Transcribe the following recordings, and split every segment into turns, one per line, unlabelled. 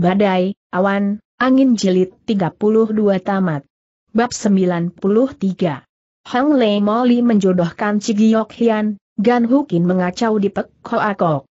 Badai, Awan, Angin Jilid 32 Tamat. Bab 93. Hang Lei Moli menjodohkan Cigiok Hian, Gan Hukin mengacau di Pek Hoa Kok.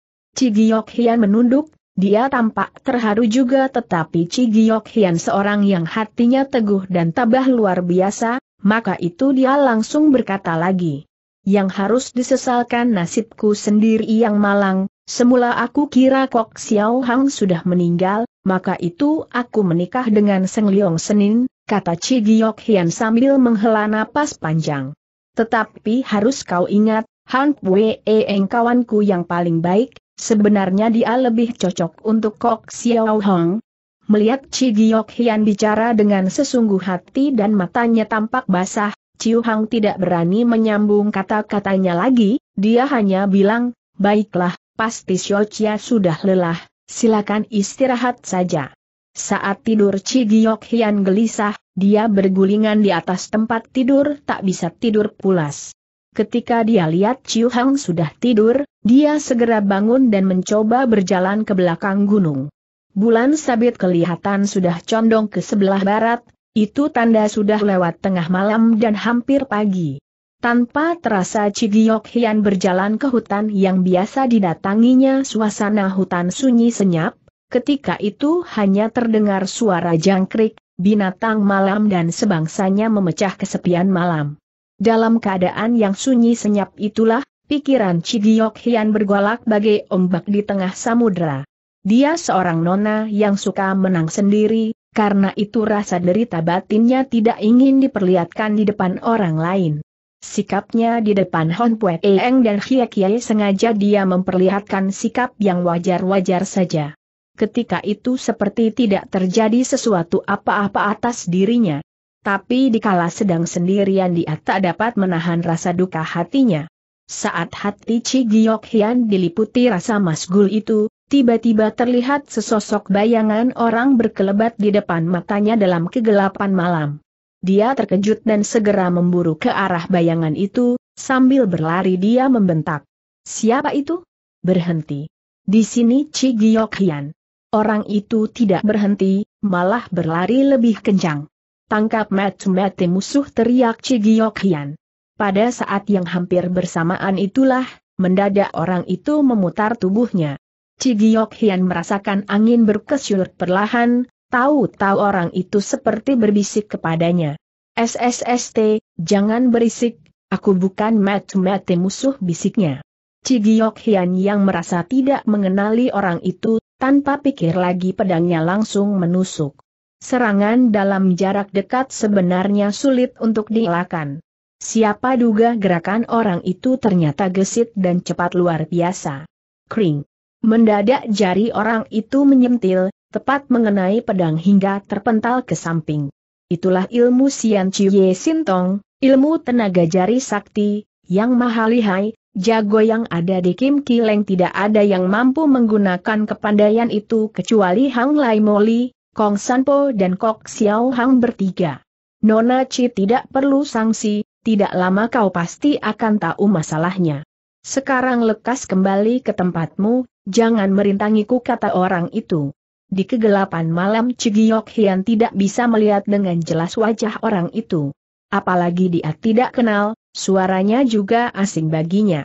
Hian menunduk, dia tampak terharu juga tetapi Cigiok Hian seorang yang hatinya teguh dan tabah luar biasa, maka itu dia langsung berkata lagi. Yang harus disesalkan nasibku sendiri yang malang, Semula aku kira Kok Xiao Hang sudah meninggal, maka itu aku menikah dengan Seng Leong Senin, kata Chi Giok Hian sambil menghela napas panjang. Tetapi harus kau ingat, Han Wei e Eng kawanku yang paling baik, sebenarnya dia lebih cocok untuk Kok Xiao Hong. Melihat Chi Giok Hian bicara dengan sesungguh hati dan matanya tampak basah, Ciu Hang tidak berani menyambung kata-katanya lagi, dia hanya bilang, baiklah, pasti Xiao Chia sudah lelah, silakan istirahat saja. Saat tidur Cigiok Hian gelisah, dia bergulingan di atas tempat tidur tak bisa tidur pulas. Ketika dia lihat Ciu Hang sudah tidur, dia segera bangun dan mencoba berjalan ke belakang gunung. Bulan sabit kelihatan sudah condong ke sebelah barat, itu tanda sudah lewat tengah malam dan hampir pagi. Tanpa terasa Cigiok Hian berjalan ke hutan yang biasa didatanginya suasana hutan sunyi senyap, ketika itu hanya terdengar suara jangkrik, binatang malam dan sebangsanya memecah kesepian malam. Dalam keadaan yang sunyi senyap itulah, pikiran Cigiok Hian bergolak bagai ombak di tengah samudera. Dia seorang nona yang suka menang sendiri, karena itu rasa derita batinnya tidak ingin diperlihatkan di depan orang lain. Sikapnya di depan Hon Pue Eng dan Hie Kie sengaja dia memperlihatkan sikap yang wajar-wajar saja. Ketika itu seperti tidak terjadi sesuatu apa-apa atas dirinya. Tapi dikala sedang sendirian dia tak dapat menahan rasa duka hatinya. Saat hati Chi Giok Hian diliputi rasa masgul itu, tiba-tiba terlihat sesosok bayangan orang berkelebat di depan matanya dalam kegelapan malam. Dia terkejut dan segera memburu ke arah bayangan itu, sambil berlari dia membentak. Siapa itu? Berhenti. Di sini Chi Giok Hian. Orang itu tidak berhenti, malah berlari lebih kencang. Tangkap mati-mati musuh teriak Chi Giok Hian. Pada saat yang hampir bersamaan itulah, mendadak orang itu memutar tubuhnya. Chi Giok Hian merasakan angin berkesyur perlahan, Tahu-tahu orang itu seperti berbisik kepadanya. SSST, jangan berisik, aku bukan mat mati musuh bisiknya. Cigiok Hian yang merasa tidak mengenali orang itu, tanpa pikir lagi pedangnya langsung menusuk. Serangan dalam jarak dekat sebenarnya sulit untuk dielakkan. Siapa duga gerakan orang itu ternyata gesit dan cepat luar biasa. Kring. Mendadak jari orang itu menyentil, tepat mengenai pedang hingga terpental ke samping. Itulah ilmu Sian Ye Sintong, ilmu tenaga jari sakti, yang maha lihai, jago yang ada di Kim Kileng tidak ada yang mampu menggunakan kepandaian itu kecuali Hang Lai Moli, Kong Sanpo dan Kok Xiao Hang bertiga. Nona Chi tidak perlu sanksi, tidak lama kau pasti akan tahu masalahnya. Sekarang lekas kembali ke tempatmu, jangan merintangiku kata orang itu. Di kegelapan malam Cigiok Hian tidak bisa melihat dengan jelas wajah orang itu. Apalagi dia tidak kenal, suaranya juga asing baginya.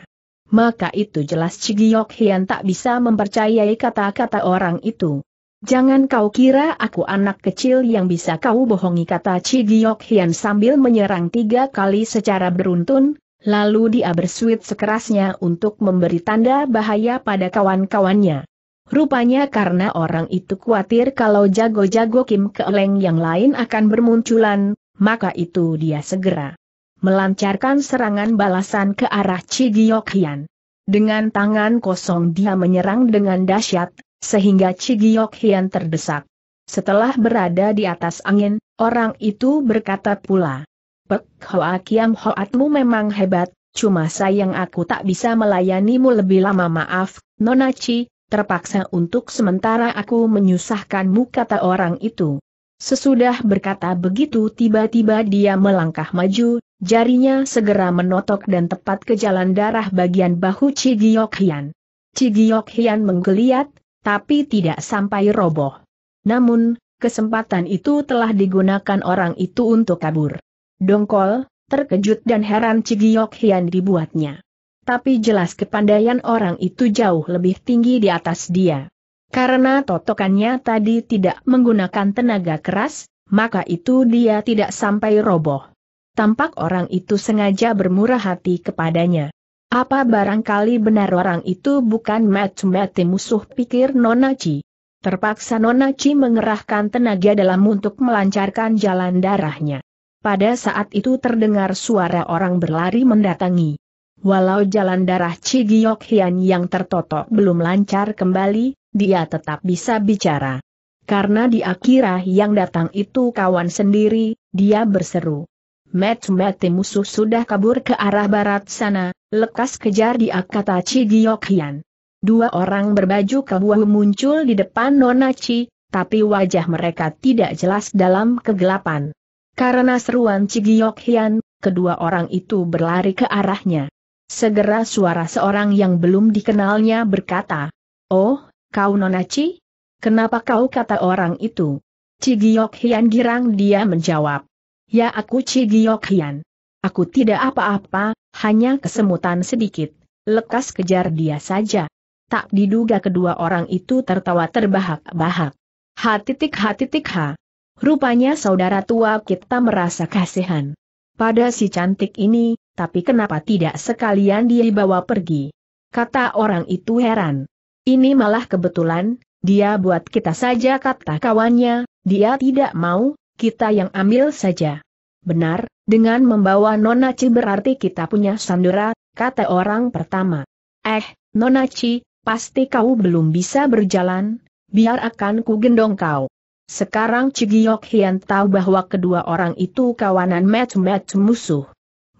Maka itu jelas Cigiok Hian tak bisa mempercayai kata-kata orang itu. Jangan kau kira aku anak kecil yang bisa kau bohongi kata Cigiok Hian sambil menyerang tiga kali secara beruntun, lalu dia bersuit sekerasnya untuk memberi tanda bahaya pada kawan-kawannya. Rupanya karena orang itu khawatir kalau jago-jago Kim Keeleng yang lain akan bermunculan, maka itu dia segera melancarkan serangan balasan ke arah Hian. Dengan tangan kosong dia menyerang dengan dahsyat, sehingga Hian terdesak. Setelah berada di atas angin, orang itu berkata pula, Pek Hoa Kiam Hoatmu memang hebat, cuma sayang aku tak bisa melayanimu lebih lama maaf, Nona Chi, terpaksa untuk sementara aku menyusahkanmu kata orang itu. Sesudah berkata begitu tiba-tiba dia melangkah maju, jarinya segera menotok dan tepat ke jalan darah bagian bahu Cigiok Hian. Cigiok Hian menggeliat, tapi tidak sampai roboh. Namun, kesempatan itu telah digunakan orang itu untuk kabur. Dongkol, terkejut dan heran Cigiok Hian dibuatnya tapi jelas kepandaian orang itu jauh lebih tinggi di atas dia. Karena totokannya tadi tidak menggunakan tenaga keras, maka itu dia tidak sampai roboh. Tampak orang itu sengaja bermurah hati kepadanya. Apa barangkali benar orang itu bukan mati-mati musuh pikir Nonaci. Terpaksa Nonaci mengerahkan tenaga dalam untuk melancarkan jalan darahnya. Pada saat itu terdengar suara orang berlari mendatangi. Walau jalan darah Cigiok Hian yang tertotok belum lancar kembali, dia tetap bisa bicara. Karena di akhirah yang datang itu kawan sendiri, dia berseru. Met-mete musuh sudah kabur ke arah barat sana, lekas kejar dia kata Cigiok Hian. Dua orang berbaju kebuah muncul di depan Nonaci, tapi wajah mereka tidak jelas dalam kegelapan. Karena seruan Cigiok Hian, kedua orang itu berlari ke arahnya. Segera suara seorang yang belum dikenalnya berkata, Oh, kau Nonaci? Kenapa kau kata orang itu? Cigiok Hian girang dia menjawab. Ya aku Cigiok Hian. Aku tidak apa-apa, hanya kesemutan sedikit. Lekas kejar dia saja. Tak diduga kedua orang itu tertawa terbahak-bahak. ha titik ha titik ha. Rupanya saudara tua kita merasa kasihan. Pada si cantik ini, tapi kenapa tidak sekalian dia dibawa pergi? Kata orang itu heran. Ini malah kebetulan, dia buat kita saja kata kawannya, dia tidak mau, kita yang ambil saja. Benar, dengan membawa Nonaci berarti kita punya sandera, kata orang pertama. Eh, Nonaci, pasti kau belum bisa berjalan, biar akan ku gendong kau. Sekarang Cigiok Hian tahu bahwa kedua orang itu kawanan match-match musuh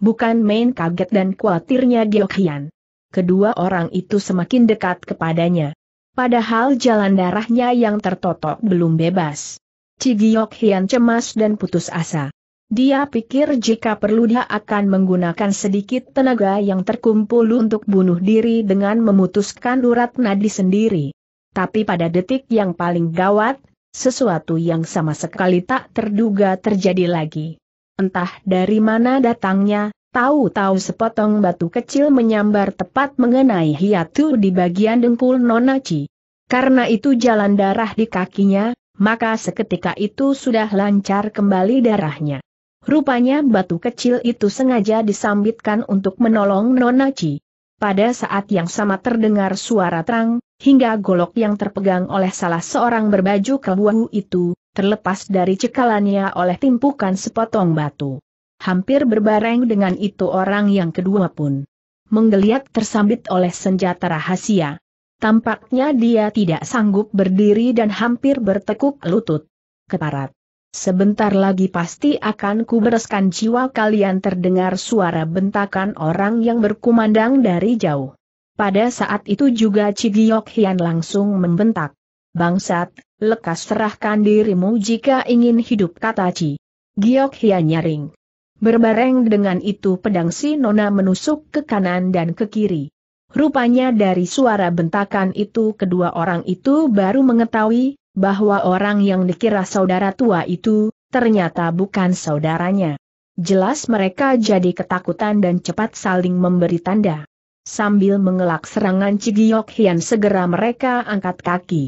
bukan main kaget dan khawatirnya Gyokian. Kedua orang itu semakin dekat kepadanya. Padahal jalan darahnya yang tertotok belum bebas. Cigiokhian cemas dan putus asa. Dia pikir jika perlu dia akan menggunakan sedikit tenaga yang terkumpul untuk bunuh diri dengan memutuskan urat nadi sendiri. Tapi pada detik yang paling gawat, sesuatu yang sama sekali tak terduga terjadi lagi entah dari mana datangnya, tahu-tahu sepotong batu kecil menyambar tepat mengenai hiatu di bagian dengkul Nonaci. Karena itu jalan darah di kakinya, maka seketika itu sudah lancar kembali darahnya. Rupanya batu kecil itu sengaja disambitkan untuk menolong Nonaci. Pada saat yang sama terdengar suara terang, hingga golok yang terpegang oleh salah seorang berbaju kelabu itu, terlepas dari cekalannya oleh timpukan sepotong batu. Hampir berbareng dengan itu orang yang kedua pun menggeliat tersambit oleh senjata rahasia. Tampaknya dia tidak sanggup berdiri dan hampir bertekuk lutut. Keparat. Sebentar lagi pasti akan kubereskan jiwa kalian terdengar suara bentakan orang yang berkumandang dari jauh. Pada saat itu juga Cigiok Hian langsung membentak. Bangsat, lekas serahkan dirimu jika ingin hidup kata Ci. Giok Hia nyaring. Berbareng dengan itu pedang si Nona menusuk ke kanan dan ke kiri. Rupanya dari suara bentakan itu kedua orang itu baru mengetahui, bahwa orang yang dikira saudara tua itu, ternyata bukan saudaranya. Jelas mereka jadi ketakutan dan cepat saling memberi tanda. Sambil mengelak serangan Cigiok Hian segera mereka angkat kaki.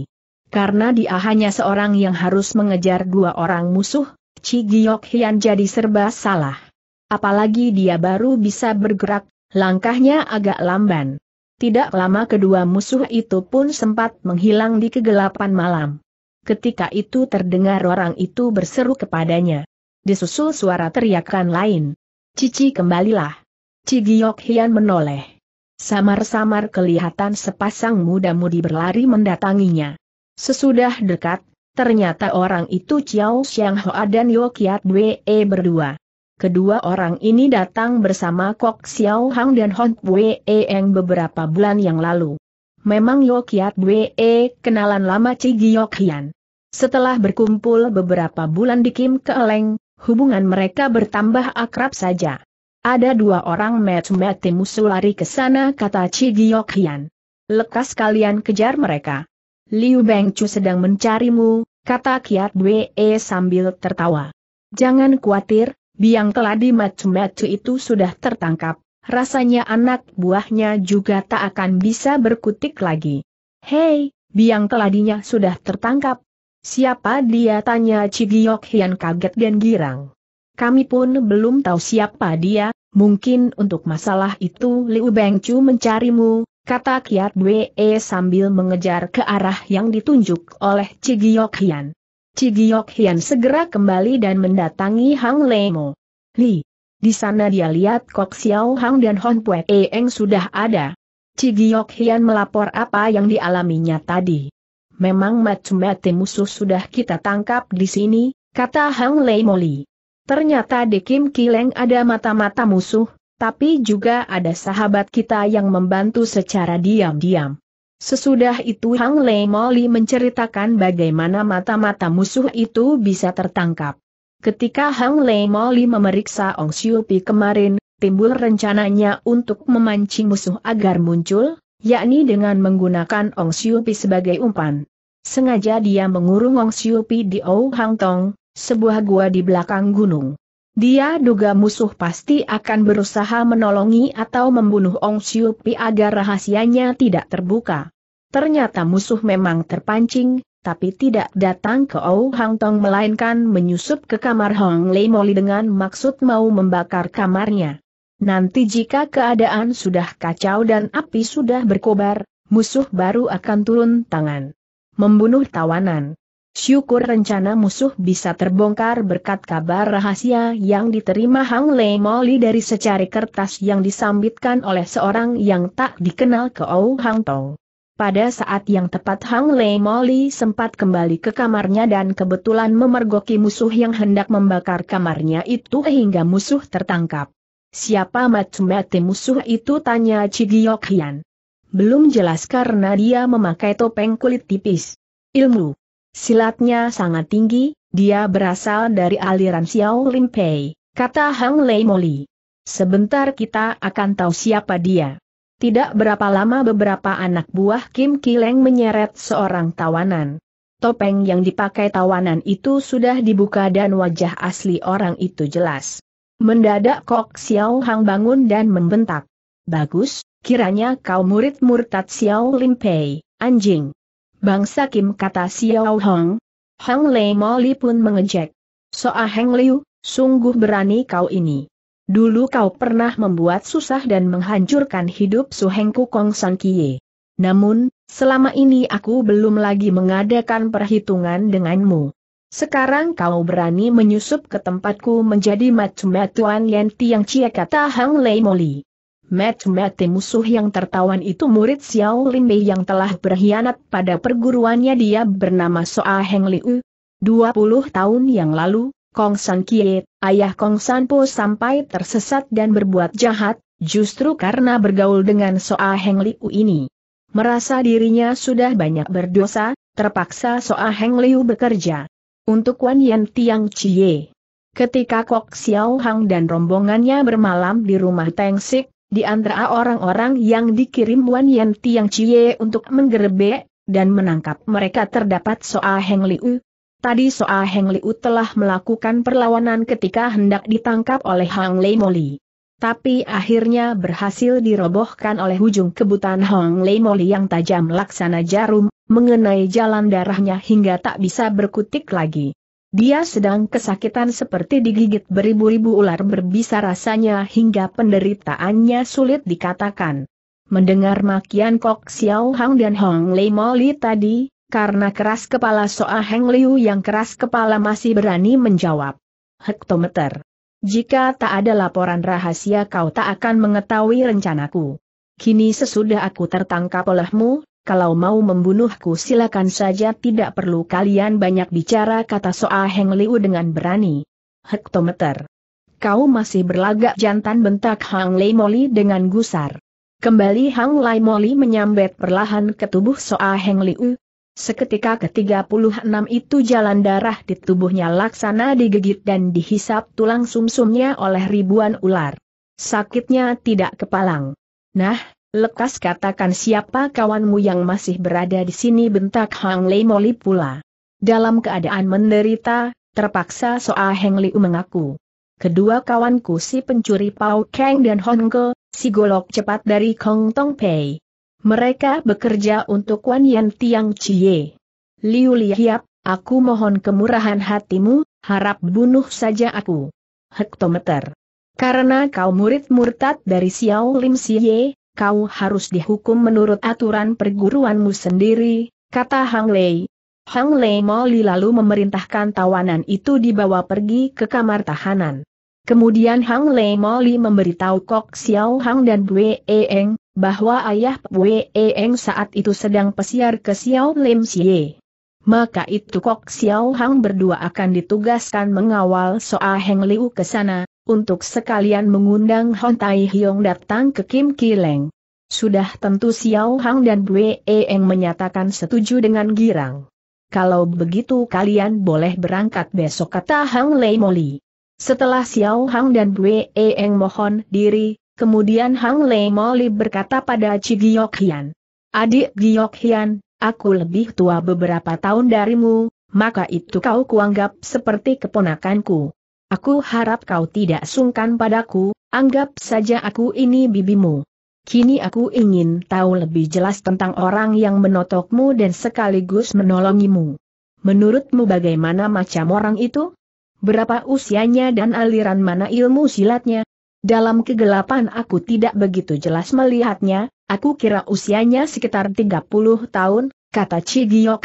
Karena dia hanya seorang yang harus mengejar dua orang musuh, Chi Giok Hian jadi serba salah. Apalagi dia baru bisa bergerak, langkahnya agak lamban. Tidak lama kedua musuh itu pun sempat menghilang di kegelapan malam. Ketika itu terdengar orang itu berseru kepadanya. Disusul suara teriakan lain. Cici kembalilah. Cigiok Hian menoleh. Samar-samar kelihatan sepasang muda-mudi berlari mendatanginya. Sesudah dekat, ternyata orang itu Chiao Xiang Hoa dan Yo Kiat berdua. Kedua orang ini datang bersama Kok Xiao Hang dan Hon Wei Eng beberapa bulan yang lalu. Memang Yo Kiat kenalan lama Ci Giok Hian. Setelah berkumpul beberapa bulan di Kim Keeleng, hubungan mereka bertambah akrab saja. Ada dua orang match meti musuh lari ke sana kata Ci Giok Hian. Lekas kalian kejar mereka. Liu Bengcu sedang mencarimu, kata Kiat Bwe e sambil tertawa. Jangan khawatir, biang keladi macu-macu itu sudah tertangkap, rasanya anak buahnya juga tak akan bisa berkutik lagi. Hei, biang keladinya sudah tertangkap. Siapa dia tanya Cigiok Hian kaget dan girang. Kami pun belum tahu siapa dia, mungkin untuk masalah itu Liu Bengcu mencarimu, kata Kiat Bwe e sambil mengejar ke arah yang ditunjuk oleh Cigiok Hian. Cigiok Hian segera kembali dan mendatangi Hang Lemo. Li, di sana dia lihat Kok Xiao Hang dan Hon Pue e Eng sudah ada. Cigiok Hian melapor apa yang dialaminya tadi. Memang macam-macam musuh sudah kita tangkap di sini, kata Hang Lemo Li. Ternyata di Kim Kileng ada mata-mata musuh, tapi juga ada sahabat kita yang membantu secara diam-diam. Sesudah itu Hang Lei Moli menceritakan bagaimana mata-mata musuh itu bisa tertangkap. Ketika Hang Lei Moli memeriksa Ong Pi kemarin, timbul rencananya untuk memancing musuh agar muncul, yakni dengan menggunakan Ong Pi sebagai umpan. Sengaja dia mengurung Ong Pi di Ou Hang Tong, sebuah gua di belakang gunung. Dia duga musuh pasti akan berusaha menolongi atau membunuh Ong Siu Pi agar rahasianya tidak terbuka. Ternyata musuh memang terpancing, tapi tidak datang ke Ou Hang Tong melainkan menyusup ke kamar Hong Lei Moli dengan maksud mau membakar kamarnya. Nanti jika keadaan sudah kacau dan api sudah berkobar, musuh baru akan turun tangan. Membunuh tawanan. Syukur rencana musuh bisa terbongkar berkat kabar rahasia yang diterima Hang Lei Moli dari secari kertas yang disambitkan oleh seorang yang tak dikenal ke Ou Hang Tong. Pada saat yang tepat Hang Lei Moli sempat kembali ke kamarnya dan kebetulan memergoki musuh yang hendak membakar kamarnya itu hingga musuh tertangkap. Siapa mati-mati musuh itu tanya Cigiok Hian. Belum jelas karena dia memakai topeng kulit tipis. Ilmu Silatnya sangat tinggi, dia berasal dari aliran Xiao Limpei, kata Hang Lei Moli. Sebentar kita akan tahu siapa dia. Tidak berapa lama beberapa anak buah Kim Kileng menyeret seorang tawanan. Topeng yang dipakai tawanan itu sudah dibuka dan wajah asli orang itu jelas. Mendadak Kok Xiao Hang bangun dan membentak. Bagus, kiranya kau murid murtad Xiao Limpei, anjing. Bangsa Kim kata Xiao Hong. Hang Lei Moli pun mengejek. Soa Hang Liu, sungguh berani kau ini. Dulu kau pernah membuat susah dan menghancurkan hidup Su Heng Kong San Kie. Namun, selama ini aku belum lagi mengadakan perhitungan denganmu. Sekarang kau berani menyusup ke tempatku menjadi macam macam Yan Tiang Cie kata Hang Lei Moli mat mati musuh yang tertawan itu murid Xiao Lin Mei yang telah berkhianat pada perguruannya dia bernama Soa Heng Liu. 20 tahun yang lalu, Kong San Kie, ayah Kong San Po sampai tersesat dan berbuat jahat, justru karena bergaul dengan Soa Heng Liu ini. Merasa dirinya sudah banyak berdosa, terpaksa Soa Heng Liu bekerja. Untuk Wan Yan Tiang Chie. Ketika Kok Xiao Hang dan rombongannya bermalam di rumah Teng Sik, di antara orang-orang yang dikirim Wan Yen Tiang Chie untuk menggerebek, dan menangkap mereka terdapat Soa Heng Liu. Tadi Soa Heng Liu telah melakukan perlawanan ketika hendak ditangkap oleh Hang Lei Moli. Tapi akhirnya berhasil dirobohkan oleh ujung kebutan Hang Lei Moli yang tajam laksana jarum, mengenai jalan darahnya hingga tak bisa berkutik lagi. Dia sedang kesakitan seperti digigit beribu-ribu ular berbisa rasanya hingga penderitaannya sulit dikatakan. Mendengar makian Kok Xiao Hang dan Hong Lei Moli tadi, karena keras kepala Soa Heng Liu yang keras kepala masih berani menjawab. Hektometer. Jika tak ada laporan rahasia kau tak akan mengetahui rencanaku. Kini sesudah aku tertangkap olehmu, kalau mau membunuhku silakan saja tidak perlu kalian banyak bicara kata Soa Heng Liu dengan berani. Hektometer. Kau masih berlagak jantan bentak Hang Lei Moli dengan gusar. Kembali Hang Lei Moli menyambet perlahan ke tubuh Soa Heng Liu. Seketika ke-36 itu jalan darah di tubuhnya laksana digigit dan dihisap tulang sumsumnya oleh ribuan ular. Sakitnya tidak kepalang. Nah, Lekas katakan siapa kawanmu yang masih berada di sini bentak Hang Lei Moli pula. Dalam keadaan menderita, terpaksa Soa Heng Liu mengaku. Kedua kawanku si pencuri Pau Kang dan Hong Ke, si golok cepat dari Kong Tong Pei. Mereka bekerja untuk Wan Yan Tiang Chie. Liu Lihiap, aku mohon kemurahan hatimu, harap bunuh saja aku. Hektometer. Karena kau murid murtad dari Xiao Lim Siye, kau harus dihukum menurut aturan perguruanmu sendiri, kata Hang Lei. Hang Lei Moli lalu memerintahkan tawanan itu dibawa pergi ke kamar tahanan. Kemudian Hang Lei Moli memberitahu Kok Xiao Hang dan Bwe Eng, bahwa ayah Bwe Eng saat itu sedang pesiar ke Xiao Lim Xie. Maka itu Kok Xiao Hang berdua akan ditugaskan mengawal Soa Heng Liu ke sana, untuk sekalian mengundang Hon Tai Hyong datang ke Kim Kileng. Sudah tentu Xiao Hang dan Wei Eng menyatakan setuju dengan girang. Kalau begitu kalian boleh berangkat besok kata Hang Lei Moli. Setelah Xiao Hang dan Wei Eng mohon diri, kemudian Hang Lei Moli berkata pada Chi Giok Hian. Adik Giok Hian, aku lebih tua beberapa tahun darimu, maka itu kau kuanggap seperti keponakanku. Aku harap kau tidak sungkan padaku, anggap saja aku ini bibimu. Kini aku ingin tahu lebih jelas tentang orang yang menotokmu dan sekaligus menolongimu. Menurutmu bagaimana macam orang itu? Berapa usianya dan aliran mana ilmu silatnya? Dalam kegelapan aku tidak begitu jelas melihatnya, aku kira usianya sekitar 30 tahun, kata Chi Giyok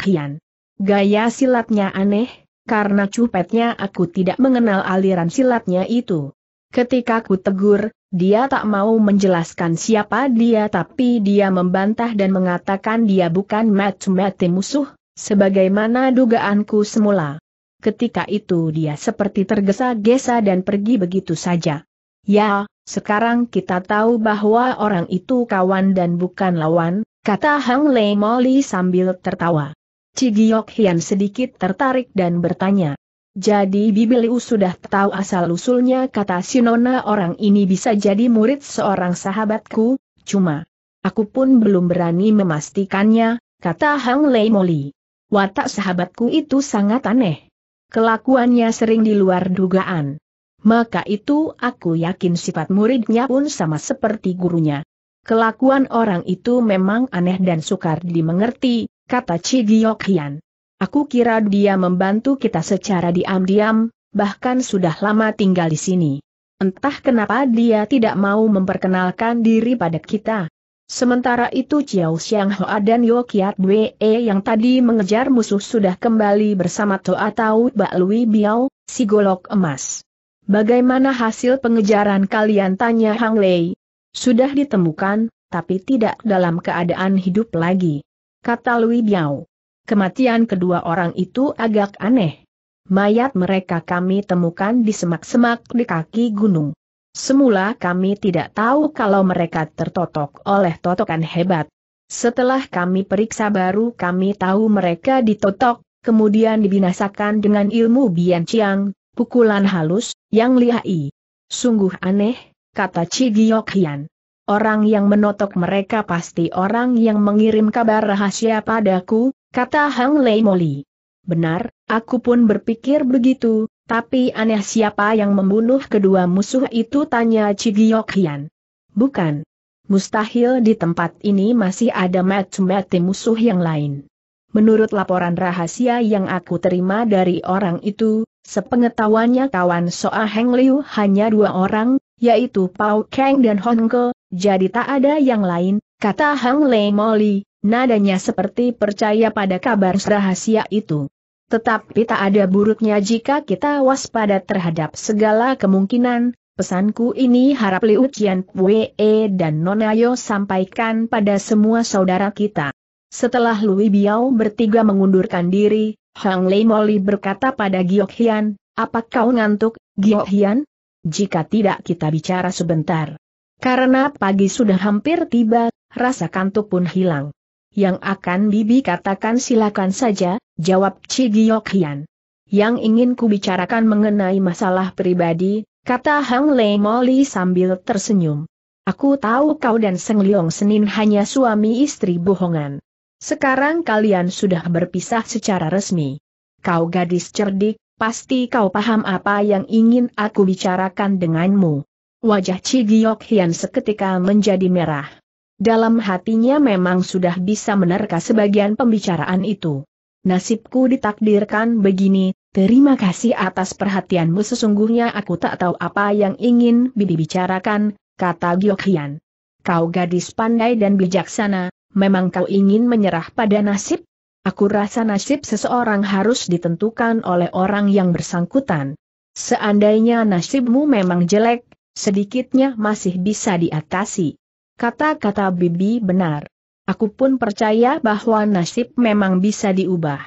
Gaya silatnya aneh, karena cupetnya aku tidak mengenal aliran silatnya itu. Ketika ku tegur, dia tak mau menjelaskan siapa dia tapi dia membantah dan mengatakan dia bukan mat mati musuh, sebagaimana dugaanku semula. Ketika itu dia seperti tergesa-gesa dan pergi begitu saja. Ya, sekarang kita tahu bahwa orang itu kawan dan bukan lawan, kata Hang Lei Moli sambil tertawa. Cigiok Hian sedikit tertarik dan bertanya. Jadi Bibiliu sudah tahu asal-usulnya kata Sinona orang ini bisa jadi murid seorang sahabatku, cuma aku pun belum berani memastikannya, kata Hang Lei Moli. Watak sahabatku itu sangat aneh. Kelakuannya sering di luar dugaan. Maka itu aku yakin sifat muridnya pun sama seperti gurunya. Kelakuan orang itu memang aneh dan sukar dimengerti, kata Cigiok Hian. Aku kira dia membantu kita secara diam-diam, bahkan sudah lama tinggal di sini. Entah kenapa dia tidak mau memperkenalkan diri pada kita. Sementara itu Chiao Xiang Hoa dan Yo Kiat Bwe yang tadi mengejar musuh sudah kembali bersama Toa Tau Bak Lui Biao, si golok emas. Bagaimana hasil pengejaran kalian tanya Hang Lei? Sudah ditemukan, tapi tidak dalam keadaan hidup lagi kata Lui Biao. Kematian kedua orang itu agak aneh. Mayat mereka kami temukan di semak-semak di kaki gunung. Semula kami tidak tahu kalau mereka tertotok oleh totokan hebat. Setelah kami periksa baru kami tahu mereka ditotok, kemudian dibinasakan dengan ilmu Bian Chiang, pukulan halus, yang lihai. Sungguh aneh, kata Chi Giyok Hian orang yang menotok mereka pasti orang yang mengirim kabar rahasia padaku, kata Hang Lei Moli. Benar, aku pun berpikir begitu, tapi aneh siapa yang membunuh kedua musuh itu tanya Cigiok Hian. Bukan. Mustahil di tempat ini masih ada macam-macam musuh yang lain. Menurut laporan rahasia yang aku terima dari orang itu, sepengetahuannya kawan Soa Heng Liu hanya dua orang, yaitu Pau Kang dan Hong Ke, jadi tak ada yang lain, kata Hang Lei Moli, nadanya seperti percaya pada kabar rahasia itu. Tetapi tak ada buruknya jika kita waspada terhadap segala kemungkinan, pesanku ini harap Liu Qian Pue dan Nonayo sampaikan pada semua saudara kita. Setelah Lui Biao bertiga mengundurkan diri, Hang Lei Moli berkata pada Giok Hian, apa kau ngantuk, Giok Hian? jika tidak kita bicara sebentar. Karena pagi sudah hampir tiba, rasa kantuk pun hilang. Yang akan Bibi katakan silakan saja, jawab Cigiok Hian. Yang ingin kubicarakan mengenai masalah pribadi, kata Hang Lei Moli sambil tersenyum. Aku tahu kau dan Seng Leong Senin hanya suami istri bohongan. Sekarang kalian sudah berpisah secara resmi. Kau gadis cerdik, Pasti kau paham apa yang ingin aku bicarakan denganmu. Wajah Cigiok Hian seketika menjadi merah. Dalam hatinya memang sudah bisa menerka sebagian pembicaraan itu. Nasibku ditakdirkan begini, terima kasih atas perhatianmu sesungguhnya aku tak tahu apa yang ingin Bibi bicarakan, kata Giok Hian. Kau gadis pandai dan bijaksana, memang kau ingin menyerah pada nasib? Aku rasa nasib seseorang harus ditentukan oleh orang yang bersangkutan. Seandainya nasibmu memang jelek, sedikitnya masih bisa diatasi. Kata-kata Bibi benar. Aku pun percaya bahwa nasib memang bisa diubah.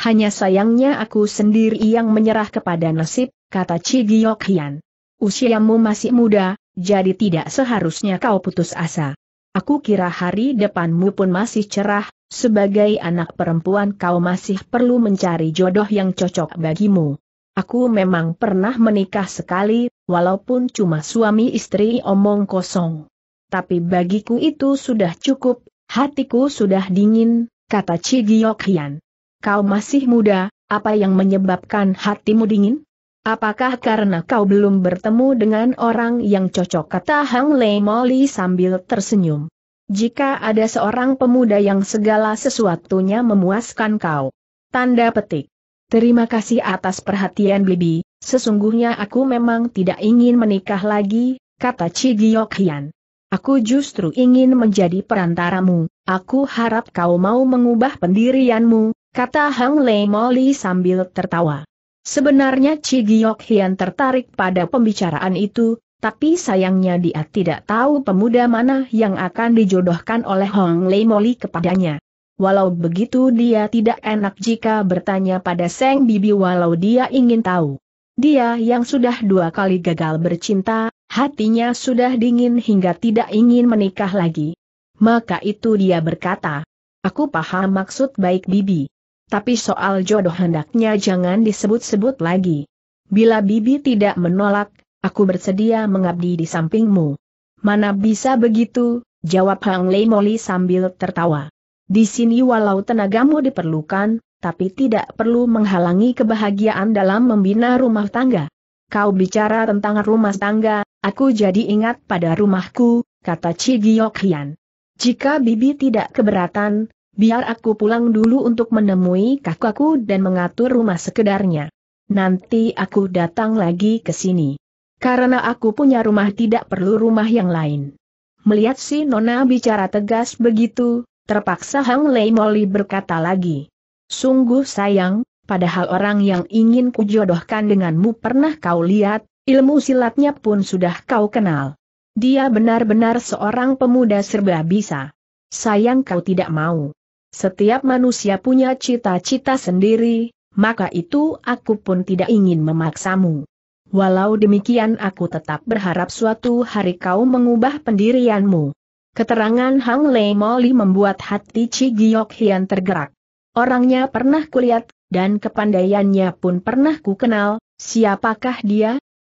Hanya sayangnya aku sendiri yang menyerah kepada nasib, kata Cigiok Hian. Usiamu masih muda, jadi tidak seharusnya kau putus asa. Aku kira hari depanmu pun masih cerah, sebagai anak perempuan kau masih perlu mencari jodoh yang cocok bagimu. Aku memang pernah menikah sekali, walaupun cuma suami istri omong kosong. Tapi bagiku itu sudah cukup, hatiku sudah dingin, kata Cigiok Hian. Kau masih muda, apa yang menyebabkan hatimu dingin? Apakah karena kau belum bertemu dengan orang yang cocok kata Hang Lei Moli sambil tersenyum? Jika ada seorang pemuda yang segala sesuatunya memuaskan kau. Tanda petik. Terima kasih atas perhatian Bibi, sesungguhnya aku memang tidak ingin menikah lagi, kata Cigiok Hian. Aku justru ingin menjadi perantaramu, aku harap kau mau mengubah pendirianmu, kata Hang Lei Moli sambil tertawa. Sebenarnya Cigiok Hian tertarik pada pembicaraan itu, tapi sayangnya dia tidak tahu pemuda mana yang akan dijodohkan oleh Hong Lei Moli kepadanya. Walau begitu dia tidak enak jika bertanya pada Seng Bibi walau dia ingin tahu. Dia yang sudah dua kali gagal bercinta, hatinya sudah dingin hingga tidak ingin menikah lagi. Maka itu dia berkata, Aku paham maksud baik Bibi. Tapi soal jodoh hendaknya jangan disebut-sebut lagi. Bila Bibi tidak menolak, Aku bersedia mengabdi di sampingmu. Mana bisa begitu, jawab Hang Lei Moli sambil tertawa. Di sini walau tenagamu diperlukan, tapi tidak perlu menghalangi kebahagiaan dalam membina rumah tangga. Kau bicara tentang rumah tangga, aku jadi ingat pada rumahku, kata Chi Giok Hian. Jika Bibi tidak keberatan, biar aku pulang dulu untuk menemui kakakku dan mengatur rumah sekedarnya. Nanti aku datang lagi ke sini. Karena aku punya rumah tidak perlu rumah yang lain. Melihat si Nona bicara tegas begitu, terpaksa Hang Lei Moli berkata lagi. Sungguh sayang, padahal orang yang ingin kujodohkan denganmu pernah kau lihat, ilmu silatnya pun sudah kau kenal. Dia benar-benar seorang pemuda serba bisa. Sayang kau tidak mau. Setiap manusia punya cita-cita sendiri, maka itu aku pun tidak ingin memaksamu. Walau demikian aku tetap berharap suatu hari kau mengubah pendirianmu. Keterangan Hang Lei Moli membuat hati Ci Giok Hian tergerak. Orangnya pernah kulihat, dan kepandaiannya pun pernah kukenal, siapakah dia?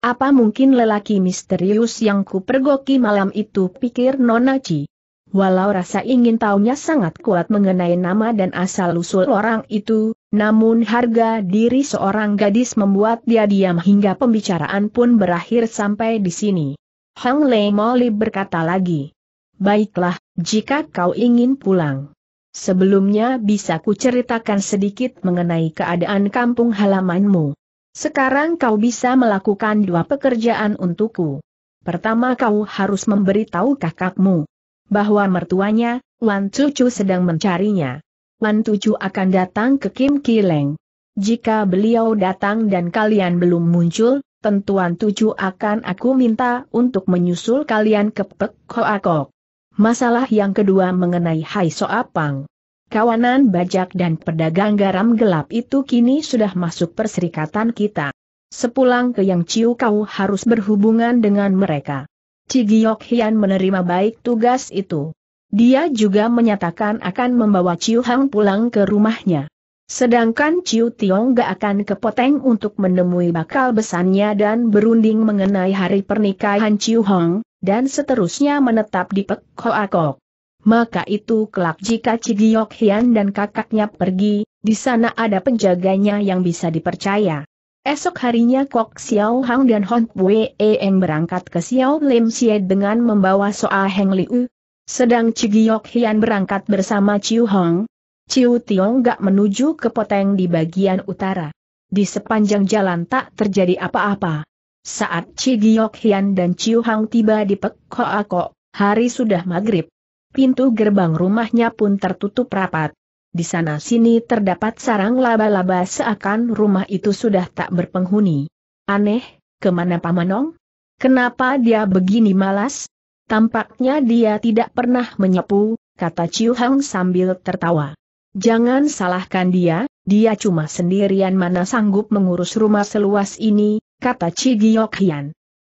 Apa mungkin lelaki misterius yang kupergoki malam itu pikir Nona Chi? Walau rasa ingin tahunya sangat kuat mengenai nama dan asal-usul orang itu, namun harga diri seorang gadis membuat dia diam hingga pembicaraan pun berakhir sampai di sini. Hang Lei Moli berkata lagi. Baiklah, jika kau ingin pulang. Sebelumnya bisa ku ceritakan sedikit mengenai keadaan kampung halamanmu. Sekarang kau bisa melakukan dua pekerjaan untukku. Pertama kau harus memberitahu kakakmu bahwa mertuanya, Wan Cucu sedang mencarinya. Mantuju akan datang ke Kim Kileng. Jika beliau datang dan kalian belum muncul, tentuan Tucu akan aku minta untuk menyusul kalian ke Pek Hoakok. Masalah yang kedua mengenai Hai Soapang. Kawanan bajak dan pedagang garam gelap itu kini sudah masuk perserikatan kita. Sepulang ke Yang Ciu kau harus berhubungan dengan mereka. Cigiok Hian menerima baik tugas itu. Dia juga menyatakan akan membawa Ciu Hang pulang ke rumahnya. Sedangkan Ciu Tiong gak akan ke Poteng untuk menemui bakal besannya dan berunding mengenai hari pernikahan Ciu Hong, dan seterusnya menetap di Pek Hoa Kok. Maka itu kelak jika Cigiok Hian dan kakaknya pergi, di sana ada penjaganya yang bisa dipercaya. Esok harinya Kok Xiao Hang dan Hon Pue Eng berangkat ke Xiao Lim Xie dengan membawa Soa Heng Liu, sedang Cigiok Hian berangkat bersama Ciu Hong, Ciu Tiong gak menuju ke Poteng di bagian utara. Di sepanjang jalan tak terjadi apa-apa. Saat Cigiok Hian dan Ciu Hong tiba di pekko hari sudah maghrib. Pintu gerbang rumahnya pun tertutup rapat. Di sana-sini terdapat sarang laba-laba seakan rumah itu sudah tak berpenghuni. Aneh, kemana Pamanong? Kenapa dia begini malas? Tampaknya dia tidak pernah menyepu, kata Chiu Hang sambil tertawa. Jangan salahkan dia, dia cuma sendirian mana sanggup mengurus rumah seluas ini, kata Chi Giok Hian.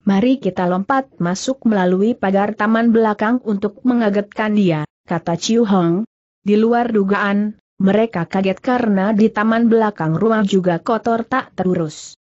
Mari kita lompat masuk melalui pagar taman belakang untuk mengagetkan dia, kata Chiu Hong. Di luar dugaan, mereka kaget karena di taman belakang rumah juga kotor tak terurus.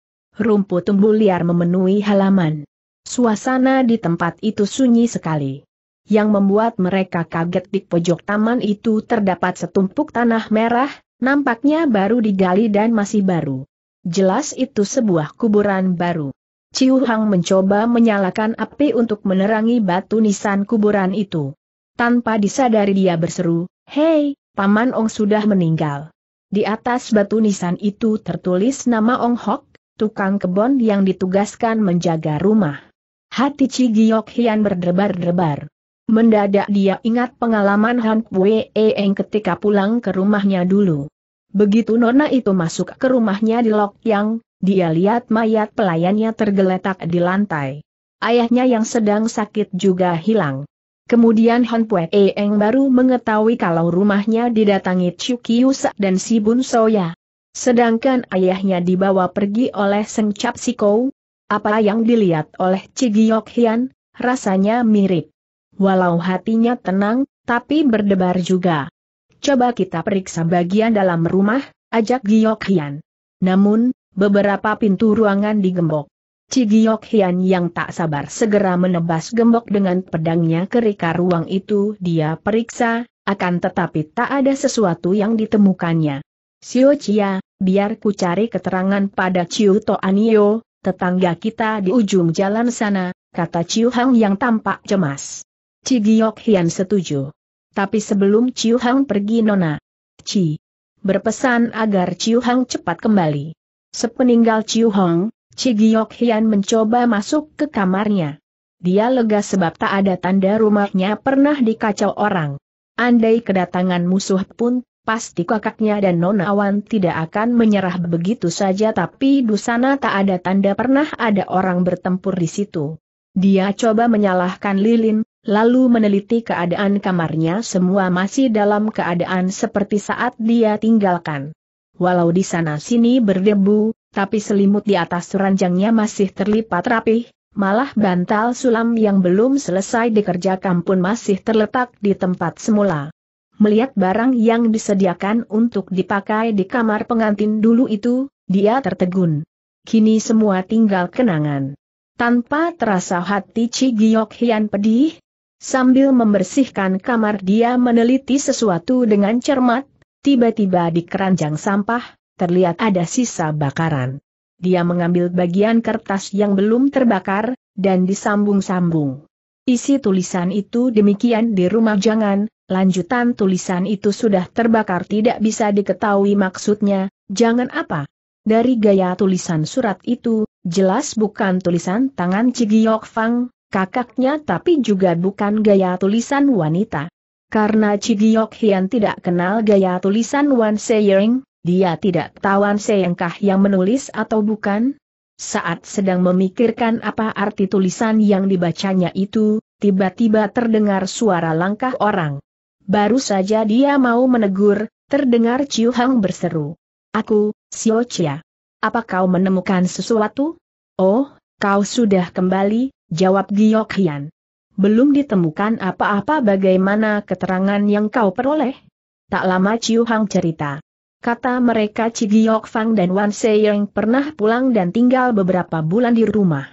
Rumput tumbuh liar memenuhi halaman. Suasana di tempat itu sunyi sekali. Yang membuat mereka kaget di pojok taman itu terdapat setumpuk tanah merah, nampaknya baru digali dan masih baru. Jelas itu sebuah kuburan baru. Ciu Hang mencoba menyalakan api untuk menerangi batu nisan kuburan itu. Tanpa disadari dia berseru, Hei, Paman Ong sudah meninggal. Di atas batu nisan itu tertulis nama Ong Hok, tukang kebon yang ditugaskan menjaga rumah. Hati Chi Giok Hian berdebar-debar. Mendadak dia ingat pengalaman Han Wei Eng ketika pulang ke rumahnya dulu. Begitu Nona itu masuk ke rumahnya di Lok Yang, dia lihat mayat pelayannya tergeletak di lantai. Ayahnya yang sedang sakit juga hilang. Kemudian Han Wei Eng baru mengetahui kalau rumahnya didatangi Chu Kiyusa dan Si Bun Soya. Sedangkan ayahnya dibawa pergi oleh Seng Cap Sikou, apa yang dilihat oleh Cigiok Hian, rasanya mirip. Walau hatinya tenang, tapi berdebar juga. Coba kita periksa bagian dalam rumah, ajak Giok Hian. Namun, beberapa pintu ruangan digembok. Cigiok Hian yang tak sabar segera menebas gembok dengan pedangnya ke kerika ruang itu dia periksa, akan tetapi tak ada sesuatu yang ditemukannya. Sio Chia, biar ku cari keterangan pada Ciu To Anio, Tetangga kita di ujung jalan sana, kata Ciu Hang yang tampak cemas. Ci Giok Hian setuju. Tapi sebelum Ciu Hang pergi Nona, Ci berpesan agar Ciu Hang cepat kembali. Sepeninggal Ciu Hang, Ci Giok Hian mencoba masuk ke kamarnya. Dia lega sebab tak ada tanda rumahnya pernah dikacau orang. Andai kedatangan musuh pun pasti kakaknya dan Nona Awan tidak akan menyerah begitu saja tapi di sana tak ada tanda pernah ada orang bertempur di situ. Dia coba menyalahkan lilin, lalu meneliti keadaan kamarnya semua masih dalam keadaan seperti saat dia tinggalkan. Walau di sana-sini berdebu, tapi selimut di atas ranjangnya masih terlipat rapih, malah bantal sulam yang belum selesai dikerjakan pun masih terletak di tempat semula. Melihat barang yang disediakan untuk dipakai di kamar pengantin dulu itu, dia tertegun. Kini semua tinggal kenangan. Tanpa terasa hati Chi Giok Hian pedih, sambil membersihkan kamar dia meneliti sesuatu dengan cermat, tiba-tiba di keranjang sampah, terlihat ada sisa bakaran. Dia mengambil bagian kertas yang belum terbakar, dan disambung-sambung. Isi tulisan itu demikian di rumah jangan, lanjutan tulisan itu sudah terbakar tidak bisa diketahui maksudnya, jangan apa. Dari gaya tulisan surat itu, jelas bukan tulisan tangan Cigiok Fang, kakaknya tapi juga bukan gaya tulisan wanita. Karena Cigiok Hian tidak kenal gaya tulisan Wan Seiring, dia tidak tahu Wan Seyengkah yang menulis atau bukan, saat sedang memikirkan apa arti tulisan yang dibacanya itu, tiba-tiba terdengar suara langkah orang. Baru saja dia mau menegur, terdengar Ciu Hang berseru. Aku, Xiao Chia. Apa kau menemukan sesuatu? Oh, kau sudah kembali, jawab Giok Hian. Belum ditemukan apa-apa bagaimana keterangan yang kau peroleh? Tak lama Ciu Hang cerita. Kata mereka Cigiok Fang dan Wan Seiyong pernah pulang dan tinggal beberapa bulan di rumah.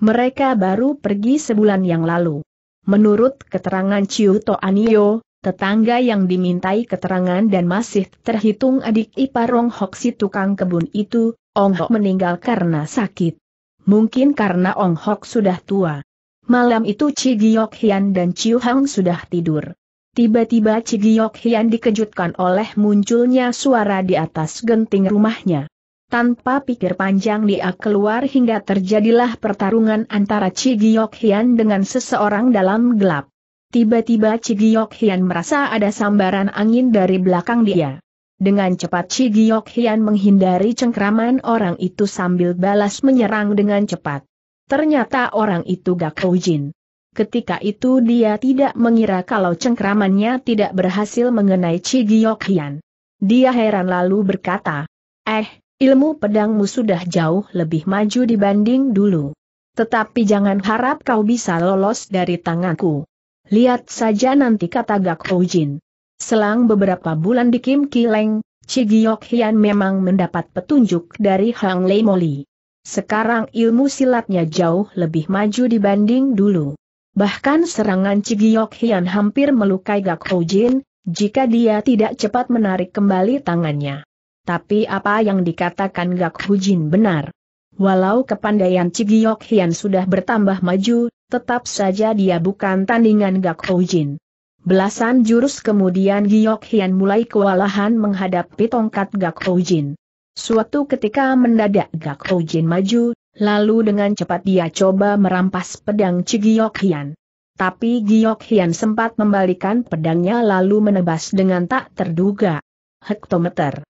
Mereka baru pergi sebulan yang lalu. Menurut keterangan Ciu To Anio, tetangga yang dimintai keterangan dan masih terhitung adik ipar Ong Hok si tukang kebun itu, Ong Hok meninggal karena sakit. Mungkin karena Ong Hok sudah tua. Malam itu Cigiok Hian dan Ciu Hang sudah tidur. Tiba-tiba Cigiok Hian dikejutkan oleh munculnya suara di atas genting rumahnya. Tanpa pikir panjang dia keluar hingga terjadilah pertarungan antara Cigiok Hian dengan seseorang dalam gelap. Tiba-tiba Cigiok Hian merasa ada sambaran angin dari belakang dia. Dengan cepat Cigiok Hian menghindari cengkraman orang itu sambil balas menyerang dengan cepat. Ternyata orang itu Gak Jin. Ketika itu dia tidak mengira kalau cengkramannya tidak berhasil mengenai Cigiok Hian. Dia heran lalu berkata, Eh, ilmu pedangmu sudah jauh lebih maju dibanding dulu. Tetapi jangan harap kau bisa lolos dari tanganku. Lihat saja nanti kata Gak Jin. Selang beberapa bulan di Kim Kileng, Chi Giok Hian memang mendapat petunjuk dari Hang Lei Moli. Sekarang ilmu silatnya jauh lebih maju dibanding dulu. Bahkan serangan Cigiok Hian hampir melukai Gak Jin, jika dia tidak cepat menarik kembali tangannya. Tapi apa yang dikatakan Gak Jin benar. Walau kepandaian Cigiok Hian sudah bertambah maju, tetap saja dia bukan tandingan Gak Jin. Belasan jurus kemudian Giok Hian mulai kewalahan menghadapi tongkat Gak Jin. Suatu ketika mendadak Gak Jin maju, Lalu dengan cepat dia coba merampas pedang Cigiok Hian. Tapi Giok Hian sempat membalikan pedangnya lalu menebas dengan tak terduga. Hektometer.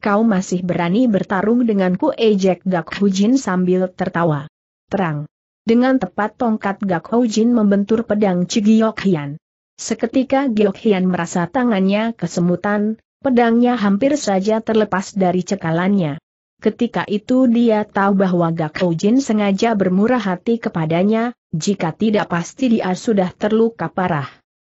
Kau masih berani bertarung denganku ejek Gak Hujin sambil tertawa. Terang. Dengan tepat tongkat Gak Hujin membentur pedang Cigiok Hian. Seketika Giok Hian merasa tangannya kesemutan, pedangnya hampir saja terlepas dari cekalannya. Ketika itu dia tahu bahwa Gak Jin sengaja bermurah hati kepadanya, jika tidak pasti dia sudah terluka parah.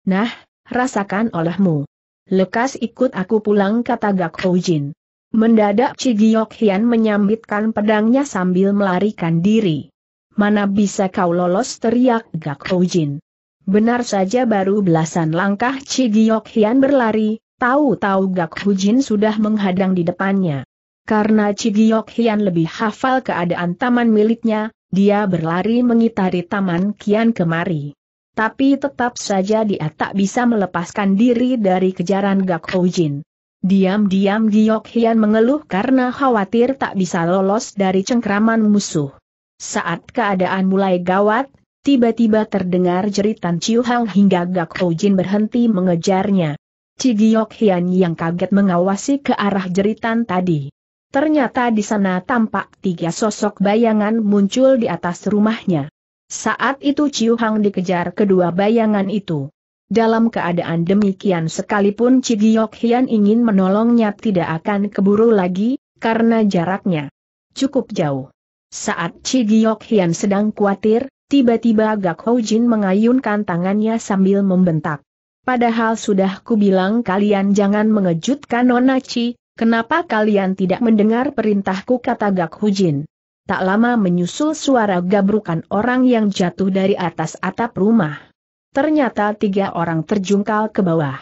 Nah, rasakan olehmu. Lekas ikut aku pulang kata Gak Jin. Mendadak Cigiok Hian menyambitkan pedangnya sambil melarikan diri. Mana bisa kau lolos teriak Gak Jin. Benar saja baru belasan langkah Cigiok Hian berlari, tahu-tahu Gak Hujin sudah menghadang di depannya. Karena Cigiok Hian lebih hafal keadaan taman miliknya, dia berlari mengitari taman kian kemari. Tapi tetap saja dia tak bisa melepaskan diri dari kejaran Gak Ojin. Diam-diam Giok Hian mengeluh karena khawatir tak bisa lolos dari cengkraman musuh. Saat keadaan mulai gawat, tiba-tiba terdengar jeritan Ciu Hang hingga Gak Ojin berhenti mengejarnya. Cigiok Hian yang kaget mengawasi ke arah jeritan tadi. Ternyata di sana tampak tiga sosok bayangan muncul di atas rumahnya. Saat itu Ciu Hang dikejar kedua bayangan itu. Dalam keadaan demikian sekalipun Cigiok Hian ingin menolongnya tidak akan keburu lagi, karena jaraknya cukup jauh. Saat Cigiok Hian sedang khawatir, tiba-tiba Gak Ho Jin mengayunkan tangannya sambil membentak. Padahal sudah kubilang kalian jangan mengejutkan Nona Ci, Kenapa kalian tidak mendengar perintahku kata Gak Hujin? Tak lama menyusul suara gabrukan orang yang jatuh dari atas atap rumah. Ternyata tiga orang terjungkal ke bawah.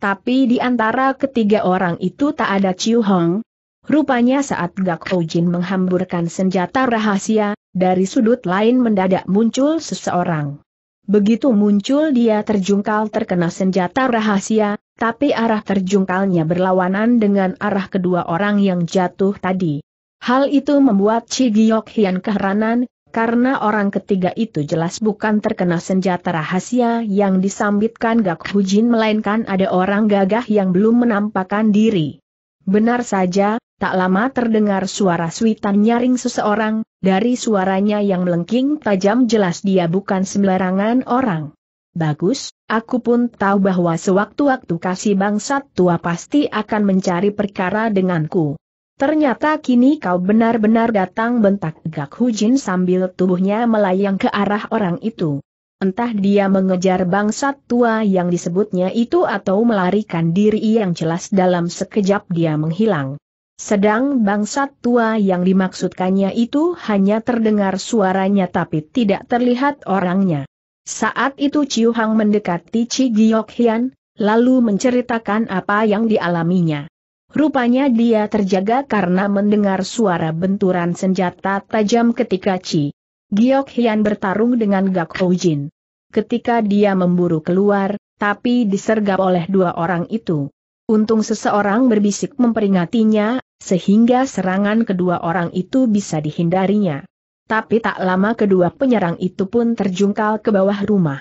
Tapi di antara ketiga orang itu tak ada Ciu Hong. Rupanya saat Gak Hujin menghamburkan senjata rahasia, dari sudut lain mendadak muncul seseorang. Begitu muncul dia terjungkal terkena senjata rahasia, tapi arah terjungkalnya berlawanan dengan arah kedua orang yang jatuh tadi. Hal itu membuat Chi Giok Hian keheranan, karena orang ketiga itu jelas bukan terkena senjata rahasia yang disambitkan Gak Hujin melainkan ada orang gagah yang belum menampakkan diri. Benar saja, tak lama terdengar suara suitan nyaring seseorang, dari suaranya yang melengking tajam jelas dia bukan sembarangan orang. Bagus, aku pun tahu bahwa sewaktu-waktu kasih bangsat tua pasti akan mencari perkara denganku. Ternyata kini kau benar-benar datang bentak Gak Hujin sambil tubuhnya melayang ke arah orang itu. Entah dia mengejar bangsat tua yang disebutnya itu atau melarikan diri yang jelas dalam sekejap dia menghilang. Sedang bangsat tua yang dimaksudkannya itu hanya terdengar suaranya tapi tidak terlihat orangnya. Saat itu Ciu Hang mendekati Chi Giok Hian, lalu menceritakan apa yang dialaminya. Rupanya dia terjaga karena mendengar suara benturan senjata tajam ketika Chi Giok Hian bertarung dengan Gak Ho Jin. Ketika dia memburu keluar, tapi disergap oleh dua orang itu. Untung seseorang berbisik memperingatinya sehingga serangan kedua orang itu bisa dihindarinya. Tapi tak lama kedua penyerang itu pun terjungkal ke bawah rumah.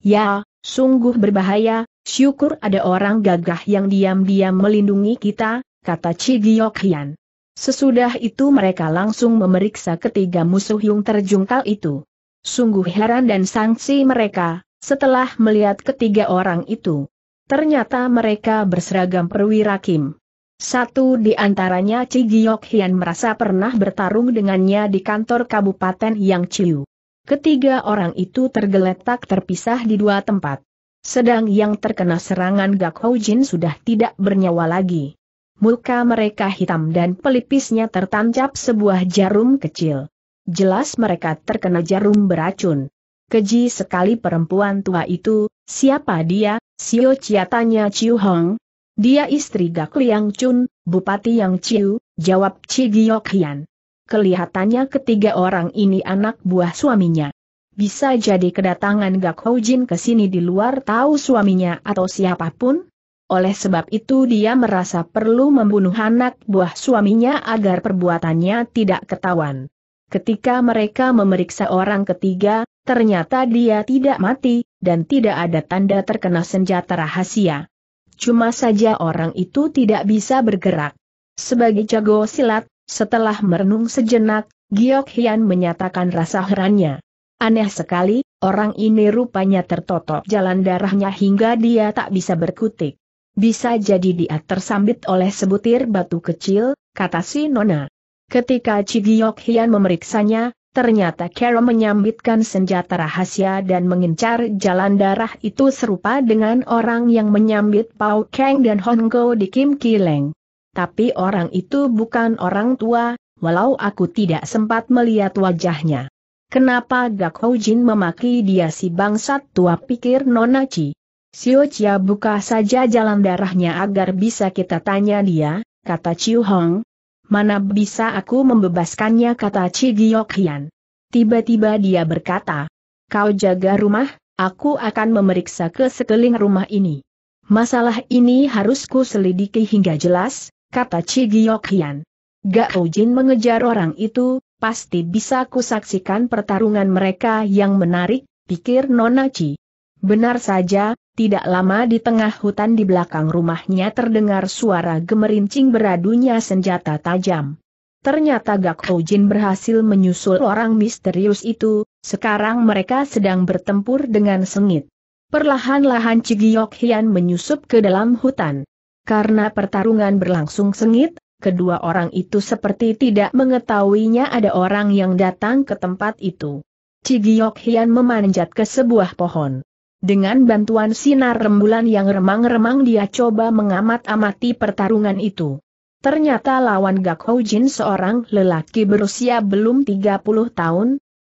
Ya, sungguh berbahaya, syukur ada orang gagah yang diam-diam melindungi kita, kata Cigiok Hian. Sesudah itu mereka langsung memeriksa ketiga musuh yang terjungkal itu. Sungguh heran dan sangsi mereka, setelah melihat ketiga orang itu. Ternyata mereka berseragam perwira Kim. Satu di antaranya Cigiok Giok Hian merasa pernah bertarung dengannya di kantor Kabupaten Yang Ciu. Ketiga orang itu tergeletak terpisah di dua tempat. Sedang yang terkena serangan Gak Hou Jin sudah tidak bernyawa lagi. Muka mereka hitam dan pelipisnya tertancap sebuah jarum kecil. Jelas mereka terkena jarum beracun. Keji sekali perempuan tua itu, siapa dia, Sio Chia tanya Ciu Hong, dia istri Gak Liang Chun, Bupati Yang Chiu, jawab Chi Giok Hian. Kelihatannya ketiga orang ini anak buah suaminya. Bisa jadi kedatangan Gak Hou Jin ke sini di luar tahu suaminya atau siapapun? Oleh sebab itu dia merasa perlu membunuh anak buah suaminya agar perbuatannya tidak ketahuan. Ketika mereka memeriksa orang ketiga, ternyata dia tidak mati, dan tidak ada tanda terkena senjata rahasia. Cuma saja orang itu tidak bisa bergerak. Sebagai jago silat, setelah merenung sejenak, Giok Hian menyatakan rasa herannya. Aneh sekali, orang ini rupanya tertotok jalan darahnya hingga dia tak bisa berkutik. Bisa jadi dia tersambit oleh sebutir batu kecil, kata si Nona. Ketika Cigiok Hian memeriksanya, Ternyata Carol menyambitkan senjata rahasia dan mengincar jalan darah itu serupa dengan orang yang menyambit Pau Kang dan Honggo di Kim Kileng. Tapi orang itu bukan orang tua, walau aku tidak sempat melihat wajahnya. Kenapa Gak Ho Jin memaki dia si bangsat tua pikir Nona Chi? Chia buka saja jalan darahnya agar bisa kita tanya dia, kata Chiu Hong, mana bisa aku membebaskannya kata Cigiok Hian. Tiba-tiba dia berkata, kau jaga rumah, aku akan memeriksa ke sekeliling rumah ini. Masalah ini harus ku selidiki hingga jelas, kata Cigiok Hian. Gao Jin mengejar orang itu, pasti bisa saksikan pertarungan mereka yang menarik, pikir Nona Chi. Benar saja, tidak lama di tengah hutan di belakang rumahnya terdengar suara gemerincing beradunya senjata tajam. Ternyata Gak Jin berhasil menyusul orang misterius itu, sekarang mereka sedang bertempur dengan sengit. Perlahan-lahan Cigiok Hian menyusup ke dalam hutan. Karena pertarungan berlangsung sengit, kedua orang itu seperti tidak mengetahuinya ada orang yang datang ke tempat itu. Cigiok Hian memanjat ke sebuah pohon. Dengan bantuan sinar rembulan yang remang-remang dia coba mengamat-amati pertarungan itu. Ternyata lawan Gak Ho Jin seorang lelaki berusia belum 30 tahun,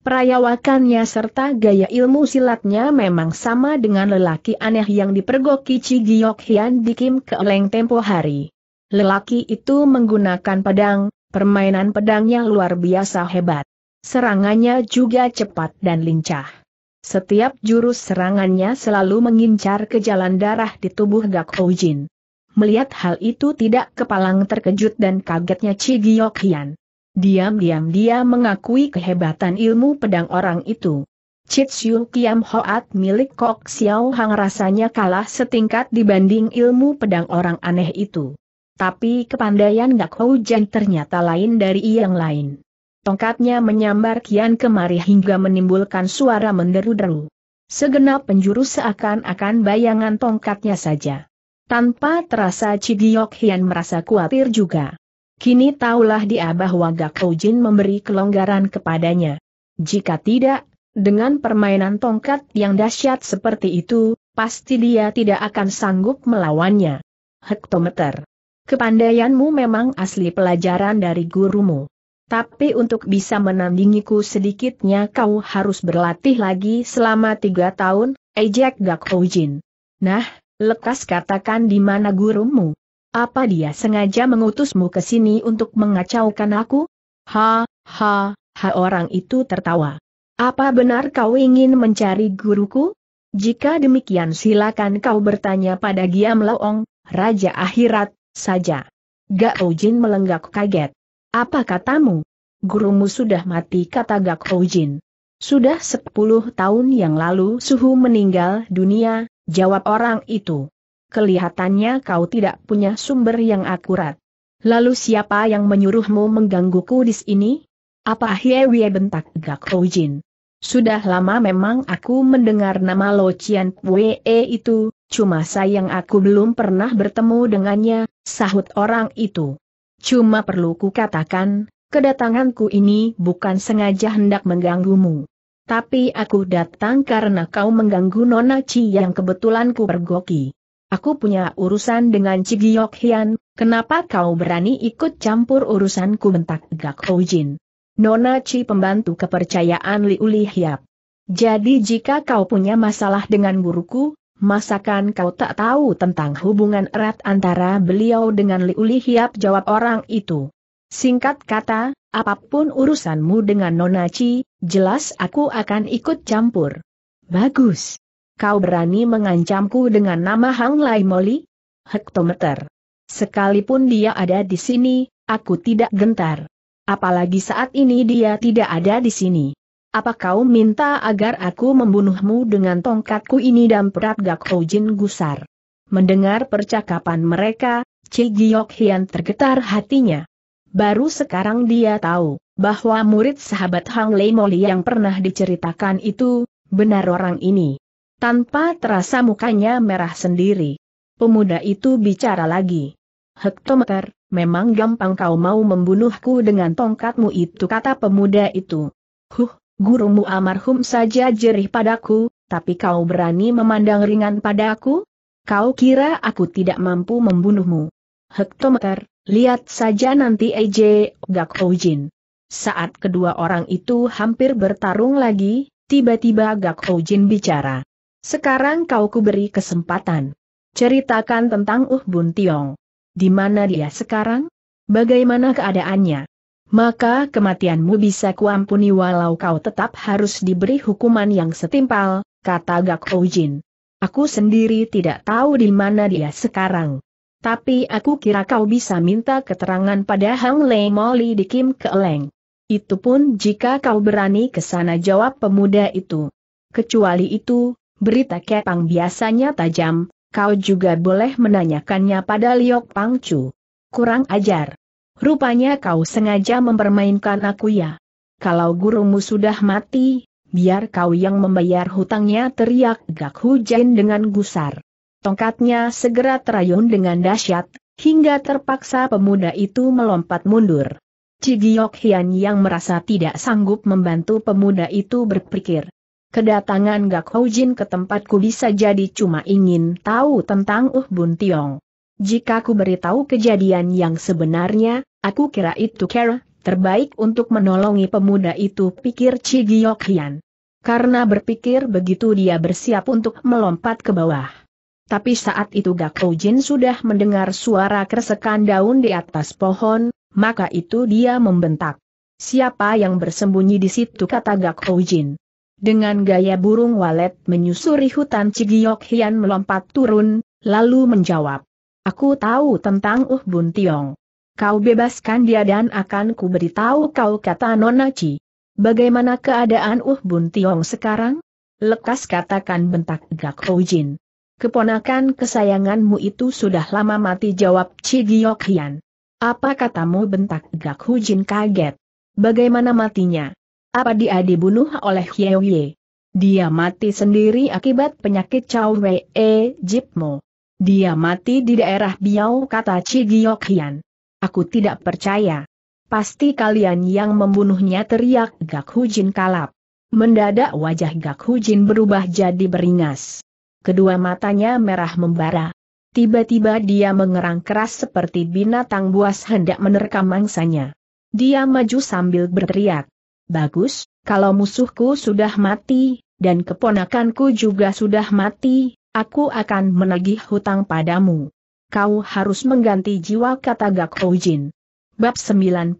perayawakannya serta gaya ilmu silatnya memang sama dengan lelaki aneh yang dipergoki Chi Giok Hian di Kim Keeleng tempo hari. Lelaki itu menggunakan pedang, permainan pedangnya luar biasa hebat. Serangannya juga cepat dan lincah. Setiap jurus serangannya selalu mengincar ke jalan darah di tubuh Gak Jin. Melihat hal itu tidak kepalang terkejut dan kagetnya Chi Giok Hian. Diam-diam dia mengakui kehebatan ilmu pedang orang itu. Chitsiu Kiam Hoat milik Kok Xiao Hang rasanya kalah setingkat dibanding ilmu pedang orang aneh itu. Tapi kepandaian Gak Hou Jin ternyata lain dari yang lain. Tongkatnya menyambar kian kemari hingga menimbulkan suara menderu-deru. Segenap penjuru seakan-akan bayangan tongkatnya saja. Tanpa terasa Cidiok Hian merasa khawatir juga. Kini taulah dia bahwa Gakau Jin memberi kelonggaran kepadanya. Jika tidak, dengan permainan tongkat yang dahsyat seperti itu, pasti dia tidak akan sanggup melawannya. Hektometer. Kepandaianmu memang asli pelajaran dari gurumu. Tapi untuk bisa menandingiku sedikitnya kau harus berlatih lagi selama tiga tahun, ejek Gak Ojin. Nah, lekas katakan di mana gurumu. Apa dia sengaja mengutusmu ke sini untuk mengacaukan aku? Ha, ha, ha orang itu tertawa. Apa benar kau ingin mencari guruku? Jika demikian silakan kau bertanya pada Giam Loong, Raja Akhirat, saja. Gak Ojin melenggak kaget. Apa katamu? Gurumu sudah mati kata Gak Jin. Sudah sepuluh tahun yang lalu Suhu meninggal dunia, jawab orang itu. Kelihatannya kau tidak punya sumber yang akurat. Lalu siapa yang menyuruhmu menggangguku di sini? Apa Hiewie bentak Gak Jin? Sudah lama memang aku mendengar nama Lo Chien Pue e itu, cuma sayang aku belum pernah bertemu dengannya, sahut orang itu. Cuma perlu kukatakan, kedatanganku ini bukan sengaja hendak mengganggumu. Tapi aku datang karena kau mengganggu Nona Ci yang kebetulan ku pergoki. Aku punya urusan dengan Ci Giyok Hian, kenapa kau berani ikut campur urusanku bentak Gak Ojin. Nona Ci pembantu kepercayaan Liuli Li Hiap. Jadi jika kau punya masalah dengan guruku, Masakan kau tak tahu tentang hubungan erat antara beliau dengan Liu Li Hiap jawab orang itu. Singkat kata, apapun urusanmu dengan Nona jelas aku akan ikut campur. Bagus. Kau berani mengancamku dengan nama Hang Lai Moli? Hektometer. Sekalipun dia ada di sini, aku tidak gentar. Apalagi saat ini dia tidak ada di sini. Apa kau minta agar aku membunuhmu dengan tongkatku ini dan perat Gak gusar? Mendengar percakapan mereka, Ci Giok Hian tergetar hatinya. Baru sekarang dia tahu, bahwa murid sahabat Hang Lei Moli yang pernah diceritakan itu, benar orang ini. Tanpa terasa mukanya merah sendiri. Pemuda itu bicara lagi. Hektometer, memang gampang kau mau membunuhku dengan tongkatmu itu kata pemuda itu. Huh, gurumu amarhum saja jerih padaku, tapi kau berani memandang ringan padaku? Kau kira aku tidak mampu membunuhmu? Hektometer, lihat saja nanti EJ Gak Jin. Saat kedua orang itu hampir bertarung lagi, tiba-tiba Gak Jin bicara. Sekarang kau kuberi kesempatan. Ceritakan tentang Uh Bun Tiong. Di mana dia sekarang? Bagaimana keadaannya? maka kematianmu bisa kuampuni walau kau tetap harus diberi hukuman yang setimpal, kata Gak Oujin. Aku sendiri tidak tahu di mana dia sekarang. Tapi aku kira kau bisa minta keterangan pada Hang Lei Moli di Kim Keeleng. Itu pun jika kau berani ke sana jawab pemuda itu. Kecuali itu, berita kepang biasanya tajam, kau juga boleh menanyakannya pada Liok Pangcu. Kurang ajar. Rupanya kau sengaja mempermainkan aku ya. Kalau gurumu sudah mati, biar kau yang membayar hutangnya teriak Gak Hujan dengan gusar. Tongkatnya segera terayun dengan dahsyat, hingga terpaksa pemuda itu melompat mundur. Cigiok Hian yang merasa tidak sanggup membantu pemuda itu berpikir. Kedatangan Gak Jin ke tempatku bisa jadi cuma ingin tahu tentang Uh Bun Tiong. Jika ku beritahu kejadian yang sebenarnya, aku kira itu kera, terbaik untuk menolongi pemuda itu pikir Cigiok Hian. Karena berpikir begitu dia bersiap untuk melompat ke bawah. Tapi saat itu Gakou Jin sudah mendengar suara kersekan daun di atas pohon, maka itu dia membentak. Siapa yang bersembunyi di situ kata Gakou Jin. Dengan gaya burung walet menyusuri hutan Cigiok Hian melompat turun, lalu menjawab. Aku tahu tentang Uh Bun Tiong. Kau bebaskan dia dan akan ku beritahu kau kata Nonaci. Bagaimana keadaan Uh Bun Tiong sekarang? Lekas katakan bentak Gak Jin. Keponakan kesayanganmu itu sudah lama mati jawab Chi Giok Hian. Apa katamu bentak Gak Jin kaget. Bagaimana matinya? Apa dia dibunuh oleh Hye Ye? Dia mati sendiri akibat penyakit Chow Wei eh, Jipmo. Dia mati di daerah Biau kata Cigiok Hian. Aku tidak percaya. Pasti kalian yang membunuhnya teriak Gak Hujin kalap. Mendadak wajah Gak Hujin berubah jadi beringas. Kedua matanya merah membara. Tiba-tiba dia mengerang keras seperti binatang buas hendak menerkam mangsanya. Dia maju sambil berteriak. Bagus, kalau musuhku sudah mati, dan keponakanku juga sudah mati, Aku akan menagih hutang padamu. Kau harus mengganti jiwa kata Gak Ojin. Bab 94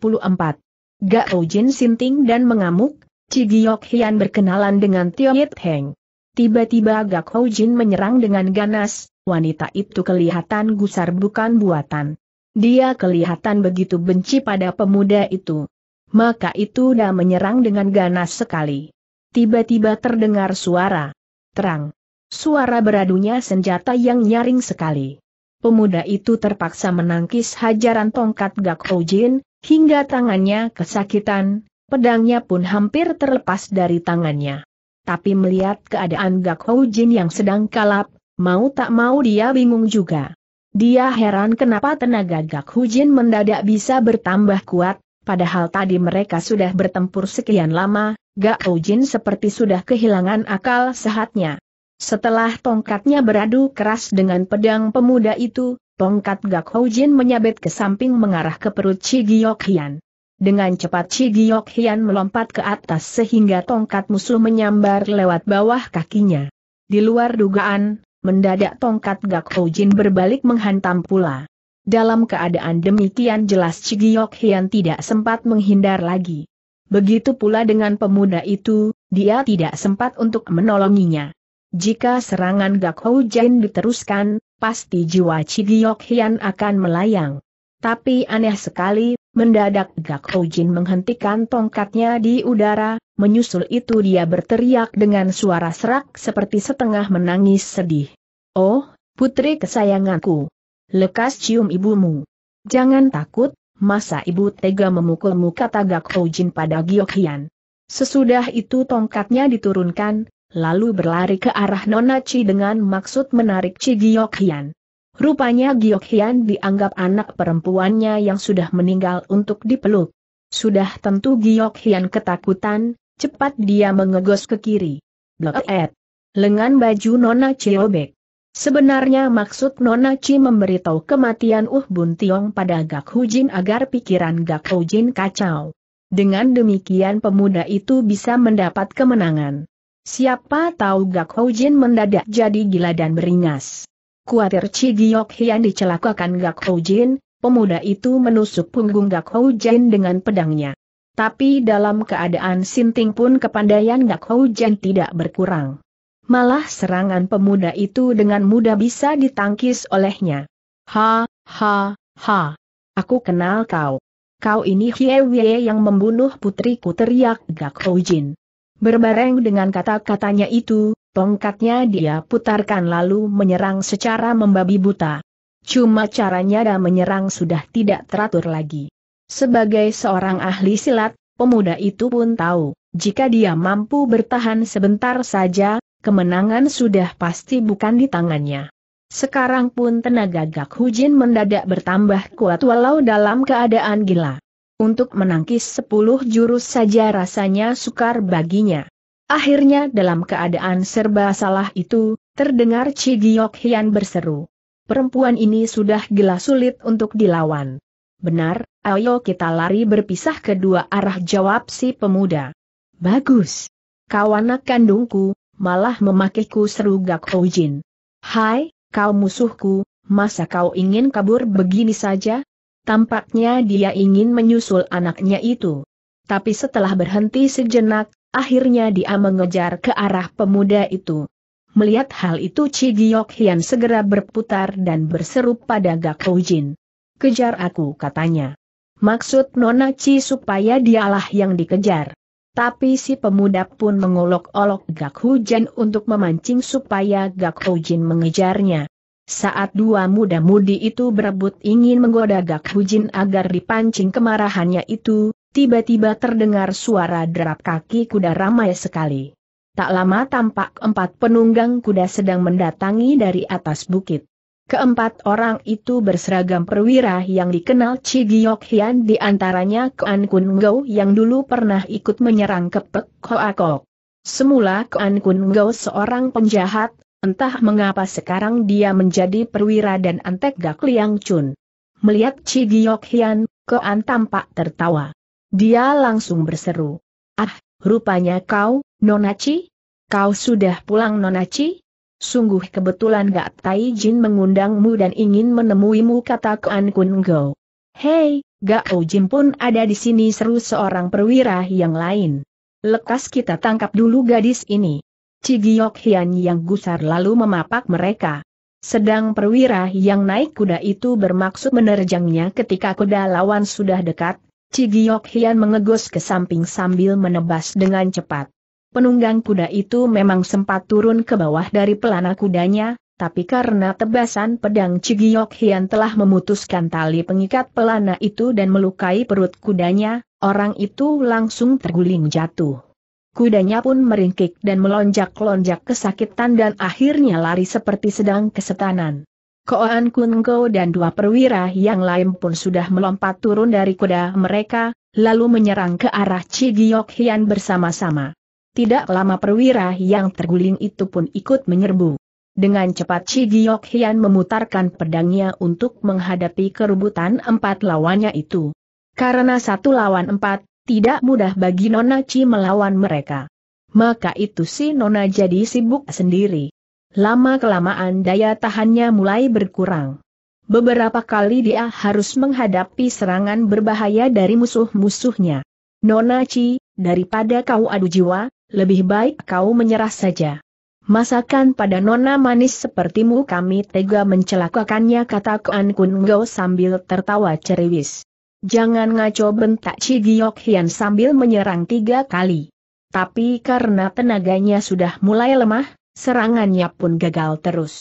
Gak Ojin sinting dan mengamuk, Cigiok Hian berkenalan dengan Tio Yit Heng. Tiba-tiba Gak Ojin menyerang dengan ganas, wanita itu kelihatan gusar bukan buatan. Dia kelihatan begitu benci pada pemuda itu. Maka itu dah menyerang dengan ganas sekali. Tiba-tiba terdengar suara. Terang. Suara beradunya senjata yang nyaring sekali. Pemuda itu terpaksa menangkis hajaran tongkat Gak Jin, hingga tangannya kesakitan, pedangnya pun hampir terlepas dari tangannya. Tapi melihat keadaan Gak Jin yang sedang kalap, mau tak mau dia bingung juga. Dia heran kenapa tenaga Gak Jin mendadak bisa bertambah kuat, padahal tadi mereka sudah bertempur sekian lama, Gak Jin seperti sudah kehilangan akal sehatnya. Setelah tongkatnya beradu keras dengan pedang pemuda itu, tongkat Gak Jin menyabet ke samping mengarah ke perut Chi Hian. Dengan cepat Chi Hian melompat ke atas sehingga tongkat musuh menyambar lewat bawah kakinya. Di luar dugaan, mendadak tongkat Gak Jin berbalik menghantam pula. Dalam keadaan demikian jelas Cigiok Hian tidak sempat menghindar lagi. Begitu pula dengan pemuda itu, dia tidak sempat untuk menolonginya. Jika serangan Gak Hou Jin diteruskan, pasti jiwa Cigiok Hian akan melayang. Tapi aneh sekali, mendadak Gak Hou Jin menghentikan tongkatnya di udara, menyusul itu dia berteriak dengan suara serak seperti setengah menangis sedih. Oh, putri kesayanganku. Lekas cium ibumu. Jangan takut, masa ibu tega memukulmu kata Gak Jin pada Giok Hian. Sesudah itu tongkatnya diturunkan, lalu berlari ke arah Nona Chi dengan maksud menarik Chi Giok Hian. Rupanya Giok Hian dianggap anak perempuannya yang sudah meninggal untuk dipeluk. Sudah tentu Giok Hian ketakutan, cepat dia mengegos ke kiri. Bleet. Lengan baju Nona Chi obek. Sebenarnya maksud Nona Chi memberitahu kematian Uh Bun Tiong pada Gak Hujin agar pikiran Gak Hujin kacau. Dengan demikian pemuda itu bisa mendapat kemenangan. Siapa tahu Gak Jin mendadak jadi gila dan beringas. Kuatir Chi Giok Hian dicelakakan Gak Jin, pemuda itu menusuk punggung Gak Jin dengan pedangnya. Tapi dalam keadaan sinting pun kepandaian Gak Jin tidak berkurang. Malah serangan pemuda itu dengan mudah bisa ditangkis olehnya. Ha, ha, ha. Aku kenal kau. Kau ini Hie Wei yang membunuh putriku teriak Gak Jin. Berbareng dengan kata-katanya itu, tongkatnya dia putarkan lalu menyerang secara membabi buta. Cuma caranya dan menyerang sudah tidak teratur lagi. Sebagai seorang ahli silat, pemuda itu pun tahu, jika dia mampu bertahan sebentar saja, kemenangan sudah pasti bukan di tangannya. Sekarang pun tenaga Gak Hujin mendadak bertambah kuat walau dalam keadaan gila. Untuk menangkis sepuluh jurus saja rasanya sukar baginya. Akhirnya dalam keadaan serba salah itu, terdengar Cigiok Hian berseru. Perempuan ini sudah gila sulit untuk dilawan. Benar, ayo kita lari berpisah ke dua arah jawab si pemuda. Bagus. Kau anak kandungku, malah memakiku seru Gak kaujin. Hai, kau musuhku, masa kau ingin kabur begini saja? Tampaknya dia ingin menyusul anaknya itu. Tapi setelah berhenti sejenak, akhirnya dia mengejar ke arah pemuda itu. Melihat hal itu Chi Giok Hian segera berputar dan berseru pada Gak Jin. Kejar aku katanya. Maksud Nona Chi supaya dialah yang dikejar. Tapi si pemuda pun mengolok-olok Gak Hujan untuk memancing supaya Gak Hujin mengejarnya. Saat dua muda-mudi itu berebut ingin menggoda Gak Hujin agar dipancing kemarahannya itu, tiba-tiba terdengar suara derap kaki kuda ramai sekali. Tak lama tampak empat penunggang kuda sedang mendatangi dari atas bukit. Keempat orang itu berseragam perwira yang dikenal Cigiok Hian di antaranya Kuan Kun Gou yang dulu pernah ikut menyerang kepek Hoa Kok. Semula Kuan Kun Gou seorang penjahat, Entah mengapa sekarang dia menjadi perwira dan antek Gak Liang Chun. Melihat Chi Giok Hian, Koan tampak tertawa. Dia langsung berseru. Ah, rupanya kau, Nona Chi? Kau sudah pulang Nona Chi? Sungguh kebetulan Gak Tai Jin mengundangmu dan ingin menemuimu kata Koan Kun Go. Hei, Gak Jin pun ada di sini seru seorang perwira yang lain. Lekas kita tangkap dulu gadis ini. Cigiok Hian yang gusar lalu memapak mereka. Sedang perwira yang naik kuda itu bermaksud menerjangnya ketika kuda lawan sudah dekat, Cigiok Hian mengegos ke samping sambil menebas dengan cepat. Penunggang kuda itu memang sempat turun ke bawah dari pelana kudanya, tapi karena tebasan pedang Cigiok Hian telah memutuskan tali pengikat pelana itu dan melukai perut kudanya, orang itu langsung terguling jatuh kudanya pun meringkik dan melonjak-lonjak kesakitan dan akhirnya lari seperti sedang kesetanan. Koan Kungo dan dua perwira yang lain pun sudah melompat turun dari kuda mereka, lalu menyerang ke arah Cigiok Hian bersama-sama. Tidak lama perwira yang terguling itu pun ikut menyerbu. Dengan cepat Cigiok Hian memutarkan pedangnya untuk menghadapi kerubutan empat lawannya itu. Karena satu lawan empat, tidak mudah bagi Nona Ci melawan mereka. Maka itu si Nona jadi sibuk sendiri. Lama-kelamaan daya tahannya mulai berkurang. Beberapa kali dia harus menghadapi serangan berbahaya dari musuh-musuhnya. Nona Ci, daripada kau adu jiwa, lebih baik kau menyerah saja. Masakan pada nona manis sepertimu kami tega mencelakakannya kata Kuan Kun Go sambil tertawa ceriwis. Jangan ngaco bentak Cigiok Hian sambil menyerang tiga kali. Tapi karena tenaganya sudah mulai lemah, serangannya pun gagal terus.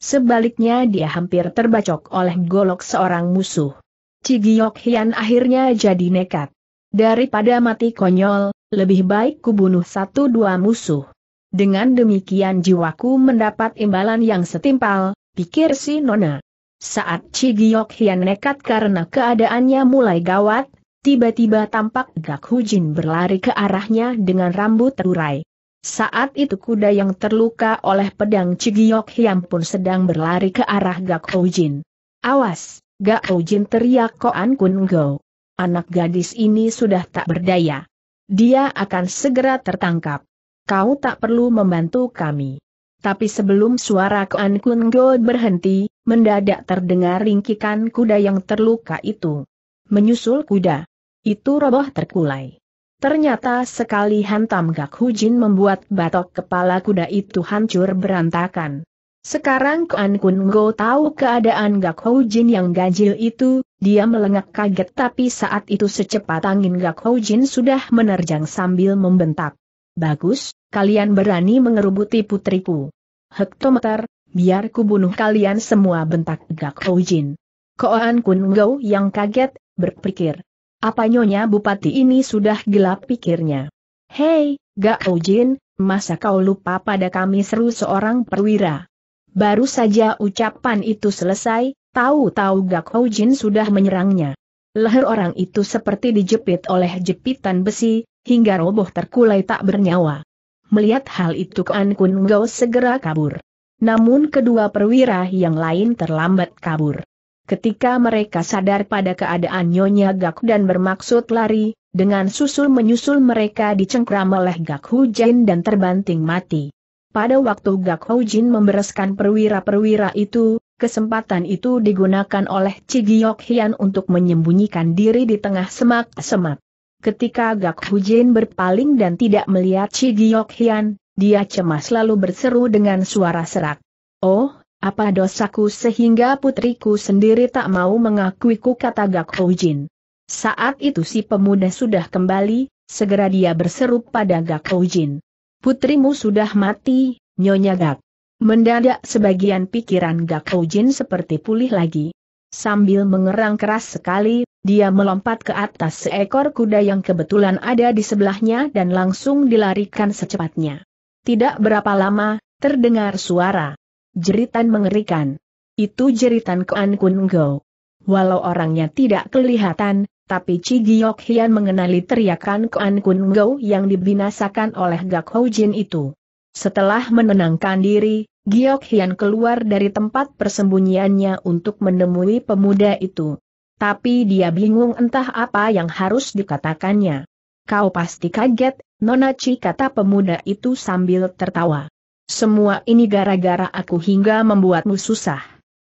Sebaliknya dia hampir terbacok oleh golok seorang musuh. Cigiok Hian akhirnya jadi nekat. Daripada mati konyol, lebih baik kubunuh satu dua musuh. Dengan demikian jiwaku mendapat imbalan yang setimpal, pikir si Nona. Saat Cigiok Hian nekat karena keadaannya mulai gawat, tiba-tiba tampak Gak Hujin berlari ke arahnya dengan rambut terurai. Saat itu kuda yang terluka oleh pedang Cigiok Hian pun sedang berlari ke arah Gak Hujin. Awas, Gak Hujin teriak Koan Kun Go. Anak gadis ini sudah tak berdaya. Dia akan segera tertangkap. Kau tak perlu membantu kami. Tapi sebelum suara Kuan Kun Go berhenti, mendadak terdengar ringkikan kuda yang terluka itu. Menyusul kuda. Itu roboh terkulai. Ternyata sekali hantam Gak Hujin membuat batok kepala kuda itu hancur berantakan. Sekarang Kuan Kun Go tahu keadaan Gak Hujin yang ganjil itu, dia melengak kaget tapi saat itu secepat angin Gak Hujin sudah menerjang sambil membentak. Bagus, kalian berani mengerubuti putriku. Hektometer, biar ku kalian semua bentak gak kau Koan Kun Gou yang kaget, berpikir. Apa nyonya bupati ini sudah gelap pikirnya? Hei, gak kau masa kau lupa pada kami seru seorang perwira. Baru saja ucapan itu selesai, tahu-tahu gak kau sudah menyerangnya. Leher orang itu seperti dijepit oleh jepitan besi, hingga roboh terkulai tak bernyawa. Melihat hal itu Kuan Kun Gao segera kabur. Namun kedua perwira yang lain terlambat kabur. Ketika mereka sadar pada keadaan Nyonya Gak dan bermaksud lari, dengan susul menyusul mereka dicengkram oleh Gak Jin dan terbanting mati. Pada waktu Gak Jin membereskan perwira-perwira itu, kesempatan itu digunakan oleh Cigiok Hian untuk menyembunyikan diri di tengah semak-semak. Ketika Gak Hujin berpaling dan tidak melihat Chi Giok Hian, dia cemas lalu berseru dengan suara serak. Oh, apa dosaku sehingga putriku sendiri tak mau mengakuiku kata Gak Hujin. Saat itu si pemuda sudah kembali, segera dia berseru pada Gak Hujin. Putrimu sudah mati, Nyonya Gak. Mendadak sebagian pikiran Gak Hujin seperti pulih lagi. Sambil mengerang keras sekali, dia melompat ke atas seekor kuda yang kebetulan ada di sebelahnya dan langsung dilarikan secepatnya. Tidak berapa lama, terdengar suara. Jeritan mengerikan. Itu jeritan Kuan Kun Go. Walau orangnya tidak kelihatan, tapi Chi Giok Hian mengenali teriakan Kuan Kun Go yang dibinasakan oleh Gak Ho Jin itu. Setelah menenangkan diri, Giok Hian keluar dari tempat persembunyiannya untuk menemui pemuda itu. Tapi dia bingung entah apa yang harus dikatakannya. Kau pasti kaget, Nona Cik kata pemuda itu sambil tertawa. Semua ini gara-gara aku hingga membuatmu susah.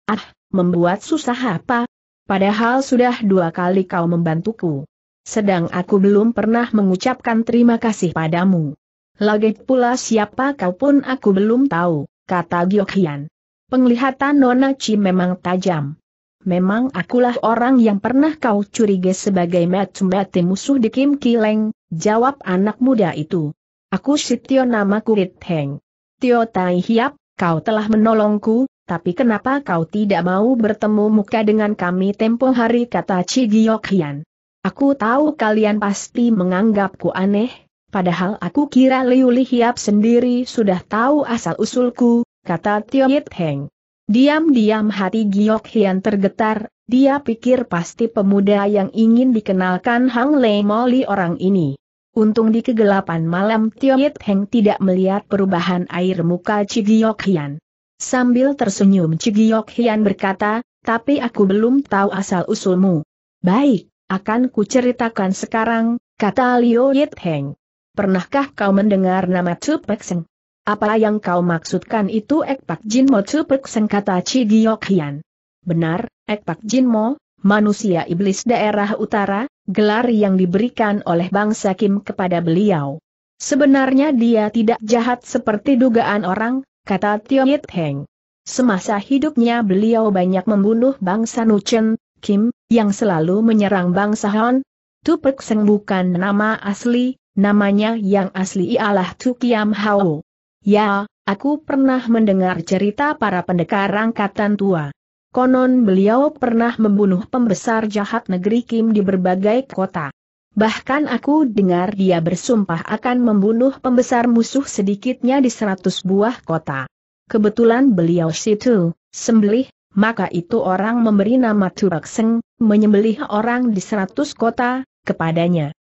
Ah, membuat susah apa? Padahal sudah dua kali kau membantuku. Sedang aku belum pernah mengucapkan terima kasih padamu. Lagi pula siapa kau pun aku belum tahu kata Gyokian. Penglihatan Nona Chi memang tajam. Memang akulah orang yang pernah kau curiga sebagai mate-mate musuh di Kim Kileng, jawab anak muda itu. Aku si Tio nama Kurit Heng. Tio Tai Hiap, kau telah menolongku, tapi kenapa kau tidak mau bertemu muka dengan kami tempo hari kata Chi Gyokian. Aku tahu kalian pasti menganggapku aneh, padahal aku kira Liu Li sendiri sudah tahu asal-usulku, kata Tio Yit Heng. Diam-diam hati Giok Hian tergetar, dia pikir pasti pemuda yang ingin dikenalkan Hang Lei Moli orang ini. Untung di kegelapan malam Tio Yit Heng tidak melihat perubahan air muka Cigiok Hian. Sambil tersenyum Cigiok Hian berkata, tapi aku belum tahu asal-usulmu. Baik, akan kuceritakan sekarang, kata Liu Yit Heng. Pernahkah kau mendengar nama Tupek Seng? Apa yang kau maksudkan itu Ek Pak Jin Mo Seng kata Chi Giok Hian. Benar, Ek Pak Mo, manusia iblis daerah utara, gelar yang diberikan oleh bangsa Kim kepada beliau. Sebenarnya dia tidak jahat seperti dugaan orang, kata Tio Yit Heng. Semasa hidupnya beliau banyak membunuh bangsa Nuchen, Kim, yang selalu menyerang bangsa Han. Tupek Seng bukan nama asli, Namanya yang asli ialah Tukiam Hao. Ya, aku pernah mendengar cerita para pendekar angkatan tua. Konon beliau pernah membunuh pembesar jahat negeri Kim di berbagai kota. Bahkan aku dengar dia bersumpah akan membunuh pembesar musuh sedikitnya di seratus buah kota. Kebetulan beliau situ, sembelih, maka itu orang memberi nama Turakseng, menyembelih orang di seratus kota, kepadanya.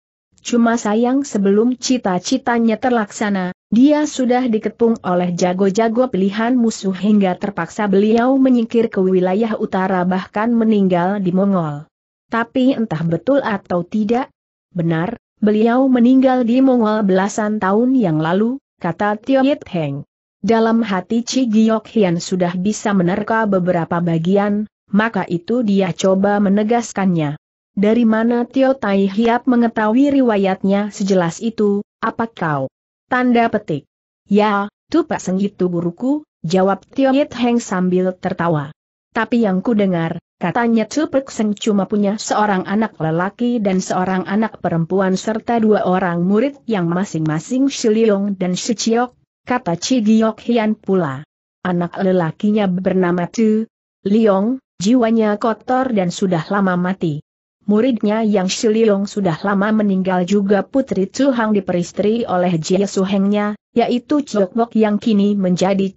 Cuma sayang sebelum cita-citanya terlaksana, dia sudah dikepung oleh jago-jago pilihan musuh hingga terpaksa beliau menyingkir ke wilayah utara bahkan meninggal di Mongol. Tapi entah betul atau tidak, benar, beliau meninggal di Mongol belasan tahun yang lalu, kata Tio Yit Heng. Dalam hati Chi Giok Hian sudah bisa menerka beberapa bagian, maka itu dia coba menegaskannya. Dari mana Tio Tai Hiap mengetahui riwayatnya sejelas itu, apa kau? Tanda petik. Ya, tupak itu buruku, jawab Tio Yit Heng sambil tertawa. Tapi yang ku dengar, katanya Tupak Seng cuma punya seorang anak lelaki dan seorang anak perempuan serta dua orang murid yang masing-masing Shiliong dan Shichiok, kata Chigiok Hian pula. Anak lelakinya bernama Tu Liong, jiwanya kotor dan sudah lama mati. Muridnya Yang Shiliong sudah lama meninggal juga Putri Chu Hang diperistri oleh Jia Suhengnya, yaitu Chokbok yang kini menjadi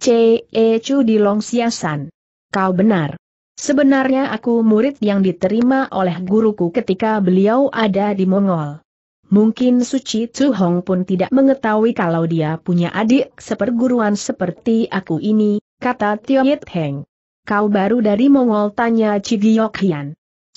E. Chu di Long Siasan. Kau benar. Sebenarnya aku murid yang diterima oleh guruku ketika beliau ada di Mongol. Mungkin Suci Hong pun tidak mengetahui kalau dia punya adik seperguruan seperti aku ini, kata Tiong Yit Heng. Kau baru dari Mongol tanya Cigiok Hian.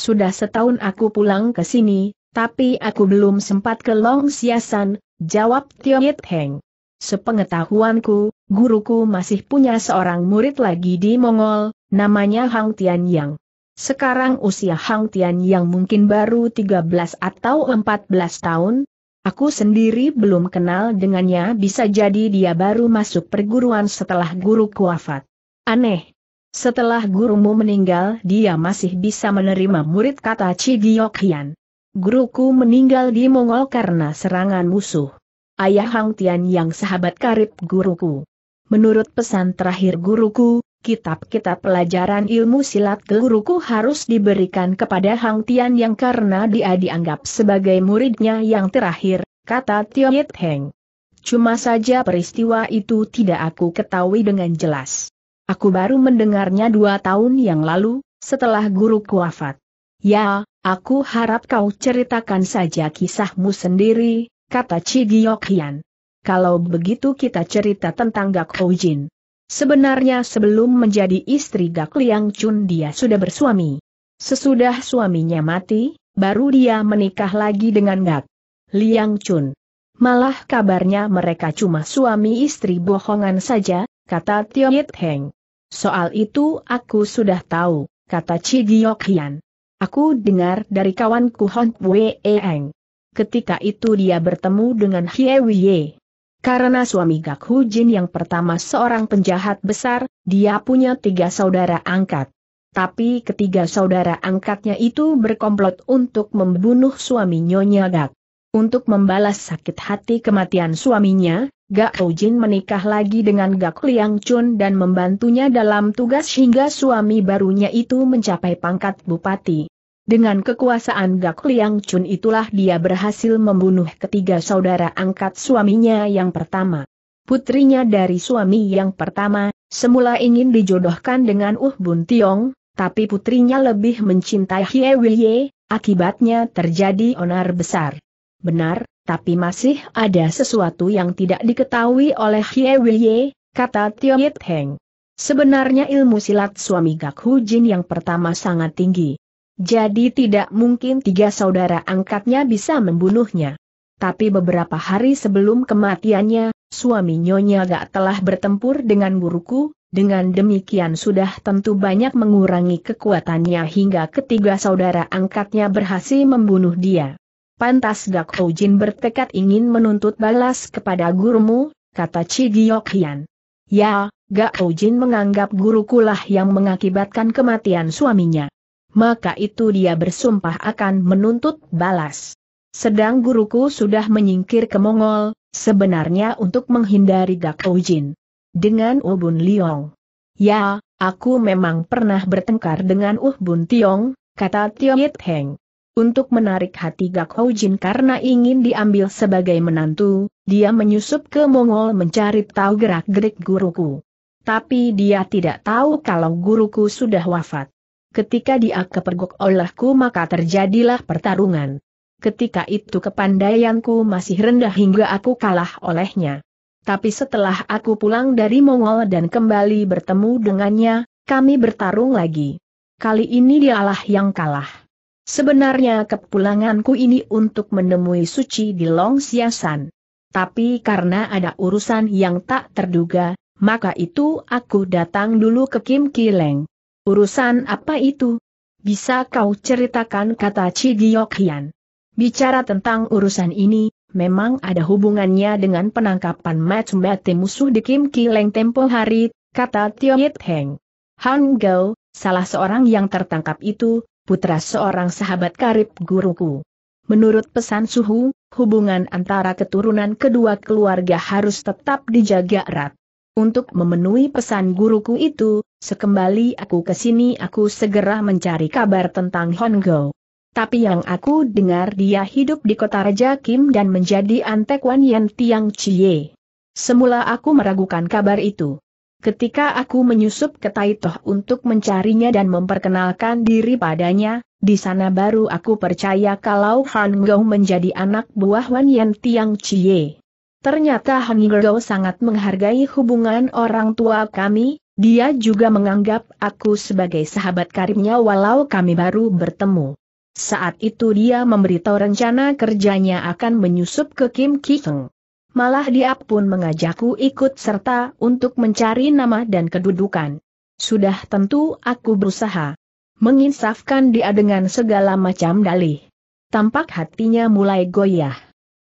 Sudah setahun aku pulang ke sini, tapi aku belum sempat ke Long Siasan, jawab Tio Yit Heng. Sepengetahuanku, guruku masih punya seorang murid lagi di Mongol, namanya Hang Tian Yang. Sekarang usia Hang Tian Yang mungkin baru 13 atau 14 tahun. Aku sendiri belum kenal dengannya bisa jadi dia baru masuk perguruan setelah guruku wafat. Aneh, setelah gurumu meninggal dia masih bisa menerima murid kata Cigiok Hian. Guruku meninggal di Mongol karena serangan musuh. Ayah Hang Tian yang sahabat karib guruku. Menurut pesan terakhir guruku, kitab-kitab pelajaran ilmu silat guruku harus diberikan kepada Hang Tian yang karena dia dianggap sebagai muridnya yang terakhir, kata Tio Yit Heng. Cuma saja peristiwa itu tidak aku ketahui dengan jelas. Aku baru mendengarnya dua tahun yang lalu, setelah guruku wafat. Ya, aku harap kau ceritakan saja kisahmu sendiri, kata Chigiyok Kalau begitu kita cerita tentang Gak Jin. Sebenarnya sebelum menjadi istri Gak Liang Chun dia sudah bersuami. Sesudah suaminya mati, baru dia menikah lagi dengan Gak Liang Chun. Malah kabarnya mereka cuma suami istri bohongan saja, kata Yit Heng. Soal itu aku sudah tahu, kata Chi Giok Hian. Aku dengar dari kawanku Hong Wei Eng. Ketika itu dia bertemu dengan Hie Wei. Karena suami Gak Hu Jin yang pertama seorang penjahat besar, dia punya tiga saudara angkat. Tapi ketiga saudara angkatnya itu berkomplot untuk membunuh suami Nyonya Gak. Untuk membalas sakit hati kematian suaminya, Gak Jin menikah lagi dengan Gak Liang Chun dan membantunya dalam tugas hingga suami barunya itu mencapai pangkat bupati. Dengan kekuasaan Gak Liang Chun itulah dia berhasil membunuh ketiga saudara angkat suaminya yang pertama. Putrinya dari suami yang pertama, semula ingin dijodohkan dengan Uh Bun Tiong, tapi putrinya lebih mencintai Hie Wei akibatnya terjadi onar besar. Benar, tapi masih ada sesuatu yang tidak diketahui oleh Hye Wilye, kata Tio Yit Heng. Sebenarnya ilmu silat suami Gak Hu Jin yang pertama sangat tinggi. Jadi tidak mungkin tiga saudara angkatnya bisa membunuhnya. Tapi beberapa hari sebelum kematiannya, suami Nyonya Gak telah bertempur dengan guruku, dengan demikian sudah tentu banyak mengurangi kekuatannya hingga ketiga saudara angkatnya berhasil membunuh dia. Pantas Dak Jin bertekad ingin menuntut balas kepada gurumu, kata Chi Giok Hian. Ya, Gak Jin menganggap gurukulah yang mengakibatkan kematian suaminya. Maka itu dia bersumpah akan menuntut balas. Sedang guruku sudah menyingkir ke Mongol, sebenarnya untuk menghindari Gak Jin. Dengan Ubun Liong. Ya, aku memang pernah bertengkar dengan Bun Tiong, kata Yit Heng. Untuk menarik hati Hou Jin karena ingin diambil sebagai menantu, dia menyusup ke Mongol mencari tahu gerak-gerik guruku. Tapi dia tidak tahu kalau guruku sudah wafat. Ketika dia kepergok olehku maka terjadilah pertarungan. Ketika itu kepandaianku masih rendah hingga aku kalah olehnya. Tapi setelah aku pulang dari Mongol dan kembali bertemu dengannya, kami bertarung lagi. Kali ini dialah yang kalah. Sebenarnya kepulanganku ini untuk menemui Suci di Long Siasan. Tapi karena ada urusan yang tak terduga, maka itu aku datang dulu ke Kim Kileng. Urusan apa itu? Bisa kau ceritakan kata Chi Hian. Bicara tentang urusan ini, memang ada hubungannya dengan penangkapan match mati musuh di Kim Kileng tempo hari, kata Tio Yit Heng. Han Gao, salah seorang yang tertangkap itu, putra seorang sahabat karib guruku. Menurut pesan suhu, hubungan antara keturunan kedua keluarga harus tetap dijaga erat. Untuk memenuhi pesan guruku itu, sekembali aku ke sini aku segera mencari kabar tentang Honggo. Tapi yang aku dengar dia hidup di kota Raja Kim dan menjadi antek Wan Yan Tiang Chie. Semula aku meragukan kabar itu. Ketika aku menyusup ke Taitoh untuk mencarinya dan memperkenalkan diri padanya, di sana baru aku percaya kalau Han Gou menjadi anak buah Wan Yan Tiang Chie. Ternyata Han Gou sangat menghargai hubungan orang tua kami, dia juga menganggap aku sebagai sahabat karibnya walau kami baru bertemu. Saat itu dia memberitahu rencana kerjanya akan menyusup ke Kim Ki malah dia pun mengajakku ikut serta untuk mencari nama dan kedudukan. Sudah tentu aku berusaha menginsafkan dia dengan segala macam dalih. Tampak hatinya mulai goyah.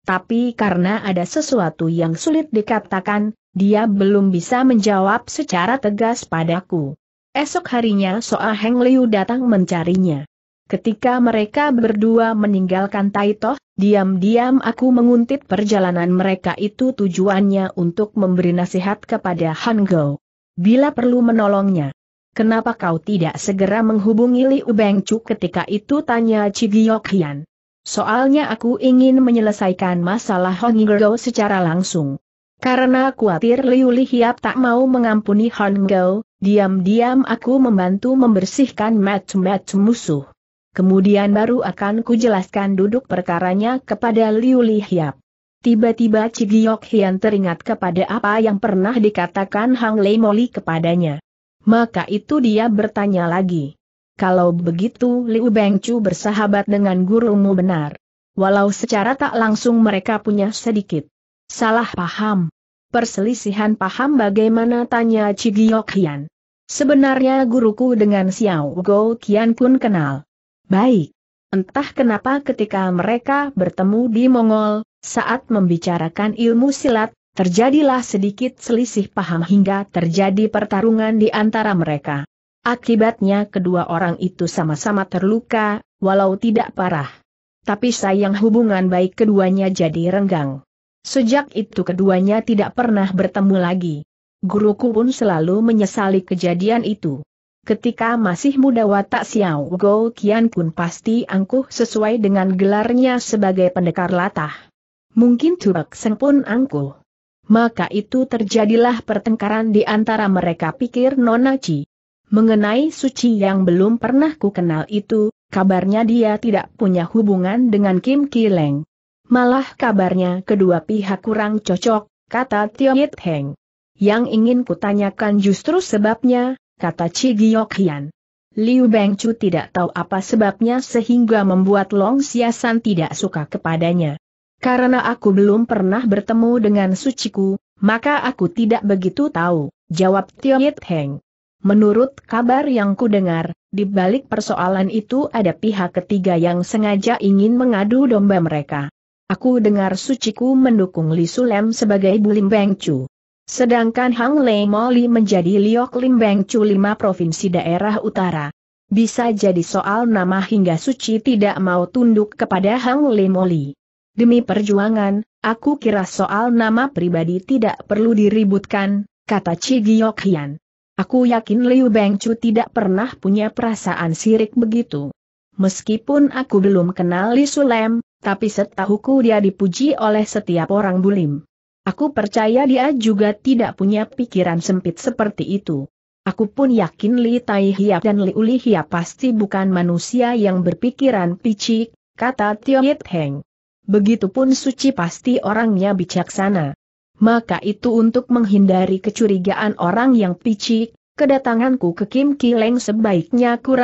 Tapi karena ada sesuatu yang sulit dikatakan, dia belum bisa menjawab secara tegas padaku. Esok harinya Soa Heng Liu datang mencarinya. Ketika mereka berdua meninggalkan Taitoh, Diam-diam aku menguntit perjalanan mereka itu tujuannya untuk memberi nasihat kepada Han Go. Bila perlu menolongnya. Kenapa kau tidak segera menghubungi Liu Bengcu ketika itu tanya Cigiok Hian. Soalnya aku ingin menyelesaikan masalah Han Go secara langsung. Karena khawatir Liu Lihiap tak mau mengampuni Han Go, diam-diam aku membantu membersihkan mat-mat musuh kemudian baru akan kujelaskan duduk perkaranya kepada Liu Lihiap. Tiba-tiba Cigiok Hian teringat kepada apa yang pernah dikatakan Hang Lei Moli kepadanya. Maka itu dia bertanya lagi. Kalau begitu Liu Bengcu bersahabat dengan gurumu benar. Walau secara tak langsung mereka punya sedikit. Salah paham. Perselisihan paham bagaimana tanya Cigiok Hian. Sebenarnya guruku dengan Xiao Go Kian pun kenal. Baik. Entah kenapa ketika mereka bertemu di Mongol, saat membicarakan ilmu silat, terjadilah sedikit selisih paham hingga terjadi pertarungan di antara mereka. Akibatnya kedua orang itu sama-sama terluka, walau tidak parah. Tapi sayang hubungan baik keduanya jadi renggang. Sejak itu keduanya tidak pernah bertemu lagi. Guruku pun selalu menyesali kejadian itu ketika masih muda watak Xiao Go Kian pun pasti angkuh sesuai dengan gelarnya sebagai pendekar latah. Mungkin Turak Seng pun angkuh. Maka itu terjadilah pertengkaran di antara mereka pikir Nonaci. Mengenai Suci yang belum pernah ku kenal itu, kabarnya dia tidak punya hubungan dengan Kim Kileng. Malah kabarnya kedua pihak kurang cocok, kata Tiong Yit Heng. Yang ingin kutanyakan justru sebabnya, kata Chi Giok Hian. Liu Bengcu tidak tahu apa sebabnya sehingga membuat Long Xiasan tidak suka kepadanya. Karena aku belum pernah bertemu dengan suciku, maka aku tidak begitu tahu, jawab Tio Yit Heng. Menurut kabar yang kudengar, di balik persoalan itu ada pihak ketiga yang sengaja ingin mengadu domba mereka. Aku dengar suciku mendukung Li Sulem sebagai Bulim Bengcu. Sedangkan Hang Lei Moli menjadi Liok Lim Beng Chu lima provinsi daerah utara. Bisa jadi soal nama hingga suci tidak mau tunduk kepada Hang Lei Moli. Demi perjuangan, aku kira soal nama pribadi tidak perlu diributkan, kata Chi Giok Hian. Aku yakin Liu Beng Chu tidak pernah punya perasaan sirik begitu. Meskipun aku belum kenal Li Sulem, tapi setahuku dia dipuji oleh setiap orang bulim. Aku percaya dia juga tidak punya pikiran sempit seperti itu. Aku pun yakin Li Tai Hiap dan Li Uli Hiap pasti bukan manusia yang berpikiran picik, kata Tio Yit Heng. Begitupun suci pasti orangnya bijaksana. Maka itu untuk menghindari kecurigaan orang yang picik, kedatanganku ke Kim Kileng sebaiknya ku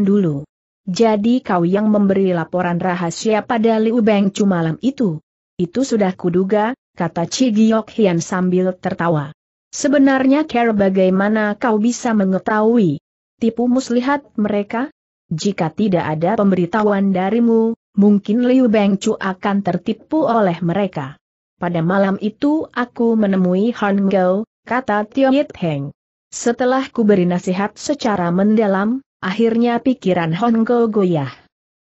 dulu. Jadi kau yang memberi laporan rahasia pada Liu Beng Chu malam itu. Itu sudah kuduga, kata Cigiok Hian sambil tertawa. Sebenarnya care bagaimana kau bisa mengetahui? Tipu muslihat mereka? Jika tidak ada pemberitahuan darimu, mungkin Liu Bengcu akan tertipu oleh mereka. Pada malam itu aku menemui Han Gao, kata Tio Yit Heng. Setelah ku beri nasihat secara mendalam, akhirnya pikiran Hong Gao goyah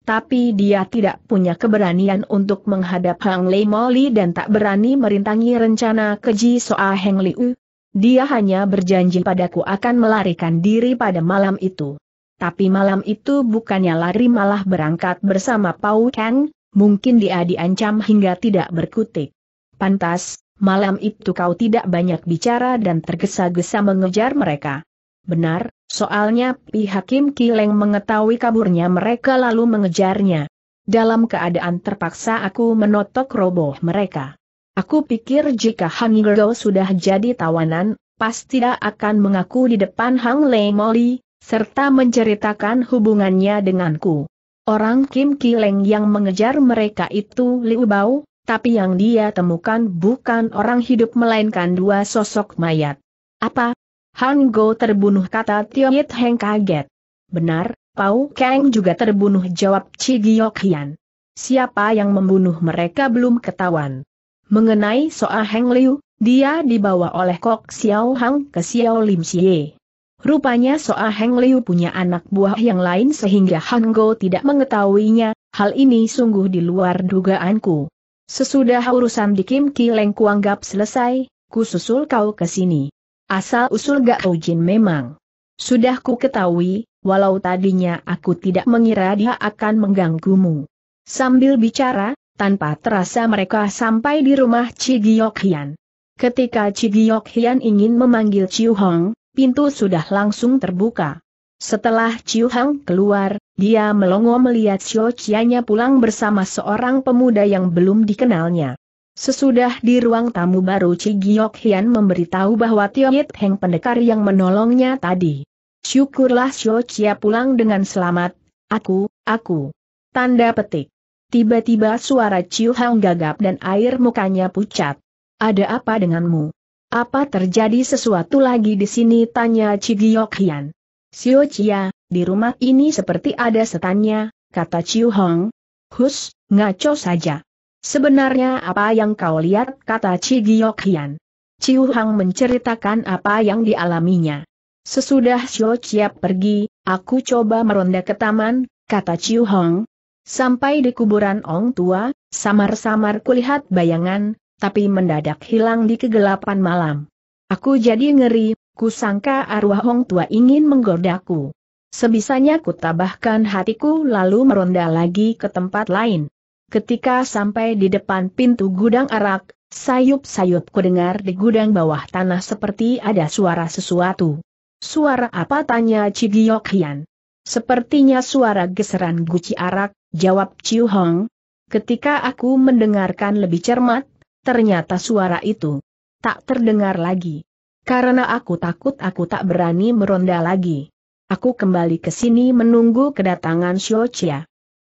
tapi dia tidak punya keberanian untuk menghadap Hang Lei Moli dan tak berani merintangi rencana keji Soa Heng Liu. Dia hanya berjanji padaku akan melarikan diri pada malam itu. Tapi malam itu bukannya lari malah berangkat bersama Pau Kang, mungkin dia diancam hingga tidak berkutik. Pantas, malam itu kau tidak banyak bicara dan tergesa-gesa mengejar mereka. Benar, Soalnya pihak Kim Kileng mengetahui kaburnya mereka lalu mengejarnya. Dalam keadaan terpaksa aku menotok roboh mereka. Aku pikir jika Hang Gerdo sudah jadi tawanan, pasti tidak akan mengaku di depan Hang Lei Moli, serta menceritakan hubungannya denganku. Orang Kim Kileng yang mengejar mereka itu Liu Bao, tapi yang dia temukan bukan orang hidup melainkan dua sosok mayat. Apa, Han Go terbunuh kata Tio Yit Heng kaget. Benar, Pau Kang juga terbunuh jawab Chi Giok Hian. Siapa yang membunuh mereka belum ketahuan. Mengenai Soa Heng Liu, dia dibawa oleh Kok Xiao Hang ke Xiao Lim Xie. Rupanya Soa Heng Liu punya anak buah yang lain sehingga Han Go tidak mengetahuinya, hal ini sungguh di luar dugaanku. Sesudah urusan di Kim Ki Leng kuanggap selesai, kususul kau ke sini. Asal-usul gak ujin memang. Sudah ku ketahui, walau tadinya aku tidak mengira dia akan mengganggumu. Sambil bicara, tanpa terasa mereka sampai di rumah Cigiok Hian. Ketika Cigiok Hian ingin memanggil Ciu Hong, pintu sudah langsung terbuka. Setelah Ciu Hong keluar, dia melongo melihat Xiao Chianya pulang bersama seorang pemuda yang belum dikenalnya. Sesudah di ruang tamu baru Chi Hian memberitahu bahwa Tio Yit Heng pendekar yang menolongnya tadi. Syukurlah Xiao Chia pulang dengan selamat, aku, aku. Tanda petik. Tiba-tiba suara Ciu Hang gagap dan air mukanya pucat. Ada apa denganmu? Apa terjadi sesuatu lagi di sini? Tanya Chi Giok Hian. Xiao Chia, di rumah ini seperti ada setannya, kata Ciu Hong. Hus, ngaco saja. Sebenarnya apa yang kau lihat kata Chi Giok Hian. Ciu Hang menceritakan apa yang dialaminya. Sesudah Xiao Chiap pergi, aku coba meronda ke taman, kata Ciu Hang. Sampai di kuburan Ong Tua, samar-samar kulihat bayangan, tapi mendadak hilang di kegelapan malam. Aku jadi ngeri, ku sangka arwah Ong Tua ingin menggodaku. Sebisanya kutabahkan hatiku lalu meronda lagi ke tempat lain. Ketika sampai di depan pintu gudang arak, sayup sayup kudengar di gudang bawah tanah seperti ada suara sesuatu. Suara apa tanya Cigiok Hian? Sepertinya suara geseran guci arak, jawab Ciu Hong. Ketika aku mendengarkan lebih cermat, ternyata suara itu tak terdengar lagi. Karena aku takut aku tak berani meronda lagi. Aku kembali ke sini menunggu kedatangan Xiao Chia.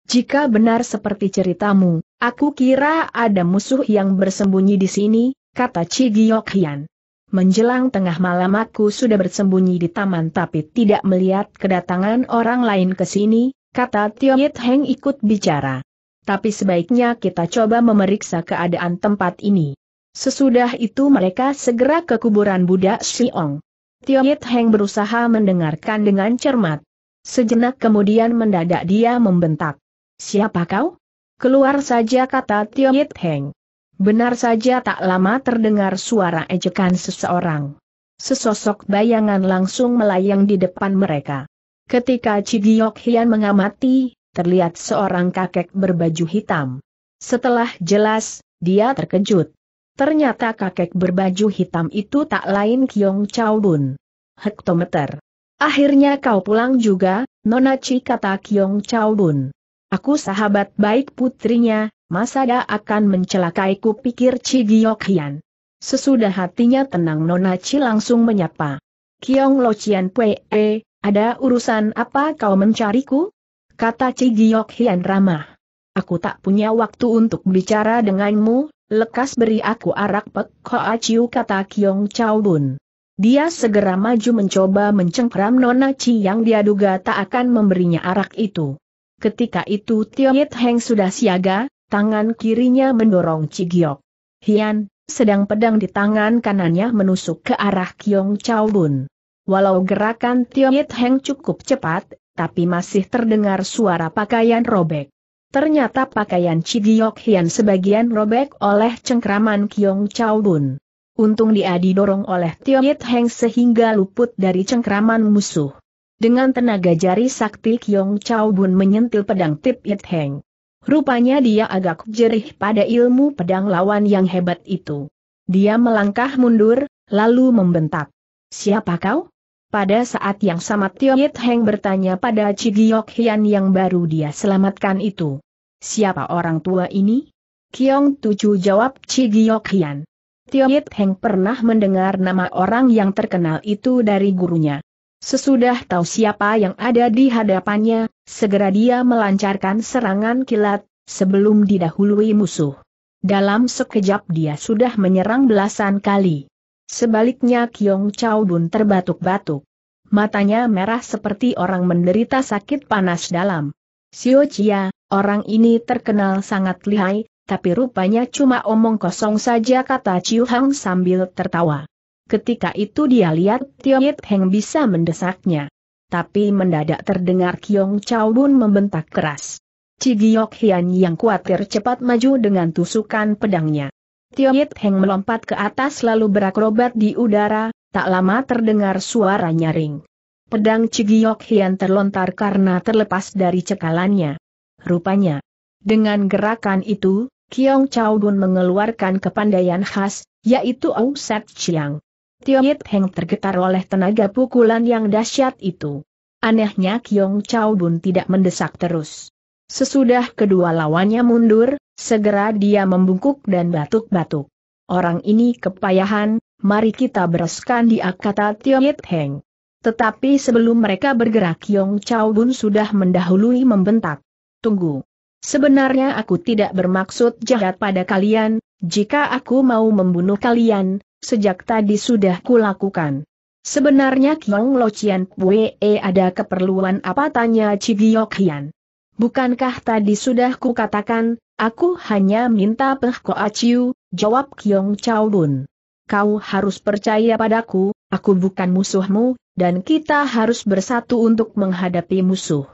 Jika benar seperti ceritamu, aku kira ada musuh yang bersembunyi di sini, kata Cigiok Hian. Menjelang tengah malam aku sudah bersembunyi di taman tapi tidak melihat kedatangan orang lain ke sini, kata Tio Yit Heng ikut bicara. Tapi sebaiknya kita coba memeriksa keadaan tempat ini. Sesudah itu mereka segera ke kuburan Buddha Siong. Tio Yit Heng berusaha mendengarkan dengan cermat. Sejenak kemudian mendadak dia membentak. Siapa kau? Keluar saja kata Tio Yit Heng. Benar saja tak lama terdengar suara ejekan seseorang. Sesosok bayangan langsung melayang di depan mereka. Ketika Cigiok Hian mengamati, terlihat seorang kakek berbaju hitam. Setelah jelas, dia terkejut. Ternyata kakek berbaju hitam itu tak lain Kiong Chao Bun. Hektometer. Akhirnya kau pulang juga, Nona Cik, kata Kiong Chao Bun. Aku sahabat baik putrinya, Masada akan mencelakaiku pikir Cigiok Hian. Sesudah hatinya tenang Nona Ci langsung menyapa. Kiong Lo Chian Pue, eh, ada urusan apa kau mencariku? Kata Cigiok Hian ramah. Aku tak punya waktu untuk bicara denganmu, lekas beri aku arak pek koa ciu kata Kiong Chao Bun. Dia segera maju mencoba mencengkram Nona Ci yang dia duga tak akan memberinya arak itu. Ketika itu Tiong Yit Heng sudah siaga, tangan kirinya mendorong Cigiok. Hian, sedang pedang di tangan kanannya menusuk ke arah Kiong Chao Bun. Walau gerakan Tiong Yit Heng cukup cepat, tapi masih terdengar suara pakaian robek. Ternyata pakaian Cigiok Hian sebagian robek oleh cengkraman Kiong Chao Bun. Untung dia didorong oleh Tiong Yit Heng sehingga luput dari cengkraman musuh. Dengan tenaga jari sakti Kyong Chao Bun menyentil pedang Tip It Heng. Rupanya dia agak jerih pada ilmu pedang lawan yang hebat itu. Dia melangkah mundur, lalu membentak. Siapa kau? Pada saat yang sama Tio It Heng bertanya pada Cigiok Hian yang baru dia selamatkan itu. Siapa orang tua ini? Kyong Tuju jawab Cigiok Hian. Tio It Heng pernah mendengar nama orang yang terkenal itu dari gurunya. Sesudah tahu siapa yang ada di hadapannya, segera dia melancarkan serangan kilat, sebelum didahului musuh. Dalam sekejap dia sudah menyerang belasan kali. Sebaliknya Kiong Chao Bun terbatuk-batuk. Matanya merah seperti orang menderita sakit panas dalam. Sio Chia, orang ini terkenal sangat lihai, tapi rupanya cuma omong kosong saja kata Chiu Hang sambil tertawa. Ketika itu dia lihat Tio Yit Heng bisa mendesaknya. Tapi mendadak terdengar Kiong Chao Bun membentak keras. Cigiok Hian yang khawatir cepat maju dengan tusukan pedangnya. Tio Yit Heng melompat ke atas lalu berakrobat di udara, tak lama terdengar suara nyaring. Pedang Cigiok Hian terlontar karena terlepas dari cekalannya. Rupanya, dengan gerakan itu, Kiong Chao Dun mengeluarkan kepandaian khas, yaitu Au Set Chiang. Tio Yit Heng tergetar oleh tenaga pukulan yang dahsyat itu. Anehnya Kiong Chao Bun tidak mendesak terus. Sesudah kedua lawannya mundur, segera dia membungkuk dan batuk-batuk. Orang ini kepayahan, mari kita bereskan dia kata Tio Yit Heng. Tetapi sebelum mereka bergerak Kiong Chao Bun sudah mendahului membentak. Tunggu. Sebenarnya aku tidak bermaksud jahat pada kalian, jika aku mau membunuh kalian, sejak tadi sudah kulakukan. Sebenarnya Kyong Lo Chian Pue eh, ada keperluan apa tanya Cigiok Hian. Bukankah tadi sudah kukatakan, aku hanya minta Peh Ko Aciu, jawab Kyong Chao Bun. Kau harus percaya padaku, aku bukan musuhmu, dan kita harus bersatu untuk menghadapi musuh.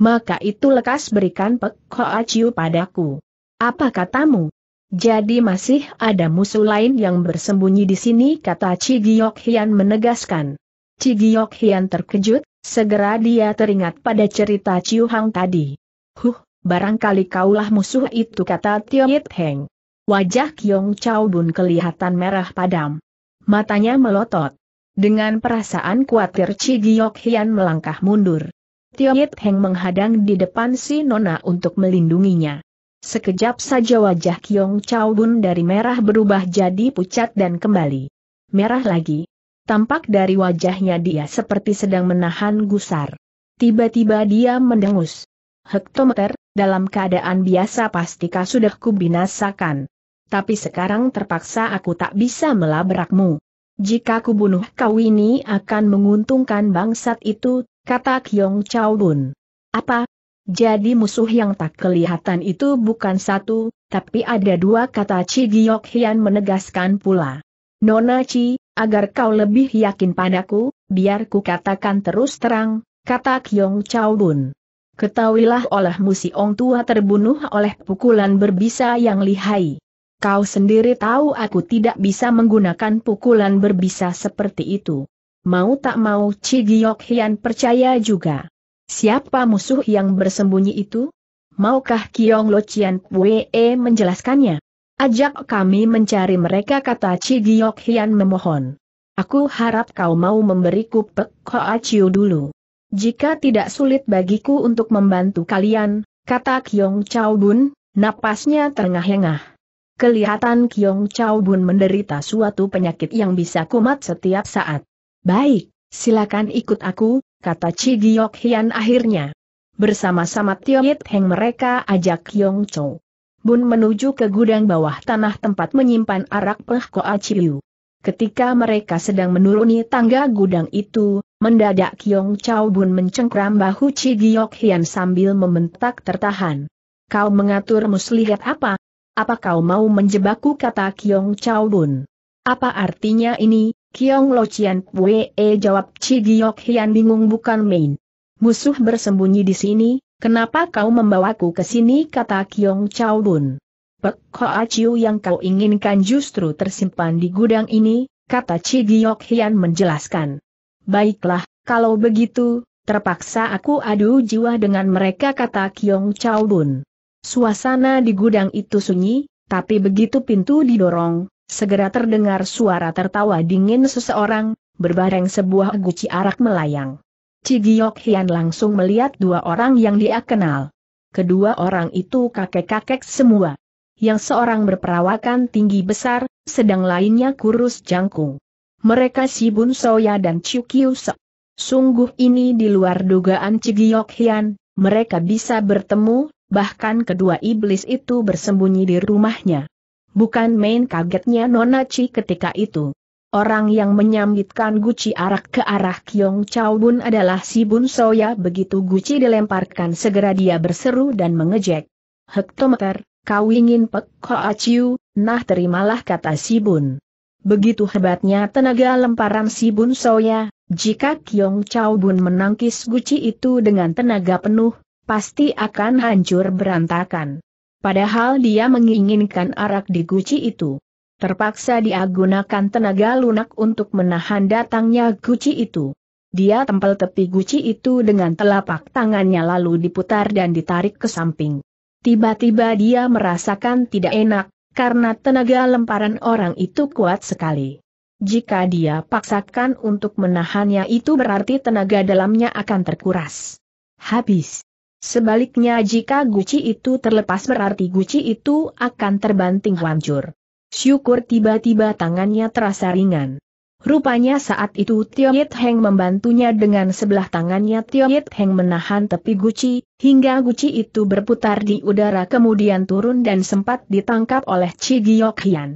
Maka itu lekas berikan Peh Ko Aciu padaku. Apa katamu? Jadi masih ada musuh lain yang bersembunyi di sini kata Cigiok Hian menegaskan. Cigiok Hian terkejut, segera dia teringat pada cerita Ciu Hang tadi. Huh, barangkali kaulah musuh itu kata Tio Yit Heng. Wajah Kyong Chao Bun kelihatan merah padam. Matanya melotot. Dengan perasaan khawatir Cigiok Hian melangkah mundur. Tio Yit Heng menghadang di depan si Nona untuk melindunginya. Sekejap saja wajah Kiong Chao Bun dari merah berubah jadi pucat dan kembali. Merah lagi. Tampak dari wajahnya dia seperti sedang menahan gusar. Tiba-tiba dia mendengus. Hektometer, dalam keadaan biasa kau sudah kubinasakan. Tapi sekarang terpaksa aku tak bisa melabrakmu. Jika kubunuh bunuh kau ini akan menguntungkan bangsat itu, kata Kyong Chao Bun. Apa, jadi musuh yang tak kelihatan itu bukan satu, tapi ada dua kata Chi Giok Hian menegaskan pula. Nona Chi, agar kau lebih yakin padaku, biar ku katakan terus terang, kata Kyong Chao Bun. Ketahuilah oleh musi Ong Tua terbunuh oleh pukulan berbisa yang lihai. Kau sendiri tahu aku tidak bisa menggunakan pukulan berbisa seperti itu. Mau tak mau Ci Giok Hian percaya juga. Siapa musuh yang bersembunyi itu? Maukah Kiong Lo Chian Pue menjelaskannya? Ajak kami mencari mereka kata Chi Giok Hian memohon. Aku harap kau mau memberiku Pek Hoa Chiu dulu. Jika tidak sulit bagiku untuk membantu kalian, kata Kiong Chao Bun, napasnya terengah-engah. Kelihatan Kiong Chao Bun menderita suatu penyakit yang bisa kumat setiap saat. Baik, silakan ikut aku, kata Chi Giok Hian akhirnya. Bersama-sama Tio Heng mereka ajak Yong Chou. Bun menuju ke gudang bawah tanah tempat menyimpan arak Peh Koa Chiu. Ketika mereka sedang menuruni tangga gudang itu, mendadak Yong Chao Bun mencengkram bahu Chi Giok Hian sambil membentak tertahan. Kau mengatur muslihat apa? Apa kau mau menjebakku kata Kyong Chao Bun? Apa artinya ini? Kiong Lo Chien Pue e jawab Chi Giok Hian bingung bukan main. Musuh bersembunyi di sini, kenapa kau membawaku ke sini kata Kiong Chao Bun. Pek Hoa Chiu yang kau inginkan justru tersimpan di gudang ini, kata Chi Giok Hian menjelaskan. Baiklah, kalau begitu, terpaksa aku adu jiwa dengan mereka kata Kiong Chao Bun. Suasana di gudang itu sunyi, tapi begitu pintu didorong, Segera terdengar suara tertawa dingin seseorang, berbareng sebuah guci arak melayang. Cigiok Hian langsung melihat dua orang yang dia kenal. Kedua orang itu kakek-kakek semua. Yang seorang berperawakan tinggi besar, sedang lainnya kurus jangkung. Mereka si Bun Soya dan Chiu Kiu Se. Sungguh ini di luar dugaan Cigiok Hian, mereka bisa bertemu, bahkan kedua iblis itu bersembunyi di rumahnya. Bukan main kagetnya Nona Chi ketika itu. Orang yang menyambitkan guci arak ke arah Kiong Chau Bun adalah si Bun Soya begitu guci dilemparkan segera dia berseru dan mengejek. Hektometer, kau ingin pek hoa aciu? nah terimalah kata si Bun. Begitu hebatnya tenaga lemparan si Bun Soya, jika Kiong Chau Bun menangkis guci itu dengan tenaga penuh, pasti akan hancur berantakan. Padahal dia menginginkan arak di guci itu. Terpaksa dia gunakan tenaga lunak untuk menahan datangnya guci itu. Dia tempel tepi guci itu dengan telapak tangannya lalu diputar dan ditarik ke samping. Tiba-tiba dia merasakan tidak enak, karena tenaga lemparan orang itu kuat sekali. Jika dia paksakan untuk menahannya itu berarti tenaga dalamnya akan terkuras. Habis. Sebaliknya jika guci itu terlepas berarti guci itu akan terbanting hancur. Syukur tiba-tiba tangannya terasa ringan. Rupanya saat itu Tio Yit Heng membantunya dengan sebelah tangannya Tio Yit Heng menahan tepi guci, hingga guci itu berputar di udara kemudian turun dan sempat ditangkap oleh Chi Giok Hian.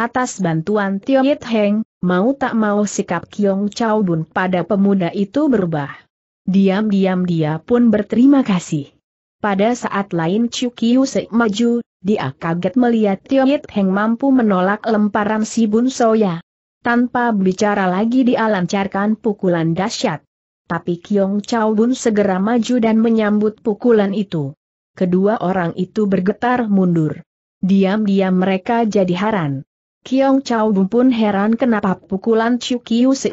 Atas bantuan Tio Yit Heng, mau tak mau sikap Kiong Chao Bun pada pemuda itu berubah. Diam-diam dia pun berterima kasih. Pada saat lain Chu maju, dia kaget melihat Tio Yit Heng mampu menolak lemparan si Bun Soya. Tanpa bicara lagi dia lancarkan pukulan dahsyat. Tapi Kiong Chao Bun segera maju dan menyambut pukulan itu. Kedua orang itu bergetar mundur. Diam-diam mereka jadi heran. Kiong Chao Bun pun heran kenapa pukulan Chu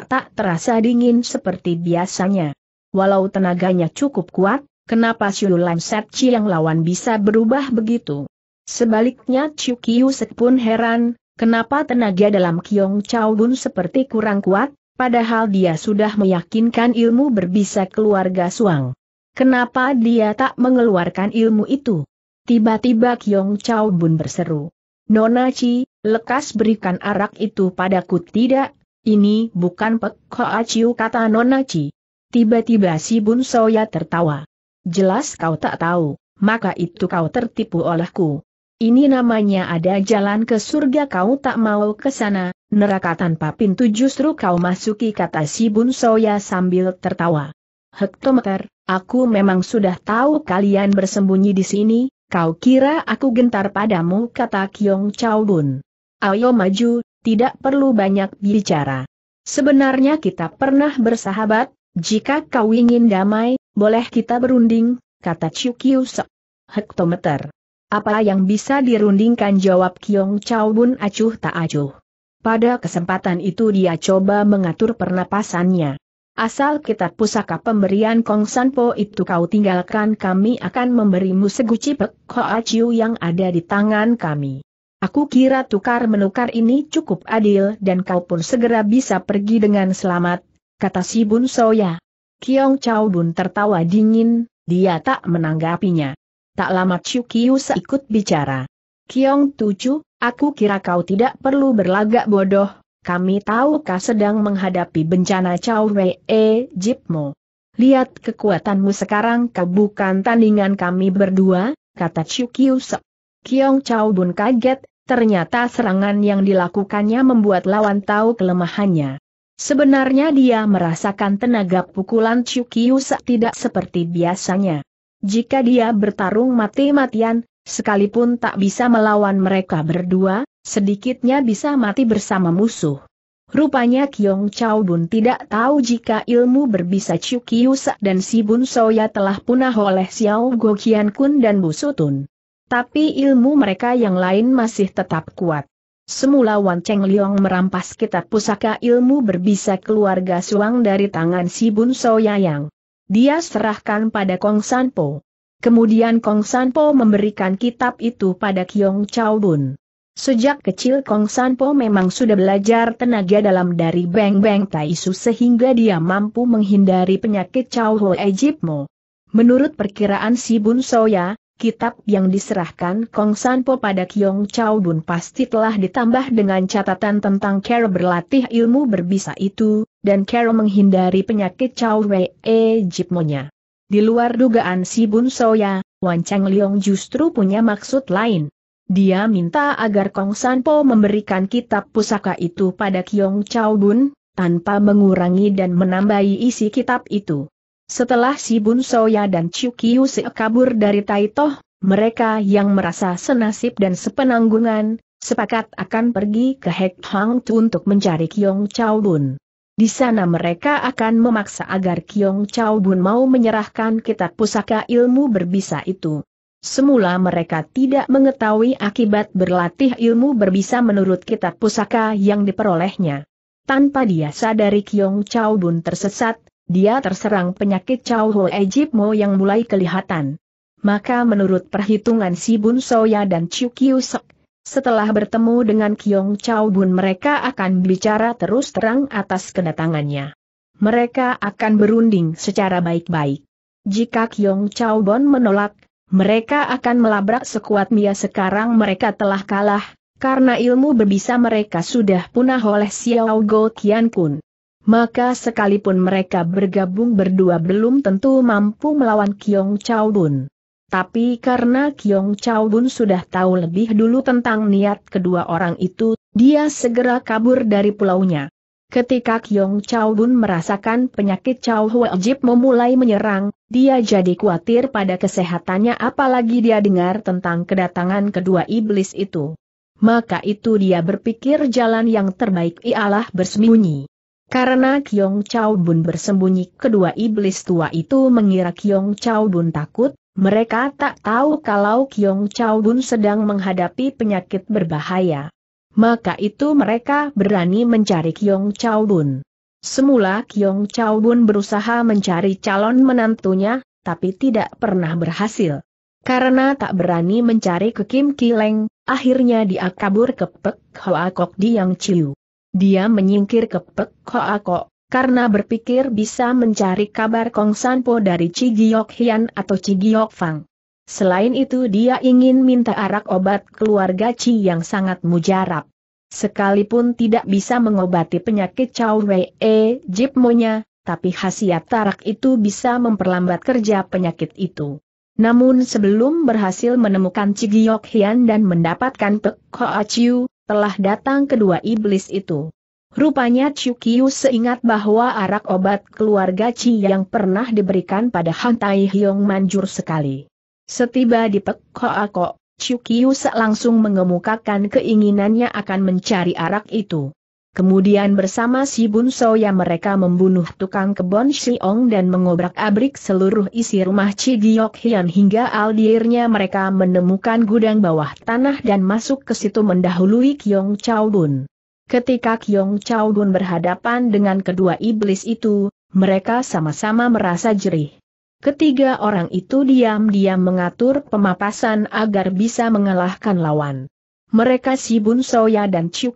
tak terasa dingin seperti biasanya. Walau tenaganya cukup kuat, kenapa Siu Lan Set Chi yang lawan bisa berubah begitu? Sebaliknya Chiu Kiu Sek pun heran, kenapa tenaga dalam Kiong Chao Bun seperti kurang kuat, padahal dia sudah meyakinkan ilmu berbisa keluarga Suang. Kenapa dia tak mengeluarkan ilmu itu? Tiba-tiba Kiong Chao Bun berseru. Nona Chi, lekas berikan arak itu padaku tidak, ini bukan Pek Hoa kata Nona Chi. Tiba-tiba si Bun Soya tertawa. Jelas kau tak tahu, maka itu kau tertipu olehku. Ini namanya ada jalan ke surga kau tak mau ke sana, neraka tanpa pintu justru kau masuki kata si Bun Soya sambil tertawa. Hektometer, aku memang sudah tahu kalian bersembunyi di sini, kau kira aku gentar padamu kata Kyong Chao Bun. Ayo maju, tidak perlu banyak bicara. Sebenarnya kita pernah bersahabat, jika kau ingin damai, boleh kita berunding, kata Chiu Kiu Sek. Hektometer. Apa yang bisa dirundingkan jawab Kiong Chau Bun acuh tak acuh. Pada kesempatan itu dia coba mengatur pernapasannya. Asal kitab pusaka pemberian Kong Sanpo itu kau tinggalkan kami akan memberimu seguci pek Chiu yang ada di tangan kami. Aku kira tukar-menukar ini cukup adil dan kau pun segera bisa pergi dengan selamat, kata si Bun Soya. Kiong Chao Bun tertawa dingin, dia tak menanggapinya. Tak lama Chu Kiu ikut bicara. Kiong Tucu, aku kira kau tidak perlu berlagak bodoh, kami tahu kau sedang menghadapi bencana Chao Wei e Jipmo. Lihat kekuatanmu sekarang kau bukan tandingan kami berdua, kata Chu se. Kiong Chao Bun kaget, ternyata serangan yang dilakukannya membuat lawan tahu kelemahannya. Sebenarnya dia merasakan tenaga pukulan sak tidak seperti biasanya. Jika dia bertarung mati-matian, sekalipun tak bisa melawan mereka berdua, sedikitnya bisa mati bersama musuh. Rupanya Kiong Chao Bun tidak tahu jika ilmu berbisa Chukiusa dan Si Bun Soya telah punah oleh Xiao Gokian Kun dan Bu Busutun. Tapi ilmu mereka yang lain masih tetap kuat. Semula Wan Cheng Liong merampas kitab pusaka ilmu berbisa keluarga Suang dari tangan si So Yayang. Dia serahkan pada Kong Sanpo. Kemudian Kong Sanpo memberikan kitab itu pada Kiong Chao Bun. Sejak kecil Kong Sanpo memang sudah belajar tenaga dalam dari Beng Beng Tai Su sehingga dia mampu menghindari penyakit Chao Ho Ejipmo. Menurut perkiraan si Bun Soya, kitab yang diserahkan Kong Sanpo pada Kiong Chao Bun pasti telah ditambah dengan catatan tentang cara berlatih ilmu berbisa itu, dan cara menghindari penyakit Chao Wei E Jipmonya. Di luar dugaan si Bun Soya, Wan Chang Leong justru punya maksud lain. Dia minta agar Kong Sanpo memberikan kitab pusaka itu pada Kiong Chao Bun, tanpa mengurangi dan menambahi isi kitab itu. Setelah si Bun Soya dan Chiu Kiu kabur dari Taitoh, mereka yang merasa senasib dan sepenanggungan, sepakat akan pergi ke Hek Hang Tu untuk mencari Kiong Chao Bun. Di sana mereka akan memaksa agar Kiong Chao Bun mau menyerahkan kitab pusaka ilmu berbisa itu. Semula mereka tidak mengetahui akibat berlatih ilmu berbisa menurut kitab pusaka yang diperolehnya. Tanpa dia sadari Kiong Chao Bun tersesat, dia terserang penyakit Chow Ho Ejipmo yang mulai kelihatan. Maka menurut perhitungan si Bun Soya dan Chiu Kiu Sek, setelah bertemu dengan Kiong Chow Bun mereka akan bicara terus terang atas kedatangannya. Mereka akan berunding secara baik-baik. Jika Kiong Chow Bun menolak, mereka akan melabrak sekuat mia sekarang mereka telah kalah, karena ilmu berbisa mereka sudah punah oleh Xiao Go Tian Kun maka sekalipun mereka bergabung berdua belum tentu mampu melawan Kiong Chao Bun. Tapi karena Kiong Chao Bun sudah tahu lebih dulu tentang niat kedua orang itu, dia segera kabur dari pulaunya. Ketika Kyong Chao Bun merasakan penyakit Chao Hwe Jip memulai menyerang, dia jadi khawatir pada kesehatannya apalagi dia dengar tentang kedatangan kedua iblis itu. Maka itu dia berpikir jalan yang terbaik ialah bersembunyi. Karena Kiong Chao Bun bersembunyi, kedua iblis tua itu mengira Kiong Chao Bun takut, mereka tak tahu kalau Kiong Chao Bun sedang menghadapi penyakit berbahaya. Maka itu mereka berani mencari Kiong Chao Bun. Semula Kiong Chao Bun berusaha mencari calon menantunya, tapi tidak pernah berhasil. Karena tak berani mencari ke Kim Kileng, akhirnya dia kabur ke Pek Hoa Kok Yang Chiu. Dia menyingkir ke Pek Koako, karena berpikir bisa mencari kabar Kong Sanpo dari Cigiok Hian atau Cigiok Fang. Selain itu dia ingin minta arak obat keluarga Ci yang sangat mujarab. Sekalipun tidak bisa mengobati penyakit Chow Wei E. Jipmonya, tapi khasiat tarak itu bisa memperlambat kerja penyakit itu. Namun sebelum berhasil menemukan Cigiok Hian dan mendapatkan Pek Koa Chiu, telah datang kedua iblis itu. Rupanya Chukiu seingat bahwa arak obat keluarga Chi yang pernah diberikan pada Han Tai Hyong manjur sekali. Setiba di Pek Ako, Chukiu langsung mengemukakan keinginannya akan mencari arak itu. Kemudian bersama si Bun Soya mereka membunuh tukang kebon Ong dan mengobrak-abrik seluruh isi rumah Cigiok Hian hingga aldirnya mereka menemukan gudang bawah tanah dan masuk ke situ mendahului Kyong Chao Bun. Ketika Kyong Chao Bun berhadapan dengan kedua iblis itu, mereka sama-sama merasa jerih. Ketiga orang itu diam-diam mengatur pemapasan agar bisa mengalahkan lawan. Mereka si Bun Soya dan Chiu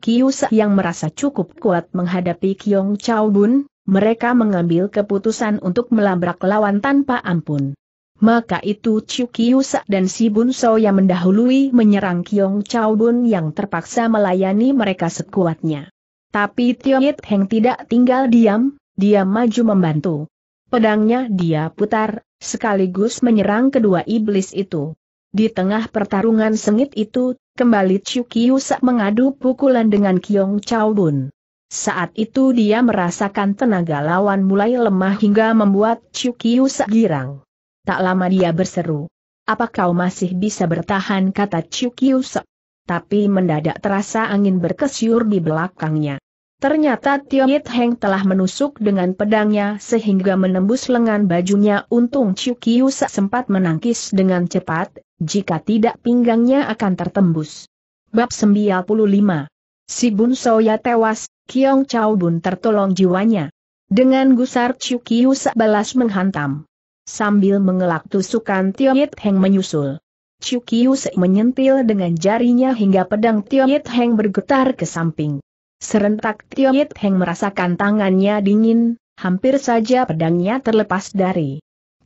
yang merasa cukup kuat menghadapi Kiong Chao Bun, mereka mengambil keputusan untuk melabrak lawan tanpa ampun. Maka itu Chiu dan si Bun Soya mendahului menyerang Kiong Chao Bun yang terpaksa melayani mereka sekuatnya. Tapi Tio Yit Heng tidak tinggal diam, dia maju membantu. Pedangnya dia putar, sekaligus menyerang kedua iblis itu. Di tengah pertarungan sengit itu, Kembali Chuki mengadu pukulan dengan Kiong Chao Bun. Saat itu dia merasakan tenaga lawan mulai lemah hingga membuat Chuki girang. Tak lama dia berseru. Apa kau masih bisa bertahan kata Chuki Tapi mendadak terasa angin berkesyur di belakangnya. Ternyata Tio Yit Heng telah menusuk dengan pedangnya sehingga menembus lengan bajunya untung Chukiusa sempat menangkis dengan cepat, jika tidak pinggangnya akan tertembus. Bab 95 Si Bun Soya tewas, Kiong Chao Bun tertolong jiwanya. Dengan gusar Chukiu sebalas menghantam. Sambil mengelak tusukan Yit Heng menyusul. Chukiu menyentil dengan jarinya hingga pedang Yit Heng bergetar ke samping. Serentak Yit Heng merasakan tangannya dingin, hampir saja pedangnya terlepas dari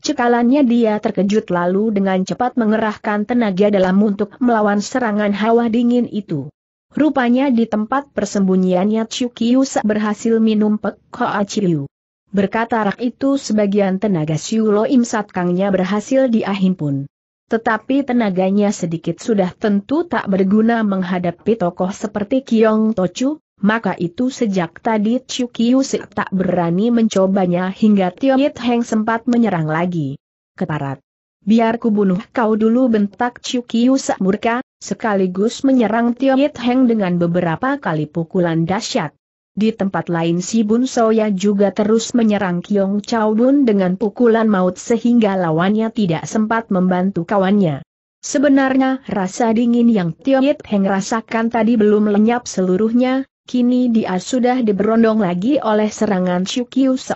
Cekalannya dia terkejut lalu dengan cepat mengerahkan tenaga dalam untuk melawan serangan hawa dingin itu. Rupanya di tempat persembunyiannya Chukiu berhasil minum pek Koa Chiu. Berkata rak itu sebagian tenaga Siulo Im Satkangnya berhasil pun. Tetapi tenaganya sedikit sudah tentu tak berguna menghadapi tokoh seperti Kiong Tochu, maka itu sejak tadi Chu Kiusik tak berani mencobanya hingga Tio Yit Heng sempat menyerang lagi. Keparat. Biar ku bunuh kau dulu bentak Chu Kiusik murka, sekaligus menyerang Tio Yit Heng dengan beberapa kali pukulan dahsyat. Di tempat lain si Bun Soya juga terus menyerang Kiong Chao Bun dengan pukulan maut sehingga lawannya tidak sempat membantu kawannya. Sebenarnya rasa dingin yang Tio Yit Heng rasakan tadi belum lenyap seluruhnya, kini dia sudah diberondong lagi oleh serangan Shukyuse.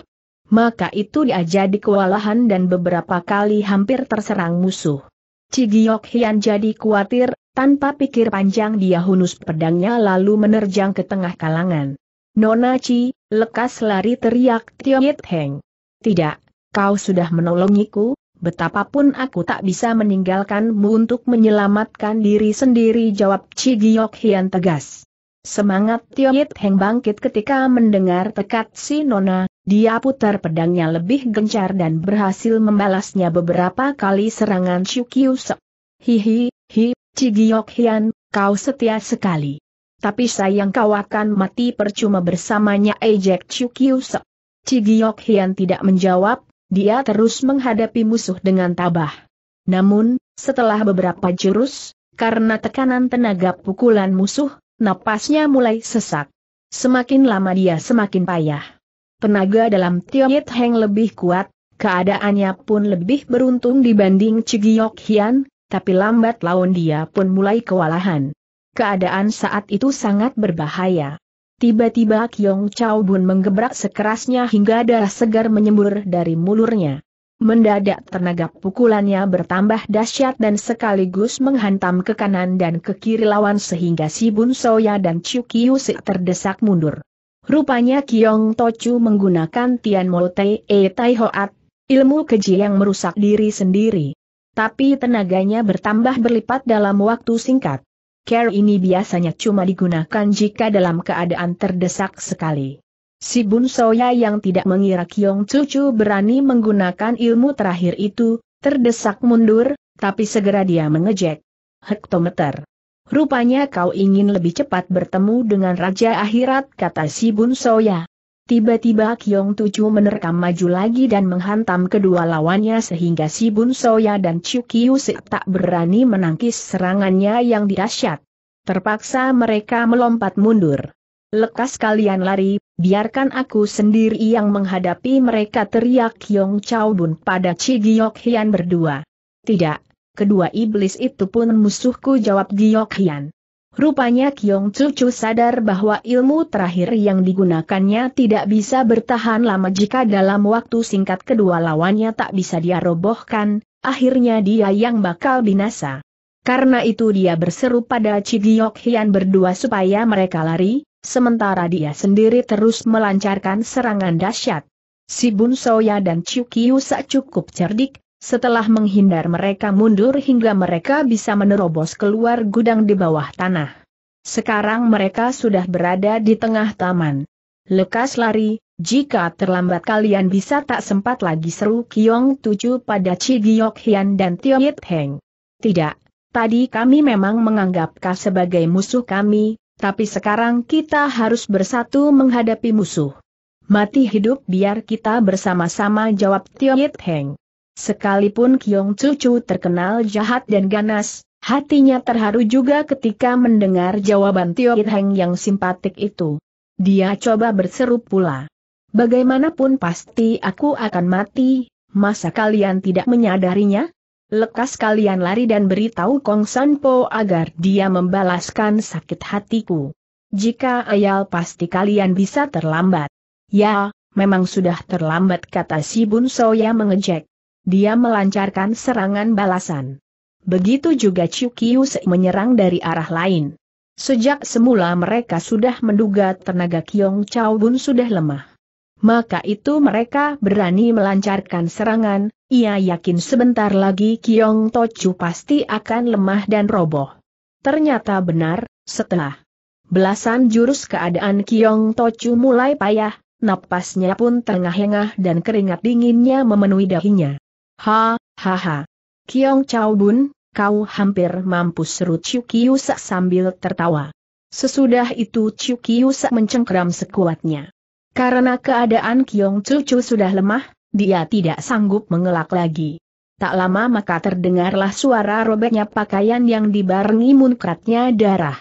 Maka itu dia jadi kewalahan dan beberapa kali hampir terserang musuh. Cigiok Hian jadi khawatir, tanpa pikir panjang dia hunus pedangnya lalu menerjang ke tengah kalangan. Nona Chi, lekas lari teriak Yit Heng. Tidak, kau sudah menolongiku, betapapun aku tak bisa meninggalkanmu untuk menyelamatkan diri sendiri jawab Cigiok Hian tegas. Semangat Tio Yit Heng bangkit ketika mendengar tekat si Nona, dia putar pedangnya lebih gencar dan berhasil membalasnya beberapa kali serangan Shukiu Sek. Hihi, hi, Cigiok Hian, kau setia sekali. Tapi sayang kau akan mati percuma bersamanya ejek Shukiu Sek. Cigiok Hian tidak menjawab, dia terus menghadapi musuh dengan tabah. Namun, setelah beberapa jurus, karena tekanan tenaga pukulan musuh, Napasnya mulai sesak. Semakin lama dia semakin payah. Tenaga dalam Tio Yit Heng lebih kuat, keadaannya pun lebih beruntung dibanding Cigiok Hian, tapi lambat laun dia pun mulai kewalahan. Keadaan saat itu sangat berbahaya. Tiba-tiba Kyong Chao Bun menggebrak sekerasnya hingga darah segar menyembur dari mulurnya. Mendadak tenaga pukulannya bertambah dahsyat dan sekaligus menghantam ke kanan dan ke kiri lawan sehingga si Bun Soya dan Chu Kiyu si terdesak mundur. Rupanya Kiong Tochu menggunakan Tian Mo Te E Tai Hoat, ilmu keji yang merusak diri sendiri. Tapi tenaganya bertambah berlipat dalam waktu singkat. Care ini biasanya cuma digunakan jika dalam keadaan terdesak sekali. Si Bun Soya yang tidak mengira Kiong Cucu berani menggunakan ilmu terakhir itu, terdesak mundur, tapi segera dia mengejek. Hektometer. Rupanya kau ingin lebih cepat bertemu dengan Raja Akhirat, kata si Bun Soya. Tiba-tiba Kiong Tucu menerkam maju lagi dan menghantam kedua lawannya sehingga si Bun Soya dan Chiu Kiu tak berani menangkis serangannya yang dahsyat. Terpaksa mereka melompat mundur. Lekas kalian lari, biarkan aku sendiri yang menghadapi mereka teriak Yong Chao Bun pada Chi Giok Hian berdua. Tidak, kedua iblis itu pun musuhku jawab Giok Hian. Rupanya Kyong Cucu sadar bahwa ilmu terakhir yang digunakannya tidak bisa bertahan lama jika dalam waktu singkat kedua lawannya tak bisa dia robohkan, akhirnya dia yang bakal binasa. Karena itu dia berseru pada Cigiok Hian berdua supaya mereka lari, sementara dia sendiri terus melancarkan serangan dahsyat. Si Bun Soya dan Chiu Kiusa cukup cerdik, setelah menghindar mereka mundur hingga mereka bisa menerobos keluar gudang di bawah tanah. Sekarang mereka sudah berada di tengah taman. Lekas lari, jika terlambat kalian bisa tak sempat lagi seru Kiong Tuju pada Chi Giok Hian dan Tio Yit Heng. Tidak, tadi kami memang menganggap kau sebagai musuh kami, tapi sekarang kita harus bersatu menghadapi musuh. Mati hidup biar kita bersama-sama jawab Tio Yit Heng. Sekalipun Kiong Cucu terkenal jahat dan ganas, hatinya terharu juga ketika mendengar jawaban Tio Yit Heng yang simpatik itu. Dia coba berseru pula. Bagaimanapun pasti aku akan mati, masa kalian tidak menyadarinya? Lekas kalian lari dan beritahu Kong San Po agar dia membalaskan sakit hatiku. Jika ayal pasti kalian bisa terlambat. Ya, memang sudah terlambat kata si Bun Soya mengejek. Dia melancarkan serangan balasan. Begitu juga Chukius menyerang dari arah lain. Sejak semula mereka sudah menduga tenaga Kiong Chao Bun sudah lemah. Maka itu mereka berani melancarkan serangan, ia yakin sebentar lagi Kiong Tochu pasti akan lemah dan roboh. Ternyata benar, setelah belasan jurus keadaan Kiong Tochu mulai payah, napasnya pun tengah hengah dan keringat dinginnya memenuhi dahinya. Ha, ha ha. Kiong Chao Bun, kau hampir mampu, seru Chiu sambil tertawa. Sesudah itu Chiu Kiyusak mencengkeram sekuatnya. Karena keadaan Kiong Cucu sudah lemah, dia tidak sanggup mengelak lagi. Tak lama maka terdengarlah suara robeknya pakaian yang dibarengi munkratnya darah.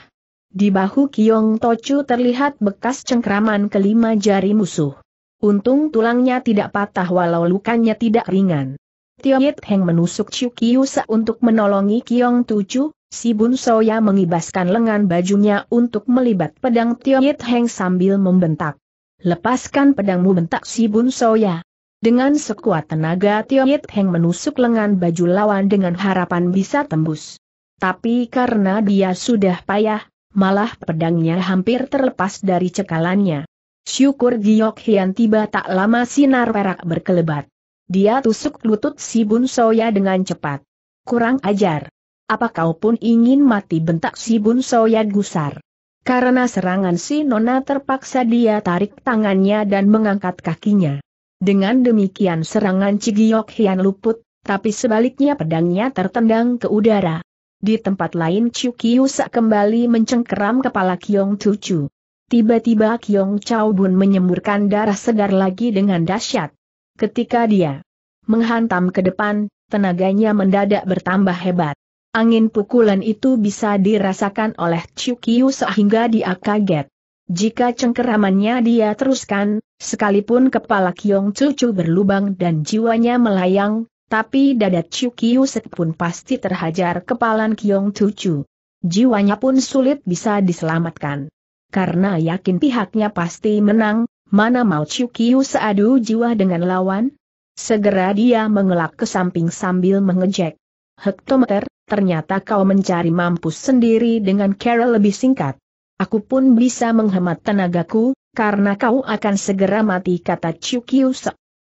Di bahu Kiong Tocu terlihat bekas cengkraman kelima jari musuh. Untung tulangnya tidak patah walau lukanya tidak ringan. Tio Yit Heng menusuk Chu Kiyusa untuk menolongi Kiong Tocu, si Bun Soya mengibaskan lengan bajunya untuk melibat pedang Tio Yit Heng sambil membentak. Lepaskan pedangmu bentak si Bun Soya. Dengan sekuat tenaga Yit Heng menusuk lengan baju lawan dengan harapan bisa tembus. Tapi karena dia sudah payah, malah pedangnya hampir terlepas dari cekalannya. Syukur Giok Hian tiba tak lama sinar perak berkelebat. Dia tusuk lutut si Bun Soya dengan cepat. Kurang ajar. Apa kau pun ingin mati bentak si Bun Soya gusar. Karena serangan si Nona terpaksa dia tarik tangannya dan mengangkat kakinya. Dengan demikian serangan Cigiok Hian luput, tapi sebaliknya pedangnya tertendang ke udara. Di tempat lain Chu Kiusak kembali mencengkeram kepala Kiong Tucu. Tiba-tiba Kiong Chao Bun menyemburkan darah segar lagi dengan dahsyat. Ketika dia menghantam ke depan, tenaganya mendadak bertambah hebat. Angin pukulan itu bisa dirasakan oleh Chu Kiusak hingga dia kaget. Jika cengkeramannya dia teruskan, sekalipun kepala Kiong Cucu berlubang dan jiwanya melayang, tapi dada Chu Kiyusek pun pasti terhajar kepalan Kiong Cucu. Jiwanya pun sulit bisa diselamatkan. Karena yakin pihaknya pasti menang, mana mau Chu Kiyusek adu jiwa dengan lawan? Segera dia mengelak ke samping sambil mengejek. Hektometer, ternyata kau mencari mampus sendiri dengan Carol lebih singkat. Aku pun bisa menghemat tenagaku, karena kau akan segera mati kata Chiu Kiu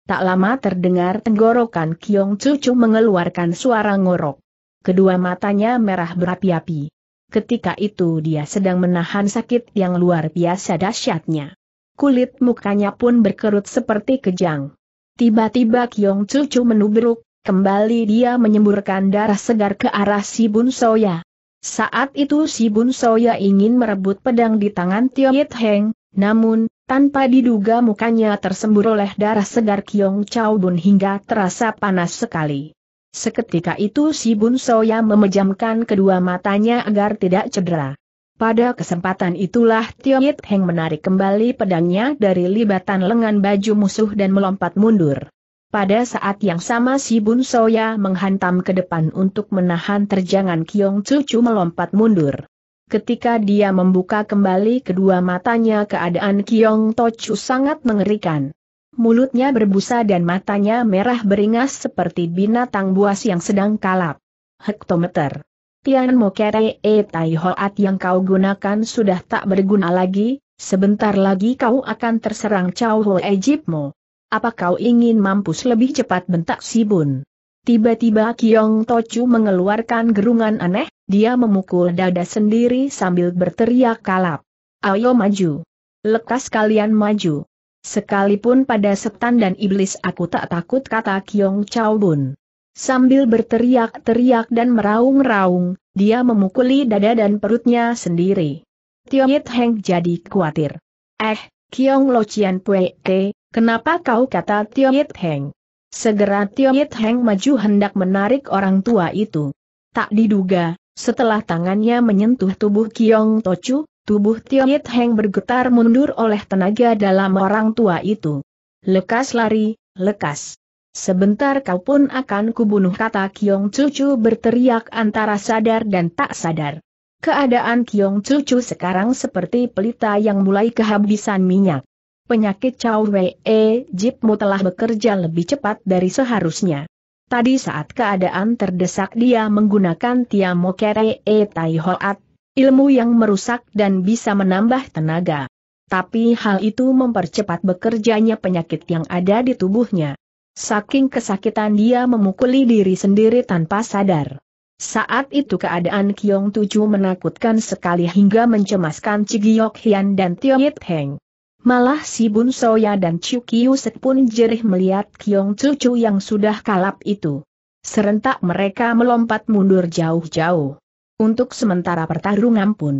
Tak lama terdengar tenggorokan Kiong Chu mengeluarkan suara ngorok. Kedua matanya merah berapi-api. Ketika itu dia sedang menahan sakit yang luar biasa dahsyatnya. Kulit mukanya pun berkerut seperti kejang. Tiba-tiba Kiong Chu menubruk, kembali dia menyemburkan darah segar ke arah si Bun Soya. Saat itu si Bun Soya ingin merebut pedang di tangan Tio Yit Heng, namun, tanpa diduga mukanya tersembur oleh darah segar Kiong Chao Bun hingga terasa panas sekali. Seketika itu si Bun Soya memejamkan kedua matanya agar tidak cedera. Pada kesempatan itulah Tio Yit Heng menarik kembali pedangnya dari libatan lengan baju musuh dan melompat mundur. Pada saat yang sama si Bun Soya menghantam ke depan untuk menahan terjangan Kiong Cucu melompat mundur. Ketika dia membuka kembali kedua matanya keadaan Kiong Tocu sangat mengerikan. Mulutnya berbusa dan matanya merah beringas seperti binatang buas yang sedang kalap. Hektometer. Tian Mokere E Tai Hoat yang kau gunakan sudah tak berguna lagi, sebentar lagi kau akan terserang Cao Ho Mo. Apa kau ingin mampus lebih cepat bentak si Bun? Tiba-tiba Kiong Tochu mengeluarkan gerungan aneh, dia memukul dada sendiri sambil berteriak kalap. Ayo maju. Lekas kalian maju. Sekalipun pada setan dan iblis aku tak takut kata Kiong Chao Bun. Sambil berteriak-teriak dan meraung-raung, dia memukuli dada dan perutnya sendiri. Tio Yit Heng jadi khawatir. Eh, Kiong Lo Chian Pue Te, Kenapa kau kata Tio Yit Heng? Segera Tio Yit Heng maju hendak menarik orang tua itu. Tak diduga, setelah tangannya menyentuh tubuh Kiong Tochu, tubuh Tio Yit Heng bergetar mundur oleh tenaga dalam orang tua itu. Lekas lari, lekas. Sebentar kau pun akan kubunuh kata Kiong Cucu berteriak antara sadar dan tak sadar. Keadaan Kiong Cucu sekarang seperti pelita yang mulai kehabisan minyak penyakit Chow Wei Jipmu telah bekerja lebih cepat dari seharusnya. Tadi saat keadaan terdesak dia menggunakan Tiamokere E Tai Hoat, ilmu yang merusak dan bisa menambah tenaga. Tapi hal itu mempercepat bekerjanya penyakit yang ada di tubuhnya. Saking kesakitan dia memukuli diri sendiri tanpa sadar. Saat itu keadaan Kiong Tuju menakutkan sekali hingga mencemaskan Cigiok Hian dan Yit Heng. Malah si Bun Soya dan Chiu Kiu Sek pun jerih melihat Kiong Cucu yang sudah kalap itu. Serentak mereka melompat mundur jauh-jauh. Untuk sementara pertarungan pun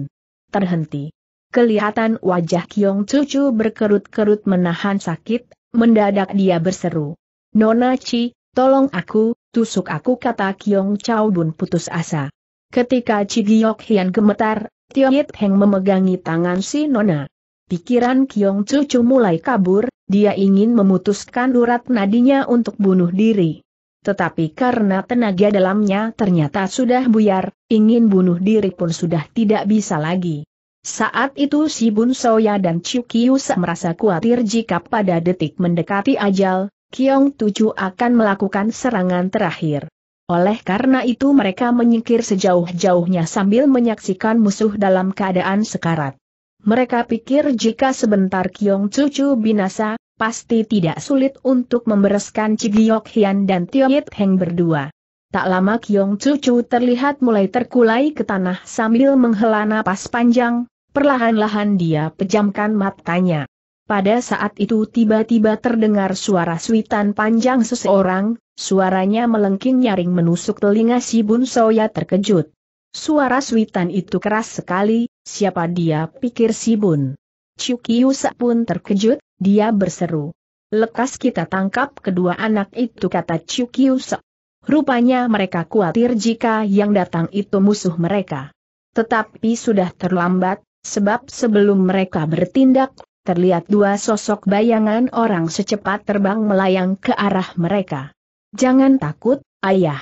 terhenti. Kelihatan wajah Kiong Cucu berkerut-kerut menahan sakit, mendadak dia berseru. Nona Chi, tolong aku, tusuk aku kata Kiong Chao Bun putus asa. Ketika Chi Giok Hian gemetar, Tiong Yit Heng memegangi tangan si Nona. Pikiran Kiong Cucu mulai kabur, dia ingin memutuskan urat nadinya untuk bunuh diri. Tetapi karena tenaga dalamnya ternyata sudah buyar, ingin bunuh diri pun sudah tidak bisa lagi. Saat itu si Bun Soya dan Chiu Kius merasa khawatir jika pada detik mendekati ajal, Kiong Tuju akan melakukan serangan terakhir. Oleh karena itu mereka menyingkir sejauh-jauhnya sambil menyaksikan musuh dalam keadaan sekarat. Mereka pikir jika sebentar Kiong Cucu binasa, pasti tidak sulit untuk membereskan Cigiok Hian dan Tio Yit Heng berdua. Tak lama Kiong Cucu terlihat mulai terkulai ke tanah sambil menghela napas panjang, perlahan-lahan dia pejamkan matanya. Pada saat itu tiba-tiba terdengar suara suitan panjang seseorang, suaranya melengking nyaring menusuk telinga si Bun Soya terkejut. Suara suitan itu keras sekali, Siapa dia pikir si Bun? Cukiusa pun terkejut, dia berseru. Lekas kita tangkap kedua anak itu kata Cukiusa. Rupanya mereka khawatir jika yang datang itu musuh mereka. Tetapi sudah terlambat, sebab sebelum mereka bertindak, terlihat dua sosok bayangan orang secepat terbang melayang ke arah mereka. Jangan takut, ayah.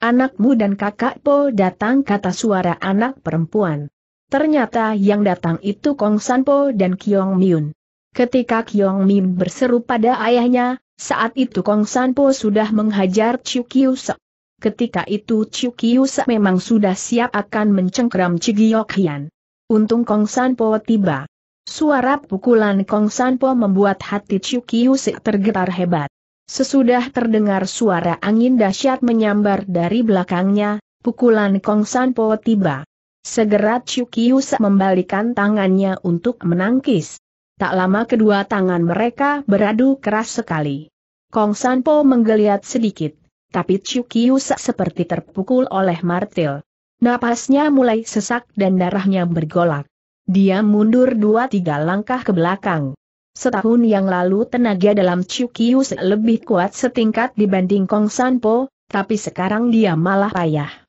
Anakmu dan kakak Po datang kata suara anak perempuan. Ternyata yang datang itu Kong Sanpo dan Kiong Miun. Ketika Kiong Miun berseru pada ayahnya, saat itu Kong Sanpo sudah menghajar Chiu Se. Ketika itu Chiu Se memang sudah siap akan mencengkram Cigiok Hian. Untung Kong Sanpo tiba. Suara pukulan Kong Sanpo membuat hati Chiu Se tergetar hebat. Sesudah terdengar suara angin dahsyat menyambar dari belakangnya, pukulan Kong Sanpo tiba. Segera Cukius membalikan tangannya untuk menangkis. Tak lama kedua tangan mereka beradu keras sekali. Kong Sanpo menggeliat sedikit, tapi Cukius seperti terpukul oleh martil. Napasnya mulai sesak dan darahnya bergolak. Dia mundur dua-tiga langkah ke belakang. Setahun yang lalu tenaga dalam Cukius lebih kuat setingkat dibanding Kong Sanpo, tapi sekarang dia malah payah.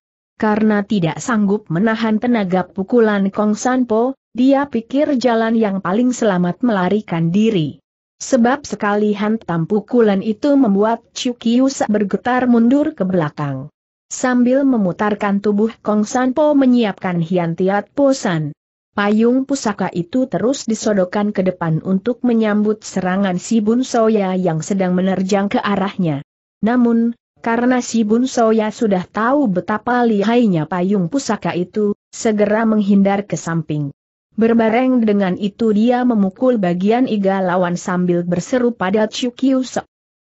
Karena tidak sanggup menahan tenaga pukulan Kong Sanpo, dia pikir jalan yang paling selamat melarikan diri. Sebab sekali hantam pukulan itu membuat Chukiusa bergetar mundur ke belakang. Sambil memutarkan tubuh Kong Sanpo menyiapkan hiantiat posan. Payung pusaka itu terus disodokkan ke depan untuk menyambut serangan si Bun Soya yang sedang menerjang ke arahnya. Namun, karena si Bun Soya sudah tahu betapa lihainya payung pusaka itu, segera menghindar ke samping. Berbareng dengan itu dia memukul bagian iga lawan sambil berseru pada Chukyu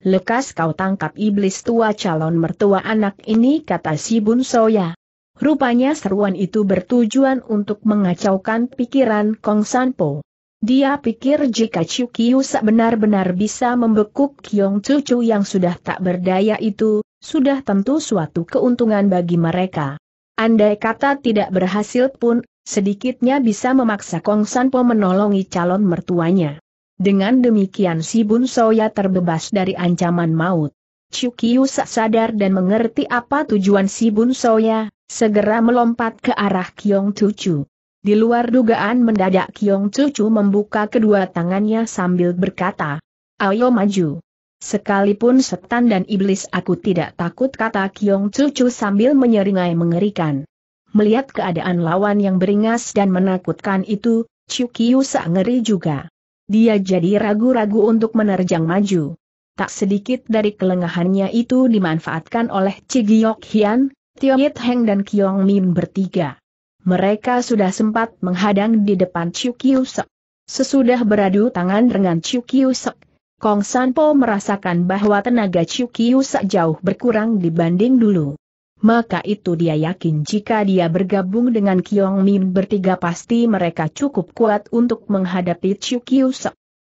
Lekas kau tangkap iblis tua calon mertua anak ini kata si Bun Soya. Rupanya seruan itu bertujuan untuk mengacaukan pikiran Kong Sanpo. Dia pikir jika Chukyu benar-benar bisa membekuk Kiong Cucu yang sudah tak berdaya itu, sudah tentu suatu keuntungan bagi mereka. Andai kata tidak berhasil pun, sedikitnya bisa memaksa Kong Sanpo menolongi calon mertuanya. Dengan demikian si Bun Soya terbebas dari ancaman maut. Chukiu sadar dan mengerti apa tujuan si Bun Soya, segera melompat ke arah Kiong Tucu. Di luar dugaan mendadak Kiong Tucu membuka kedua tangannya sambil berkata, Ayo maju. Sekalipun setan dan iblis aku tidak takut kata Kiong Cucu sambil menyeringai mengerikan. Melihat keadaan lawan yang beringas dan menakutkan itu, Chukiu sak ngeri juga. Dia jadi ragu-ragu untuk menerjang maju. Tak sedikit dari kelengahannya itu dimanfaatkan oleh Cigiok Hian, Tio Yit Heng dan Kiong Min bertiga. Mereka sudah sempat menghadang di depan Chukiu Se. Sesudah beradu tangan dengan Chukiu Se. Kong Sanpo merasakan bahwa tenaga Chiu Kiu jauh berkurang dibanding dulu. Maka itu dia yakin jika dia bergabung dengan Kiong Min bertiga pasti mereka cukup kuat untuk menghadapi Chiu Kiu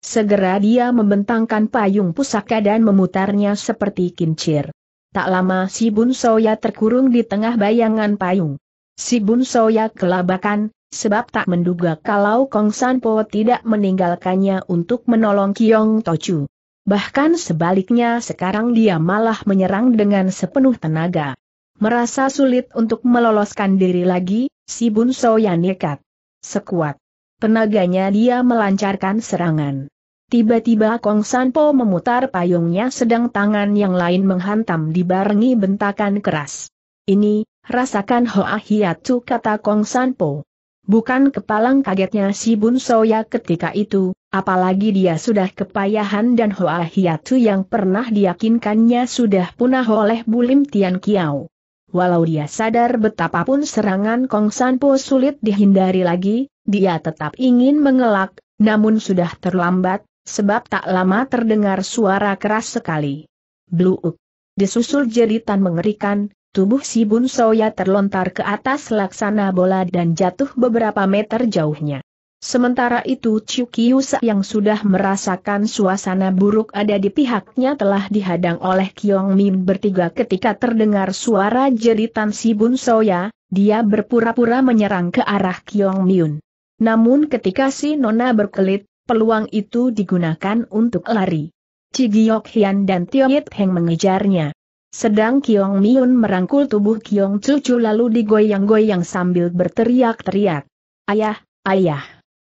Segera dia membentangkan payung pusaka dan memutarnya seperti kincir. Tak lama si Bun Soya terkurung di tengah bayangan payung. Si Bun Soya kelabakan, sebab tak menduga kalau Kong Sanpo tidak meninggalkannya untuk menolong Kiong Tochu. Bahkan sebaliknya sekarang dia malah menyerang dengan sepenuh tenaga. Merasa sulit untuk meloloskan diri lagi, si So yang nekat. Sekuat tenaganya dia melancarkan serangan. Tiba-tiba Kong Sanpo memutar payungnya sedang tangan yang lain menghantam dibarengi bentakan keras. Ini, rasakan Hoa Hiatu kata Kong Sanpo. Bukan kepalang kagetnya si Bun Soya ketika itu, apalagi dia sudah kepayahan dan Hoa Hiatu yang pernah diyakinkannya sudah punah oleh Bulim Tian Kiao. Walau dia sadar betapapun serangan Kong Sanpo sulit dihindari lagi, dia tetap ingin mengelak, namun sudah terlambat, sebab tak lama terdengar suara keras sekali. Bluuk. Disusul jeritan mengerikan, Tubuh si Bun Soya terlontar ke atas laksana bola dan jatuh beberapa meter jauhnya. Sementara itu Chiu Kiusa yang sudah merasakan suasana buruk ada di pihaknya telah dihadang oleh Kiong Min bertiga ketika terdengar suara jeritan si Bun Soya, dia berpura-pura menyerang ke arah Kiong Min. Namun ketika si Nona berkelit, peluang itu digunakan untuk lari. Chigiok Hian dan Tio Heng mengejarnya. Sedang Kiong Miun merangkul tubuh Kiong Cucu lalu digoyang-goyang sambil berteriak-teriak. Ayah, ayah.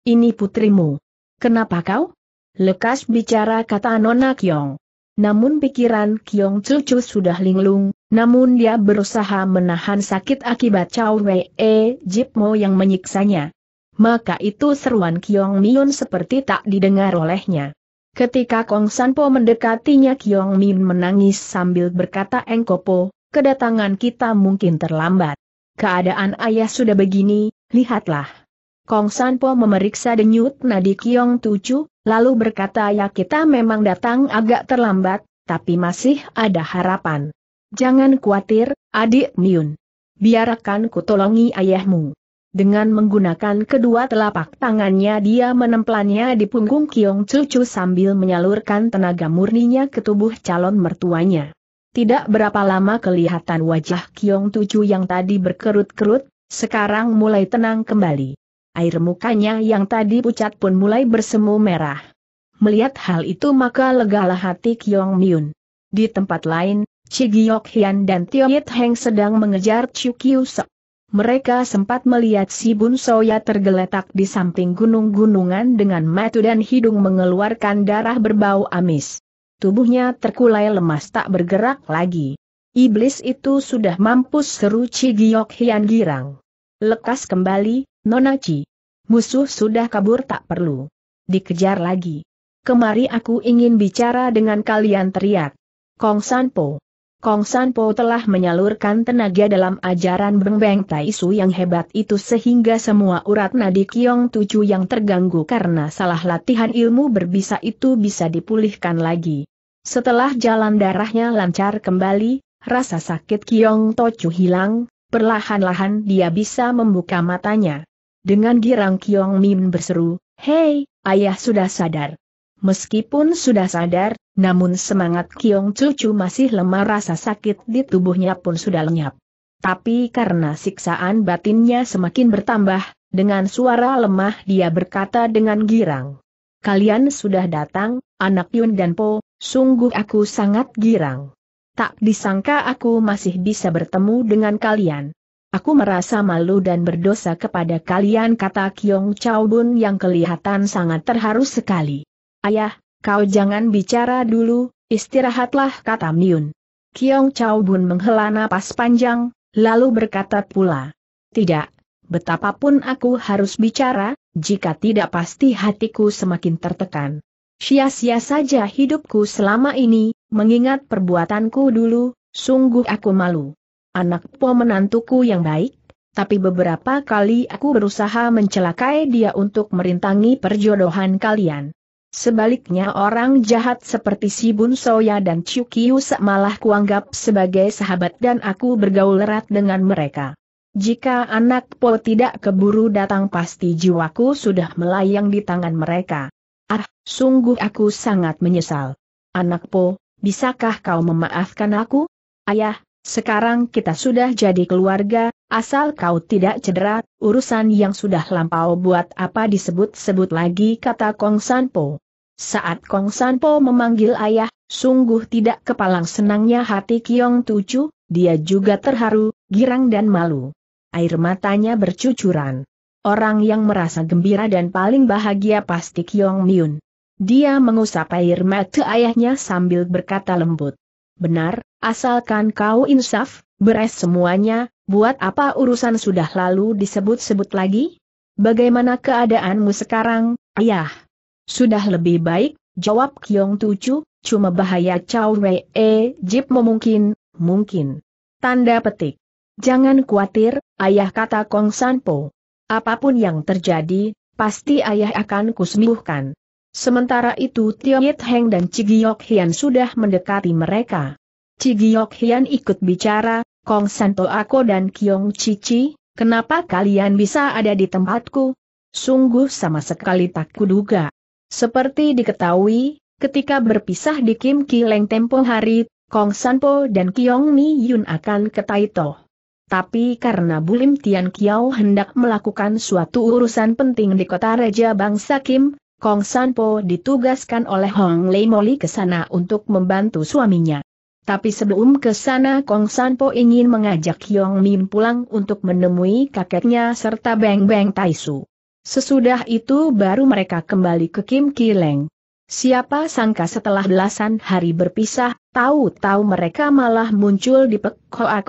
Ini putrimu. Kenapa kau? Lekas bicara kata Nona Kiong. Namun pikiran Kiong Cucu sudah linglung, namun dia berusaha menahan sakit akibat Chow Wei e, Jipmo yang menyiksanya. Maka itu seruan Kiong Miun seperti tak didengar olehnya. Ketika Kong Sanpo mendekatinya Kiong Min menangis sambil berkata Engkopo, kedatangan kita mungkin terlambat. Keadaan ayah sudah begini, lihatlah. Kong Sanpo memeriksa denyut nadi Kiong Tucu, lalu berkata ya kita memang datang agak terlambat, tapi masih ada harapan. Jangan khawatir, adik Miun. Biarkan ku tolongi ayahmu. Dengan menggunakan kedua telapak tangannya dia menemplannya di punggung Kiong Cucu sambil menyalurkan tenaga murninya ke tubuh calon mertuanya. Tidak berapa lama kelihatan wajah Kiong Cucu yang tadi berkerut-kerut, sekarang mulai tenang kembali. Air mukanya yang tadi pucat pun mulai bersemu merah. Melihat hal itu maka legalah hati Kiong Myun. Di tempat lain, Chigiok Hian dan Tio Yit Heng sedang mengejar Chu Kiu Sek mereka sempat melihat si Bun Soya tergeletak di samping gunung-gunungan dengan matu dan hidung mengeluarkan darah berbau amis. Tubuhnya terkulai lemas tak bergerak lagi. Iblis itu sudah mampus seru Cigiok Hian Girang. Lekas kembali, Nona Musuh sudah kabur tak perlu. Dikejar lagi. Kemari aku ingin bicara dengan kalian teriak. Kong Sanpo. Kong San Po telah menyalurkan tenaga dalam ajaran Beng Beng Su yang hebat itu sehingga semua urat nadi Kiong Tuju yang terganggu karena salah latihan ilmu berbisa itu bisa dipulihkan lagi. Setelah jalan darahnya lancar kembali, rasa sakit Kiong Tocu hilang, perlahan-lahan dia bisa membuka matanya. Dengan girang Kiong Min berseru, Hei, ayah sudah sadar. Meskipun sudah sadar, namun semangat Kiong Cucu masih lemah rasa sakit di tubuhnya pun sudah lenyap. Tapi karena siksaan batinnya semakin bertambah, dengan suara lemah dia berkata dengan girang. Kalian sudah datang, anak Yun dan Po, sungguh aku sangat girang. Tak disangka aku masih bisa bertemu dengan kalian. Aku merasa malu dan berdosa kepada kalian kata Kiong Chao Bun yang kelihatan sangat terharu sekali. Ayah, kau jangan bicara dulu, istirahatlah kata Miun. Kiong Chao Bun menghela napas panjang, lalu berkata pula. Tidak, betapapun aku harus bicara, jika tidak pasti hatiku semakin tertekan. Sia-sia saja hidupku selama ini, mengingat perbuatanku dulu, sungguh aku malu. Anak po menantuku yang baik, tapi beberapa kali aku berusaha mencelakai dia untuk merintangi perjodohan kalian. Sebaliknya orang jahat seperti si Bun Soya dan Chiu Kiu malah kuanggap sebagai sahabat dan aku bergaul erat dengan mereka. Jika anak Po tidak keburu datang pasti jiwaku sudah melayang di tangan mereka. Ah, sungguh aku sangat menyesal. Anak Po, bisakah kau memaafkan aku? Ayah, sekarang kita sudah jadi keluarga, asal kau tidak cedera, urusan yang sudah lampau buat apa disebut-sebut lagi kata Kong Sanpo. Saat Kong Sanpo memanggil ayah, sungguh tidak kepalang senangnya hati Kiong Tucu, dia juga terharu, girang dan malu. Air matanya bercucuran. Orang yang merasa gembira dan paling bahagia pasti Kiong Miun. Dia mengusap air mata ayahnya sambil berkata lembut. Benar, Asalkan kau insaf, beres semuanya, buat apa urusan sudah lalu disebut-sebut lagi? Bagaimana keadaanmu sekarang, ayah? Sudah lebih baik, jawab Kyong Tucu, cuma bahaya Chow Wei E Jip memungkin, mungkin. Tanda petik. Jangan khawatir, ayah kata Kong San-po. Apapun yang terjadi, pasti ayah akan kusembuhkan. Sementara itu Tio Yit Heng dan Cigiok Hian sudah mendekati mereka. Cigiok Hian ikut bicara, Kong Santo Ako dan Kiong Cici, kenapa kalian bisa ada di tempatku? Sungguh sama sekali tak kuduga. Seperti diketahui, ketika berpisah di Kim Kileng tempo hari, Kong Sanpo dan Kiong Mi Yun akan ke Taito. Tapi karena Bulim Tian Kiao hendak melakukan suatu urusan penting di kota Raja Bangsa Kim, Kong Sanpo ditugaskan oleh Hong Lei Moli ke sana untuk membantu suaminya. Tapi sebelum ke sana Kong Sanpo ingin mengajak Yong Mim pulang untuk menemui kakeknya serta Beng Beng Taisu. Sesudah itu baru mereka kembali ke Kim Kileng. Siapa sangka setelah belasan hari berpisah, tahu-tahu mereka malah muncul di Pek Hoa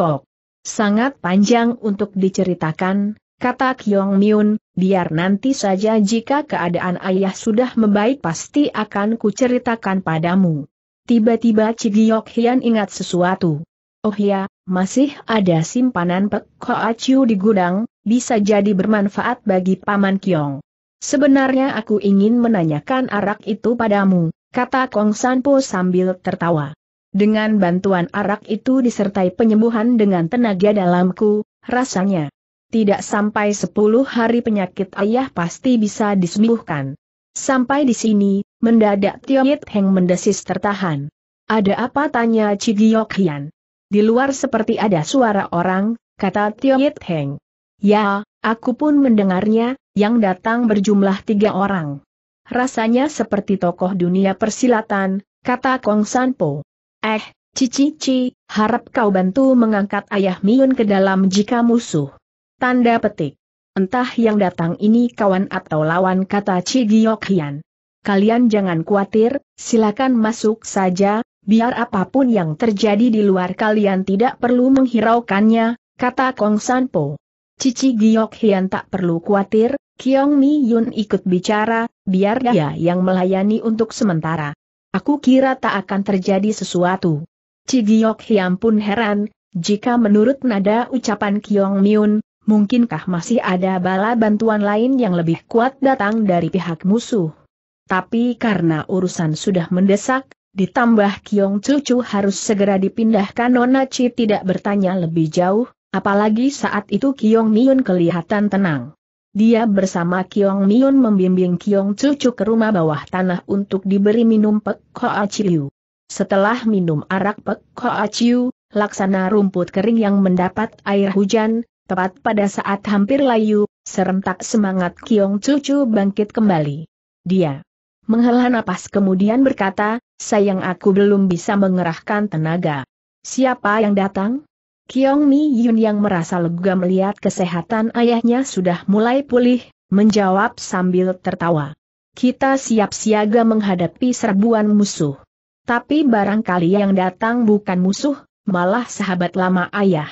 Sangat panjang untuk diceritakan, kata Kyong Myun, biar nanti saja jika keadaan ayah sudah membaik pasti akan kuceritakan padamu. Tiba-tiba Cigiok Hian ingat sesuatu. Oh ya, masih ada simpanan Pek Acu di gudang, bisa jadi bermanfaat bagi Paman Kiong. Sebenarnya aku ingin menanyakan arak itu padamu, kata Kong Sanpo sambil tertawa. Dengan bantuan arak itu disertai penyembuhan dengan tenaga dalamku, rasanya. Tidak sampai sepuluh hari penyakit ayah pasti bisa disembuhkan. Sampai di sini, Mendadak Tio Yit Heng mendesis tertahan. Ada apa tanya Cigiok Hian? Di luar seperti ada suara orang, kata Tio Yit Heng. Ya, aku pun mendengarnya, yang datang berjumlah tiga orang. Rasanya seperti tokoh dunia persilatan, kata Kong Sanpo. Eh, Cici Ci, harap kau bantu mengangkat ayah Miun ke dalam jika musuh. Tanda petik. Entah yang datang ini kawan atau lawan kata Cigiok Hian kalian jangan khawatir, silakan masuk saja, biar apapun yang terjadi di luar kalian tidak perlu menghiraukannya, kata Kong Sanpo. Cici Giok Hian tak perlu khawatir, Kiong Mi Yun ikut bicara, biar dia yang melayani untuk sementara. Aku kira tak akan terjadi sesuatu. Cigiok Hiam pun heran, jika menurut nada ucapan Kiong Miun, mungkinkah masih ada bala bantuan lain yang lebih kuat datang dari pihak musuh tapi karena urusan sudah mendesak, ditambah Kiong Cucu harus segera dipindahkan Nona Chi tidak bertanya lebih jauh, apalagi saat itu Kiong miun kelihatan tenang. Dia bersama Kiong miun membimbing Kiong Cucu ke rumah bawah tanah untuk diberi minum Pek Hoa Chiu. Setelah minum arak Pek Hoa Chiu, laksana rumput kering yang mendapat air hujan, tepat pada saat hampir layu, serentak semangat Kiong Cucu bangkit kembali. Dia menghela nafas kemudian berkata, sayang aku belum bisa mengerahkan tenaga. Siapa yang datang? Kiong Mi Yun yang merasa lega melihat kesehatan ayahnya sudah mulai pulih, menjawab sambil tertawa. Kita siap siaga menghadapi serbuan musuh. Tapi barangkali yang datang bukan musuh, malah sahabat lama ayah.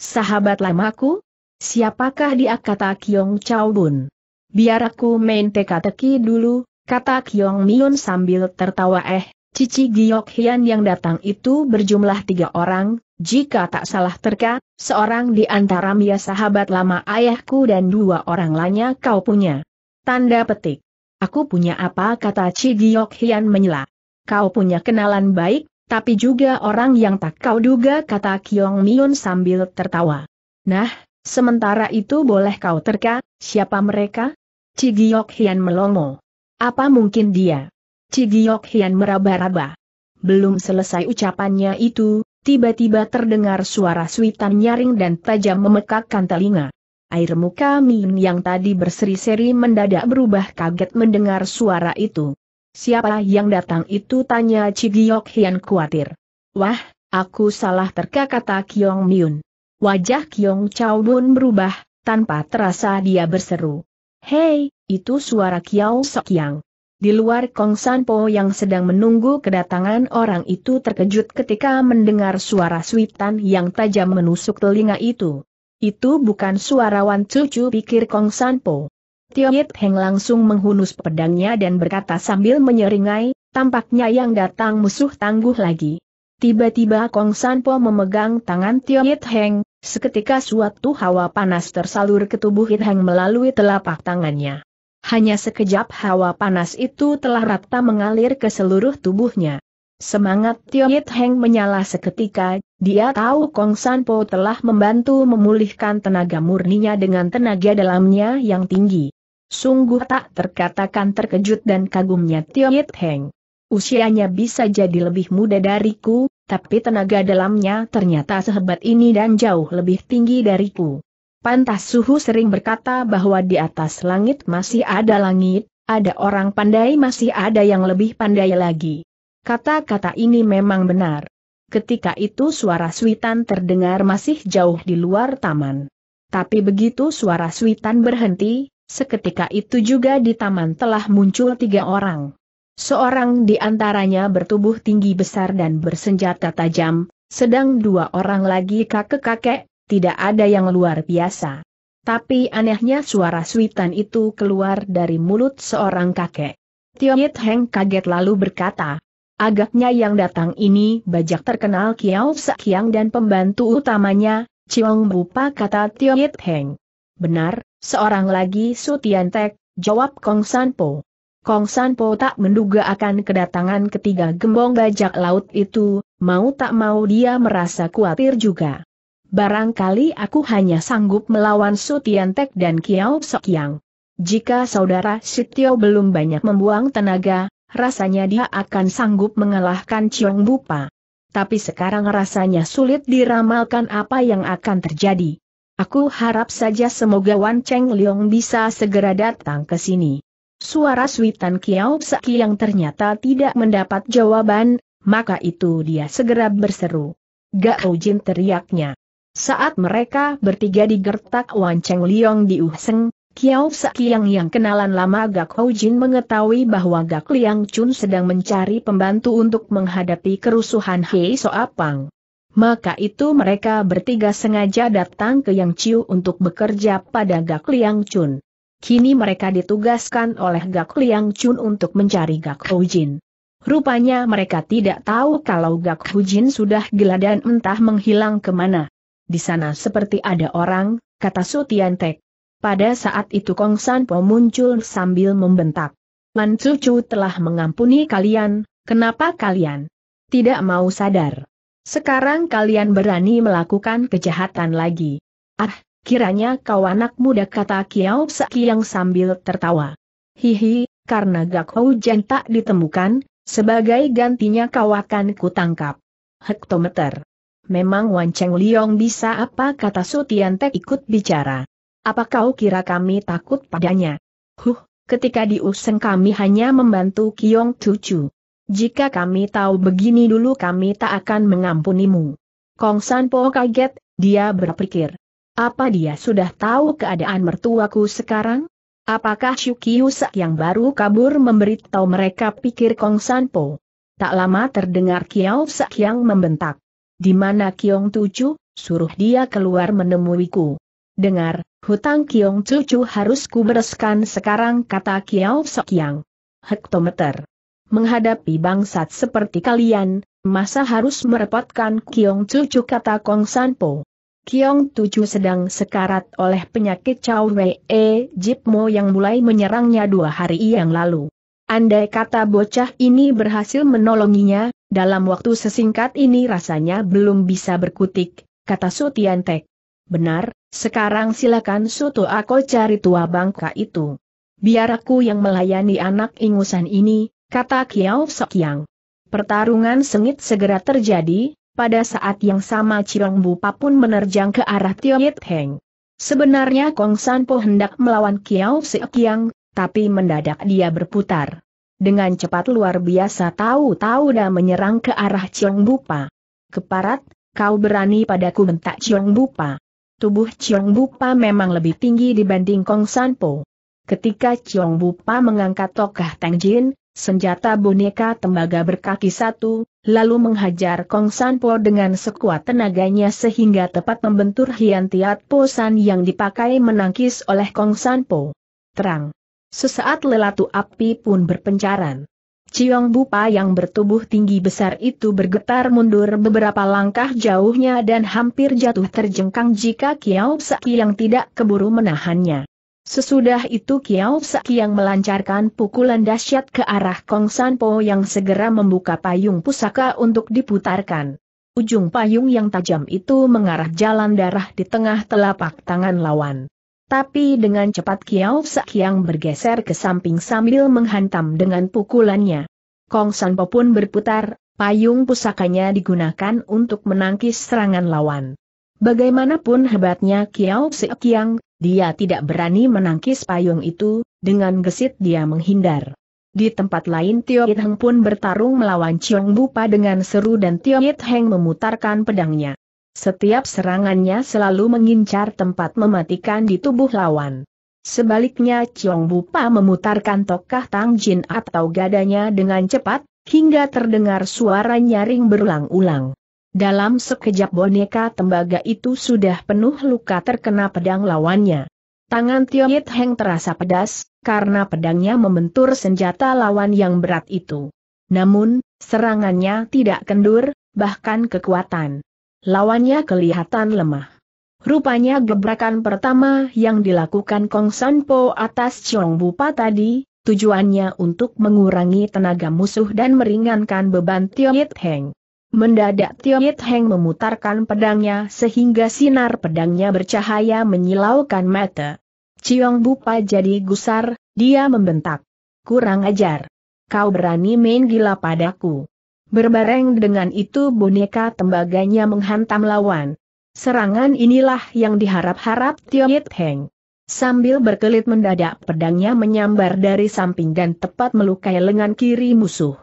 Sahabat lamaku? Siapakah dia kata Kiong Chao Bun? Biar aku main teka-teki dulu, Kata Kiong Miun sambil tertawa eh, Cici Giok Hian yang datang itu berjumlah tiga orang, jika tak salah terka, seorang di antara Mia sahabat lama ayahku dan dua orang lainnya kau punya. Tanda petik. Aku punya apa kata Ci Giok Hian menyela. Kau punya kenalan baik, tapi juga orang yang tak kau duga kata Kiong Miun sambil tertawa. Nah, sementara itu boleh kau terka, siapa mereka? Ci Giok Hian melongo. Apa mungkin dia? Cigiok Hian meraba-raba. Belum selesai ucapannya itu, tiba-tiba terdengar suara suitan nyaring dan tajam memekakkan telinga. Air muka Min yang tadi berseri-seri mendadak berubah kaget mendengar suara itu. Siapa yang datang itu tanya Cigiok Hian khawatir. Wah, aku salah terka kata Kiong Miun. Wajah Kiong Chao Bun berubah, tanpa terasa dia berseru. Hei, itu suara Kiao Sokyang. Di luar Kong Sanpo yang sedang menunggu kedatangan orang itu terkejut ketika mendengar suara suitan yang tajam menusuk telinga itu. Itu bukan suara Wan Cucu pikir Kong Sanpo. Tio Yit Heng langsung menghunus pedangnya dan berkata sambil menyeringai, tampaknya yang datang musuh tangguh lagi. Tiba-tiba Kong Sanpo memegang tangan Tio Yit Heng, Seketika suatu hawa panas tersalur ke tubuh Heng melalui telapak tangannya. Hanya sekejap hawa panas itu telah rata mengalir ke seluruh tubuhnya. Semangat Tio Heng menyala seketika, dia tahu Kong San Po telah membantu memulihkan tenaga murninya dengan tenaga dalamnya yang tinggi. Sungguh tak terkatakan terkejut dan kagumnya Tio Heng. Usianya bisa jadi lebih muda dariku, tapi tenaga dalamnya ternyata sehebat ini dan jauh lebih tinggi dariku. Pantas suhu sering berkata bahwa di atas langit masih ada langit, ada orang pandai masih ada yang lebih pandai lagi. Kata-kata ini memang benar. Ketika itu suara suitan terdengar masih jauh di luar taman. Tapi begitu suara suitan berhenti, seketika itu juga di taman telah muncul tiga orang. Seorang di antaranya bertubuh tinggi besar dan bersenjata tajam, sedang dua orang lagi kakek-kakek, tidak ada yang luar biasa. Tapi anehnya suara suitan itu keluar dari mulut seorang kakek. Tio Yit Heng kaget lalu berkata, Agaknya yang datang ini bajak terkenal Kiao Sakyang dan pembantu utamanya, Chiong Bupa kata Tio Yit Heng. Benar, seorang lagi Sutian Tek, jawab Kong San Po. Kong Sanpo tak menduga akan kedatangan ketiga gembong bajak laut itu, mau tak mau dia merasa khawatir juga. Barangkali aku hanya sanggup melawan Sutiantek dan Kiao Sokyang. Jika saudara Sitio belum banyak membuang tenaga, rasanya dia akan sanggup mengalahkan Chiong Bupa. Tapi sekarang rasanya sulit diramalkan apa yang akan terjadi. Aku harap saja semoga Wan Cheng Leong bisa segera datang ke sini. Suara Switan Kiao Saki yang ternyata tidak mendapat jawaban, maka itu dia segera berseru. Gak Jin teriaknya. Saat mereka bertiga digertak Wan Cheng Liong di Uhseng, Kiao Saki yang kenalan lama Gak Jin mengetahui bahwa Gak Liang Chun sedang mencari pembantu untuk menghadapi kerusuhan Hei Soapang. Maka itu mereka bertiga sengaja datang ke Yang Chiu untuk bekerja pada Gak Liang Chun kini mereka ditugaskan oleh Gak Liang Chun untuk mencari Gak Hu Jin. Rupanya mereka tidak tahu kalau Gak Hu Jin sudah gila dan entah menghilang kemana. Di sana seperti ada orang, kata Tian Tek. Pada saat itu Kong San Po muncul sambil membentak. Lan Cucu telah mengampuni kalian, kenapa kalian tidak mau sadar? Sekarang kalian berani melakukan kejahatan lagi. Ah, kiranya kau anak muda kata Kiao yang sambil tertawa. Hihi, karena Gak kau tak ditemukan, sebagai gantinya kau akan kutangkap. Hektometer. Memang Wan Cheng Liong bisa apa kata Sutiantek ikut bicara. Apa kau kira kami takut padanya? Huh, ketika diuseng kami hanya membantu Kiong Tucu. Jika kami tahu begini dulu kami tak akan mengampunimu. Kong San Po kaget, dia berpikir. Apa dia sudah tahu keadaan mertuaku sekarang? Apakah Shukiusak yang baru kabur memberitahu mereka pikir Kong Sanpo? Tak lama terdengar Kiao Sak yang membentak. Di mana Kiong Tucu? suruh dia keluar menemuiku. Dengar, hutang Kiong Tucu harus kubereskan sekarang kata Kiao Sak yang. Hektometer. Menghadapi bangsat seperti kalian, masa harus merepotkan Kiong Tucu kata Kong Sanpo. Kiong Tuju sedang sekarat oleh penyakit Chow Wei e, Jipmo yang mulai menyerangnya dua hari yang lalu. Andai kata bocah ini berhasil menolonginya, dalam waktu sesingkat ini rasanya belum bisa berkutik, kata Sutiantek. Benar, sekarang silakan Suto aku cari tua bangka itu. Biar aku yang melayani anak ingusan ini, kata Kiao Sokyang. Pertarungan sengit segera terjadi, pada saat yang sama Chirong Bupa pun menerjang ke arah Tio Yit Heng. Sebenarnya Kong San Po hendak melawan Kiao Sekiang, tapi mendadak dia berputar. Dengan cepat luar biasa tahu-tahu dah menyerang ke arah Chiong Bupa. Keparat, kau berani padaku bentak Chiong Bupa. Tubuh Chiong Bupa memang lebih tinggi dibanding Kong San Po. Ketika Chiong Bupa mengangkat tokah Tang Jin, senjata boneka tembaga berkaki satu, lalu menghajar Kong Sanpo dengan sekuat tenaganya sehingga tepat membentur Hian Tiat Po San yang dipakai menangkis oleh Kong Sanpo. Terang. Sesaat lelatu api pun berpencaran. Ciong Bupa yang bertubuh tinggi besar itu bergetar mundur beberapa langkah jauhnya dan hampir jatuh terjengkang jika Kiao Saki yang tidak keburu menahannya. Sesudah itu Kiao yang melancarkan pukulan dahsyat ke arah Kong Sanpo yang segera membuka payung pusaka untuk diputarkan. Ujung payung yang tajam itu mengarah jalan darah di tengah telapak tangan lawan. Tapi dengan cepat Kiao yang bergeser ke samping sambil menghantam dengan pukulannya. Kong Sanpo pun berputar, payung pusakanya digunakan untuk menangkis serangan lawan. Bagaimanapun hebatnya Kiao Sekiang, dia tidak berani menangkis payung itu, dengan gesit dia menghindar. Di tempat lain Tio It Heng pun bertarung melawan Chiong Bupa dengan seru dan Tio It Heng memutarkan pedangnya. Setiap serangannya selalu mengincar tempat mematikan di tubuh lawan. Sebaliknya Chiong Bupa memutarkan tokah Tang Jin atau gadanya dengan cepat, hingga terdengar suara nyaring berulang-ulang. Dalam sekejap boneka tembaga itu sudah penuh luka terkena pedang lawannya. Tangan Tio Yit Heng terasa pedas, karena pedangnya membentur senjata lawan yang berat itu. Namun, serangannya tidak kendur, bahkan kekuatan. Lawannya kelihatan lemah. Rupanya gebrakan pertama yang dilakukan Kong San Po atas Chong Bupa tadi, tujuannya untuk mengurangi tenaga musuh dan meringankan beban Tio Yit Heng. Mendadak Tio Heng memutarkan pedangnya sehingga sinar pedangnya bercahaya menyilaukan mata. Ciong Bupa jadi gusar, dia membentak. Kurang ajar. Kau berani main gila padaku. Berbareng dengan itu boneka tembaganya menghantam lawan. Serangan inilah yang diharap-harap Tio Heng. Sambil berkelit mendadak pedangnya menyambar dari samping dan tepat melukai lengan kiri musuh.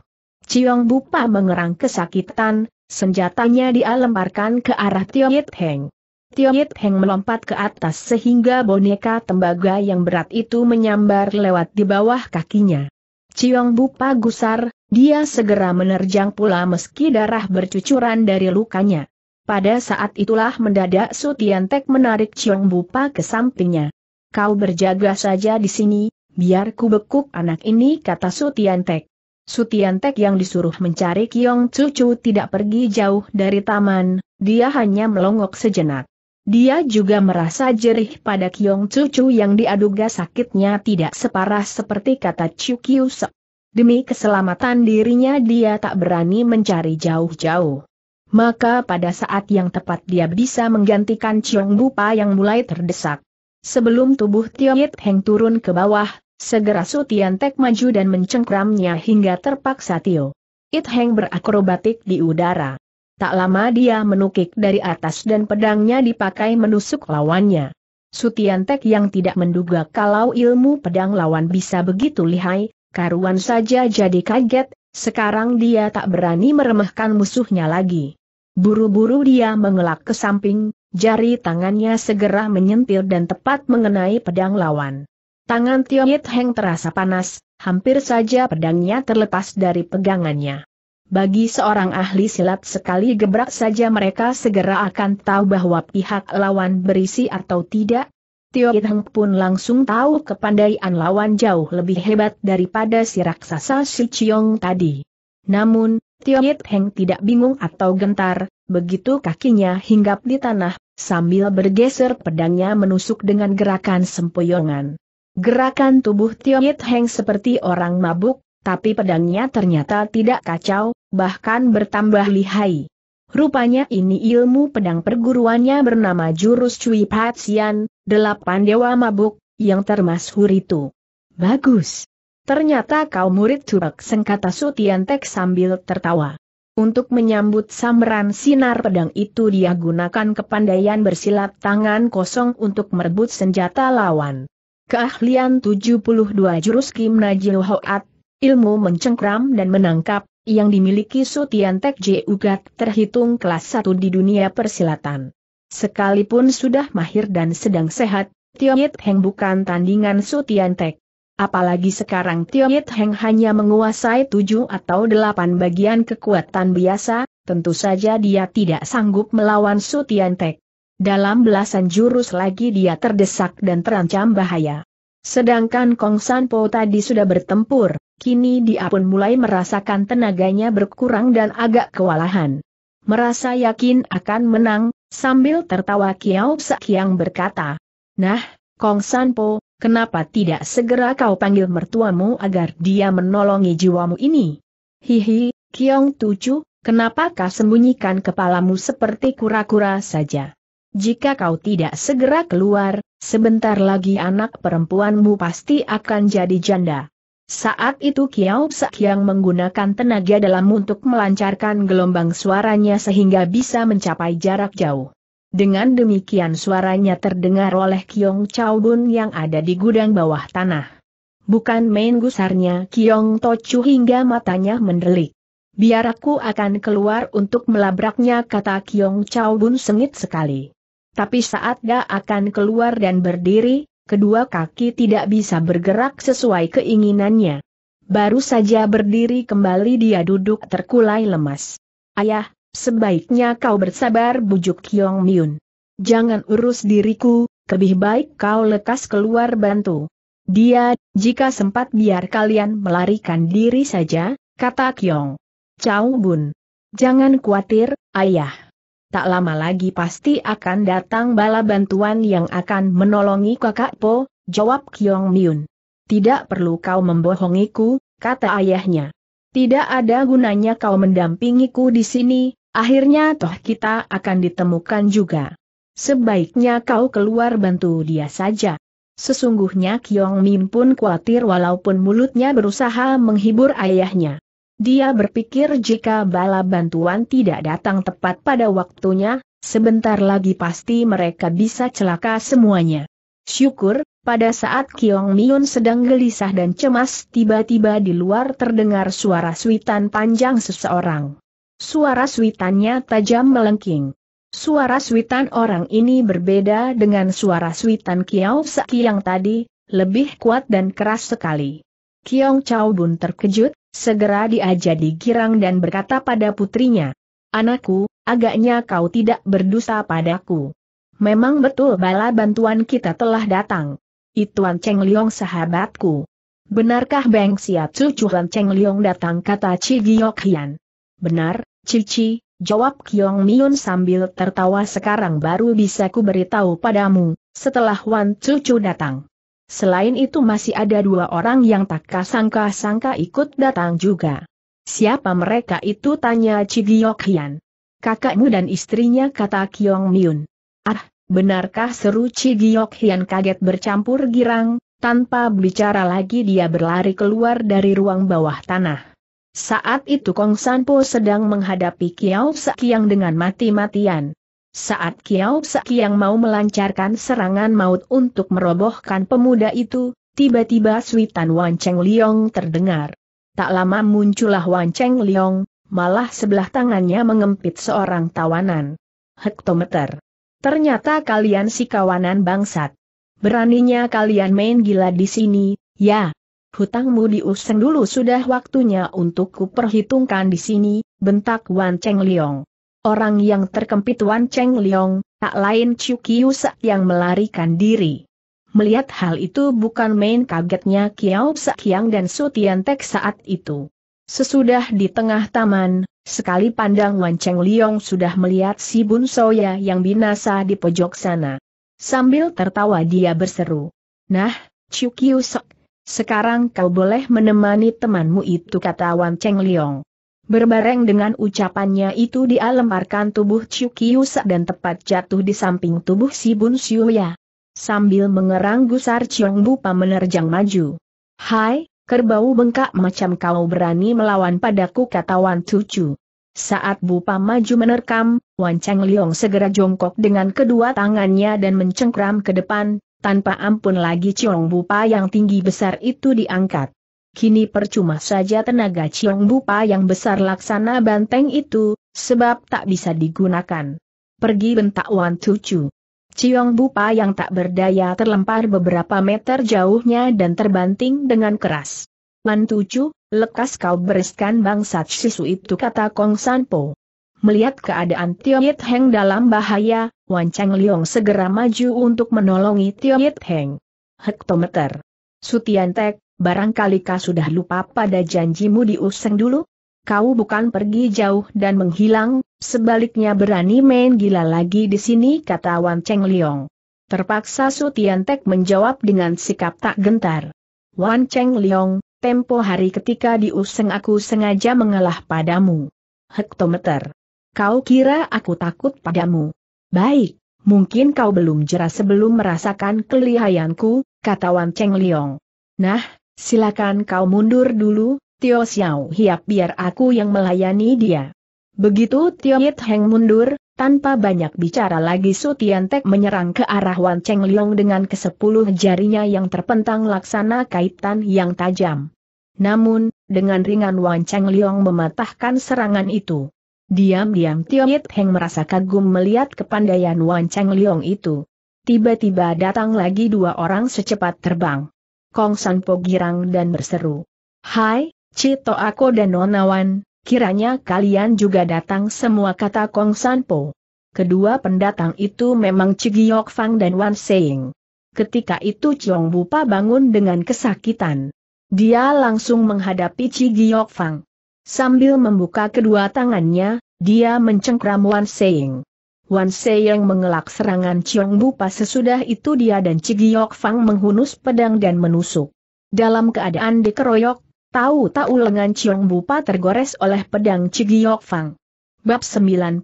Ciong Bupa mengerang kesakitan, senjatanya dia lemparkan ke arah Tio Yit Heng. Tio Yit Heng melompat ke atas sehingga boneka tembaga yang berat itu menyambar lewat di bawah kakinya. Ciong Bupa gusar, dia segera menerjang pula meski darah bercucuran dari lukanya. Pada saat itulah mendadak Su menarik Ciong Bupa ke sampingnya. Kau berjaga saja di sini, biar ku bekuk anak ini kata Su Sutiantek yang disuruh mencari Kiong Cucu tidak pergi jauh dari taman, dia hanya melongok sejenak. Dia juga merasa jerih pada Kiong Cucu yang diaduga sakitnya tidak separah seperti kata Cukiusek. Demi keselamatan dirinya dia tak berani mencari jauh-jauh. Maka pada saat yang tepat dia bisa menggantikan Chiong Bupa yang mulai terdesak. Sebelum tubuh Tiong Yit Heng turun ke bawah, Segera Sutiantek Tek maju dan mencengkramnya hingga terpaksa Tio. It Heng berakrobatik di udara. Tak lama dia menukik dari atas dan pedangnya dipakai menusuk lawannya. Sutiantek yang tidak menduga kalau ilmu pedang lawan bisa begitu lihai, karuan saja jadi kaget, sekarang dia tak berani meremehkan musuhnya lagi. Buru-buru dia mengelak ke samping, jari tangannya segera menyentil dan tepat mengenai pedang lawan. Tangan Tio Yit Heng terasa panas, hampir saja pedangnya terlepas dari pegangannya. Bagi seorang ahli silat sekali gebrak saja mereka segera akan tahu bahwa pihak lawan berisi atau tidak. Tio Yit Heng pun langsung tahu kepandaian lawan jauh lebih hebat daripada si raksasa Si Chiong tadi. Namun, Tio Yit Heng tidak bingung atau gentar, begitu kakinya hinggap di tanah, sambil bergeser pedangnya menusuk dengan gerakan sempoyongan. Gerakan tubuh Tio Yit Heng seperti orang mabuk, tapi pedangnya ternyata tidak kacau, bahkan bertambah lihai. Rupanya ini ilmu pedang perguruannya bernama jurus Cui Patsian, delapan dewa mabuk, yang termasuk itu. Bagus. Ternyata kau murid Turek Sengkata Tek sambil tertawa. Untuk menyambut sambaran sinar pedang itu dia gunakan kepandaian bersilat tangan kosong untuk merebut senjata lawan. Keahlian 72 jurus Kim Najil Hoat, ilmu mencengkram dan menangkap, yang dimiliki Sutian Tek Ugat terhitung kelas 1 di dunia persilatan. Sekalipun sudah mahir dan sedang sehat, Yit Heng bukan tandingan Sutian Tek. Apalagi sekarang Yit Heng hanya menguasai tujuh atau delapan bagian kekuatan biasa, tentu saja dia tidak sanggup melawan Sutian Tek. Dalam belasan jurus lagi dia terdesak dan terancam bahaya. Sedangkan Kong Sanpo tadi sudah bertempur, kini dia pun mulai merasakan tenaganya berkurang dan agak kewalahan. Merasa yakin akan menang, sambil tertawa Kiao yang berkata, Nah, Kong Sanpo, kenapa tidak segera kau panggil mertuamu agar dia menolongi jiwamu ini? Hihi, Kiong Tucu, kenapakah sembunyikan kepalamu seperti kura-kura saja? Jika kau tidak segera keluar, sebentar lagi anak perempuanmu pasti akan jadi janda. Saat itu Kiao yang menggunakan tenaga dalam untuk melancarkan gelombang suaranya sehingga bisa mencapai jarak jauh. Dengan demikian suaranya terdengar oleh Kiong Chao Bun yang ada di gudang bawah tanah. Bukan main gusarnya Kiong Tochu hingga matanya mendelik. Biar aku akan keluar untuk melabraknya kata Kiong Chao Bun sengit sekali. Tapi saat Ga akan keluar dan berdiri, kedua kaki tidak bisa bergerak sesuai keinginannya. Baru saja berdiri kembali dia duduk terkulai lemas. Ayah, sebaiknya kau bersabar bujuk Kyong Miun. Jangan urus diriku, lebih baik kau lekas keluar bantu. Dia, jika sempat biar kalian melarikan diri saja, kata Kyong. Chao Bun. Jangan khawatir, ayah tak lama lagi pasti akan datang bala bantuan yang akan menolongi kakak Po, jawab Kyong Myun. Tidak perlu kau membohongiku, kata ayahnya. Tidak ada gunanya kau mendampingiku di sini, akhirnya toh kita akan ditemukan juga. Sebaiknya kau keluar bantu dia saja. Sesungguhnya Kyong Min pun khawatir walaupun mulutnya berusaha menghibur ayahnya. Dia berpikir jika bala bantuan tidak datang tepat pada waktunya, sebentar lagi pasti mereka bisa celaka semuanya. Syukur, pada saat Kiong Miun sedang gelisah dan cemas tiba-tiba di luar terdengar suara suitan panjang seseorang. Suara suitannya tajam melengking. Suara suitan orang ini berbeda dengan suara suitan Kiao Saki yang tadi, lebih kuat dan keras sekali. Kiong Chao Bun terkejut, Segera dia jadi girang dan berkata pada putrinya, Anakku, agaknya kau tidak berdosa padaku. Memang betul bala bantuan kita telah datang. Ituan Cheng Liong sahabatku. Benarkah Beng cucu Chuan Cheng Liong datang kata Chi Giok Hian? Benar, Cici, jawab Kiong Miun sambil tertawa sekarang baru bisa ku beritahu padamu, setelah Wan Cucu datang. Selain itu masih ada dua orang yang tak kasangka-sangka ikut datang juga. Siapa mereka itu tanya Cigiok Hian. Kakakmu dan istrinya kata Kiong Miun. Ah, benarkah seru Cigiok Hian kaget bercampur girang, tanpa bicara lagi dia berlari keluar dari ruang bawah tanah. Saat itu Kong Sanpo sedang menghadapi Kiao Sekiang dengan mati-matian. Saat Kiao yang mau melancarkan serangan maut untuk merobohkan pemuda itu, tiba-tiba suitan Wan Cheng Liong terdengar. Tak lama muncullah Wan Cheng Liong, malah sebelah tangannya mengempit seorang tawanan. Hektometer. Ternyata kalian si kawanan bangsat. Beraninya kalian main gila di sini, ya. Hutangmu diuseng dulu sudah waktunya untuk kuperhitungkan di sini, bentak Wan Cheng Liong. Orang yang terkempit Wan Cheng Leong, tak lain Chu Kiusa yang melarikan diri. Melihat hal itu bukan main kagetnya Kiao Sakyang dan Su Tek saat itu. Sesudah di tengah taman, sekali pandang Wan Cheng Leong sudah melihat si Bun Soya yang binasa di pojok sana. Sambil tertawa dia berseru. Nah, Chu Kiusa, sekarang kau boleh menemani temanmu itu kata Wan Cheng Leong. Berbareng dengan ucapannya itu dia lemparkan tubuh Chiu dan tepat jatuh di samping tubuh si Bun Xiuya. Sambil mengerang gusar Chiong Bupa menerjang maju. Hai, kerbau bengkak macam kau berani melawan padaku kata Wan Tucu. Saat Bupa maju menerkam, Wan Cheng Liong segera jongkok dengan kedua tangannya dan mencengkram ke depan, tanpa ampun lagi Chiong Bupa yang tinggi besar itu diangkat. Kini percuma saja tenaga Chiong Bupa yang besar laksana banteng itu, sebab tak bisa digunakan. Pergi bentak Wan Tucu. Chiong Bupa yang tak berdaya terlempar beberapa meter jauhnya dan terbanting dengan keras. Wan Tucu, lekas kau bereskan bangsat sisu itu kata Kong Sanpo. Melihat keadaan Tio Yit Heng dalam bahaya, Wan Chang liong segera maju untuk menolongi Tio Yit Heng. Hektometer. Sutian Tek, barangkali kau sudah lupa pada janjimu di dulu? Kau bukan pergi jauh dan menghilang, sebaliknya berani main gila lagi di sini kata Wan Cheng Liong. Terpaksa Su Tek menjawab dengan sikap tak gentar. Wan Cheng Liong, tempo hari ketika di aku sengaja mengalah padamu. Hektometer. Kau kira aku takut padamu? Baik, mungkin kau belum jera sebelum merasakan kelihayanku, kata Wan Cheng Liong. Nah, Silakan kau mundur dulu, Tio Xiao Hiap biar aku yang melayani dia. Begitu Tio Yit Heng mundur, tanpa banyak bicara lagi Su Tek menyerang ke arah Wan Cheng Liong dengan kesepuluh jarinya yang terpentang laksana kaitan yang tajam. Namun, dengan ringan Wan Cheng Liong mematahkan serangan itu. Diam-diam Tio Yit Heng merasa kagum melihat kepandaian Wan Cheng Liong itu. Tiba-tiba datang lagi dua orang secepat terbang. Kong Sanpo girang dan berseru. Hai, Cito Ako dan Nonawan, kiranya kalian juga datang semua kata Kong Sanpo. Kedua pendatang itu memang Cigiok Fang dan Wan Seing. Ketika itu Chong Bupa bangun dengan kesakitan. Dia langsung menghadapi Cigiok Fang. Sambil membuka kedua tangannya, dia mencengkram Wan Seing. Wan yang mengelak serangan Chiong Bupa sesudah itu dia dan Cigiok Fang menghunus pedang dan menusuk. Dalam keadaan dikeroyok, tahu-tahu lengan Chiong Bupa tergores oleh pedang Cigiok Fang. Bab 96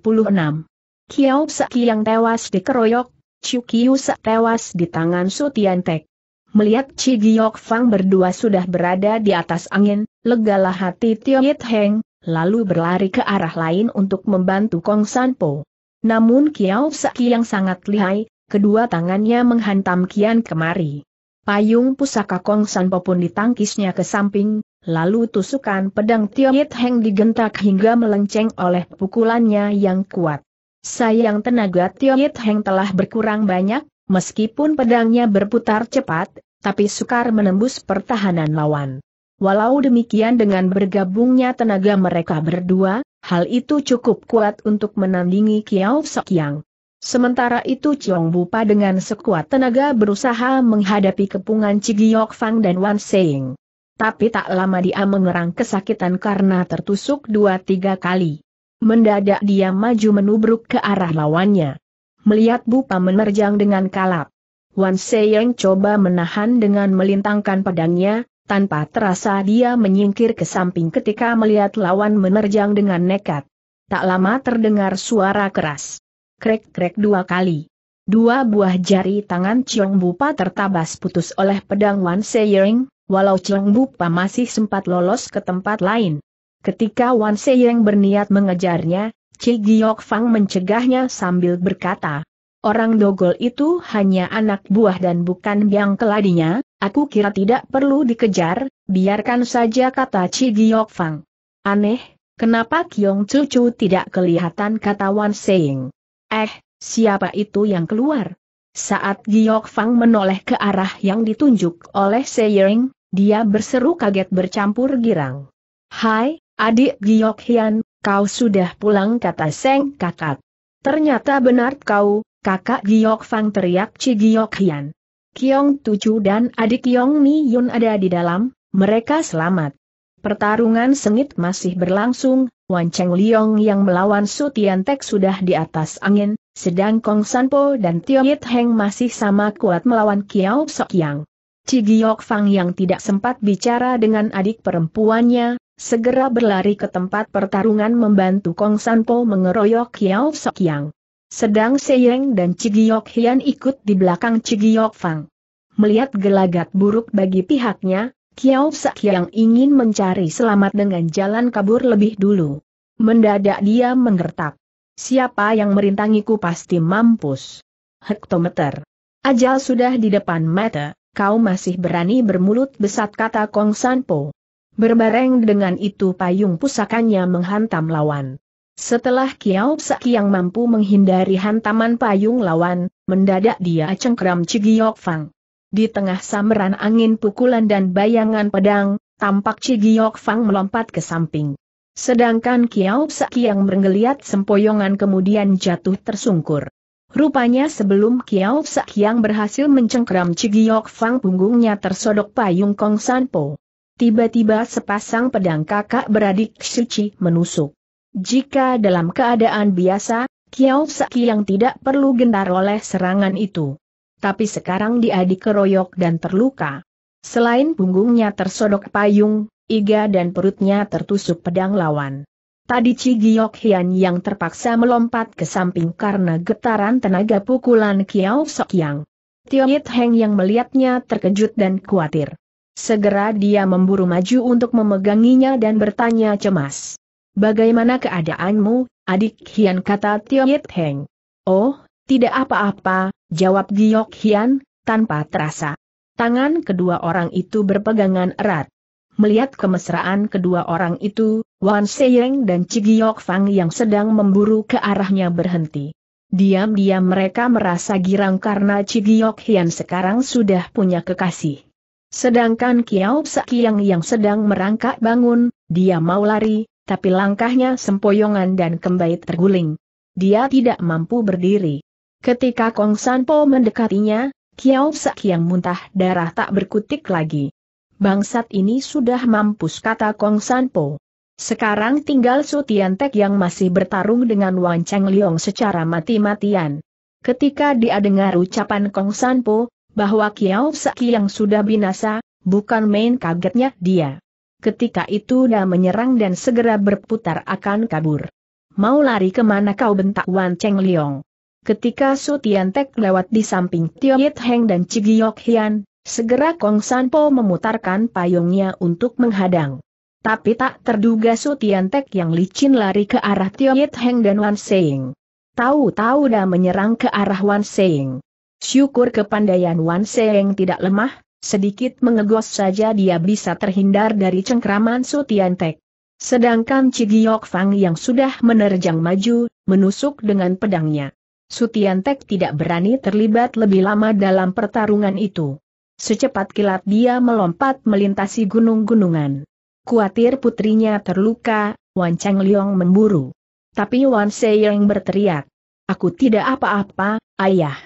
Kiao Saki yang tewas dikeroyok, Chiu Kiu tewas di tangan Sutian Tek. Melihat Cigiok Fang berdua sudah berada di atas angin, legalah hati Tio Yit Heng, lalu berlari ke arah lain untuk membantu Kong San Po. Namun Kiao Saki yang sangat lihai, kedua tangannya menghantam kian kemari. Payung pusaka Kong Sanpo pun ditangkisnya ke samping, lalu tusukan pedang Yit Heng digentak hingga melenceng oleh pukulannya yang kuat. Sayang tenaga Yit Heng telah berkurang banyak, meskipun pedangnya berputar cepat, tapi sukar menembus pertahanan lawan. Walau demikian dengan bergabungnya tenaga mereka berdua, Hal itu cukup kuat untuk menandingi Kiao Sokyang. Sementara itu Chiong Bupa dengan sekuat tenaga berusaha menghadapi kepungan Cigiok Fang dan Wan Seing. Tapi tak lama dia mengerang kesakitan karena tertusuk dua tiga kali. Mendadak dia maju menubruk ke arah lawannya. Melihat Bupa menerjang dengan kalap. Wan Seyeng coba menahan dengan melintangkan pedangnya, tanpa terasa dia menyingkir ke samping ketika melihat lawan menerjang dengan nekat. Tak lama terdengar suara keras. Krek-krek dua kali. Dua buah jari tangan Chiong Bupa tertabas putus oleh pedang Wan Seiring, walau Chiong Bupa masih sempat lolos ke tempat lain. Ketika Wan Seiring berniat mengejarnya, Chi Giok Fang mencegahnya sambil berkata, Orang dogol itu hanya anak buah dan bukan biang keladinya, Aku kira tidak perlu dikejar, biarkan saja kata Chi Giok Fang. Aneh, kenapa Kiong Cucu tidak kelihatan kata Wan Seing? Eh, siapa itu yang keluar? Saat Giok Fang menoleh ke arah yang ditunjuk oleh Seiring, dia berseru kaget bercampur girang. Hai, adik Giok Hian, kau sudah pulang kata Seng kakak. Ternyata benar kau, kakak Giok Fang teriak Chi Giok Hian. Kiong Tucu dan adik Kiong Mi Yun ada di dalam, mereka selamat. Pertarungan sengit masih berlangsung, Wan Cheng Liong yang melawan Su Tian Tek sudah di atas angin, sedang Kong San Po dan Tio Yit Heng masih sama kuat melawan Kiao Sok Yang. Giok Fang yang tidak sempat bicara dengan adik perempuannya, segera berlari ke tempat pertarungan membantu Kong San Po mengeroyok Kiao Sok Yang. Sedang Seyeng dan Cigiok Hian ikut di belakang Cigiok Fang. Melihat gelagat buruk bagi pihaknya, Kiao Sak yang ingin mencari selamat dengan jalan kabur lebih dulu. Mendadak dia menggertak. Siapa yang merintangiku pasti mampus. Hektometer. Ajal sudah di depan mata, kau masih berani bermulut besat kata Kong Sanpo. Berbareng dengan itu payung pusakanya menghantam lawan. Setelah Kiao Sak yang mampu menghindari hantaman payung lawan, mendadak dia cengkram Cigiok Fang. Di tengah samaran angin pukulan dan bayangan pedang, tampak Cigiok Fang melompat ke samping. Sedangkan Kiao Sak yang menggeliat sempoyongan kemudian jatuh tersungkur. Rupanya sebelum Kiao Sak yang berhasil mencengkram Cigiok Fang punggungnya tersodok payung Kong Sanpo. Tiba-tiba sepasang pedang kakak beradik Suci menusuk. Jika dalam keadaan biasa, Kiao Saki yang tidak perlu gentar oleh serangan itu. Tapi sekarang dia dikeroyok dan terluka. Selain punggungnya tersodok payung, iga dan perutnya tertusuk pedang lawan. Tadi Chi Giok Hian yang terpaksa melompat ke samping karena getaran tenaga pukulan Kiao Sok Yang. Tio Yit Heng yang melihatnya terkejut dan khawatir. Segera dia memburu maju untuk memeganginya dan bertanya cemas. Bagaimana keadaanmu, adik Hian kata Tio Yit Heng? Oh, tidak apa-apa, jawab Giok Hian, tanpa terasa. Tangan kedua orang itu berpegangan erat. Melihat kemesraan kedua orang itu, Wan Seyeng dan Cigiok Fang yang sedang memburu ke arahnya berhenti. Diam-diam mereka merasa girang karena Cigiok Hian sekarang sudah punya kekasih. Sedangkan Kiao Sakiang yang sedang merangkak bangun, dia mau lari, tapi langkahnya sempoyongan dan kembali terguling. Dia tidak mampu berdiri. Ketika Kong Sanpo mendekatinya, Kiao Sak yang muntah darah tak berkutik lagi. Bangsat ini sudah mampus kata Kong Sanpo. Sekarang tinggal Su Tek yang masih bertarung dengan Wan Cheng Liong secara mati-matian. Ketika dia dengar ucapan Kong Sanpo, bahwa Kiao Sak yang sudah binasa, bukan main kagetnya dia ketika itu dia menyerang dan segera berputar akan kabur. Mau lari kemana kau bentak Wan Cheng Liong. Ketika Su Tian lewat di samping Tio Yit Heng dan Cigiok Hian, segera Kong San Po memutarkan payungnya untuk menghadang. Tapi tak terduga Su Tian yang licin lari ke arah Tio Yit Heng dan Wan Seing. Tahu-tahu dah menyerang ke arah Wan Seing. Syukur kepandaian Wan Seeng tidak lemah, Sedikit mengegos saja dia bisa terhindar dari cengkraman Sutiantek. Sedangkan Cigiok Fang yang sudah menerjang maju, menusuk dengan pedangnya. Sutiantek tidak berani terlibat lebih lama dalam pertarungan itu. Secepat kilat dia melompat melintasi gunung-gunungan. Kuatir putrinya terluka, Wan Cheng Liong memburu. Tapi Wan Seiyang berteriak. Aku tidak apa-apa, ayah.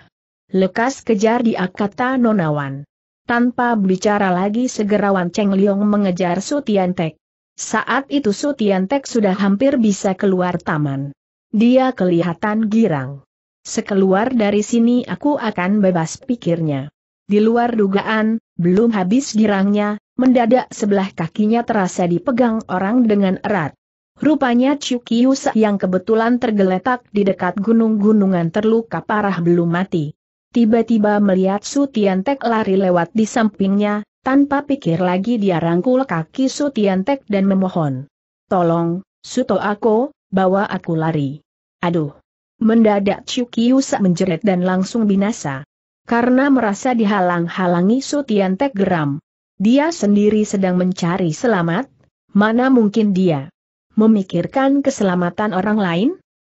Lekas kejar dia kata nonawan. Tanpa bicara lagi segera Wan Cheng Liong mengejar Su Tek. Saat itu Su Tek sudah hampir bisa keluar taman. Dia kelihatan girang. Sekeluar dari sini aku akan bebas pikirnya. Di luar dugaan, belum habis girangnya, mendadak sebelah kakinya terasa dipegang orang dengan erat. Rupanya Chukiusa yang kebetulan tergeletak di dekat gunung-gunungan terluka parah belum mati. Tiba-tiba melihat Sutiantek lari lewat di sampingnya, tanpa pikir lagi dia rangkul kaki Sutiantek dan memohon. Tolong, Suto aku, bawa aku lari. Aduh. Mendadak Chukiusa menjerit dan langsung binasa. Karena merasa dihalang-halangi Sutiantek geram. Dia sendiri sedang mencari selamat, mana mungkin dia memikirkan keselamatan orang lain?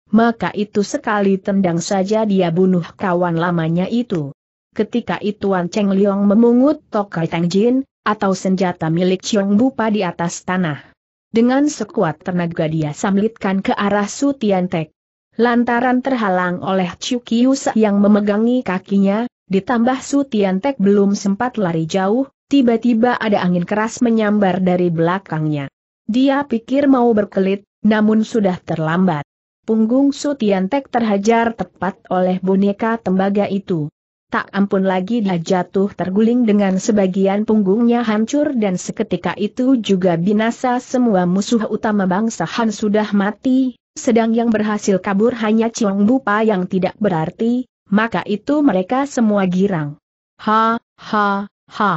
maka itu sekali tendang saja dia bunuh kawan lamanya itu. Ketika ituan Cheng Liong memungut tokai Tang Jin, atau senjata milik Chiong Bupa di atas tanah. Dengan sekuat tenaga dia samlitkan ke arah Su Tiantek. Lantaran terhalang oleh Chu Kiusa yang memegangi kakinya, ditambah Su Tiantek belum sempat lari jauh, tiba-tiba ada angin keras menyambar dari belakangnya. Dia pikir mau berkelit, namun sudah terlambat. Punggung Sutiantek terhajar tepat oleh boneka tembaga itu. Tak ampun lagi dia jatuh terguling dengan sebagian punggungnya hancur dan seketika itu juga binasa semua musuh utama bangsa Han sudah mati, sedang yang berhasil kabur hanya Chiong Bupa yang tidak berarti, maka itu mereka semua girang. Ha, ha, ha.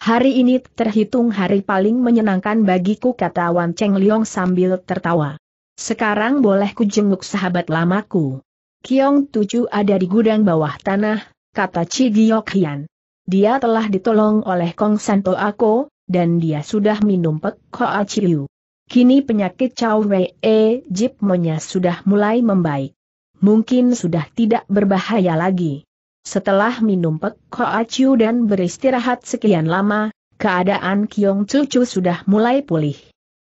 Hari ini terhitung hari paling menyenangkan bagiku kata Wan Cheng Liong sambil tertawa. Sekarang boleh kujenguk sahabat lamaku. Kiong Tuju ada di gudang bawah tanah, kata Chi Giok Hian. Dia telah ditolong oleh Kong Santo Ako, dan dia sudah minum pek Koa Chiu. Kini penyakit Chow Wei E Jip Monya sudah mulai membaik. Mungkin sudah tidak berbahaya lagi. Setelah minum pek Koa Chiu dan beristirahat sekian lama, keadaan Kiong Tuju sudah mulai pulih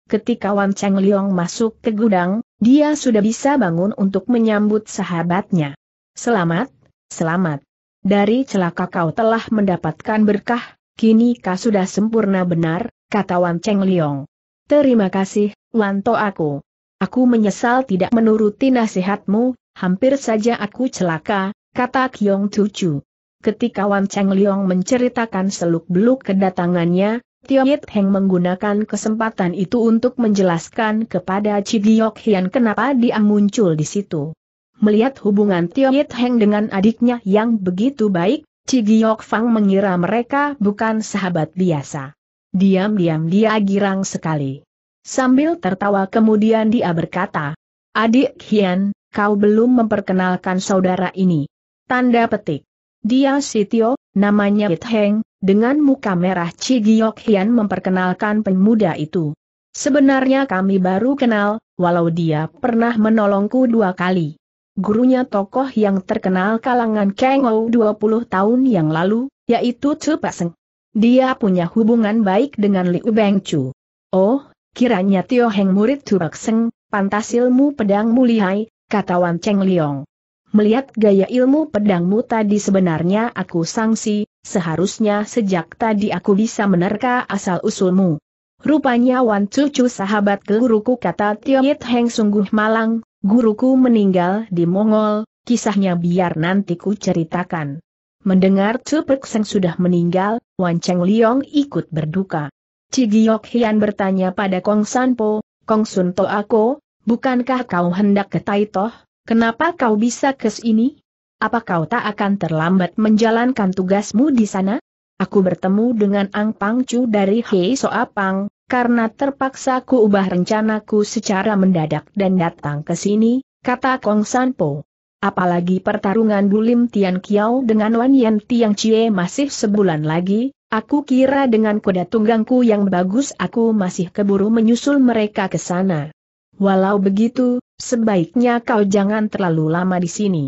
ketika Wan Cheng Liong masuk ke gudang, dia sudah bisa bangun untuk menyambut sahabatnya. Selamat, selamat. Dari celaka kau telah mendapatkan berkah, kini kau sudah sempurna benar, kata Wan Cheng Liong. Terima kasih, Wan To aku. Aku menyesal tidak menuruti nasihatmu, hampir saja aku celaka, kata Kiong Chu. Ketika Wan Cheng Liong menceritakan seluk-beluk kedatangannya, Tio Yit Heng menggunakan kesempatan itu untuk menjelaskan kepada Cigiok Hian kenapa dia muncul di situ. Melihat hubungan Tio Yit Heng dengan adiknya yang begitu baik, Cigiok Fang mengira mereka bukan sahabat biasa. Diam-diam dia girang sekali. Sambil tertawa kemudian dia berkata, Adik Hian, kau belum memperkenalkan saudara ini. Tanda petik. Dia Sitio, namanya Yit Heng, dengan muka merah Chi Hian memperkenalkan pemuda itu. Sebenarnya kami baru kenal, walau dia pernah menolongku dua kali. Gurunya tokoh yang terkenal kalangan Ou 20 tahun yang lalu, yaitu Chu Paseng. Dia punya hubungan baik dengan Liu Bengcu. Oh, kiranya Tio Heng murid Chu Paseng, pantas ilmu pedangmu lihai, kata Wan Cheng Liong. Melihat gaya ilmu pedangmu tadi sebenarnya aku sangsi, Seharusnya sejak tadi aku bisa menerka asal-usulmu. Rupanya Wan Cucu sahabat guruku kata Tio Yit Heng sungguh malang, guruku meninggal di Mongol, kisahnya biar nanti ku ceritakan. Mendengar Chu Pek Seng sudah meninggal, Wan Cheng Liong ikut berduka. Cigiok Hian bertanya pada Kong Sanpo, Kong Sun To Ako, bukankah kau hendak ke Taitoh, kenapa kau bisa ke sini? Apa kau tak akan terlambat menjalankan tugasmu di sana? Aku bertemu dengan Ang Pang Chu dari Hei Soa Pang, karena terpaksa ku ubah rencanaku secara mendadak dan datang ke sini, kata Kong Sanpo. Apalagi pertarungan Bulim Tian Kiao dengan Wan Yan Tiang Chie masih sebulan lagi, aku kira dengan kuda tunggangku yang bagus aku masih keburu menyusul mereka ke sana. Walau begitu, sebaiknya kau jangan terlalu lama di sini.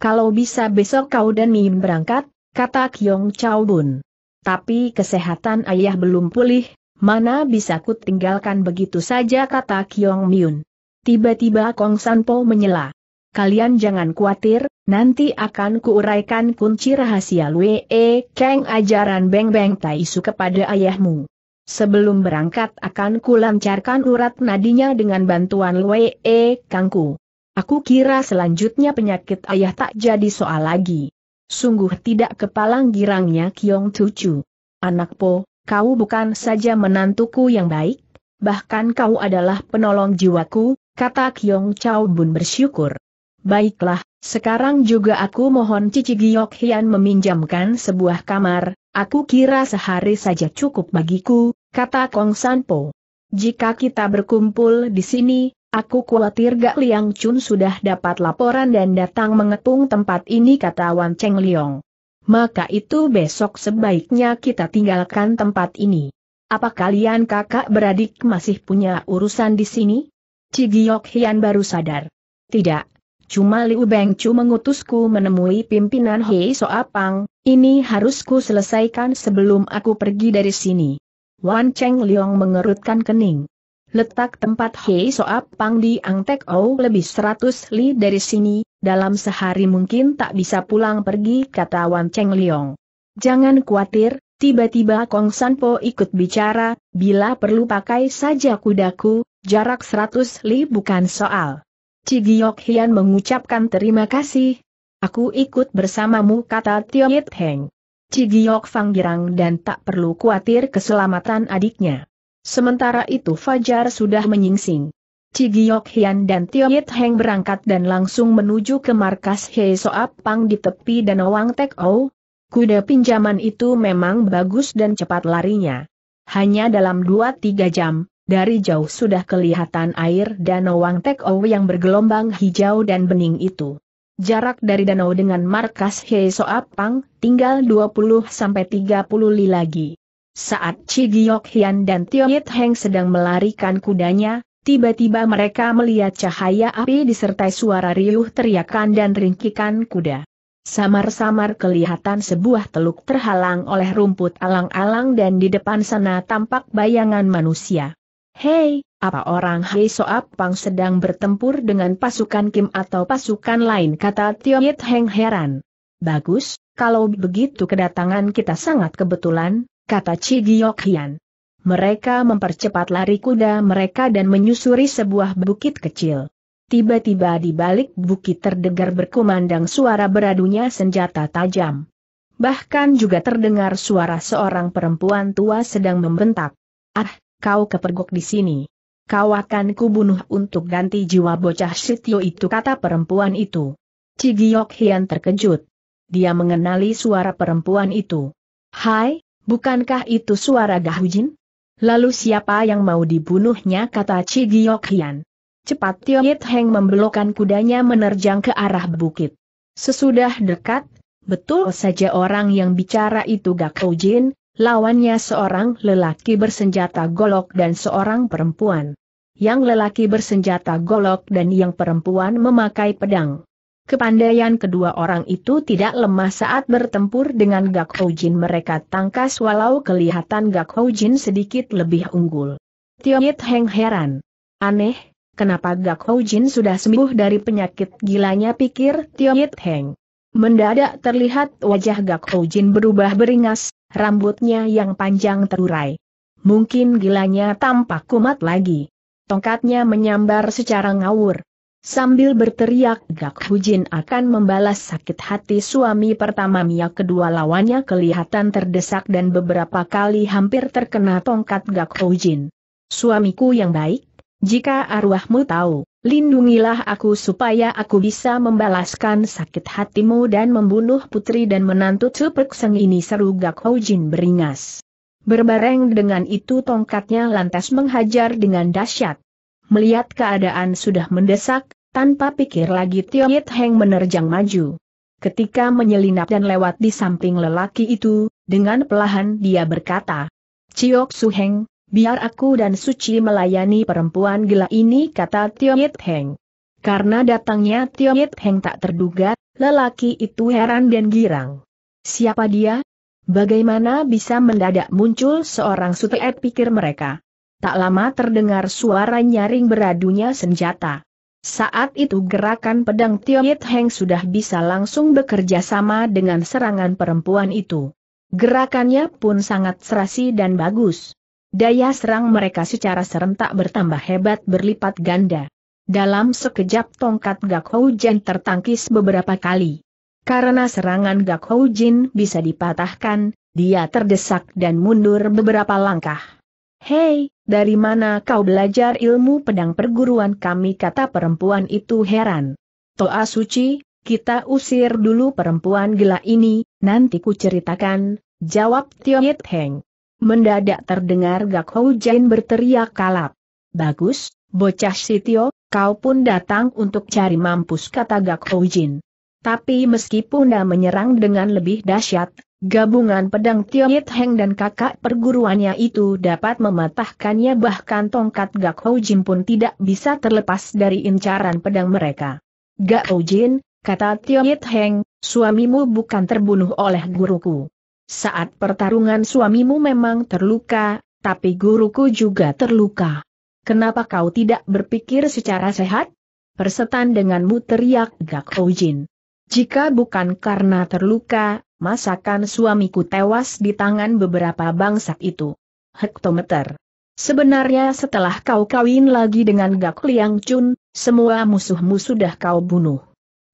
Kalau bisa besok kau dan Mim berangkat, kata Kyong Chao Bun. Tapi kesehatan ayah belum pulih, mana bisa ku tinggalkan begitu saja kata Kyong Myun. Tiba-tiba Kong San Po menyela. Kalian jangan khawatir, nanti akan kuuraikan kunci rahasia Lue e Kang ajaran Beng Beng Taisu kepada ayahmu. Sebelum berangkat akan kulancarkan urat nadinya dengan bantuan Lue e Kangku. Aku kira selanjutnya penyakit ayah tak jadi soal lagi. Sungguh tidak kepalang girangnya Kiong Tucu. Anak Po, kau bukan saja menantuku yang baik, bahkan kau adalah penolong jiwaku, kata Kiong Chao Bun bersyukur. Baiklah, sekarang juga aku mohon Cici Giok Hian meminjamkan sebuah kamar, aku kira sehari saja cukup bagiku, kata Kong San Po. Jika kita berkumpul di sini, Aku khawatir Gak Liang Chun sudah dapat laporan dan datang mengepung tempat ini kata Wan Cheng Liong. Maka itu besok sebaiknya kita tinggalkan tempat ini. Apa kalian kakak beradik masih punya urusan di sini? Cigiok Hian baru sadar. Tidak. Cuma Liu Beng Chu mengutusku menemui pimpinan Hei Soapang, ini harusku selesaikan sebelum aku pergi dari sini. Wan Cheng Liong mengerutkan kening. Letak tempat Hei Soap Pang di Angtek Ou oh, lebih seratus li dari sini, dalam sehari mungkin tak bisa pulang pergi kata Wan Cheng Liong. Jangan khawatir, tiba-tiba Kong Sanpo ikut bicara, bila perlu pakai saja kudaku, jarak seratus li bukan soal. Cigiok Hian mengucapkan terima kasih. Aku ikut bersamamu kata Tio Yit Heng. Cigiok Fang girang dan tak perlu khawatir keselamatan adiknya. Sementara itu Fajar sudah menyingsing. Cigiok Hian dan Tio Yit Heng berangkat dan langsung menuju ke markas Hei Soap Pang di tepi Danau Wang Tek O. Kuda pinjaman itu memang bagus dan cepat larinya. Hanya dalam 2-3 jam, dari jauh sudah kelihatan air Danau Wang Tek O yang bergelombang hijau dan bening itu. Jarak dari danau dengan markas Hei Soap Pang tinggal 20-30 li lagi. Saat Cigiok Hian dan Tio Yit Heng sedang melarikan kudanya, tiba-tiba mereka melihat cahaya api disertai suara riuh teriakan dan ringkikan kuda. Samar-samar kelihatan sebuah teluk terhalang oleh rumput alang-alang dan di depan sana tampak bayangan manusia. Hei, apa orang Hei Soap Pang sedang bertempur dengan pasukan Kim atau pasukan lain kata Tio Yit Heng heran. Bagus, kalau begitu kedatangan kita sangat kebetulan, kata Cigiok Hian. Mereka mempercepat lari kuda mereka dan menyusuri sebuah bukit kecil. Tiba-tiba di balik bukit terdengar berkumandang suara beradunya senjata tajam. Bahkan juga terdengar suara seorang perempuan tua sedang membentak. Ah, kau kepergok di sini. Kau akan kubunuh untuk ganti jiwa bocah Sityo itu kata perempuan itu. Cigiok Hian terkejut. Dia mengenali suara perempuan itu. Hai, Bukankah itu suara Gahujin? Lalu siapa yang mau dibunuhnya kata Cigiok Hian. Cepat Tio Yit Heng membelokkan kudanya menerjang ke arah bukit. Sesudah dekat, betul saja orang yang bicara itu Gahujin. lawannya seorang lelaki bersenjata golok dan seorang perempuan. Yang lelaki bersenjata golok dan yang perempuan memakai pedang. Kepandaian kedua orang itu tidak lemah saat bertempur dengan Gak Jin mereka tangkas walau kelihatan Gak Jin sedikit lebih unggul. Tio Yit Heng heran. Aneh, kenapa Gak Jin sudah sembuh dari penyakit gilanya pikir Tio Yit Heng. Mendadak terlihat wajah Gak Jin berubah beringas, rambutnya yang panjang terurai. Mungkin gilanya tampak kumat lagi. Tongkatnya menyambar secara ngawur. Sambil berteriak Gak Hujin akan membalas sakit hati suami pertama Mia kedua lawannya kelihatan terdesak dan beberapa kali hampir terkena tongkat Gak Hujin. Suamiku yang baik, jika arwahmu tahu, lindungilah aku supaya aku bisa membalaskan sakit hatimu dan membunuh putri dan menantu Cepek Seng ini seru Gak Hujin beringas. Berbareng dengan itu tongkatnya lantas menghajar dengan dahsyat. Melihat keadaan sudah mendesak, tanpa pikir lagi Tio Yit Heng menerjang maju. Ketika menyelinap dan lewat di samping lelaki itu, dengan pelahan dia berkata, Ciok Su Heng, biar aku dan Suci melayani perempuan gila ini kata Tio Yit Heng. Karena datangnya Tio Yit Heng tak terduga, lelaki itu heran dan girang. Siapa dia? Bagaimana bisa mendadak muncul seorang sutep pikir mereka? Tak lama terdengar suara nyaring beradunya senjata. Saat itu gerakan pedang Tio Yit Heng sudah bisa langsung bekerja sama dengan serangan perempuan itu. Gerakannya pun sangat serasi dan bagus. Daya serang mereka secara serentak bertambah hebat berlipat ganda. Dalam sekejap tongkat Gak Hou Jin tertangkis beberapa kali. Karena serangan Gak Hou Jin bisa dipatahkan, dia terdesak dan mundur beberapa langkah. Hei, dari mana kau belajar ilmu pedang perguruan kami kata perempuan itu heran. Toa suci, kita usir dulu perempuan gila ini, nanti ku ceritakan, jawab Tio Yit Heng. Mendadak terdengar Gak Hou Jin berteriak kalap. Bagus, bocah Tio, kau pun datang untuk cari mampus kata Gak Hou Jin. Tapi meskipun dia menyerang dengan lebih dahsyat, Gabungan pedang Yit Heng dan kakak perguruannya itu dapat mematahkannya bahkan tongkat Gak Ho Jin pun tidak bisa terlepas dari incaran pedang mereka. Gak Ho Jin, kata Yit Heng, suamimu bukan terbunuh oleh guruku. Saat pertarungan suamimu memang terluka, tapi guruku juga terluka. Kenapa kau tidak berpikir secara sehat? Persetan denganmu teriak Gak Ho Jin. Jika bukan karena terluka, masakan suamiku tewas di tangan beberapa bangsat itu. Hektometer. Sebenarnya setelah kau kawin lagi dengan Gak Liang Chun, semua musuhmu sudah kau bunuh.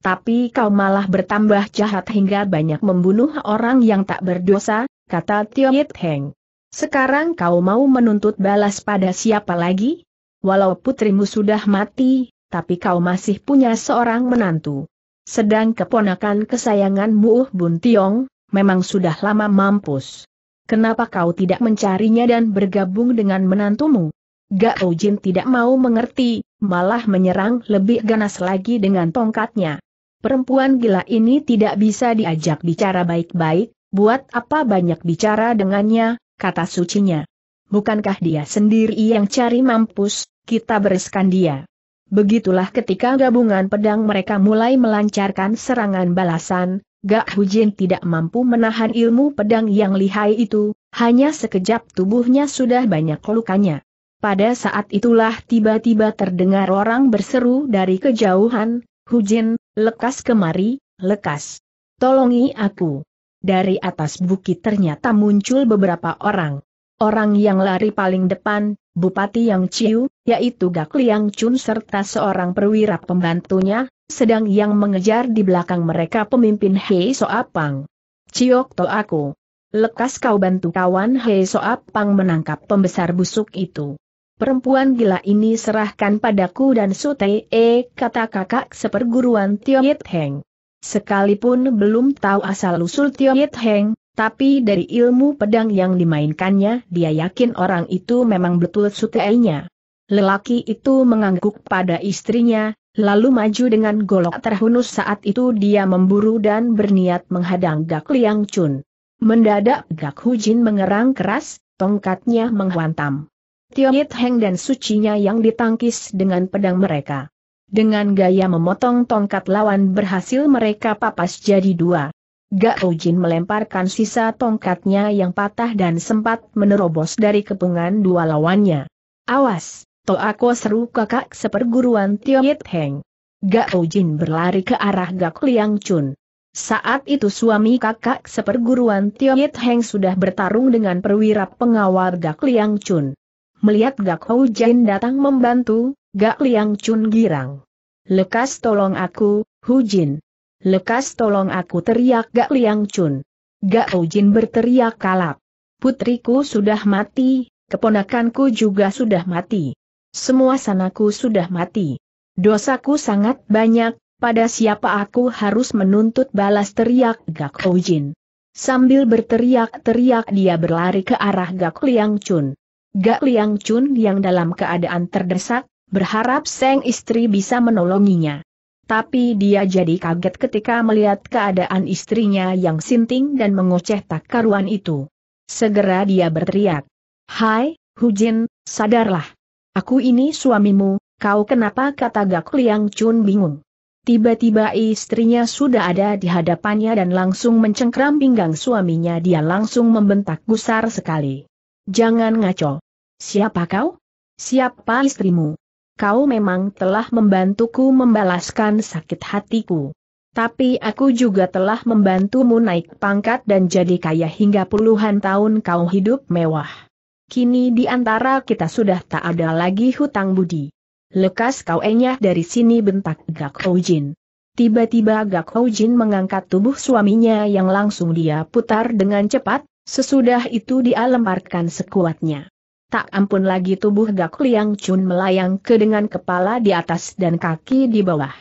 Tapi kau malah bertambah jahat hingga banyak membunuh orang yang tak berdosa, kata Tio Yit Heng. Sekarang kau mau menuntut balas pada siapa lagi? Walau putrimu sudah mati, tapi kau masih punya seorang menantu. Sedang keponakan kesayangan Muuh Bun Tiong, memang sudah lama mampus. Kenapa kau tidak mencarinya dan bergabung dengan menantumu? Gao Jin tidak mau mengerti, malah menyerang lebih ganas lagi dengan tongkatnya. Perempuan gila ini tidak bisa diajak bicara baik-baik, buat apa banyak bicara dengannya, kata sucinya. Bukankah dia sendiri yang cari mampus, kita bereskan dia. Begitulah ketika gabungan pedang mereka mulai melancarkan serangan balasan, Gak Hujin tidak mampu menahan ilmu pedang yang lihai itu, hanya sekejap tubuhnya sudah banyak lukanya. Pada saat itulah tiba-tiba terdengar orang berseru dari kejauhan, Hujin, lekas kemari, lekas. Tolongi aku. Dari atas bukit ternyata muncul beberapa orang. Orang yang lari paling depan, Bupati Yang Ciu, yaitu Gak Liang Chun serta seorang perwira pembantunya, sedang yang mengejar di belakang mereka pemimpin Hei Soapang. Ciok to aku. Lekas kau bantu kawan Hei Soapang menangkap pembesar busuk itu. Perempuan gila ini serahkan padaku dan Sutei, e, kata kakak seperguruan Yit Heng. Sekalipun belum tahu asal-usul Yit Heng, tapi dari ilmu pedang yang dimainkannya dia yakin orang itu memang betul sutainya. Lelaki itu mengangguk pada istrinya, lalu maju dengan golok terhunus saat itu dia memburu dan berniat menghadang Gak Liang Chun. Mendadak Gak Jin mengerang keras, tongkatnya menghantam. Yit Heng dan sucinya yang ditangkis dengan pedang mereka. Dengan gaya memotong tongkat lawan berhasil mereka papas jadi dua. Gak Ujin melemparkan sisa tongkatnya yang patah dan sempat menerobos dari kepungan dua lawannya. Awas, to aku seru kakak seperguruan Yit Heng. Gak Ujin berlari ke arah Gak Liang Chun. Saat itu suami kakak seperguruan Yit Heng sudah bertarung dengan perwira pengawal Gak Liang Chun. Melihat Gak Ujin datang membantu, Gak Liang Chun girang. Lekas tolong aku, Hujin. Lekas tolong aku teriak Gak Liang Chun. Gak Ujin berteriak kalap. Putriku sudah mati, keponakanku juga sudah mati. Semua sanaku sudah mati. Dosaku sangat banyak, pada siapa aku harus menuntut balas teriak Gak Ujin. Sambil berteriak-teriak dia berlari ke arah Gak Liang Chun. Gak Liang Chun yang dalam keadaan terdesak, berharap sang istri bisa menolonginya. Tapi dia jadi kaget ketika melihat keadaan istrinya yang sinting dan mengoceh tak karuan itu. Segera dia berteriak. Hai, Hujin, sadarlah. Aku ini suamimu, kau kenapa kata Gak Liang Chun bingung. Tiba-tiba istrinya sudah ada di hadapannya dan langsung mencengkram pinggang suaminya dia langsung membentak gusar sekali. Jangan ngaco. Siapa kau? Siapa istrimu? kau memang telah membantuku membalaskan sakit hatiku. Tapi aku juga telah membantumu naik pangkat dan jadi kaya hingga puluhan tahun kau hidup mewah. Kini di antara kita sudah tak ada lagi hutang budi. Lekas kau enyah dari sini bentak Gak Jin. Tiba-tiba Gak Jin mengangkat tubuh suaminya yang langsung dia putar dengan cepat, sesudah itu dia lemparkan sekuatnya. Tak ampun lagi tubuh Gak Liang Chun melayang ke dengan kepala di atas dan kaki di bawah.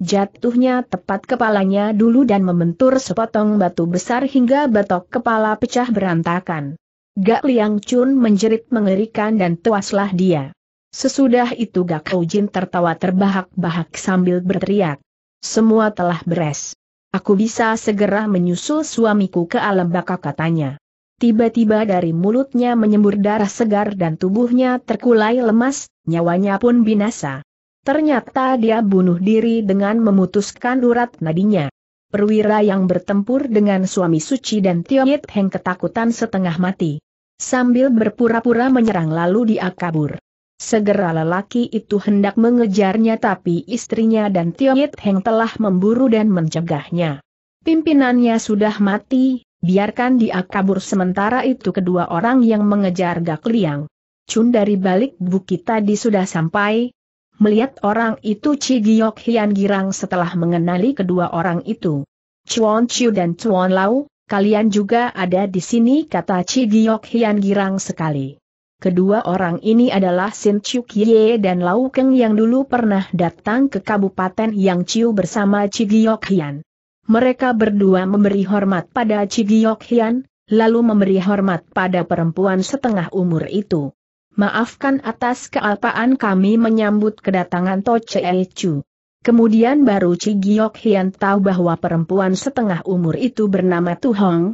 Jatuhnya tepat kepalanya dulu dan membentur sepotong batu besar hingga batok kepala pecah berantakan. Gak Liang Chun menjerit mengerikan dan tuaslah dia. Sesudah itu Gak Jin tertawa terbahak-bahak sambil berteriak. Semua telah beres. Aku bisa segera menyusul suamiku ke alam baka katanya. Tiba-tiba dari mulutnya menyembur darah segar dan tubuhnya terkulai lemas, nyawanya pun binasa. Ternyata dia bunuh diri dengan memutuskan urat nadinya. Perwira yang bertempur dengan suami suci dan Tio Yit Heng ketakutan setengah mati. Sambil berpura-pura menyerang lalu dia kabur. Segera lelaki itu hendak mengejarnya tapi istrinya dan Tio Yit Heng telah memburu dan mencegahnya. Pimpinannya sudah mati, Biarkan dia kabur sementara itu kedua orang yang mengejar Gak Liang. Cun dari balik bukit tadi sudah sampai. Melihat orang itu Chi Giok Hian girang setelah mengenali kedua orang itu. Chuan Chiu dan Chuan Lau, kalian juga ada di sini kata Chi Giok Hian girang sekali. Kedua orang ini adalah Sin Chiu Kie dan Lau Keng yang dulu pernah datang ke Kabupaten Yang Chiu bersama Chi Giok Hian mereka berdua memberi hormat pada Cigiok Hian, lalu memberi hormat pada perempuan setengah umur itu. Maafkan atas kealpaan kami menyambut kedatangan Toce Chu. Kemudian baru Cigiok Hian tahu bahwa perempuan setengah umur itu bernama Tu Hong.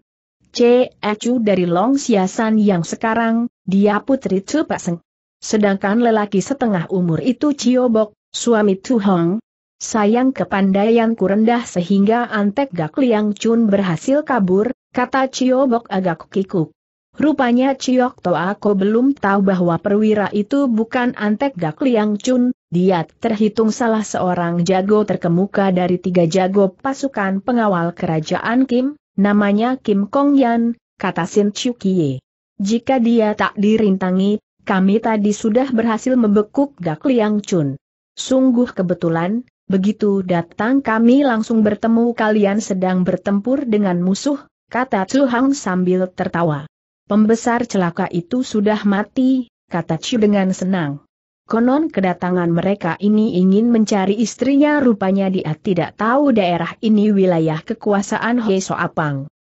Chee Chu dari Long Siasan yang sekarang, dia putri Tsu Paseng. Sedangkan lelaki setengah umur itu Chiobok, suami Tu Hong. Sayang kepandaianku rendah sehingga Antek Gak Liang Chun berhasil kabur, kata Bok agak kikuk. Rupanya Ciok Toako belum tahu bahwa perwira itu bukan Antek Gak Liang Chun, dia terhitung salah seorang jago terkemuka dari tiga jago pasukan pengawal kerajaan Kim, namanya Kim Kong Yan, kata Sin Kie. Jika dia tak dirintangi, kami tadi sudah berhasil membekuk Gak Liang Chun. Sungguh kebetulan, Begitu datang kami langsung bertemu kalian sedang bertempur dengan musuh, kata Chu Hang sambil tertawa. Pembesar celaka itu sudah mati, kata Chu dengan senang. Konon kedatangan mereka ini ingin mencari istrinya rupanya dia tidak tahu daerah ini wilayah kekuasaan He so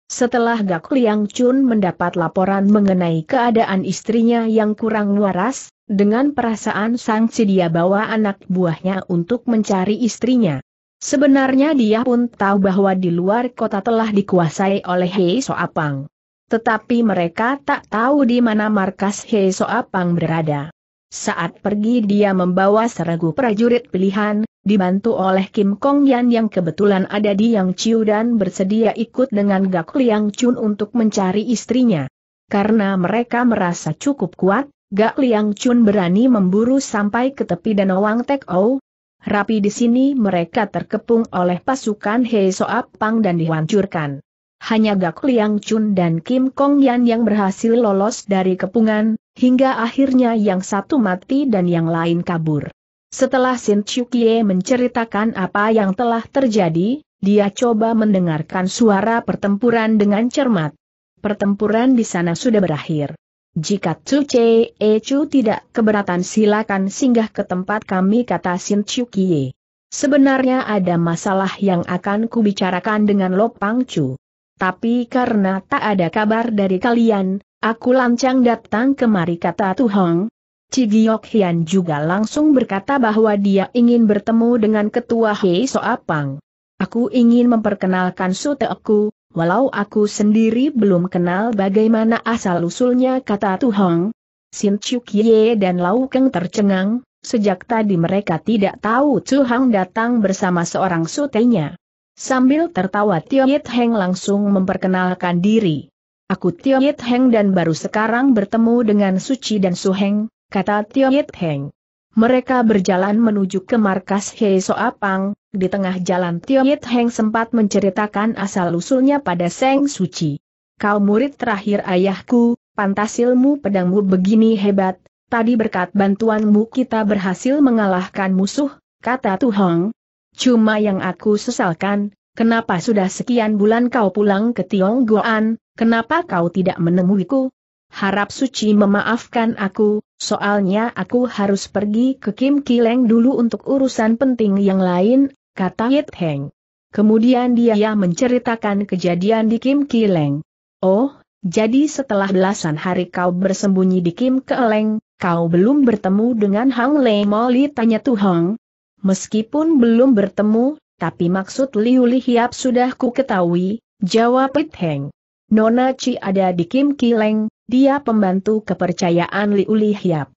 Setelah Gak Liang Chun mendapat laporan mengenai keadaan istrinya yang kurang waras, dengan perasaan sangsi dia bawa anak buahnya untuk mencari istrinya. Sebenarnya dia pun tahu bahwa di luar kota telah dikuasai oleh Hei Soapang. Tetapi mereka tak tahu di mana markas Hei Soapang berada. Saat pergi dia membawa seragu prajurit pilihan, dibantu oleh Kim Kong Yan yang kebetulan ada di Yang Chiu dan bersedia ikut dengan Gak Liang Chun untuk mencari istrinya. Karena mereka merasa cukup kuat, Gak Liang Chun berani memburu sampai ke tepi danau Wang Tek Ou. Rapi di sini mereka terkepung oleh pasukan Hei Soap Pang dan dihancurkan. Hanya Gak Liang Chun dan Kim Kong Yan yang berhasil lolos dari kepungan, hingga akhirnya yang satu mati dan yang lain kabur. Setelah Sin Chukye menceritakan apa yang telah terjadi, dia coba mendengarkan suara pertempuran dengan cermat. Pertempuran di sana sudah berakhir. Jika Chu Che E Chu tidak keberatan silakan singgah ke tempat kami kata Sin Chu Kie. Sebenarnya ada masalah yang akan kubicarakan dengan Lo Pang Chu. Tapi karena tak ada kabar dari kalian, aku lancang datang kemari kata Tu Hong. Cigiok Hian juga langsung berkata bahwa dia ingin bertemu dengan ketua Hei Soapang. Aku ingin memperkenalkan suteku, Walau aku sendiri belum kenal bagaimana asal-usulnya kata Tuhong, Sin Chuk Ye dan Lau Keng tercengang, sejak tadi mereka tidak tahu Tuhong datang bersama seorang sutenya. Sambil tertawa Tio Yit Heng langsung memperkenalkan diri. Aku Tio Yit Heng dan baru sekarang bertemu dengan Suci dan Su Heng, kata Tio Yit Heng. Mereka berjalan menuju ke markas Hei Soapang, di tengah jalan Tio Yit Heng sempat menceritakan asal-usulnya pada Seng Suci. Kau murid terakhir ayahku, pantas ilmu pedangmu begini hebat, tadi berkat bantuanmu kita berhasil mengalahkan musuh, kata Tu Tuhong. Cuma yang aku sesalkan, kenapa sudah sekian bulan kau pulang ke Tiong Tionggoan, kenapa kau tidak menemuiku? Harap suci memaafkan aku, Soalnya aku harus pergi ke Kim Kileng dulu untuk urusan penting yang lain, kata Yit Heng. Kemudian dia menceritakan kejadian di Kim Kileng. Oh, jadi setelah belasan hari kau bersembunyi di Kim Keleng, kau belum bertemu dengan Hang Lei Moli tanya Tuhong. Meskipun belum bertemu, tapi maksud Liu Li Hiap sudah ku ketahui, jawab It Heng. Nona Chi ada di Kim Kileng, dia pembantu kepercayaan Liu Liyap. Hiap.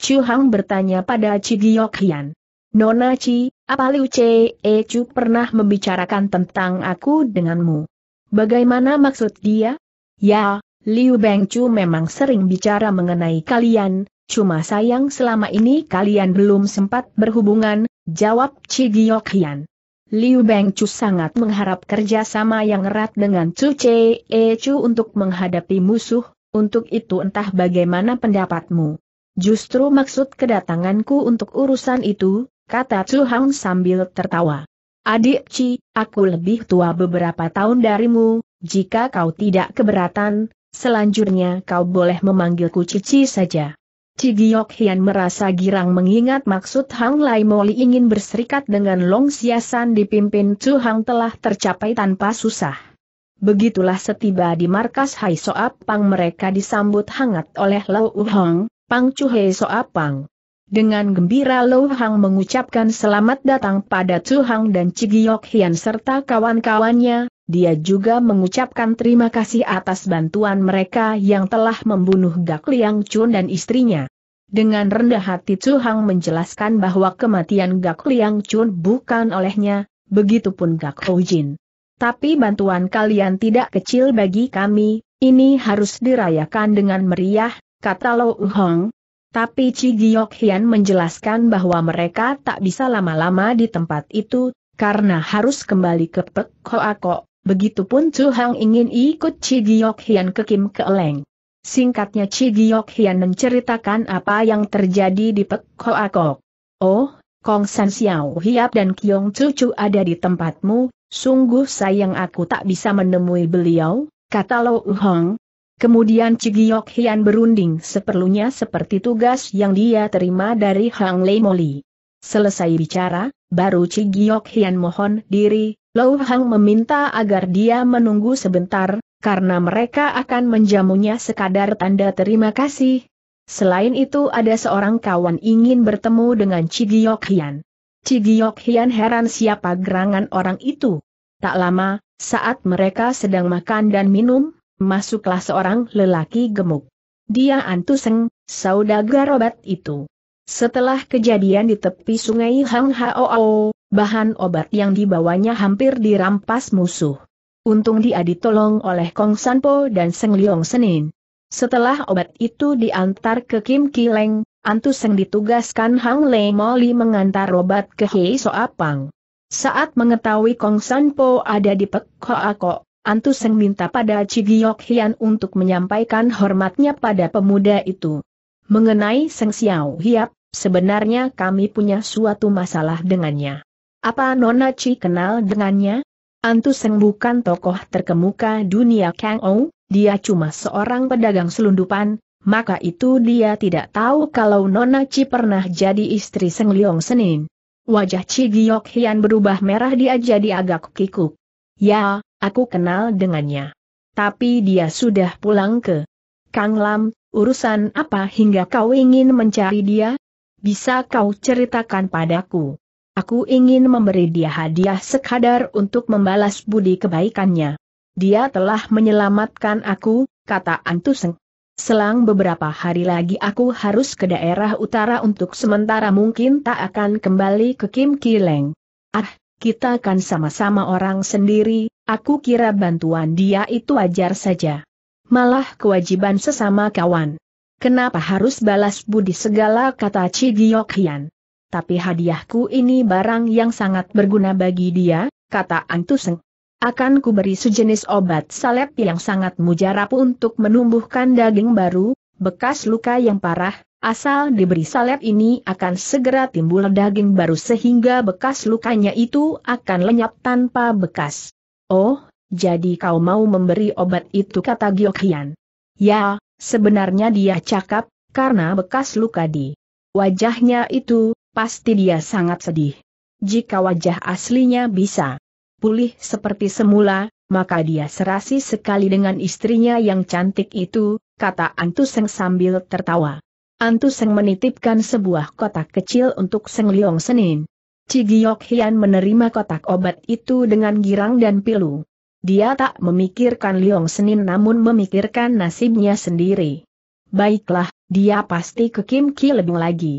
Chu Hang bertanya pada Chi Giok Hian. Nona Ci, apa Liu Che E Chu pernah membicarakan tentang aku denganmu? Bagaimana maksud dia? Ya, Liu Beng Chu memang sering bicara mengenai kalian, cuma sayang selama ini kalian belum sempat berhubungan, jawab Chi Giok Hian. Liu Chu sangat mengharap kerjasama yang erat dengan Chu Che E Chu untuk menghadapi musuh, untuk itu entah bagaimana pendapatmu. Justru maksud kedatanganku untuk urusan itu, kata Chu Hang sambil tertawa. Adik Ci, aku lebih tua beberapa tahun darimu, jika kau tidak keberatan, selanjutnya kau boleh memanggilku Cici saja. Ci Giok Hian merasa girang mengingat maksud Hang Lai Moli ingin berserikat dengan Long Siasan dipimpin Chu Hang telah tercapai tanpa susah. Begitulah setiba di markas Hai Soap Pang mereka disambut hangat oleh Lau Hong, Pang Chu Hai Pang. Dengan gembira Lau Hang mengucapkan selamat datang pada Chu Hang dan Cigiok Hian serta kawan-kawannya, dia juga mengucapkan terima kasih atas bantuan mereka yang telah membunuh Gak Liang Chun dan istrinya. Dengan rendah hati Chu Hang menjelaskan bahwa kematian Gak Liang Chun bukan olehnya, begitupun Gak Hou Jin tapi bantuan kalian tidak kecil bagi kami, ini harus dirayakan dengan meriah, kata Lo Hong. Tapi Chi Giok Hian menjelaskan bahwa mereka tak bisa lama-lama di tempat itu, karena harus kembali ke Pek Ako. Begitupun Chu Hang ingin ikut Chi Giok Hian ke Kim Keeleng. Singkatnya Chi Giok Hian menceritakan apa yang terjadi di Pek Ako. Oh, Kong San Xiao Hiap dan Kiong Cucu ada di tempatmu, sungguh sayang aku tak bisa menemui beliau, kata Lo Hong. Kemudian Cigiok Hian berunding seperlunya seperti tugas yang dia terima dari Hang Lei Moli. Selesai bicara, baru Cigiok Hian mohon diri, Lo Hang meminta agar dia menunggu sebentar, karena mereka akan menjamunya sekadar tanda terima kasih, Selain itu ada seorang kawan ingin bertemu dengan Cigiok Hian. Cigiok Hian heran siapa gerangan orang itu. Tak lama, saat mereka sedang makan dan minum, masuklah seorang lelaki gemuk. Dia Antuseng, saudagar obat itu. Setelah kejadian di tepi sungai Hang Hao, bahan obat yang dibawanya hampir dirampas musuh. Untung dia ditolong oleh Kong Sanpo dan Seng Leong Senin. Setelah obat itu diantar ke Kim Kileng, Antuseng ditugaskan Hang Lei Moli mengantar obat ke Hei Soapang. Saat mengetahui Kong San Po ada di Pek Antu Antuseng minta pada Cigiok Hian untuk menyampaikan hormatnya pada pemuda itu. Mengenai Seng Xiao Hiap, sebenarnya kami punya suatu masalah dengannya. Apa Nona Ci kenal dengannya? Antuseng bukan tokoh terkemuka dunia Kang Ong, dia cuma seorang pedagang selundupan, maka itu dia tidak tahu kalau Nona Chi pernah jadi istri Seng Leong Senin. Wajah Chi Giok Hian berubah merah dia jadi agak kikuk. Ya, aku kenal dengannya. Tapi dia sudah pulang ke Kang Lam, urusan apa hingga kau ingin mencari dia? Bisa kau ceritakan padaku. Aku ingin memberi dia hadiah sekadar untuk membalas budi kebaikannya. Dia telah menyelamatkan aku, kata Antuseng. Selang beberapa hari lagi aku harus ke daerah utara untuk sementara mungkin tak akan kembali ke Kim Kileng. Ah, kita kan sama-sama orang sendiri, aku kira bantuan dia itu wajar saja. Malah kewajiban sesama kawan. Kenapa harus balas budi segala kata Cigiok Hian? Tapi hadiahku ini barang yang sangat berguna bagi dia, kata Antuseng akan kuberi sejenis obat salep yang sangat mujarab untuk menumbuhkan daging baru, bekas luka yang parah, asal diberi salep ini akan segera timbul daging baru sehingga bekas lukanya itu akan lenyap tanpa bekas. Oh, jadi kau mau memberi obat itu kata Gyokhian. Ya, sebenarnya dia cakap, karena bekas luka di wajahnya itu, pasti dia sangat sedih. Jika wajah aslinya bisa pulih seperti semula, maka dia serasi sekali dengan istrinya yang cantik itu, kata Antu Seng sambil tertawa. Antu Seng menitipkan sebuah kotak kecil untuk Seng Liong Senin. Cigiok Hian menerima kotak obat itu dengan girang dan pilu. Dia tak memikirkan Liong Senin namun memikirkan nasibnya sendiri. Baiklah, dia pasti ke Kim Ki lebih lagi.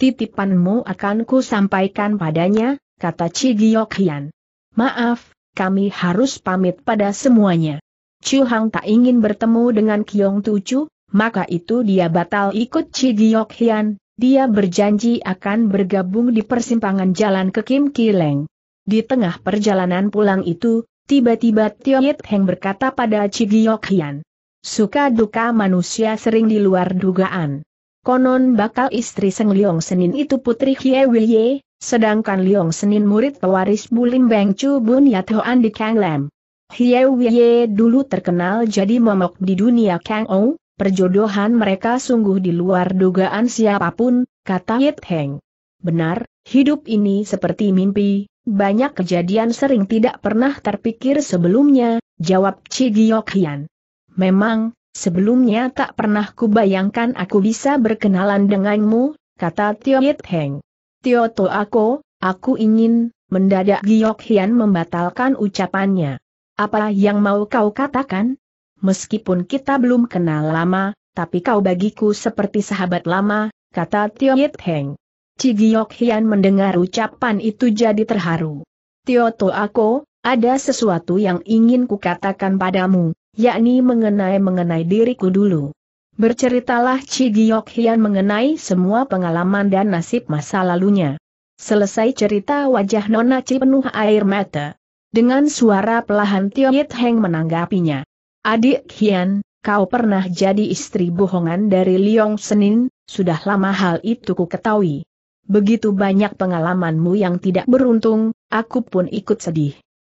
Titipanmu akan ku sampaikan padanya, kata Cigiok Hian. Maaf, kami harus pamit pada semuanya. Chu Hang tak ingin bertemu dengan Kiong Tucu, maka itu dia batal ikut Chi Giok Hian, dia berjanji akan bergabung di persimpangan jalan ke Kim Kileng. Di tengah perjalanan pulang itu, tiba-tiba Tio Yit Heng berkata pada Chi Giok Hian. Suka duka manusia sering di luar dugaan. Konon bakal istri Seng Leong Senin itu putri Hie Wilye, Sedangkan Liong Senin murid pewaris Bulim Beng Chu Bun Yathoan di Kang Lam. Hie Wye dulu terkenal jadi momok di dunia Kang Ou, perjodohan mereka sungguh di luar dugaan siapapun, kata Yit Heng. Benar, hidup ini seperti mimpi, banyak kejadian sering tidak pernah terpikir sebelumnya, jawab Chi Giok Hian. Memang, sebelumnya tak pernah kubayangkan aku bisa berkenalan denganmu, kata Tio Yit Heng. Tio To aku, aku ingin, mendadak Giok Hian membatalkan ucapannya. Apa yang mau kau katakan? Meskipun kita belum kenal lama, tapi kau bagiku seperti sahabat lama, kata Tio Yit Heng. Giok Hian mendengar ucapan itu jadi terharu. Tio To aku, ada sesuatu yang ingin kukatakan padamu, yakni mengenai-mengenai diriku dulu. Berceritalah Chi Giok Hian mengenai semua pengalaman dan nasib masa lalunya. Selesai cerita wajah Nona Chi penuh air mata. Dengan suara pelahan Tio Yit Heng menanggapinya. Adik Hian, kau pernah jadi istri bohongan dari Liong Senin, sudah lama hal itu ku ketahui. Begitu banyak pengalamanmu yang tidak beruntung, aku pun ikut sedih.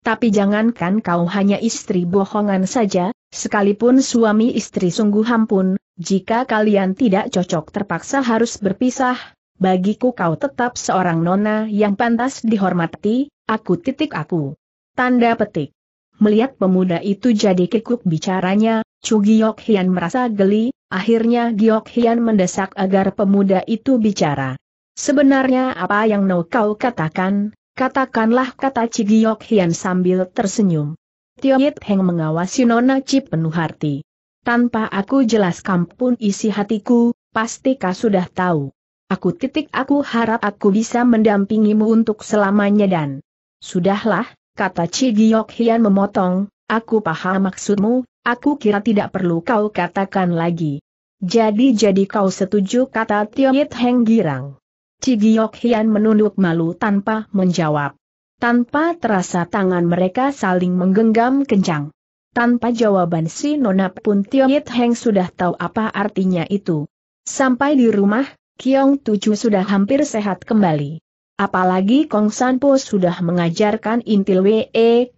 Tapi jangankan kau hanya istri bohongan saja, sekalipun suami istri sungguh pun, jika kalian tidak cocok terpaksa harus berpisah, bagiku kau tetap seorang nona yang pantas dihormati, aku titik aku. Tanda petik. Melihat pemuda itu jadi kekuk bicaranya, Chu Giok Hian merasa geli, akhirnya Giok Hian mendesak agar pemuda itu bicara. Sebenarnya apa yang no kau katakan, Katakanlah kata Cigiok Hian sambil tersenyum. Tio Yit Heng mengawasi Nona Cip penuh hati. Tanpa aku jelaskan pun isi hatiku, pasti kau sudah tahu. Aku titik aku harap aku bisa mendampingimu untuk selamanya dan... Sudahlah, kata Cigiok Hian memotong, aku paham maksudmu, aku kira tidak perlu kau katakan lagi. Jadi-jadi kau setuju kata Tio Yit Heng girang. Cigiok Hian menunduk malu tanpa menjawab. Tanpa terasa tangan mereka saling menggenggam kencang. Tanpa jawaban si Nona pun Tiong Yit Heng sudah tahu apa artinya itu. Sampai di rumah, Kiong Tuju sudah hampir sehat kembali. Apalagi Kong Sanpo sudah mengajarkan intil we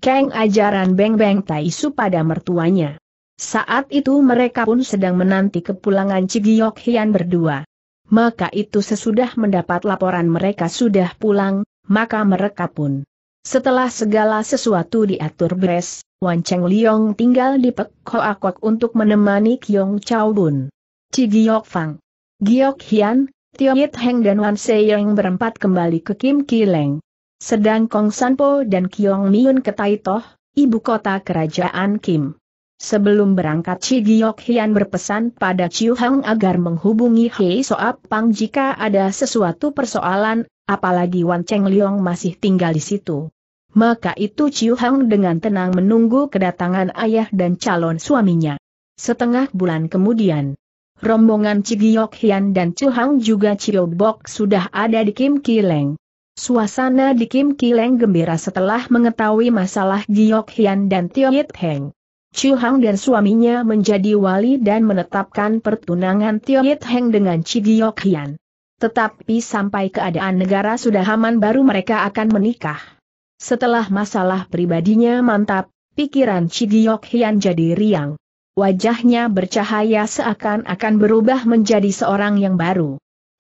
keng ajaran Beng Beng Su pada mertuanya. Saat itu mereka pun sedang menanti kepulangan Cigiok Hian berdua maka itu sesudah mendapat laporan mereka sudah pulang, maka mereka pun. Setelah segala sesuatu diatur beres, Wan Cheng Liong tinggal di Pek Hoa untuk menemani Kyong Chao Bun. Ci Giok Fang, Giok Hian, Tio Yit Heng dan Wan Yang berempat kembali ke Kim Kileng. Sedang Kong Sanpo dan Kyong Miun ke Taitoh, ibu kota kerajaan Kim. Sebelum berangkat Chi Giok Hian berpesan pada Chiu Hang agar menghubungi Hei Soap Pang jika ada sesuatu persoalan, apalagi Wan Cheng Liong masih tinggal di situ. Maka itu Chiu Hang dengan tenang menunggu kedatangan ayah dan calon suaminya. Setengah bulan kemudian, rombongan Chi Giok Hian dan Chiu Hang juga Chiu Bok sudah ada di Kim Kileng. Suasana di Kim Kileng gembira setelah mengetahui masalah Giok Hian dan Tiong Yit Heng. Chu Hang dan suaminya menjadi wali dan menetapkan pertunangan Tio Yit Heng dengan Chi Giok Hian. Tetapi sampai keadaan negara sudah aman baru mereka akan menikah. Setelah masalah pribadinya mantap, pikiran Chi Giok Hian jadi riang. Wajahnya bercahaya seakan-akan berubah menjadi seorang yang baru.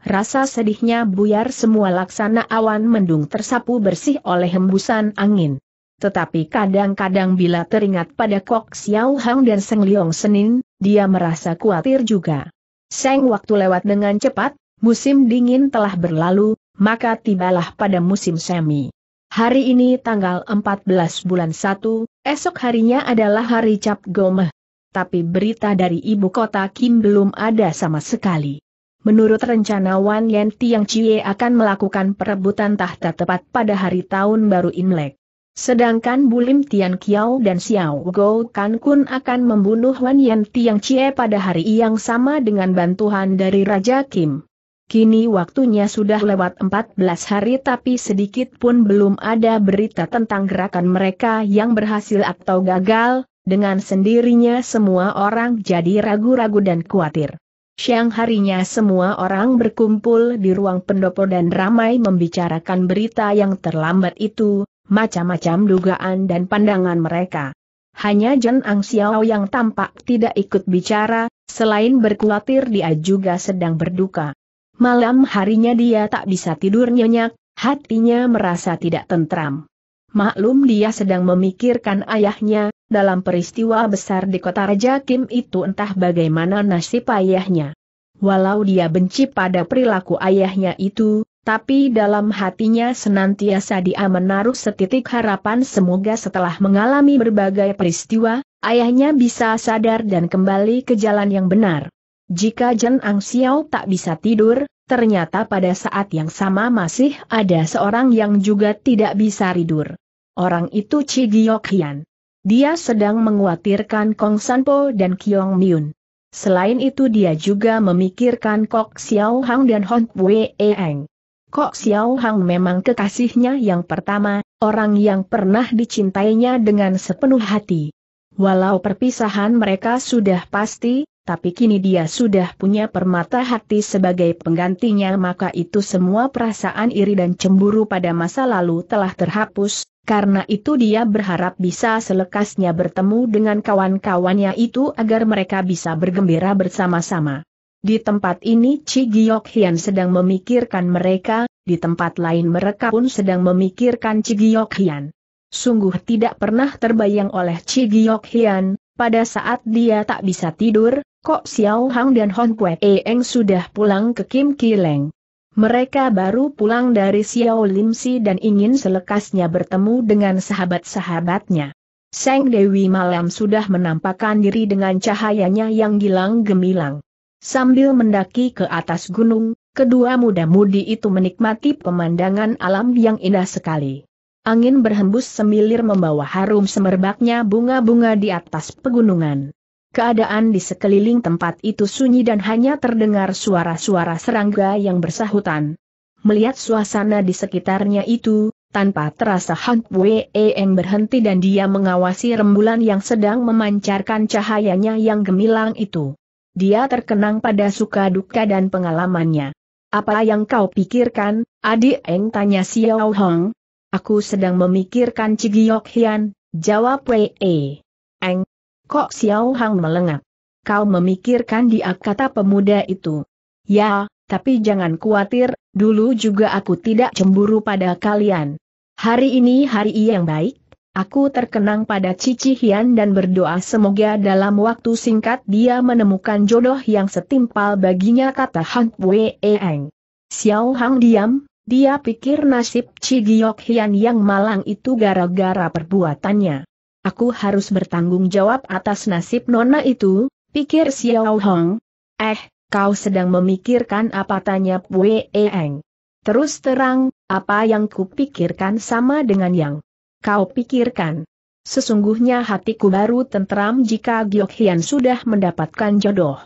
Rasa sedihnya buyar semua laksana awan mendung tersapu bersih oleh hembusan angin. Tetapi kadang-kadang bila teringat pada Kok Xiao Hang dan Seng Leong Senin, dia merasa khawatir juga. Seng waktu lewat dengan cepat, musim dingin telah berlalu, maka tibalah pada musim semi. Hari ini tanggal 14 bulan 1, esok harinya adalah hari Cap Gomeh. Tapi berita dari ibu kota Kim belum ada sama sekali. Menurut rencana Wan Yen Tiang Chie akan melakukan perebutan tahta tepat pada hari tahun baru Imlek. Sedangkan Bulim Tian Kiao dan Xiao Go Kan Kun akan membunuh Wan Yan Tiang Chie pada hari yang sama dengan bantuan dari Raja Kim. Kini waktunya sudah lewat 14 hari tapi sedikit pun belum ada berita tentang gerakan mereka yang berhasil atau gagal, dengan sendirinya semua orang jadi ragu-ragu dan khawatir. Siang harinya semua orang berkumpul di ruang pendopo dan ramai membicarakan berita yang terlambat itu, macam-macam dugaan dan pandangan mereka. Hanya Jen Ang Xiao yang tampak tidak ikut bicara, selain berkhawatir dia juga sedang berduka. Malam harinya dia tak bisa tidur nyenyak, hatinya merasa tidak tentram. Maklum dia sedang memikirkan ayahnya, dalam peristiwa besar di kota Raja Kim itu entah bagaimana nasib ayahnya. Walau dia benci pada perilaku ayahnya itu, tapi dalam hatinya senantiasa dia menaruh setitik harapan semoga setelah mengalami berbagai peristiwa, ayahnya bisa sadar dan kembali ke jalan yang benar. Jika Jen Ang Xiao tak bisa tidur, ternyata pada saat yang sama masih ada seorang yang juga tidak bisa tidur. Orang itu Chi Giok Hian. Dia sedang menguatirkan Kong Sanpo dan Kiong Myun. Selain itu dia juga memikirkan Kok Xiao Hang dan Hong Wei Eng. Kok Xiao Hang memang kekasihnya yang pertama, orang yang pernah dicintainya dengan sepenuh hati. Walau perpisahan mereka sudah pasti, tapi kini dia sudah punya permata hati sebagai penggantinya maka itu semua perasaan iri dan cemburu pada masa lalu telah terhapus, karena itu dia berharap bisa selekasnya bertemu dengan kawan-kawannya itu agar mereka bisa bergembira bersama-sama. Di tempat ini Chi Giok Hian sedang memikirkan mereka, di tempat lain mereka pun sedang memikirkan Chi Giok Hian. Sungguh tidak pernah terbayang oleh Chi Giok Hian, pada saat dia tak bisa tidur, Kok Xiao Hang dan Hon Kue Eng sudah pulang ke Kim Kileng. Mereka baru pulang dari Xiao Lim Si dan ingin selekasnya bertemu dengan sahabat-sahabatnya. Seng Dewi malam sudah menampakkan diri dengan cahayanya yang gilang gemilang. Sambil mendaki ke atas gunung, kedua muda-mudi itu menikmati pemandangan alam yang indah sekali. Angin berhembus semilir membawa harum semerbaknya bunga-bunga di atas pegunungan. Keadaan di sekeliling tempat itu sunyi dan hanya terdengar suara-suara serangga yang bersahutan. Melihat suasana di sekitarnya itu, tanpa terasa Hank Wei berhenti dan dia mengawasi rembulan yang sedang memancarkan cahayanya yang gemilang itu. Dia terkenang pada suka duka dan pengalamannya. Apa yang kau pikirkan, adik Eng tanya Xiao Hong? Aku sedang memikirkan Cigiok Hian, jawab Wei E. Eng, kok Xiao Hong melengak? Kau memikirkan dia kata pemuda itu. Ya, tapi jangan khawatir, dulu juga aku tidak cemburu pada kalian. Hari ini hari yang baik, Aku terkenang pada Cici Hian dan berdoa semoga dalam waktu singkat dia menemukan jodoh yang setimpal baginya kata Han Wei Eng. Xiao Hang diam, dia pikir nasib Cigiok Hian yang malang itu gara-gara perbuatannya. Aku harus bertanggung jawab atas nasib nona itu, pikir Xiao Hong. Eh, kau sedang memikirkan apa tanya Wei Eng. Terus terang, apa yang kupikirkan sama dengan yang Kau pikirkan. Sesungguhnya hatiku baru tentram jika Giok Hian sudah mendapatkan jodoh.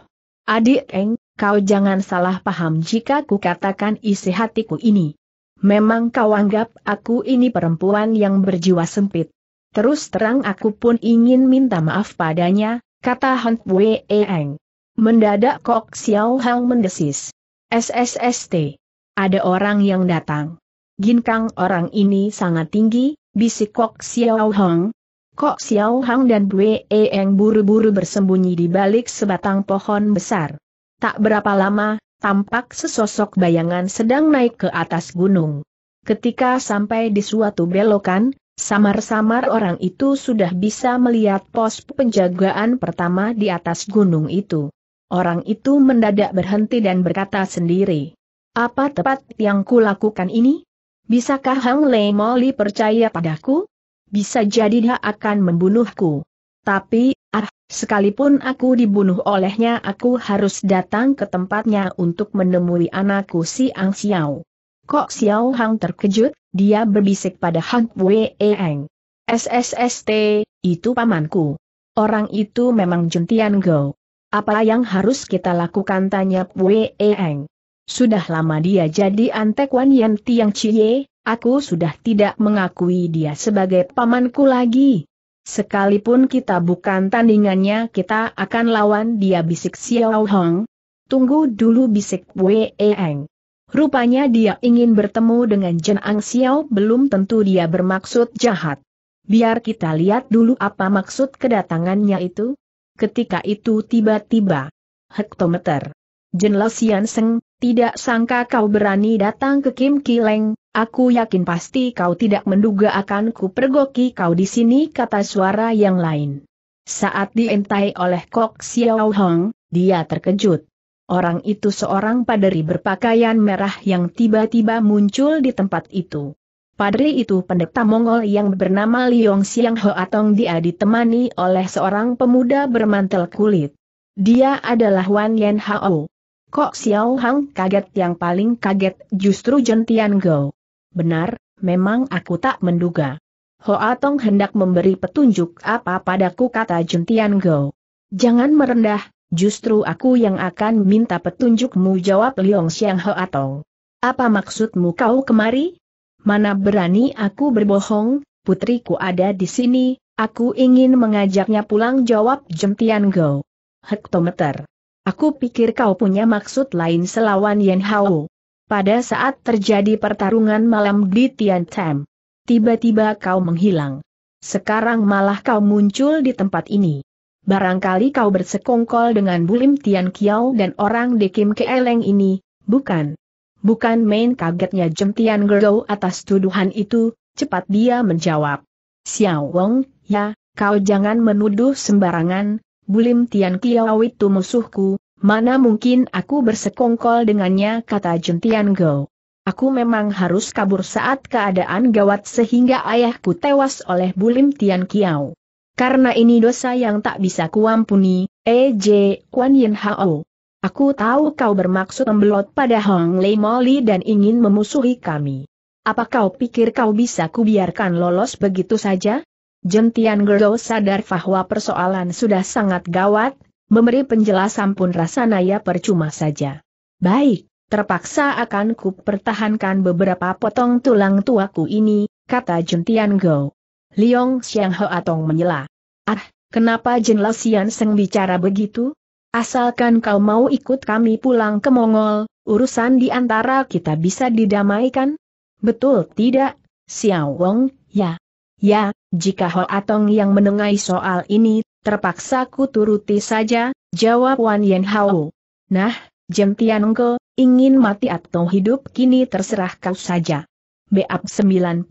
Adik Eng, kau jangan salah paham jika ku katakan isi hatiku ini. Memang kau anggap aku ini perempuan yang berjiwa sempit. Terus terang aku pun ingin minta maaf padanya, kata Han Wei Eng. Mendadak Kok Xiao Hang mendesis. SSST. Ada orang yang datang. Ginkang orang ini sangat tinggi, Bisik Kok Xiao Hong. Kok Xiao Hang dan Bue Eeng buru-buru bersembunyi di balik sebatang pohon besar. Tak berapa lama, tampak sesosok bayangan sedang naik ke atas gunung. Ketika sampai di suatu belokan, samar-samar orang itu sudah bisa melihat pos penjagaan pertama di atas gunung itu. Orang itu mendadak berhenti dan berkata sendiri, "Apa tepat yang kulakukan ini?" Bisakah Hang Lei Moli percaya padaku? Bisa jadi dia akan membunuhku. Tapi, ah, sekalipun aku dibunuh olehnya aku harus datang ke tempatnya untuk menemui anakku si Ang Xiao. Kok Xiao Hang terkejut, dia berbisik pada Hang Wei Eng. SSST, itu pamanku. Orang itu memang jentian go. Apa yang harus kita lakukan tanya Wei Eng. Sudah lama dia jadi antek Wan Yen Tiang Cie, aku sudah tidak mengakui dia sebagai pamanku lagi. Sekalipun kita bukan tandingannya kita akan lawan dia bisik Xiao Hong. Tunggu dulu bisik Wei Eng. Rupanya dia ingin bertemu dengan Jen Ang Xiao belum tentu dia bermaksud jahat. Biar kita lihat dulu apa maksud kedatangannya itu. Ketika itu tiba-tiba. Hektometer. Jen Sian Seng, tidak sangka kau berani datang ke Kim Kileng, aku yakin pasti kau tidak menduga akan ku pergoki kau di sini kata suara yang lain. Saat dientai oleh Kok Xiao Hong, dia terkejut. Orang itu seorang paderi berpakaian merah yang tiba-tiba muncul di tempat itu. Padri itu pendeta Mongol yang bernama Liong Siang Hoatong dia ditemani oleh seorang pemuda bermantel kulit. Dia adalah Wan Yen Hao, Kok Xiao Hang kaget yang paling kaget justru Jentian Go. Benar, memang aku tak menduga. Hoa Tong hendak memberi petunjuk apa padaku kata Jentian Go. Jangan merendah, justru aku yang akan minta petunjukmu jawab Liong Xiang Hoa Tong. Apa maksudmu kau kemari? Mana berani aku berbohong, putriku ada di sini, aku ingin mengajaknya pulang jawab Jentian Go. Hektometer. Aku pikir kau punya maksud lain selawan Yen Hao. Pada saat terjadi pertarungan malam di Tian Tam, tiba-tiba kau menghilang. Sekarang malah kau muncul di tempat ini. Barangkali kau bersekongkol dengan Bulim Tian Kiao dan orang di Kim Keeleng ini, bukan? Bukan main kagetnya Jem Tian Gerdo atas tuduhan itu, cepat dia menjawab. Xiao Wong, ya, kau jangan menuduh sembarangan, Bulim Tian Kiao itu musuhku, mana mungkin aku bersekongkol dengannya kata Jun Tian Go. Aku memang harus kabur saat keadaan gawat sehingga ayahku tewas oleh Bulim Tian Kiao. Karena ini dosa yang tak bisa kuampuni, E.J. Kuan Yin Hao. Aku tahu kau bermaksud membelot pada Hong Lei Moli dan ingin memusuhi kami. Apa kau pikir kau bisa kubiarkan lolos begitu saja? Jentian Tian sadar bahwa persoalan sudah sangat gawat, memberi penjelasan pun rasa naya percuma saja. Baik, terpaksa akan ku pertahankan beberapa potong tulang tuaku ini, kata Jentian Tian Go. Liong Xiang Hoatong menyela. Ah, kenapa Jin Sian Seng bicara begitu? Asalkan kau mau ikut kami pulang ke Mongol, urusan di antara kita bisa didamaikan? Betul tidak, Xiao Wong, ya, Ya, jika Ho Atong yang menengai soal ini, terpaksa ku turuti saja, jawab Wan Yen Hao. Nah, Jem Tianengke, ingin mati atau hidup kini terserah kau saja. Beab 97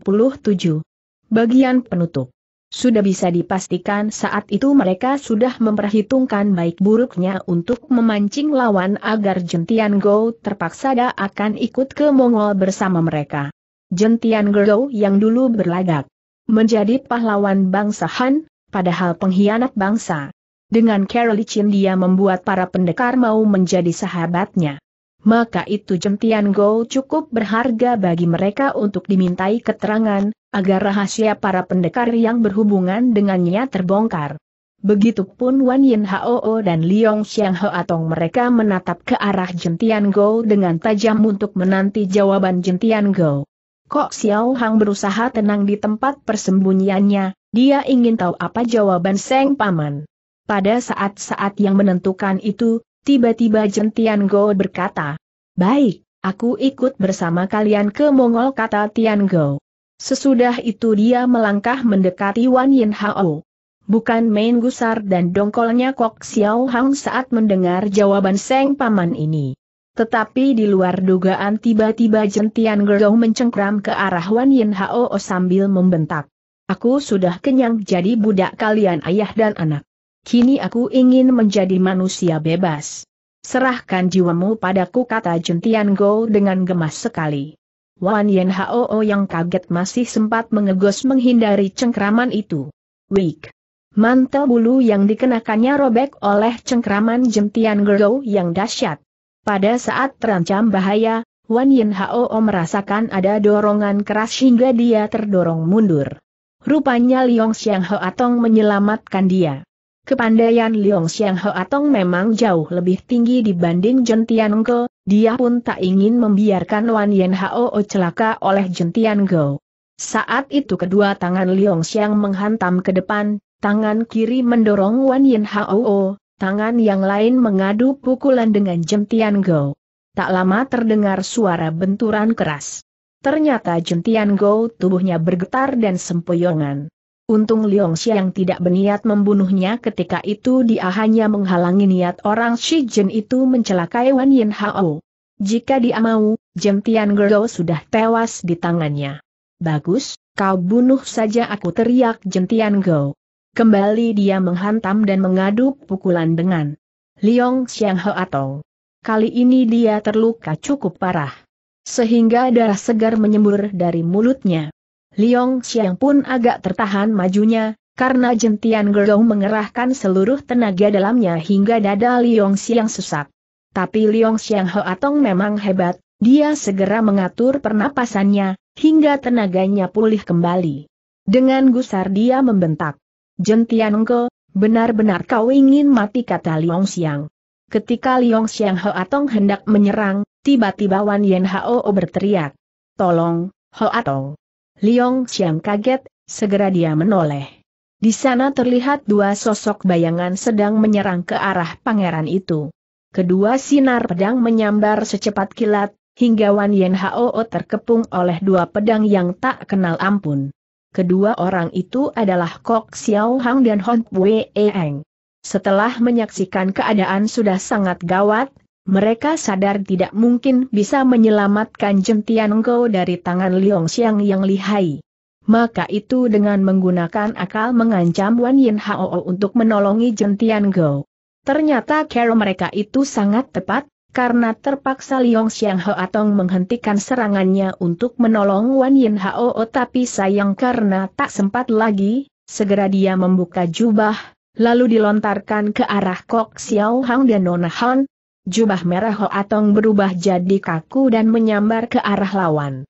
Bagian penutup Sudah bisa dipastikan saat itu mereka sudah memperhitungkan baik buruknya untuk memancing lawan agar Jentian Go terpaksa da akan ikut ke Mongol bersama mereka. Jentian Go yang dulu berlagak menjadi pahlawan bangsa Han, padahal pengkhianat bangsa. Dengan Carol Chin dia membuat para pendekar mau menjadi sahabatnya. Maka itu jentian Go cukup berharga bagi mereka untuk dimintai keterangan, agar rahasia para pendekar yang berhubungan dengannya terbongkar. Begitupun Wan Yin Hao dan Liong Xiang Atong mereka menatap ke arah Jentian Go dengan tajam untuk menanti jawaban Jentian Go. Kok Xiao Hang berusaha tenang di tempat persembunyiannya, dia ingin tahu apa jawaban Seng Paman. Pada saat-saat yang menentukan itu, tiba-tiba Jentian Go berkata, Baik, aku ikut bersama kalian ke Mongol kata Tian Go. Sesudah itu dia melangkah mendekati Wan Yin Hao. Bukan main gusar dan dongkolnya Kok Xiao Hang saat mendengar jawaban Seng Paman ini. Tetapi di luar dugaan tiba-tiba jentian Gergau mencengkram ke arah Wan Yin Hao sambil membentak. Aku sudah kenyang jadi budak kalian ayah dan anak. Kini aku ingin menjadi manusia bebas. Serahkan jiwamu padaku kata jentian Go dengan gemas sekali. Wan Yen Hao yang kaget masih sempat mengegos menghindari cengkraman itu. Wik. Mantel bulu yang dikenakannya robek oleh cengkraman jentian Go yang dahsyat. Pada saat terancam bahaya, Wan Yin Hao merasakan ada dorongan keras hingga dia terdorong mundur. Rupanya Liong Xiang Atong menyelamatkan dia. Kepandaian Liong Xiang Atong memang jauh lebih tinggi dibanding Jun Tian Go, dia pun tak ingin membiarkan Wan Yin Hao celaka oleh Jun Tian Go. Saat itu kedua tangan Liong Xiang menghantam ke depan, tangan kiri mendorong Wan Yin Hao, tangan yang lain mengadu pukulan dengan jentian go. Tak lama terdengar suara benturan keras. Ternyata jentian go tubuhnya bergetar dan sempoyongan. Untung Liong Xiang tidak berniat membunuhnya ketika itu dia hanya menghalangi niat orang Shi Jin itu mencelakai Wan Yin Hao. Jika dia mau, Jem Tian Go sudah tewas di tangannya. Bagus, kau bunuh saja aku teriak Jem Tian Go. Kembali dia menghantam dan mengadu pukulan dengan Liong Xiang atau Kali ini dia terluka cukup parah. Sehingga darah segar menyembur dari mulutnya. Liong Xiang pun agak tertahan majunya, karena jentian Gerong mengerahkan seluruh tenaga dalamnya hingga dada Liong Xiang sesak. Tapi Liong Xiang atau memang hebat, dia segera mengatur pernapasannya, hingga tenaganya pulih kembali. Dengan gusar dia membentak. Jentianenggo, benar-benar kau ingin mati kata Liong Xiang. Ketika Liong Xiang Hoatong hendak menyerang, tiba-tiba Wan Yen Hao berteriak. Tolong, Hoatong. Liong Xiang kaget, segera dia menoleh. Di sana terlihat dua sosok bayangan sedang menyerang ke arah pangeran itu. Kedua sinar pedang menyambar secepat kilat, hingga Wan Yen Hao terkepung oleh dua pedang yang tak kenal ampun. Kedua orang itu adalah Kok Xiao Hang dan Hon Wei Eng. Setelah menyaksikan keadaan sudah sangat gawat, mereka sadar tidak mungkin bisa menyelamatkan Jentian Go dari tangan Liong Xiang yang lihai. Maka itu dengan menggunakan akal mengancam Wan Yin Hao untuk menolongi Jentian Go. Ternyata cara mereka itu sangat tepat, karena terpaksa Liong Xiang Ho Atong menghentikan serangannya untuk menolong Wan Yin Hao tapi sayang karena tak sempat lagi, segera dia membuka jubah, lalu dilontarkan ke arah Kok Xiao Hang dan Nona Han. Jubah merah Ho Atong berubah jadi kaku dan menyambar ke arah lawan.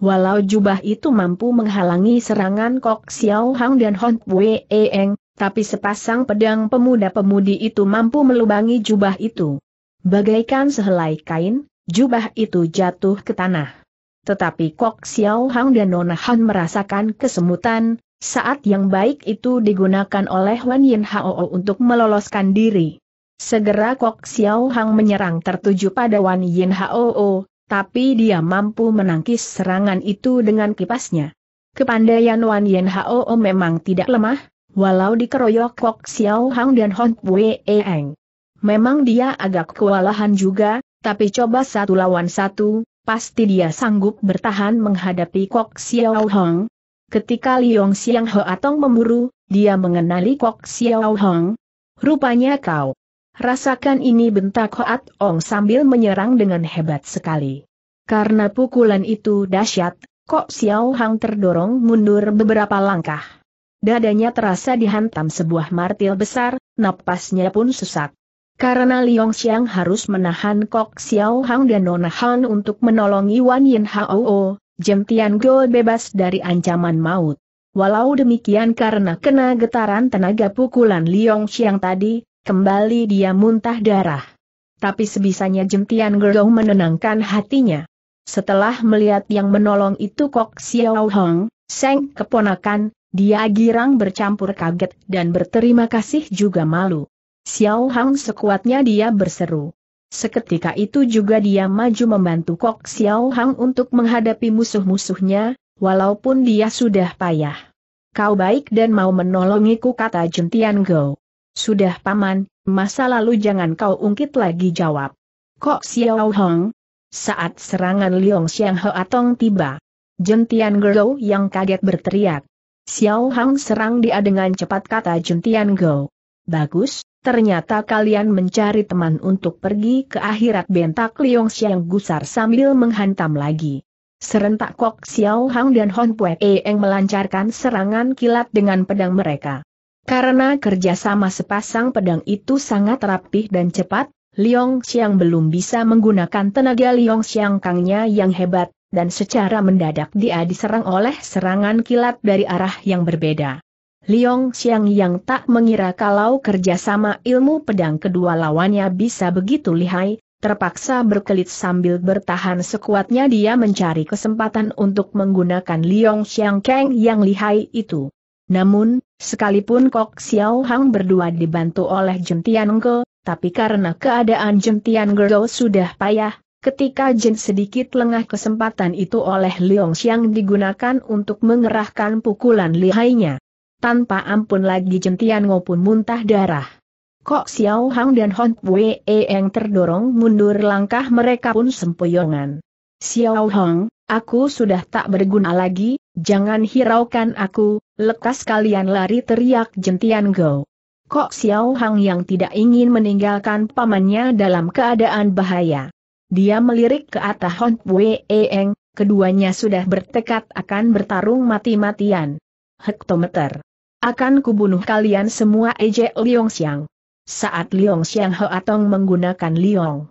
Walau jubah itu mampu menghalangi serangan Kok Xiao Hang dan Hon Pue Eng, tapi sepasang pedang pemuda-pemudi itu mampu melubangi jubah itu. Bagaikan sehelai kain, jubah itu jatuh ke tanah. Tetapi Kok Xiao Hang dan Nona Han merasakan kesemutan, saat yang baik itu digunakan oleh Wan Yin Hao untuk meloloskan diri. Segera Kok Xiao Hang menyerang tertuju pada Wan Yin Hao, tapi dia mampu menangkis serangan itu dengan kipasnya. Kepandaian Wan Yin Hao memang tidak lemah, walau dikeroyok Kok Xiao Hang dan Hong Wei Eng. Memang dia agak kewalahan juga, tapi coba satu lawan satu, pasti dia sanggup bertahan menghadapi Kok Xiao Hong. Ketika Liong Xiang Ho Atong memburu, dia mengenali Kok Xiao Hong. Rupanya kau. Rasakan ini bentak Hoat Ong sambil menyerang dengan hebat sekali. Karena pukulan itu dahsyat, Kok Xiao Hong terdorong mundur beberapa langkah. Dadanya terasa dihantam sebuah martil besar, napasnya pun sesak. Karena Liong Xiang harus menahan Kok Xiao Hang dan Nona Han untuk menolongi Wan Yin Hao, Jem Tian Go bebas dari ancaman maut. Walau demikian karena kena getaran tenaga pukulan Liong Xiang tadi, kembali dia muntah darah. Tapi sebisanya Jem Tian Go menenangkan hatinya. Setelah melihat yang menolong itu Kok Xiao Hang, Seng keponakan, dia girang bercampur kaget dan berterima kasih juga malu. Xiao Hang sekuatnya dia berseru. Seketika itu juga dia maju membantu Kok Xiao Hang untuk menghadapi musuh-musuhnya, walaupun dia sudah payah. Kau baik dan mau menolongiku kata Jun Tian Go. Sudah paman, masa lalu jangan kau ungkit lagi jawab. Kok Xiao Hang? Saat serangan Liong Xiang Atong tiba. Jun Tian Go yang kaget berteriak. Xiao Hang serang dia dengan cepat kata Jun Tian Go. Bagus, Ternyata kalian mencari teman untuk pergi ke akhirat bentak Liong Xiang gusar sambil menghantam lagi. Serentak Kok Xiao Hang dan Hon Pue Eng melancarkan serangan kilat dengan pedang mereka. Karena kerjasama sepasang pedang itu sangat rapih dan cepat, Liong Xiang belum bisa menggunakan tenaga Liong Xiang Kangnya yang hebat, dan secara mendadak dia diserang oleh serangan kilat dari arah yang berbeda. Liong Xiang yang tak mengira kalau kerjasama ilmu pedang kedua lawannya bisa begitu lihai, terpaksa berkelit sambil bertahan sekuatnya dia mencari kesempatan untuk menggunakan Liong Xiang Kang yang lihai itu. Namun, sekalipun Kok Xiao Hang berdua dibantu oleh Jentian Tian Ge, tapi karena keadaan Jentian Tian Ge sudah payah, Ketika Jin sedikit lengah kesempatan itu oleh Liong Xiang digunakan untuk mengerahkan pukulan lihainya tanpa ampun lagi Jentian pun muntah darah. Kok Xiao Hang dan Hong Wei yang terdorong mundur langkah mereka pun sempoyongan. Xiao Hang, aku sudah tak berguna lagi, jangan hiraukan aku, lekas kalian lari teriak Jentian Go. Kok Xiao Hang yang tidak ingin meninggalkan pamannya dalam keadaan bahaya. Dia melirik ke atas Hong Wei Eng, keduanya sudah bertekad akan bertarung mati-matian. Hektometer akan kubunuh kalian semua ejek Liong Xiang. Saat Liong Xiang Hoatong menggunakan Liong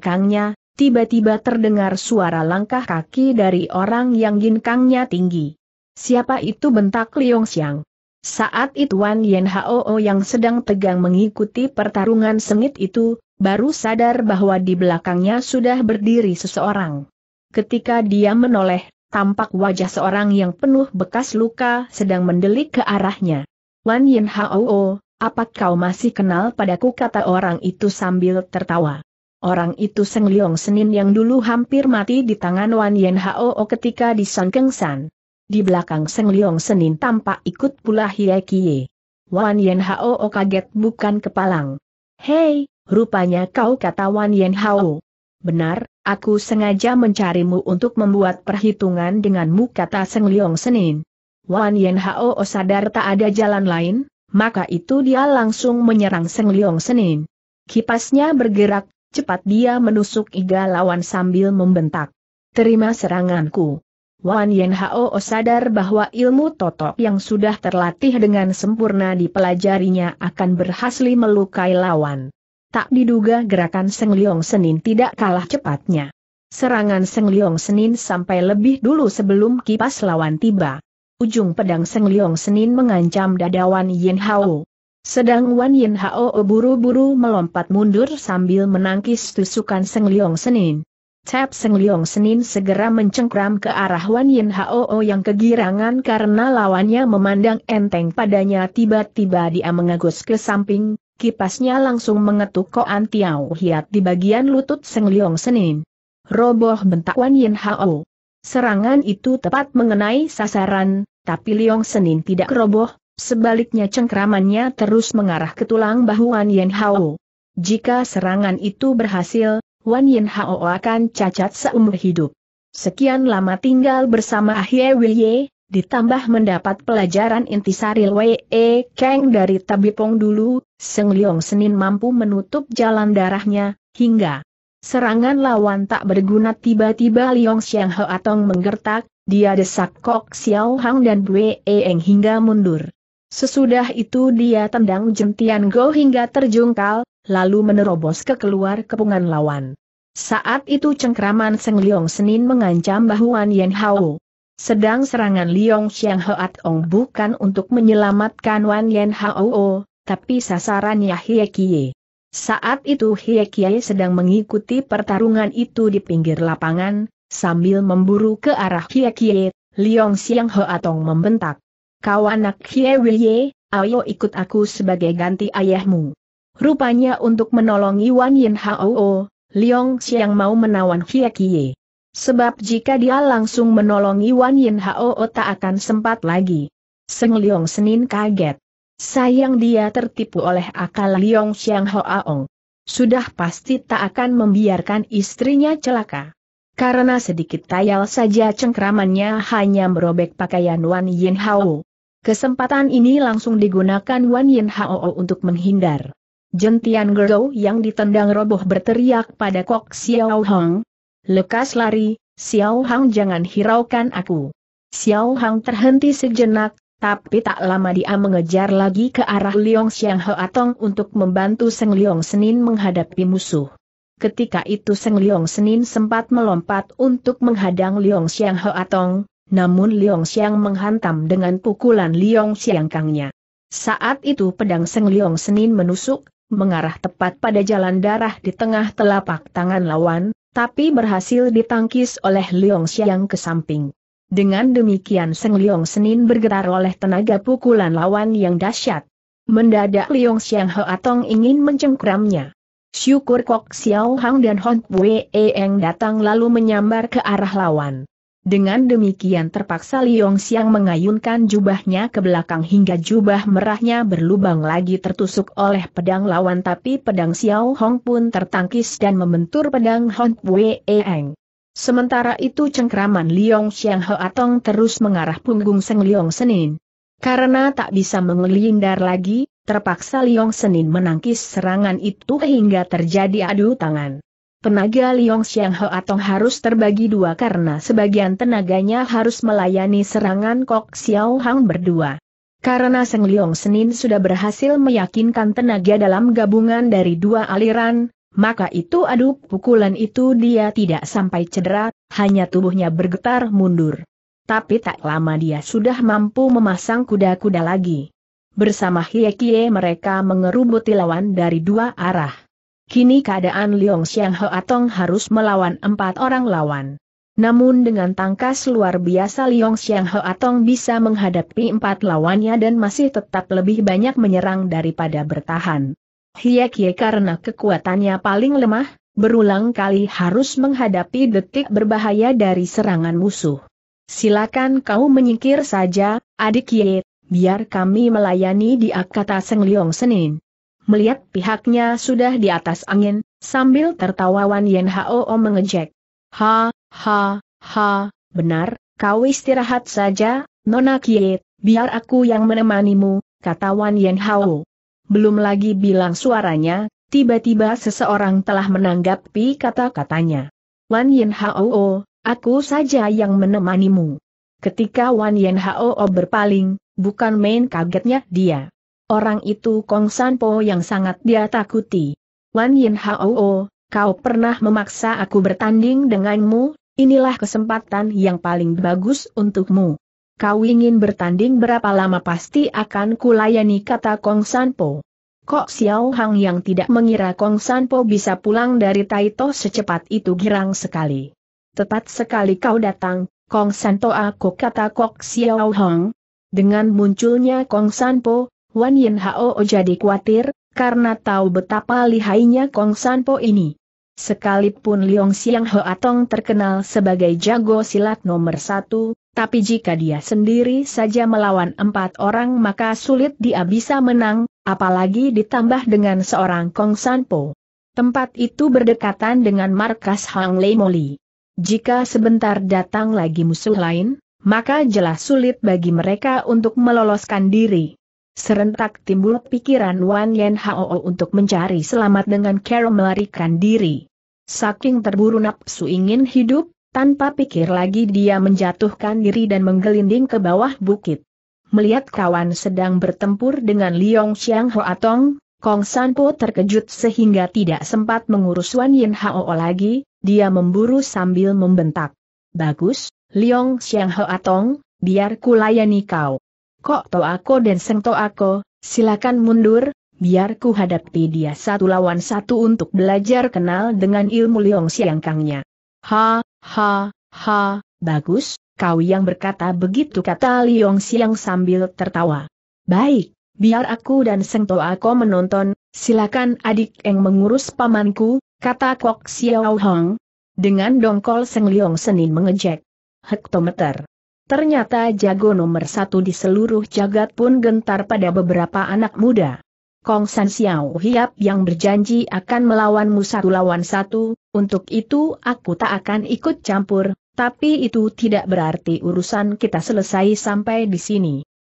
Kangnya, tiba-tiba terdengar suara langkah kaki dari orang yang kangnya tinggi. Siapa itu bentak Liong Xiang? Saat itu Wan Yen Hao yang sedang tegang mengikuti pertarungan sengit itu, baru sadar bahwa di belakangnya sudah berdiri seseorang. Ketika dia menoleh tampak wajah seorang yang penuh bekas luka sedang mendelik ke arahnya. Wan Yin Hao, oh, apa kau masih kenal padaku kata orang itu sambil tertawa. Orang itu Seng Liong Senin yang dulu hampir mati di tangan Wan Yen Hao oh, ketika di San Keng San. Di belakang Seng Liong Senin tampak ikut pula Hye Kie. Wan Yen Hao oh, kaget bukan kepalang. Hei, rupanya kau kata Wan Yen Hao. Benar, Aku sengaja mencarimu untuk membuat perhitungan denganmu kata Seng Liong Senin. Wan Yen Hao sadar tak ada jalan lain, maka itu dia langsung menyerang Seng Liong Senin. Kipasnya bergerak, cepat dia menusuk iga lawan sambil membentak. Terima seranganku. Wan Yen Hao sadar bahwa ilmu totok yang sudah terlatih dengan sempurna dipelajarinya akan berhasil melukai lawan. Tak diduga gerakan Seng Liong Senin tidak kalah cepatnya. Serangan Seng Liong Senin sampai lebih dulu sebelum kipas lawan tiba. Ujung pedang Seng Liong Senin mengancam dada Wan Yin Hao. Sedang Wan Yin Hao buru-buru melompat mundur sambil menangkis tusukan Seng Liong Senin. Tap Seng Liong Senin segera mencengkram ke arah Wan Yin Hao yang kegirangan karena lawannya memandang enteng padanya tiba-tiba dia mengagus ke samping, Kipasnya langsung mengetuk koan Tiau Hiat di bagian lutut Seng Leong Senin. Roboh bentak Wan Yin Hao. Serangan itu tepat mengenai sasaran, tapi Leong Senin tidak roboh, sebaliknya cengkramannya terus mengarah ke tulang bahu Wan Yin Hao. Jika serangan itu berhasil, Wan Yin Hao akan cacat seumur hidup. Sekian lama tinggal bersama Ahie Wilye, Ditambah mendapat pelajaran intisari Wei e Kang dari Tabipong dulu, Seng Leong Senin mampu menutup jalan darahnya, hingga serangan lawan tak berguna tiba-tiba Leong Xiang Atong menggertak, dia desak Kok Xiao Hang dan Wei Eng hingga mundur. Sesudah itu dia tendang jentian Go hingga terjungkal, lalu menerobos ke keluar kepungan lawan. Saat itu cengkraman Seng Leong Senin mengancam bahuan Yen Hao. Sedang serangan Liong Xiang Hoat Ong bukan untuk menyelamatkan Wan Yen Hao, tapi sasarannya Hie Kie. Saat itu Hie Kie sedang mengikuti pertarungan itu di pinggir lapangan, sambil memburu ke arah Hie Kie, Liong Xiang Hoat Ong membentak. Kau anak Hie Wilye, ayo ikut aku sebagai ganti ayahmu. Rupanya untuk menolongi Wan Yen Hao, Liong Xiang mau menawan Hie Kie. Sebab jika dia langsung menolong Wan Yin Hao oh, tak akan sempat lagi. Seng Leong Senin kaget. Sayang dia tertipu oleh akal Leong Xiang Hoaong. Sudah pasti tak akan membiarkan istrinya celaka. Karena sedikit tayal saja cengkramannya hanya merobek pakaian Wan Yin Hao. Kesempatan ini langsung digunakan Wan Yin Hao untuk menghindar. Jentian Gerou yang ditendang roboh berteriak pada Kok Xiao Hong, Lekas lari, Xiao Hang jangan hiraukan aku. Xiao Hang terhenti sejenak, tapi tak lama dia mengejar lagi ke arah Liong Xiang Atong untuk membantu Seng Liong Senin menghadapi musuh. Ketika itu Seng Liong Senin sempat melompat untuk menghadang Liong Xiang Atong, namun Liong Xiang menghantam dengan pukulan Liong Xiang Kangnya. Saat itu pedang Seng Liong Senin menusuk, mengarah tepat pada jalan darah di tengah telapak tangan lawan, tapi berhasil ditangkis oleh Liong Xiang ke samping. Dengan demikian Seng Liong Senin bergetar oleh tenaga pukulan lawan yang dahsyat. Mendadak Liong Xiang Hoatong ingin mencengkramnya. Syukur Kok Xiao Hang dan Hon Wei Eng datang lalu menyambar ke arah lawan. Dengan demikian terpaksa Liong Xiang mengayunkan jubahnya ke belakang hingga jubah merahnya berlubang lagi tertusuk oleh pedang lawan tapi pedang Xiao Hong pun tertangkis dan membentur pedang Hong Wei Eng. Sementara itu cengkraman Liong Xiang Hoa Tong terus mengarah punggung Seng Liong Senin. Karena tak bisa mengelindar lagi, terpaksa Liong Senin menangkis serangan itu hingga terjadi adu tangan. Tenaga Liong Xiang Ho Atong harus terbagi dua karena sebagian tenaganya harus melayani serangan Kok Xiao Hang berdua. Karena Seng Liong Senin sudah berhasil meyakinkan tenaga dalam gabungan dari dua aliran, maka itu aduk pukulan itu dia tidak sampai cedera, hanya tubuhnya bergetar mundur. Tapi tak lama dia sudah mampu memasang kuda-kuda lagi. Bersama Hie Kie mereka mengerubuti lawan dari dua arah. Kini keadaan Liong Xiang Ho Atong harus melawan empat orang lawan. Namun dengan tangkas luar biasa Liong Xiang Ho Atong bisa menghadapi empat lawannya dan masih tetap lebih banyak menyerang daripada bertahan. Hiek Hie karena kekuatannya paling lemah, berulang kali harus menghadapi detik berbahaya dari serangan musuh. Silakan kau menyingkir saja, adik Ye, biar kami melayani di kata Seng Liong Senin. Melihat pihaknya sudah di atas angin, sambil tertawa Wan Yen Hao mengejek. Ha, ha, ha, benar, kau istirahat saja, Nona Kiet, biar aku yang menemanimu, kata Wan Yen Hao. Belum lagi bilang suaranya, tiba-tiba seseorang telah menanggapi kata-katanya. Wan Yen Hao, aku saja yang menemanimu. Ketika Wan Yen Hao berpaling, bukan main kagetnya dia orang itu Kong Sanpo yang sangat dia takuti. Wan Yin Hao, oh, kau pernah memaksa aku bertanding denganmu, inilah kesempatan yang paling bagus untukmu. Kau ingin bertanding berapa lama pasti akan kulayani kata Kong Sanpo. Kok Xiao Hang yang tidak mengira Kong Sanpo bisa pulang dari Taito secepat itu girang sekali. Tepat sekali kau datang, Kong Santo aku kata Kok Xiao Hang. Dengan munculnya Kong Sanpo, Wan Yin Hao jadi khawatir, karena tahu betapa lihainya Kong San Po ini. Sekalipun Liong Siang atong terkenal sebagai jago silat nomor satu, tapi jika dia sendiri saja melawan empat orang maka sulit dia bisa menang, apalagi ditambah dengan seorang Kong San Po. Tempat itu berdekatan dengan markas Hang Lei Moli. Jika sebentar datang lagi musuh lain, maka jelas sulit bagi mereka untuk meloloskan diri. Serentak timbul pikiran Wan Yen Hao untuk mencari selamat dengan Carol melarikan diri. Saking terburu nafsu ingin hidup, tanpa pikir lagi dia menjatuhkan diri dan menggelinding ke bawah bukit. Melihat kawan sedang bertempur dengan Liong Xiang Tong, Kong San Po terkejut sehingga tidak sempat mengurus Wan Yin Hao lagi, dia memburu sambil membentak. Bagus, Liong Xiang Tong, biar kulayani kau. Kok to aku dan seng to aku, silakan mundur, biar ku hadapi dia satu lawan satu untuk belajar kenal dengan ilmu Liong Siangkangnya. Ha, ha, ha, bagus, kau yang berkata begitu kata Liong Siang sambil tertawa. Baik, biar aku dan Seng To menonton, silakan adik yang mengurus pamanku, kata Kok Xiao Hong. Dengan dongkol Seng Liong Senin mengejek. Hektometer. Ternyata jago nomor satu di seluruh jagat pun gentar pada beberapa anak muda. Kong San Xiao Hiap yang berjanji akan melawanmu satu lawan satu, untuk itu aku tak akan ikut campur, tapi itu tidak berarti urusan kita selesai sampai di sini.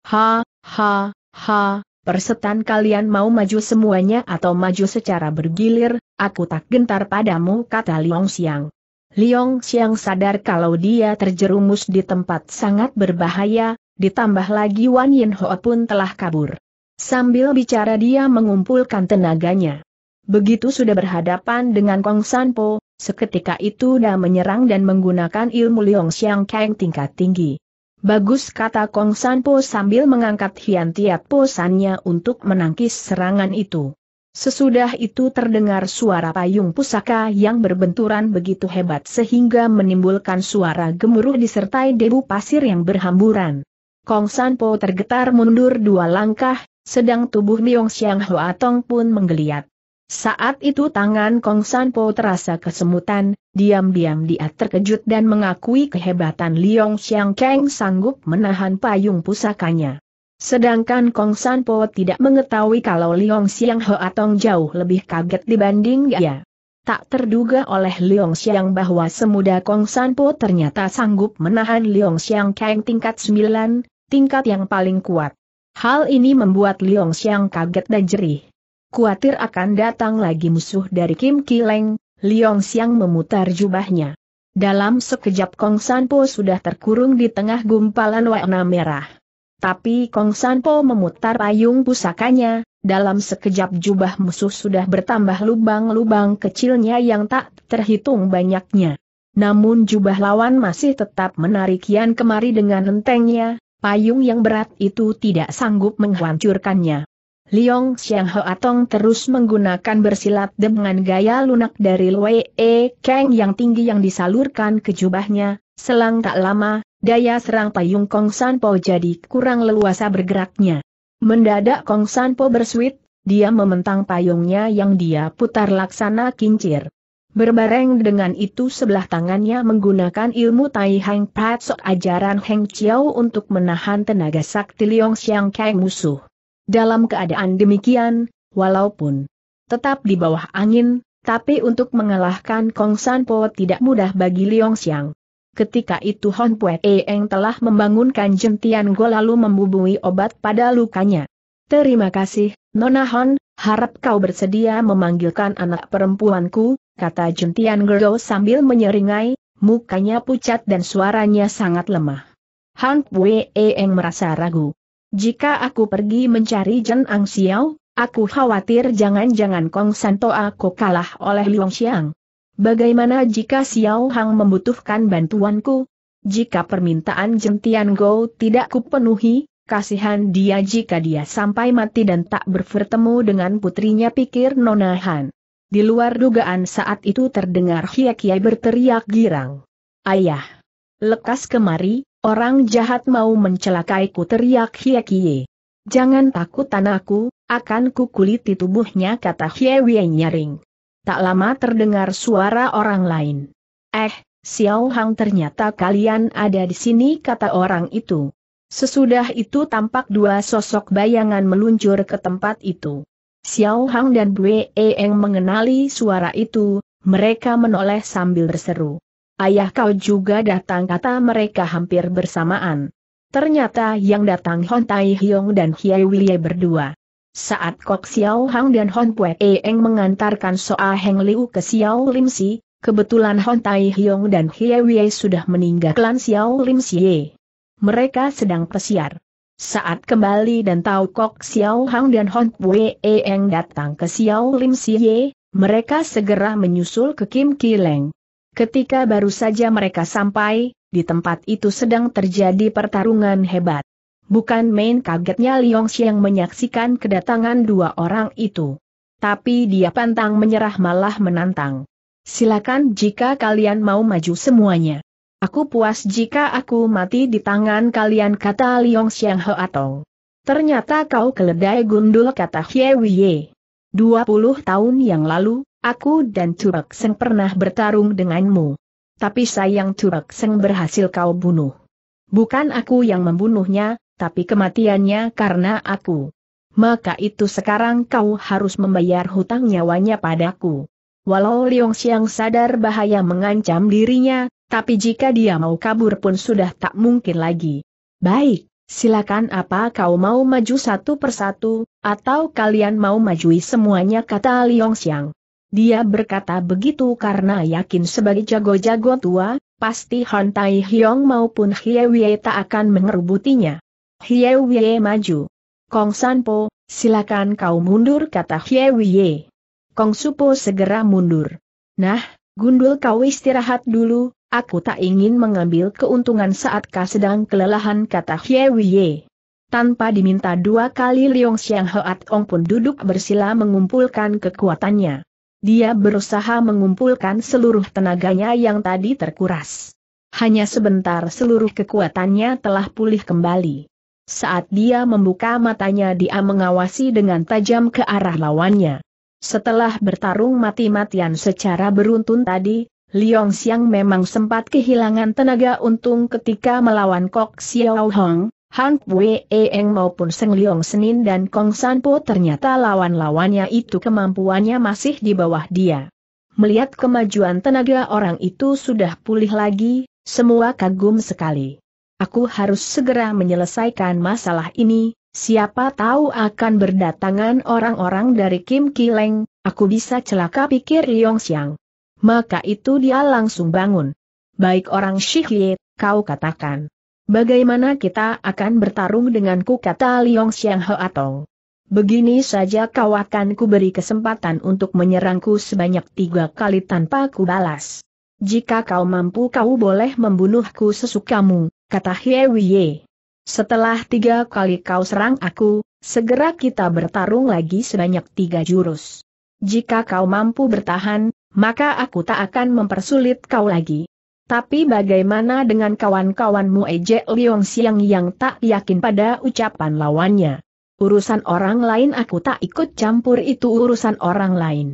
Ha, ha, ha, persetan kalian mau maju semuanya atau maju secara bergilir, aku tak gentar padamu kata Liong Xiang. Liong Xiang sadar kalau dia terjerumus di tempat sangat berbahaya, ditambah lagi Wan Yin Ho pun telah kabur. Sambil bicara dia mengumpulkan tenaganya. Begitu sudah berhadapan dengan Kong San Po, seketika itu dia menyerang dan menggunakan ilmu Liong Xiang Kang tingkat tinggi. Bagus kata Kong San Po sambil mengangkat hian po posannya untuk menangkis serangan itu. Sesudah itu terdengar suara payung pusaka yang berbenturan begitu hebat sehingga menimbulkan suara gemuruh disertai debu pasir yang berhamburan. Kong Sanpo tergetar mundur dua langkah, sedang tubuh Liong Xiang Hoa Tong pun menggeliat. Saat itu tangan Kong Sanpo terasa kesemutan, diam-diam dia terkejut dan mengakui kehebatan Liong Xiang Kang sanggup menahan payung pusakanya. Sedangkan Kong San Po tidak mengetahui kalau Liong Siang Ho Atong jauh lebih kaget dibanding dia. Tak terduga oleh Liong Siang bahwa semuda Kong San Po ternyata sanggup menahan Liong Siang Kang tingkat 9, tingkat yang paling kuat. Hal ini membuat Liong Siang kaget dan jerih. Kuatir akan datang lagi musuh dari Kim Kileng, Liong Siang memutar jubahnya. Dalam sekejap Kong San Po sudah terkurung di tengah gumpalan warna merah. Tapi Kong Sanpo memutar payung pusakanya, dalam sekejap jubah musuh sudah bertambah lubang-lubang kecilnya yang tak terhitung banyaknya. Namun jubah lawan masih tetap menarik Yan kemari dengan lentengnya, payung yang berat itu tidak sanggup menghancurkannya. Liong Xiang Atong terus menggunakan bersilat dengan gaya lunak dari Wei E Kang yang tinggi yang disalurkan ke jubahnya, selang tak lama, daya serang payung Kong San Po jadi kurang leluasa bergeraknya. Mendadak Kong San Po bersuit, dia mementang payungnya yang dia putar laksana kincir. Berbareng dengan itu sebelah tangannya menggunakan ilmu Tai Heng Pat ajaran Heng Chiao untuk menahan tenaga sakti Liong Xiang Kai musuh. Dalam keadaan demikian, walaupun tetap di bawah angin, tapi untuk mengalahkan Kong San Po tidak mudah bagi Liong Xiang. Ketika itu Hon Pue Eng telah membangunkan jentian Go lalu membubui obat pada lukanya. Terima kasih, Nona Hon, harap kau bersedia memanggilkan anak perempuanku, kata jentian Go sambil menyeringai, mukanya pucat dan suaranya sangat lemah. Hon Pue Eng merasa ragu. Jika aku pergi mencari Jen Ang Xiao, aku khawatir jangan-jangan Kong Santo aku kalah oleh Liong Xiang. Bagaimana jika Xiao Hang membutuhkan bantuanku? Jika permintaan Jentian Go tidak kupenuhi, kasihan dia jika dia sampai mati dan tak bertemu dengan putrinya pikir Nona Han. Di luar dugaan saat itu terdengar Hia Kiai berteriak girang. Ayah! Lekas kemari, orang jahat mau mencelakaiku teriak Hia Kiai. Jangan takut anakku, akan kukuliti tubuhnya kata Hia Wei nyaring tak lama terdengar suara orang lain. Eh, Xiao Hang ternyata kalian ada di sini kata orang itu. Sesudah itu tampak dua sosok bayangan meluncur ke tempat itu. Xiao Hang dan Bue Eng mengenali suara itu, mereka menoleh sambil berseru. Ayah kau juga datang kata mereka hampir bersamaan. Ternyata yang datang Hon Tai Hyong dan Hiei Wilye berdua. Saat Kok Xiao Hang dan Hon Pue Eeng mengantarkan Soa Heng Liu ke Xiao Lim Si, kebetulan Hon Tai Hyong dan Hie Wei sudah meninggalkan Xiao Lim Si. Mereka sedang pesiar. Saat kembali dan tahu Kok Xiao Hang dan Hon Pue Eeng datang ke Xiao Lim Si, mereka segera menyusul ke Kim Kileng. Ketika baru saja mereka sampai, di tempat itu sedang terjadi pertarungan hebat. Bukan main kagetnya Liong Xiang menyaksikan kedatangan dua orang itu. Tapi dia pantang menyerah malah menantang. Silakan jika kalian mau maju semuanya. Aku puas jika aku mati di tangan kalian kata Liong Xiang atau. Ternyata kau keledai gundul kata Hye Wiye. 20 tahun yang lalu, aku dan Turek Seng pernah bertarung denganmu. Tapi sayang Turek Seng berhasil kau bunuh. Bukan aku yang membunuhnya, tapi kematiannya karena aku. Maka itu sekarang kau harus membayar hutang nyawanya padaku. Walau Liong Xiang sadar bahaya mengancam dirinya, tapi jika dia mau kabur pun sudah tak mungkin lagi. Baik, silakan apa kau mau maju satu persatu, atau kalian mau majui semuanya kata Liong Xiang. Dia berkata begitu karena yakin sebagai jago-jago tua, pasti Han Tai Hyong maupun Hie Wei tak akan mengerubutinya. Hye Wie maju. Kong Sanpo, silakan kau mundur kata Hye Wie. Kong Supo segera mundur. Nah, Gundul kau istirahat dulu, aku tak ingin mengambil keuntungan saat kau sedang kelelahan kata Hye Wie. Tanpa diminta dua kali Liong Xiang Heat Ong pun duduk bersila mengumpulkan kekuatannya. Dia berusaha mengumpulkan seluruh tenaganya yang tadi terkuras. Hanya sebentar seluruh kekuatannya telah pulih kembali. Saat dia membuka matanya dia mengawasi dengan tajam ke arah lawannya. Setelah bertarung mati-matian secara beruntun tadi, Liong Xiang memang sempat kehilangan tenaga untung ketika melawan Kok Xiao Hong, Han Wei Eng maupun Seng Liong Senin dan Kong San Po. ternyata lawan-lawannya itu kemampuannya masih di bawah dia. Melihat kemajuan tenaga orang itu sudah pulih lagi, semua kagum sekali. Aku harus segera menyelesaikan masalah ini, siapa tahu akan berdatangan orang-orang dari Kim Kileng, aku bisa celaka pikir Yong Xiang. Maka itu dia langsung bangun. Baik orang Ye, kau katakan. Bagaimana kita akan bertarung denganku kata Liong Xiang He Atong. Begini saja kau akan kuberi kesempatan untuk menyerangku sebanyak tiga kali tanpa ku balas. Jika kau mampu kau boleh membunuhku sesukamu, kata Hye Setelah tiga kali kau serang aku, segera kita bertarung lagi sebanyak tiga jurus. Jika kau mampu bertahan, maka aku tak akan mempersulit kau lagi. Tapi bagaimana dengan kawan-kawanmu Eje Leong Siang yang tak yakin pada ucapan lawannya? Urusan orang lain aku tak ikut campur itu urusan orang lain.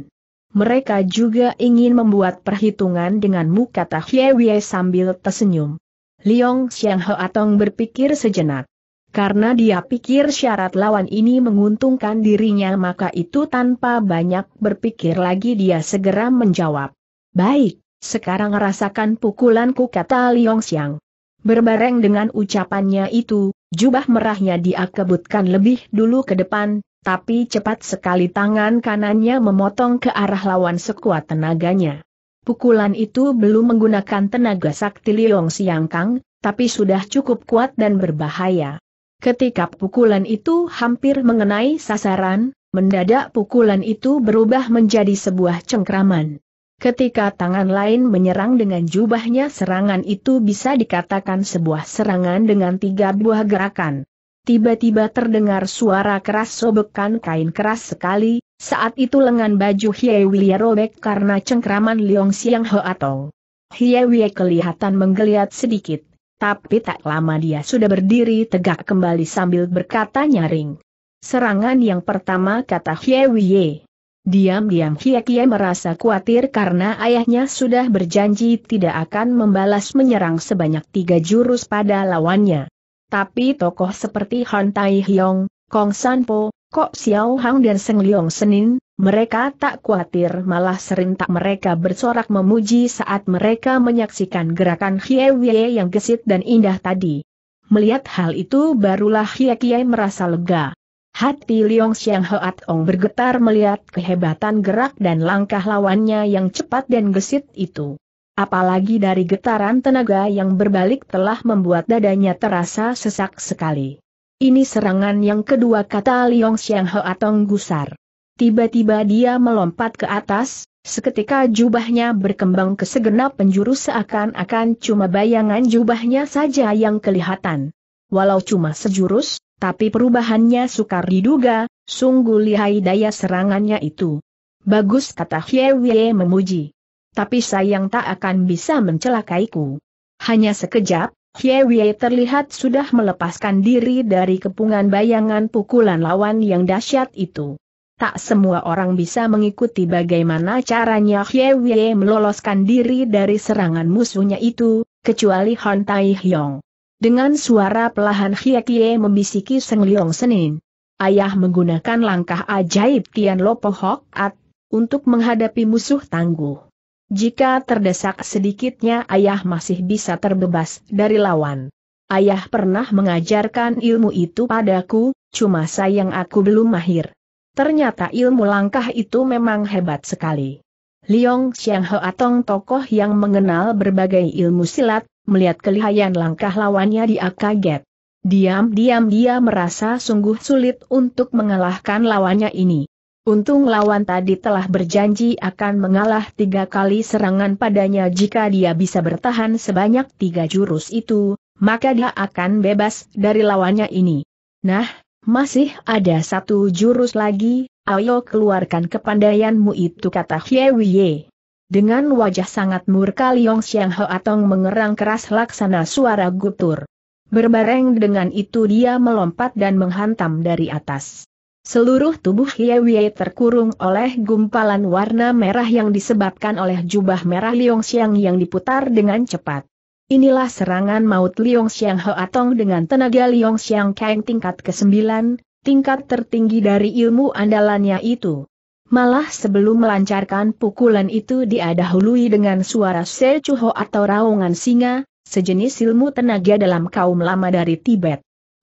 Mereka juga ingin membuat perhitungan denganmu kata Hye sambil tersenyum. Liong Xiang Hoatong berpikir sejenak. Karena dia pikir syarat lawan ini menguntungkan dirinya maka itu tanpa banyak berpikir lagi dia segera menjawab. Baik, sekarang rasakan pukulanku kata Liong Xiang. Berbareng dengan ucapannya itu, jubah merahnya dia kebutkan lebih dulu ke depan, tapi cepat sekali tangan kanannya memotong ke arah lawan sekuat tenaganya. Pukulan itu belum menggunakan tenaga sakti Liong Siangkang, tapi sudah cukup kuat dan berbahaya. Ketika pukulan itu hampir mengenai sasaran, mendadak pukulan itu berubah menjadi sebuah cengkraman. Ketika tangan lain menyerang dengan jubahnya serangan itu bisa dikatakan sebuah serangan dengan tiga buah gerakan. Tiba-tiba terdengar suara keras sobekan kain keras sekali, saat itu lengan baju Hiewie robek karena cengkraman Liong Siang Ho atau Hiewie kelihatan menggeliat sedikit, tapi tak lama dia sudah berdiri tegak kembali sambil berkata nyaring. Serangan yang pertama kata Hiewie. Diam-diam Hiekie merasa khawatir karena ayahnya sudah berjanji tidak akan membalas menyerang sebanyak tiga jurus pada lawannya. Tapi tokoh seperti Han Tai Hyong, Kong San Po. Kok Xiao Hang dan Seng Liong Senin, mereka tak khawatir malah serentak mereka bersorak memuji saat mereka menyaksikan gerakan Hie Wei yang gesit dan indah tadi. Melihat hal itu barulah Hie Kie merasa lega. Hati Liong Xiang Hoat Ong bergetar melihat kehebatan gerak dan langkah lawannya yang cepat dan gesit itu. Apalagi dari getaran tenaga yang berbalik telah membuat dadanya terasa sesak sekali. Ini serangan yang kedua kata Liong Xiang He Tong gusar. Tiba-tiba dia melompat ke atas, seketika jubahnya berkembang ke segenap penjuru seakan-akan cuma bayangan jubahnya saja yang kelihatan. Walau cuma sejurus, tapi perubahannya sukar diduga, sungguh lihai daya serangannya itu. Bagus kata Hye Wye memuji. Tapi sayang tak akan bisa mencelakaiku. Hanya sekejap, Wei terlihat sudah melepaskan diri dari kepungan bayangan pukulan lawan yang dahsyat itu. Tak semua orang bisa mengikuti bagaimana caranya Wei meloloskan diri dari serangan musuhnya itu, kecuali Han Tai Hyong. Dengan suara pelahan Kie membisiki Seng Liong Senin. Ayah menggunakan langkah ajaib Tian Lopo Hok At, untuk menghadapi musuh tangguh. Jika terdesak sedikitnya ayah masih bisa terbebas dari lawan. Ayah pernah mengajarkan ilmu itu padaku, cuma sayang aku belum mahir. Ternyata ilmu langkah itu memang hebat sekali. Liong Xiang Atong tokoh yang mengenal berbagai ilmu silat, melihat kelihayan langkah lawannya dia kaget. Diam-diam dia merasa sungguh sulit untuk mengalahkan lawannya ini. Untung lawan tadi telah berjanji akan mengalah tiga kali serangan padanya jika dia bisa bertahan sebanyak tiga jurus itu, maka dia akan bebas dari lawannya ini. Nah, masih ada satu jurus lagi, ayo keluarkan kepandaianmu itu kata Hye Wiye. Dengan wajah sangat murka Liong Xiang Ho Atong mengerang keras laksana suara gutur. Berbareng dengan itu dia melompat dan menghantam dari atas. Seluruh tubuh Hiewie terkurung oleh gumpalan warna merah yang disebabkan oleh jubah merah Liong Xiang yang diputar dengan cepat. Inilah serangan maut Liong Xiang Hoatong dengan tenaga Liong Xiang Kang tingkat ke-9, tingkat tertinggi dari ilmu andalannya itu. Malah sebelum melancarkan pukulan itu diadahului dengan suara sercuho atau raungan singa, sejenis ilmu tenaga dalam kaum lama dari Tibet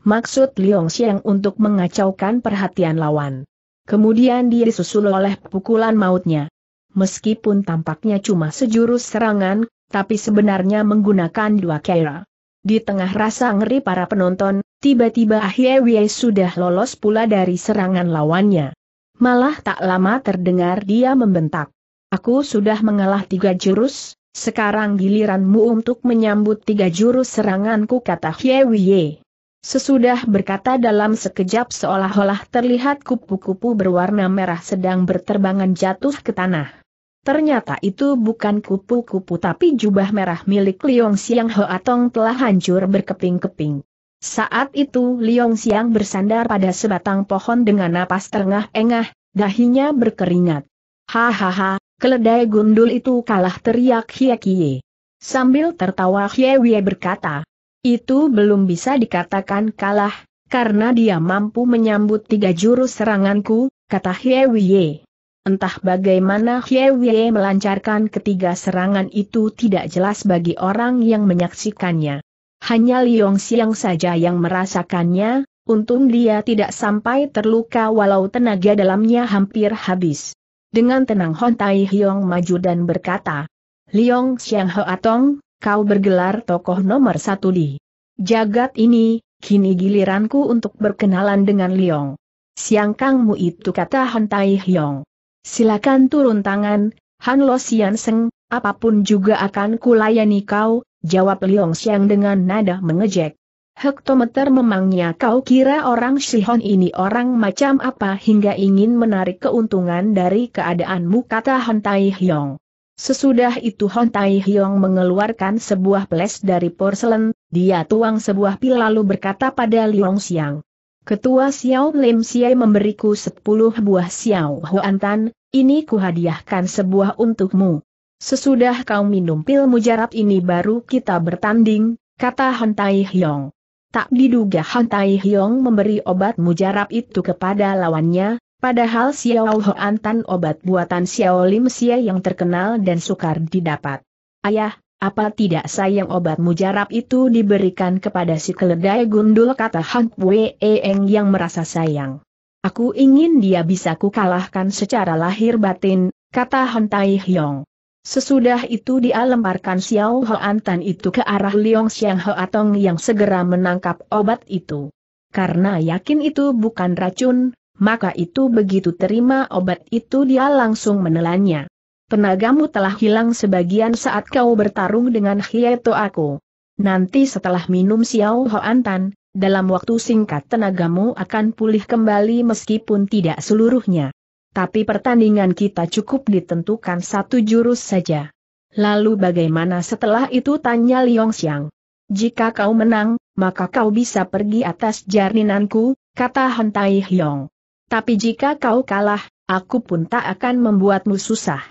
maksud Liong Xiang untuk mengacaukan perhatian lawan. Kemudian dia disusul oleh pukulan mautnya. Meskipun tampaknya cuma sejurus serangan, tapi sebenarnya menggunakan dua kera. Di tengah rasa ngeri para penonton, tiba-tiba Wei sudah lolos pula dari serangan lawannya. Malah tak lama terdengar dia membentak. Aku sudah mengalah tiga jurus, sekarang giliranmu untuk menyambut tiga jurus seranganku kata Hye Wei. Sesudah berkata dalam sekejap seolah-olah terlihat kupu-kupu berwarna merah sedang berterbangan jatuh ke tanah. Ternyata itu bukan kupu-kupu tapi jubah merah milik Liong Siang Atong telah hancur berkeping-keping. Saat itu Liong Siang bersandar pada sebatang pohon dengan napas terengah-engah, dahinya berkeringat. Hahaha, keledai gundul itu kalah teriak hie kie. Sambil tertawa Hie Wie berkata, itu belum bisa dikatakan kalah, karena dia mampu menyambut tiga jurus seranganku, kata Hye Hiewiye. Entah bagaimana Hye Hiewiye melancarkan ketiga serangan itu tidak jelas bagi orang yang menyaksikannya. Hanya Liong Siang saja yang merasakannya, untung dia tidak sampai terluka walau tenaga dalamnya hampir habis. Dengan tenang Hon Tai Hiong maju dan berkata, Liong Siang Hoatong, kau bergelar tokoh nomor satu di jagat ini, kini giliranku untuk berkenalan dengan Liong. Siang Kangmu itu kata Han Tai Hyong. Silakan turun tangan, Han Lo Sian Seng, apapun juga akan kulayani kau, jawab Liong Siang dengan nada mengejek. Hektometer memangnya kau kira orang Sihon ini orang macam apa hingga ingin menarik keuntungan dari keadaanmu kata Han Tai Hyong. Sesudah itu Hon Tai Hyong mengeluarkan sebuah peles dari porselen, dia tuang sebuah pil lalu berkata pada Liong Xiang. Ketua Xiao Lim Xiai memberiku sepuluh buah Xiao Huan Tan, ini kuhadiahkan sebuah untukmu. Sesudah kau minum pil mujarab ini baru kita bertanding, kata Hon Tai Hyong. Tak diduga Han Tai Hyong memberi obat mujarab itu kepada lawannya, Padahal Xiao Hoan Tan obat buatan Xiao Lim Xia yang terkenal dan sukar didapat. Ayah, apa tidak sayang obat mujarab itu diberikan kepada si keledai gundul kata Hank Wei Eng yang merasa sayang. Aku ingin dia bisa kukalahkan secara lahir batin, kata Han Tai Hyong. Sesudah itu dia lemparkan Xiao Hoan Tan itu ke arah Liong Xiang Heatong yang segera menangkap obat itu. Karena yakin itu bukan racun, maka itu begitu terima obat itu dia langsung menelannya. Tenagamu telah hilang sebagian saat kau bertarung dengan Hieto aku. Nanti setelah minum Xiao Ho Antan, dalam waktu singkat tenagamu akan pulih kembali meskipun tidak seluruhnya. Tapi pertandingan kita cukup ditentukan satu jurus saja. Lalu bagaimana setelah itu tanya Liong Xiang. Jika kau menang, maka kau bisa pergi atas Jarninanku, kata Hentai Hyong. Tapi jika kau kalah, aku pun tak akan membuatmu susah.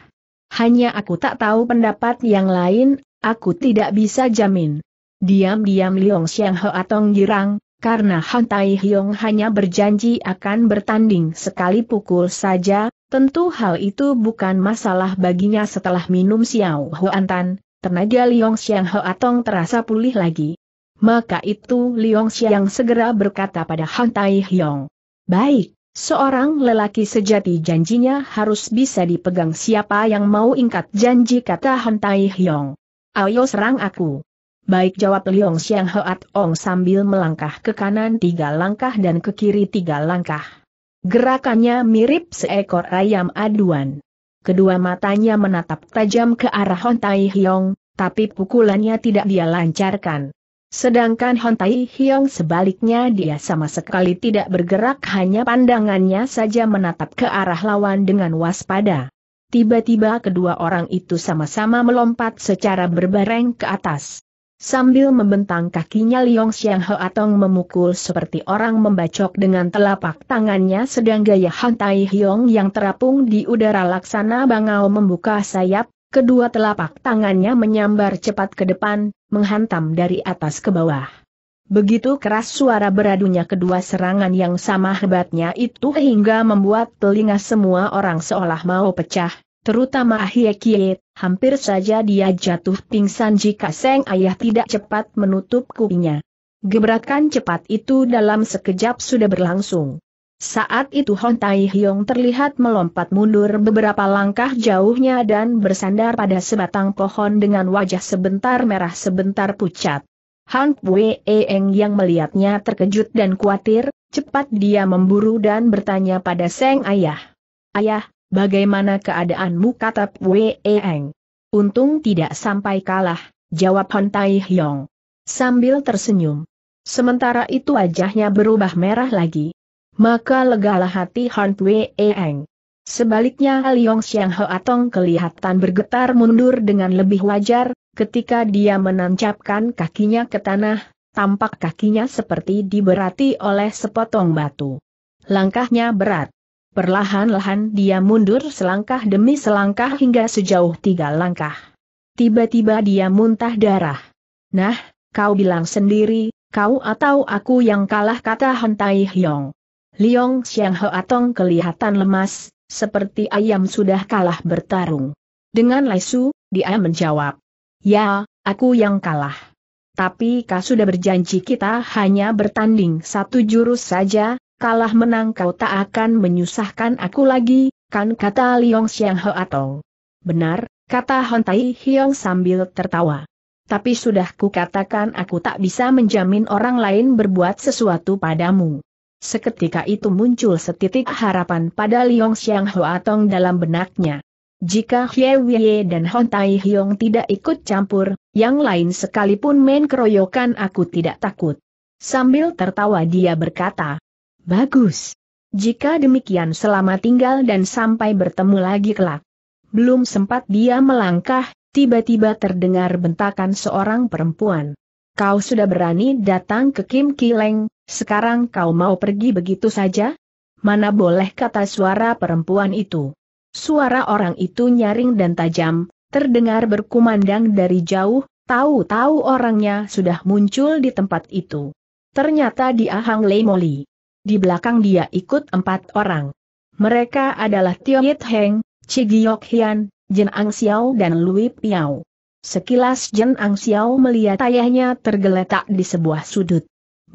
Hanya aku tak tahu pendapat yang lain, aku tidak bisa jamin. Diam-diam Liong Xiang Ho Atong girang, karena Han Tai Hiong hanya berjanji akan bertanding sekali pukul saja, tentu hal itu bukan masalah baginya setelah minum Xiao Ho Antan, tenaga Liong Xiang Ho Atong terasa pulih lagi. Maka itu Liong Xiang segera berkata pada Han Tai Hiong. Baik, Seorang lelaki sejati janjinya harus bisa dipegang siapa yang mau ingkat janji kata Han Tai Hyong. Ayo serang aku. Baik jawab Liong Xiang Hoat Ong sambil melangkah ke kanan tiga langkah dan ke kiri tiga langkah. Gerakannya mirip seekor ayam aduan. Kedua matanya menatap tajam ke arah Han Tai Hyong, tapi pukulannya tidak dia lancarkan. Sedangkan Hon Tai Hiong sebaliknya dia sama sekali tidak bergerak hanya pandangannya saja menatap ke arah lawan dengan waspada. Tiba-tiba kedua orang itu sama-sama melompat secara berbareng ke atas. Sambil membentang kakinya Liong Xiang Atong memukul seperti orang membacok dengan telapak tangannya sedang gaya Han Tai Hiong yang terapung di udara laksana bangau membuka sayap, Kedua telapak tangannya menyambar cepat ke depan, menghantam dari atas ke bawah. Begitu keras suara beradunya kedua serangan yang sama hebatnya itu hingga membuat telinga semua orang seolah mau pecah, terutama Ahye hampir saja dia jatuh pingsan jika Seng Ayah tidak cepat menutup kupingnya. Gebrakan cepat itu dalam sekejap sudah berlangsung. Saat itu Hon Tai Hyong terlihat melompat mundur beberapa langkah jauhnya dan bersandar pada sebatang pohon dengan wajah sebentar merah sebentar pucat. Han Wei Eng yang melihatnya terkejut dan khawatir, cepat dia memburu dan bertanya pada Seng Ayah. Ayah, bagaimana keadaanmu kata Wei Eng? Untung tidak sampai kalah, jawab Hon Tai Hyong. Sambil tersenyum. Sementara itu wajahnya berubah merah lagi maka legalah hati Han Wei Eng. Sebaliknya Liong Xiang Atong kelihatan bergetar mundur dengan lebih wajar, ketika dia menancapkan kakinya ke tanah, tampak kakinya seperti diberati oleh sepotong batu. Langkahnya berat. Perlahan-lahan dia mundur selangkah demi selangkah hingga sejauh tiga langkah. Tiba-tiba dia muntah darah. Nah, kau bilang sendiri, kau atau aku yang kalah kata Hentai Hyong. Liong Xiang Atong kelihatan lemas, seperti ayam sudah kalah bertarung. Dengan lesu, dia menjawab. Ya, aku yang kalah. Tapi kau sudah berjanji kita hanya bertanding satu jurus saja, kalah menang kau tak akan menyusahkan aku lagi, kan kata Liong Xiang Atong. Benar, kata Hontai Hiong sambil tertawa. Tapi sudah kukatakan aku tak bisa menjamin orang lain berbuat sesuatu padamu. Seketika itu muncul setitik harapan pada Liong Xiang Tong dalam benaknya. Jika Hye Wye dan Hon Tai Hyong tidak ikut campur, yang lain sekalipun main keroyokan aku tidak takut. Sambil tertawa dia berkata, Bagus. Jika demikian selama tinggal dan sampai bertemu lagi kelak. Belum sempat dia melangkah, tiba-tiba terdengar bentakan seorang perempuan. Kau sudah berani datang ke Kim Kileng, sekarang kau mau pergi begitu saja? Mana boleh kata suara perempuan itu. Suara orang itu nyaring dan tajam, terdengar berkumandang dari jauh, tahu-tahu orangnya sudah muncul di tempat itu. Ternyata dia Hang Lei Moli. Di belakang dia ikut empat orang. Mereka adalah Tio Yit Heng, Cigiok Hian, Jen Ang Xiao dan Lui Piao. Sekilas Jen Ang Xiao melihat ayahnya tergeletak di sebuah sudut.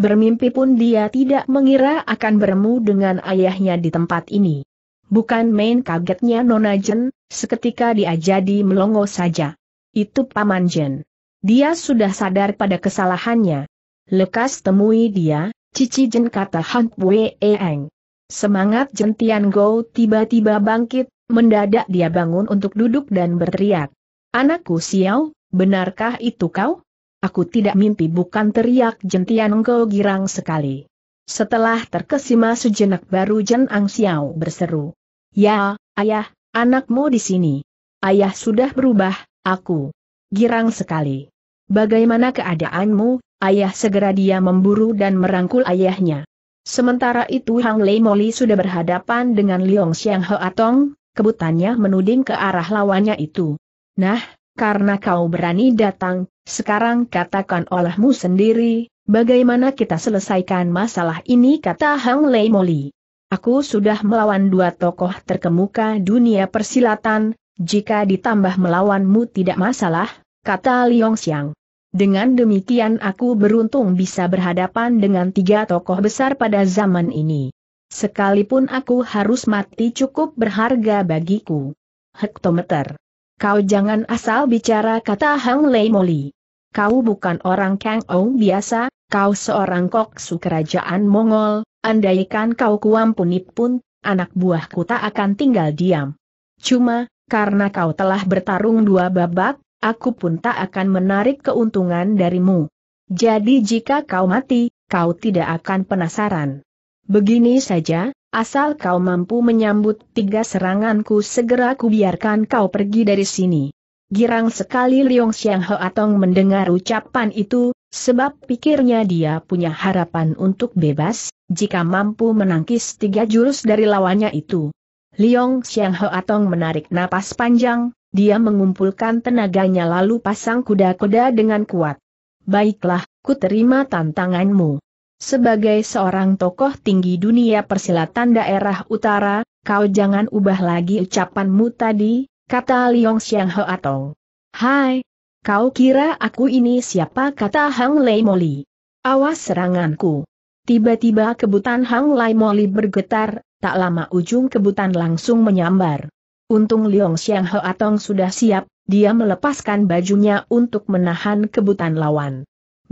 Bermimpi pun dia tidak mengira akan bertemu dengan ayahnya di tempat ini. Bukan main kagetnya Nona Jen, seketika dia jadi melongo saja. Itu Paman Jen. Dia sudah sadar pada kesalahannya. Lekas temui dia, Cici Jen kata Han Wei Eng. Semangat Jen Tian Go tiba-tiba bangkit, mendadak dia bangun untuk duduk dan berteriak. Anakku Xiao, benarkah itu kau? Aku tidak mimpi bukan teriak jentian engkau girang sekali. Setelah terkesima sejenak baru Jen Ang Xiao berseru. Ya, ayah, anakmu di sini. Ayah sudah berubah, aku. Girang sekali. Bagaimana keadaanmu, ayah segera dia memburu dan merangkul ayahnya. Sementara itu Hang Lei Moli sudah berhadapan dengan Liong Xiang atong, kebutannya menuding ke arah lawannya itu. Nah, karena kau berani datang, sekarang katakan olehmu sendiri, bagaimana kita selesaikan masalah ini kata Hang Lei Moli. Aku sudah melawan dua tokoh terkemuka dunia persilatan, jika ditambah melawanmu tidak masalah, kata Liong Xiang. Dengan demikian aku beruntung bisa berhadapan dengan tiga tokoh besar pada zaman ini. Sekalipun aku harus mati cukup berharga bagiku. Hektometer kau jangan asal bicara kata Hang Lei Moli. Kau bukan orang Kang Ou biasa, kau seorang koksu kerajaan Mongol, andaikan kau kuampuni pun, anak buahku tak akan tinggal diam. Cuma, karena kau telah bertarung dua babak, aku pun tak akan menarik keuntungan darimu. Jadi jika kau mati, kau tidak akan penasaran. Begini saja, Asal kau mampu menyambut tiga seranganku segera kubiarkan kau pergi dari sini. Girang sekali Liong Xiang Atong mendengar ucapan itu, sebab pikirnya dia punya harapan untuk bebas, jika mampu menangkis tiga jurus dari lawannya itu. Liong Xiang Atong menarik napas panjang, dia mengumpulkan tenaganya lalu pasang kuda-kuda dengan kuat. Baiklah, ku terima tantanganmu. Sebagai seorang tokoh tinggi dunia persilatan daerah utara, kau jangan ubah lagi ucapanmu tadi, kata Liong Xiang Ho Atong. Hai, kau kira aku ini siapa kata Hang Lei Moli. Awas seranganku. Tiba-tiba kebutan Hang Lei Moli bergetar, tak lama ujung kebutan langsung menyambar. Untung Liong Xiang Ho Atong sudah siap, dia melepaskan bajunya untuk menahan kebutan lawan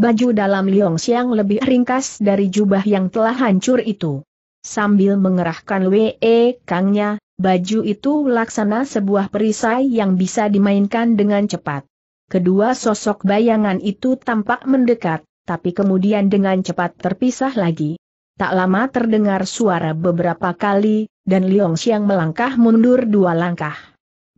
baju dalam Liong Xiang lebih ringkas dari jubah yang telah hancur itu. Sambil mengerahkan Wee, Kangnya, baju itu laksana sebuah perisai yang bisa dimainkan dengan cepat. Kedua sosok bayangan itu tampak mendekat, tapi kemudian dengan cepat terpisah lagi. Tak lama terdengar suara beberapa kali, dan Liong Xiang melangkah mundur dua langkah.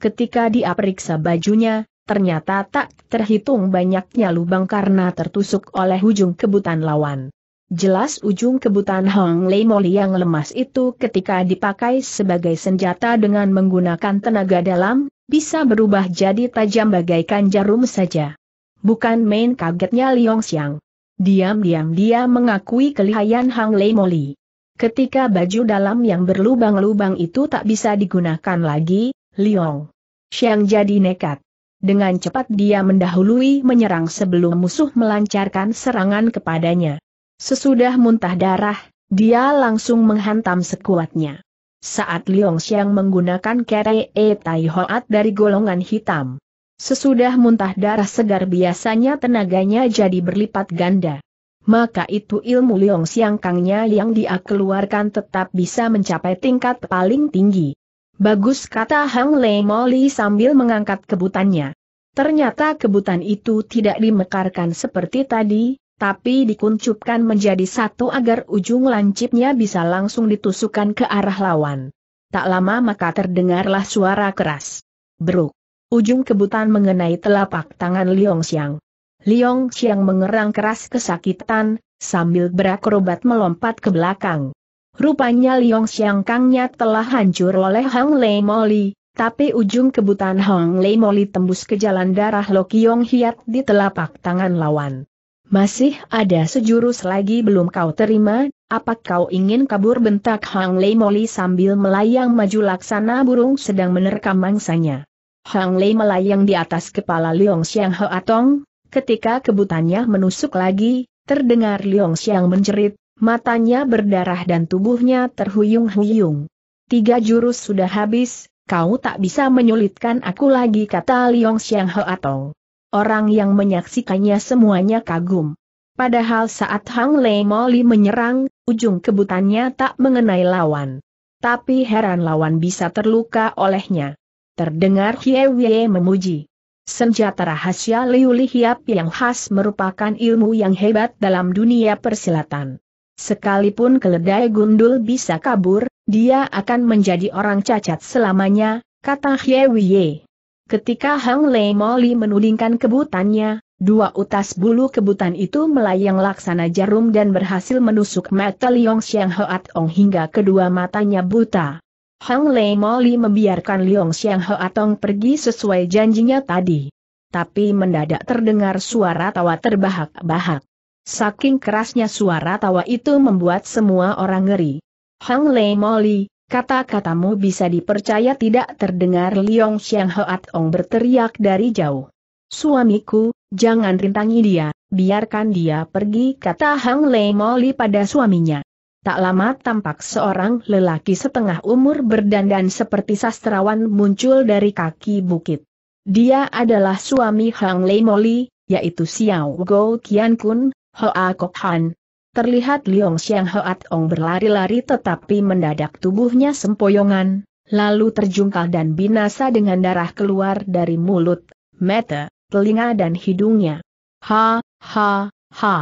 Ketika dia periksa bajunya, Ternyata tak terhitung banyaknya lubang karena tertusuk oleh ujung kebutan lawan. Jelas ujung kebutan Hong Lei Moli yang lemas itu ketika dipakai sebagai senjata dengan menggunakan tenaga dalam, bisa berubah jadi tajam bagaikan jarum saja. Bukan main kagetnya Liong Xiang. Diam-diam dia mengakui kelihayan Hong Lei Moli. Ketika baju dalam yang berlubang-lubang itu tak bisa digunakan lagi, Liong Xiang jadi nekat. Dengan cepat dia mendahului menyerang sebelum musuh melancarkan serangan kepadanya. Sesudah muntah darah, dia langsung menghantam sekuatnya. Saat Liong Xiang menggunakan kere e tai hoat dari golongan hitam. Sesudah muntah darah segar biasanya tenaganya jadi berlipat ganda maka itu ilmu Liong Xiang Kangnya yang dia keluarkan tetap bisa mencapai tingkat paling tinggi. Bagus kata Hang Lei Moli sambil mengangkat kebutannya. Ternyata kebutan itu tidak dimekarkan seperti tadi, tapi dikuncupkan menjadi satu agar ujung lancipnya bisa langsung ditusukkan ke arah lawan. Tak lama maka terdengarlah suara keras. Beruk. Ujung kebutan mengenai telapak tangan Liong Xiang. Liong Xiang mengerang keras kesakitan, sambil berakrobat melompat ke belakang. Rupanya Liong Xiangkangnya telah hancur oleh Hang Lei Moli, tapi ujung kebutan Hang Lei Moli tembus ke jalan darah Lokiong Hiat di telapak tangan lawan. Masih ada sejurus lagi belum kau terima, apa kau ingin kabur bentak Hang Lei Moli sambil melayang maju laksana burung sedang menerkam mangsanya. Hang Lei melayang di atas kepala Liong Xiang Atong, ketika kebutannya menusuk lagi, terdengar Liong Xiang menjerit, matanya berdarah dan tubuhnya terhuyung-huyung. Tiga jurus sudah habis, kau tak bisa menyulitkan aku lagi kata Liong Xiang He atau. Orang yang menyaksikannya semuanya kagum. Padahal saat Hang Lei Moli menyerang, ujung kebutannya tak mengenai lawan. Tapi heran lawan bisa terluka olehnya. Terdengar Hie Wei memuji. Senjata rahasia Liu Li Hiap yang khas merupakan ilmu yang hebat dalam dunia persilatan. Sekalipun keledai gundul bisa kabur, dia akan menjadi orang cacat selamanya, kata Hye Wiye. Ketika Hang Lei Moli menudingkan kebutannya, dua utas bulu kebutan itu melayang laksana jarum dan berhasil menusuk mata Liong Xiang Hoat Ong hingga kedua matanya buta. Hang Lei Moli membiarkan Liong Xiang Hoat Ong pergi sesuai janjinya tadi. Tapi mendadak terdengar suara tawa terbahak-bahak. Saking kerasnya suara tawa itu membuat semua orang ngeri. Hang Lei Moli, kata-katamu bisa dipercaya tidak terdengar Liong Xiang Hoat Ong berteriak dari jauh. Suamiku, jangan rintangi dia, biarkan dia pergi kata Hang Lei Moli pada suaminya. Tak lama tampak seorang lelaki setengah umur berdandan seperti sastrawan muncul dari kaki bukit. Dia adalah suami Hang Lei Moli, yaitu Xiao Go Qian Kun, Hoa Kok Han. Terlihat Liong Xiang Hoa Ong berlari-lari tetapi mendadak tubuhnya sempoyongan, lalu terjungkal dan binasa dengan darah keluar dari mulut, mata, telinga dan hidungnya. Ha, ha, ha.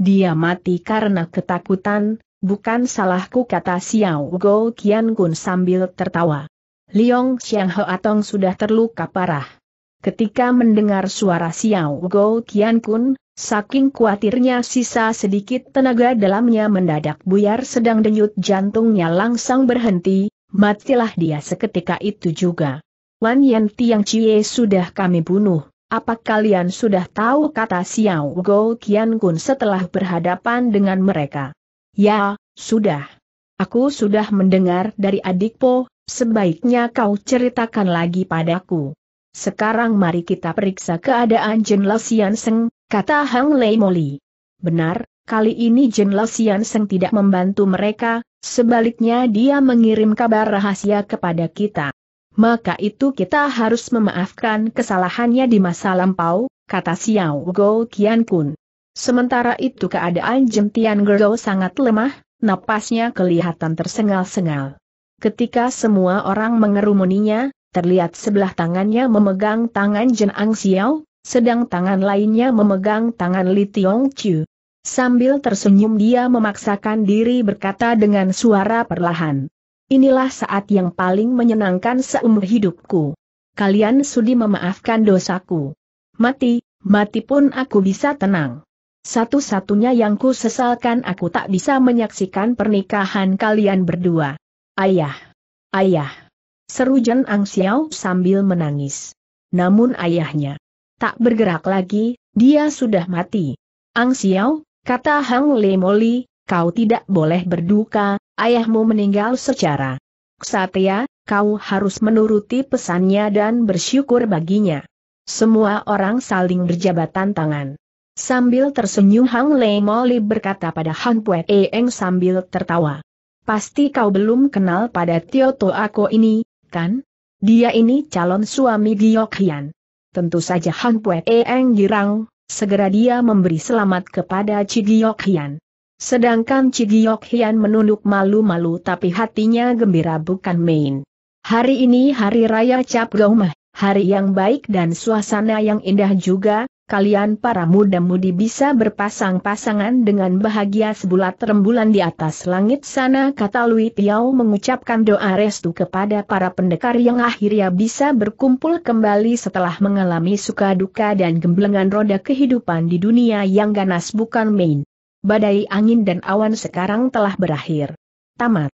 Dia mati karena ketakutan, bukan salahku kata Xiao Go Kian Kun sambil tertawa. Liong Xiang Hoa Tong sudah terluka parah. Ketika mendengar suara Xiao Go Kian Kun, Saking kuatirnya sisa sedikit tenaga dalamnya mendadak buyar sedang denyut jantungnya langsang berhenti, matilah dia seketika itu juga. Wan Yen Tiang Chie sudah kami bunuh, apa kalian sudah tahu kata Xiao Go Kian Kun setelah berhadapan dengan mereka? Ya, sudah. Aku sudah mendengar dari adik Po, sebaiknya kau ceritakan lagi padaku. Sekarang mari kita periksa keadaan Jin Seng, Kata Hang Lei Moli. Benar, kali ini Jin Lo Sian Seng tidak membantu mereka, sebaliknya dia mengirim kabar rahasia kepada kita. Maka itu kita harus memaafkan kesalahannya di masa lampau, kata Xiao Go Qian Kun. Sementara itu keadaan Jin Tian Go sangat lemah, napasnya kelihatan tersengal-sengal. Ketika semua orang mengerumuninya, terlihat sebelah tangannya memegang tangan Jin Ang Xiao, sedang tangan lainnya memegang tangan Li Tiong Chu. Sambil tersenyum dia memaksakan diri berkata dengan suara perlahan. Inilah saat yang paling menyenangkan seumur hidupku. Kalian sudi memaafkan dosaku. Mati, mati pun aku bisa tenang. Satu-satunya yang ku sesalkan aku tak bisa menyaksikan pernikahan kalian berdua. Ayah! Ayah! Seru Jen Ang Xiao sambil menangis. Namun ayahnya tak bergerak lagi, dia sudah mati. Ang Xiao, kata Hang Le Moli, kau tidak boleh berduka, ayahmu meninggal secara ksatria, kau harus menuruti pesannya dan bersyukur baginya. Semua orang saling berjabatan tangan. Sambil tersenyum Hang Le Moli berkata pada Han Pue Eng sambil tertawa. Pasti kau belum kenal pada Tio To Ako ini, kan? Dia ini calon suami Giyok Hian tentu saja Han Pue Eng girang, segera dia memberi selamat kepada Cigiok Hian. Sedangkan Cigiok Hian menunduk malu-malu tapi hatinya gembira bukan main. Hari ini hari raya Cap Gaumah, hari yang baik dan suasana yang indah juga, kalian para muda-mudi bisa berpasang-pasangan dengan bahagia sebulat rembulan di atas langit sana kata Lui Tiao mengucapkan doa restu kepada para pendekar yang akhirnya bisa berkumpul kembali setelah mengalami suka duka dan gemblengan roda kehidupan di dunia yang ganas bukan main. Badai angin dan awan sekarang telah berakhir. Tamat.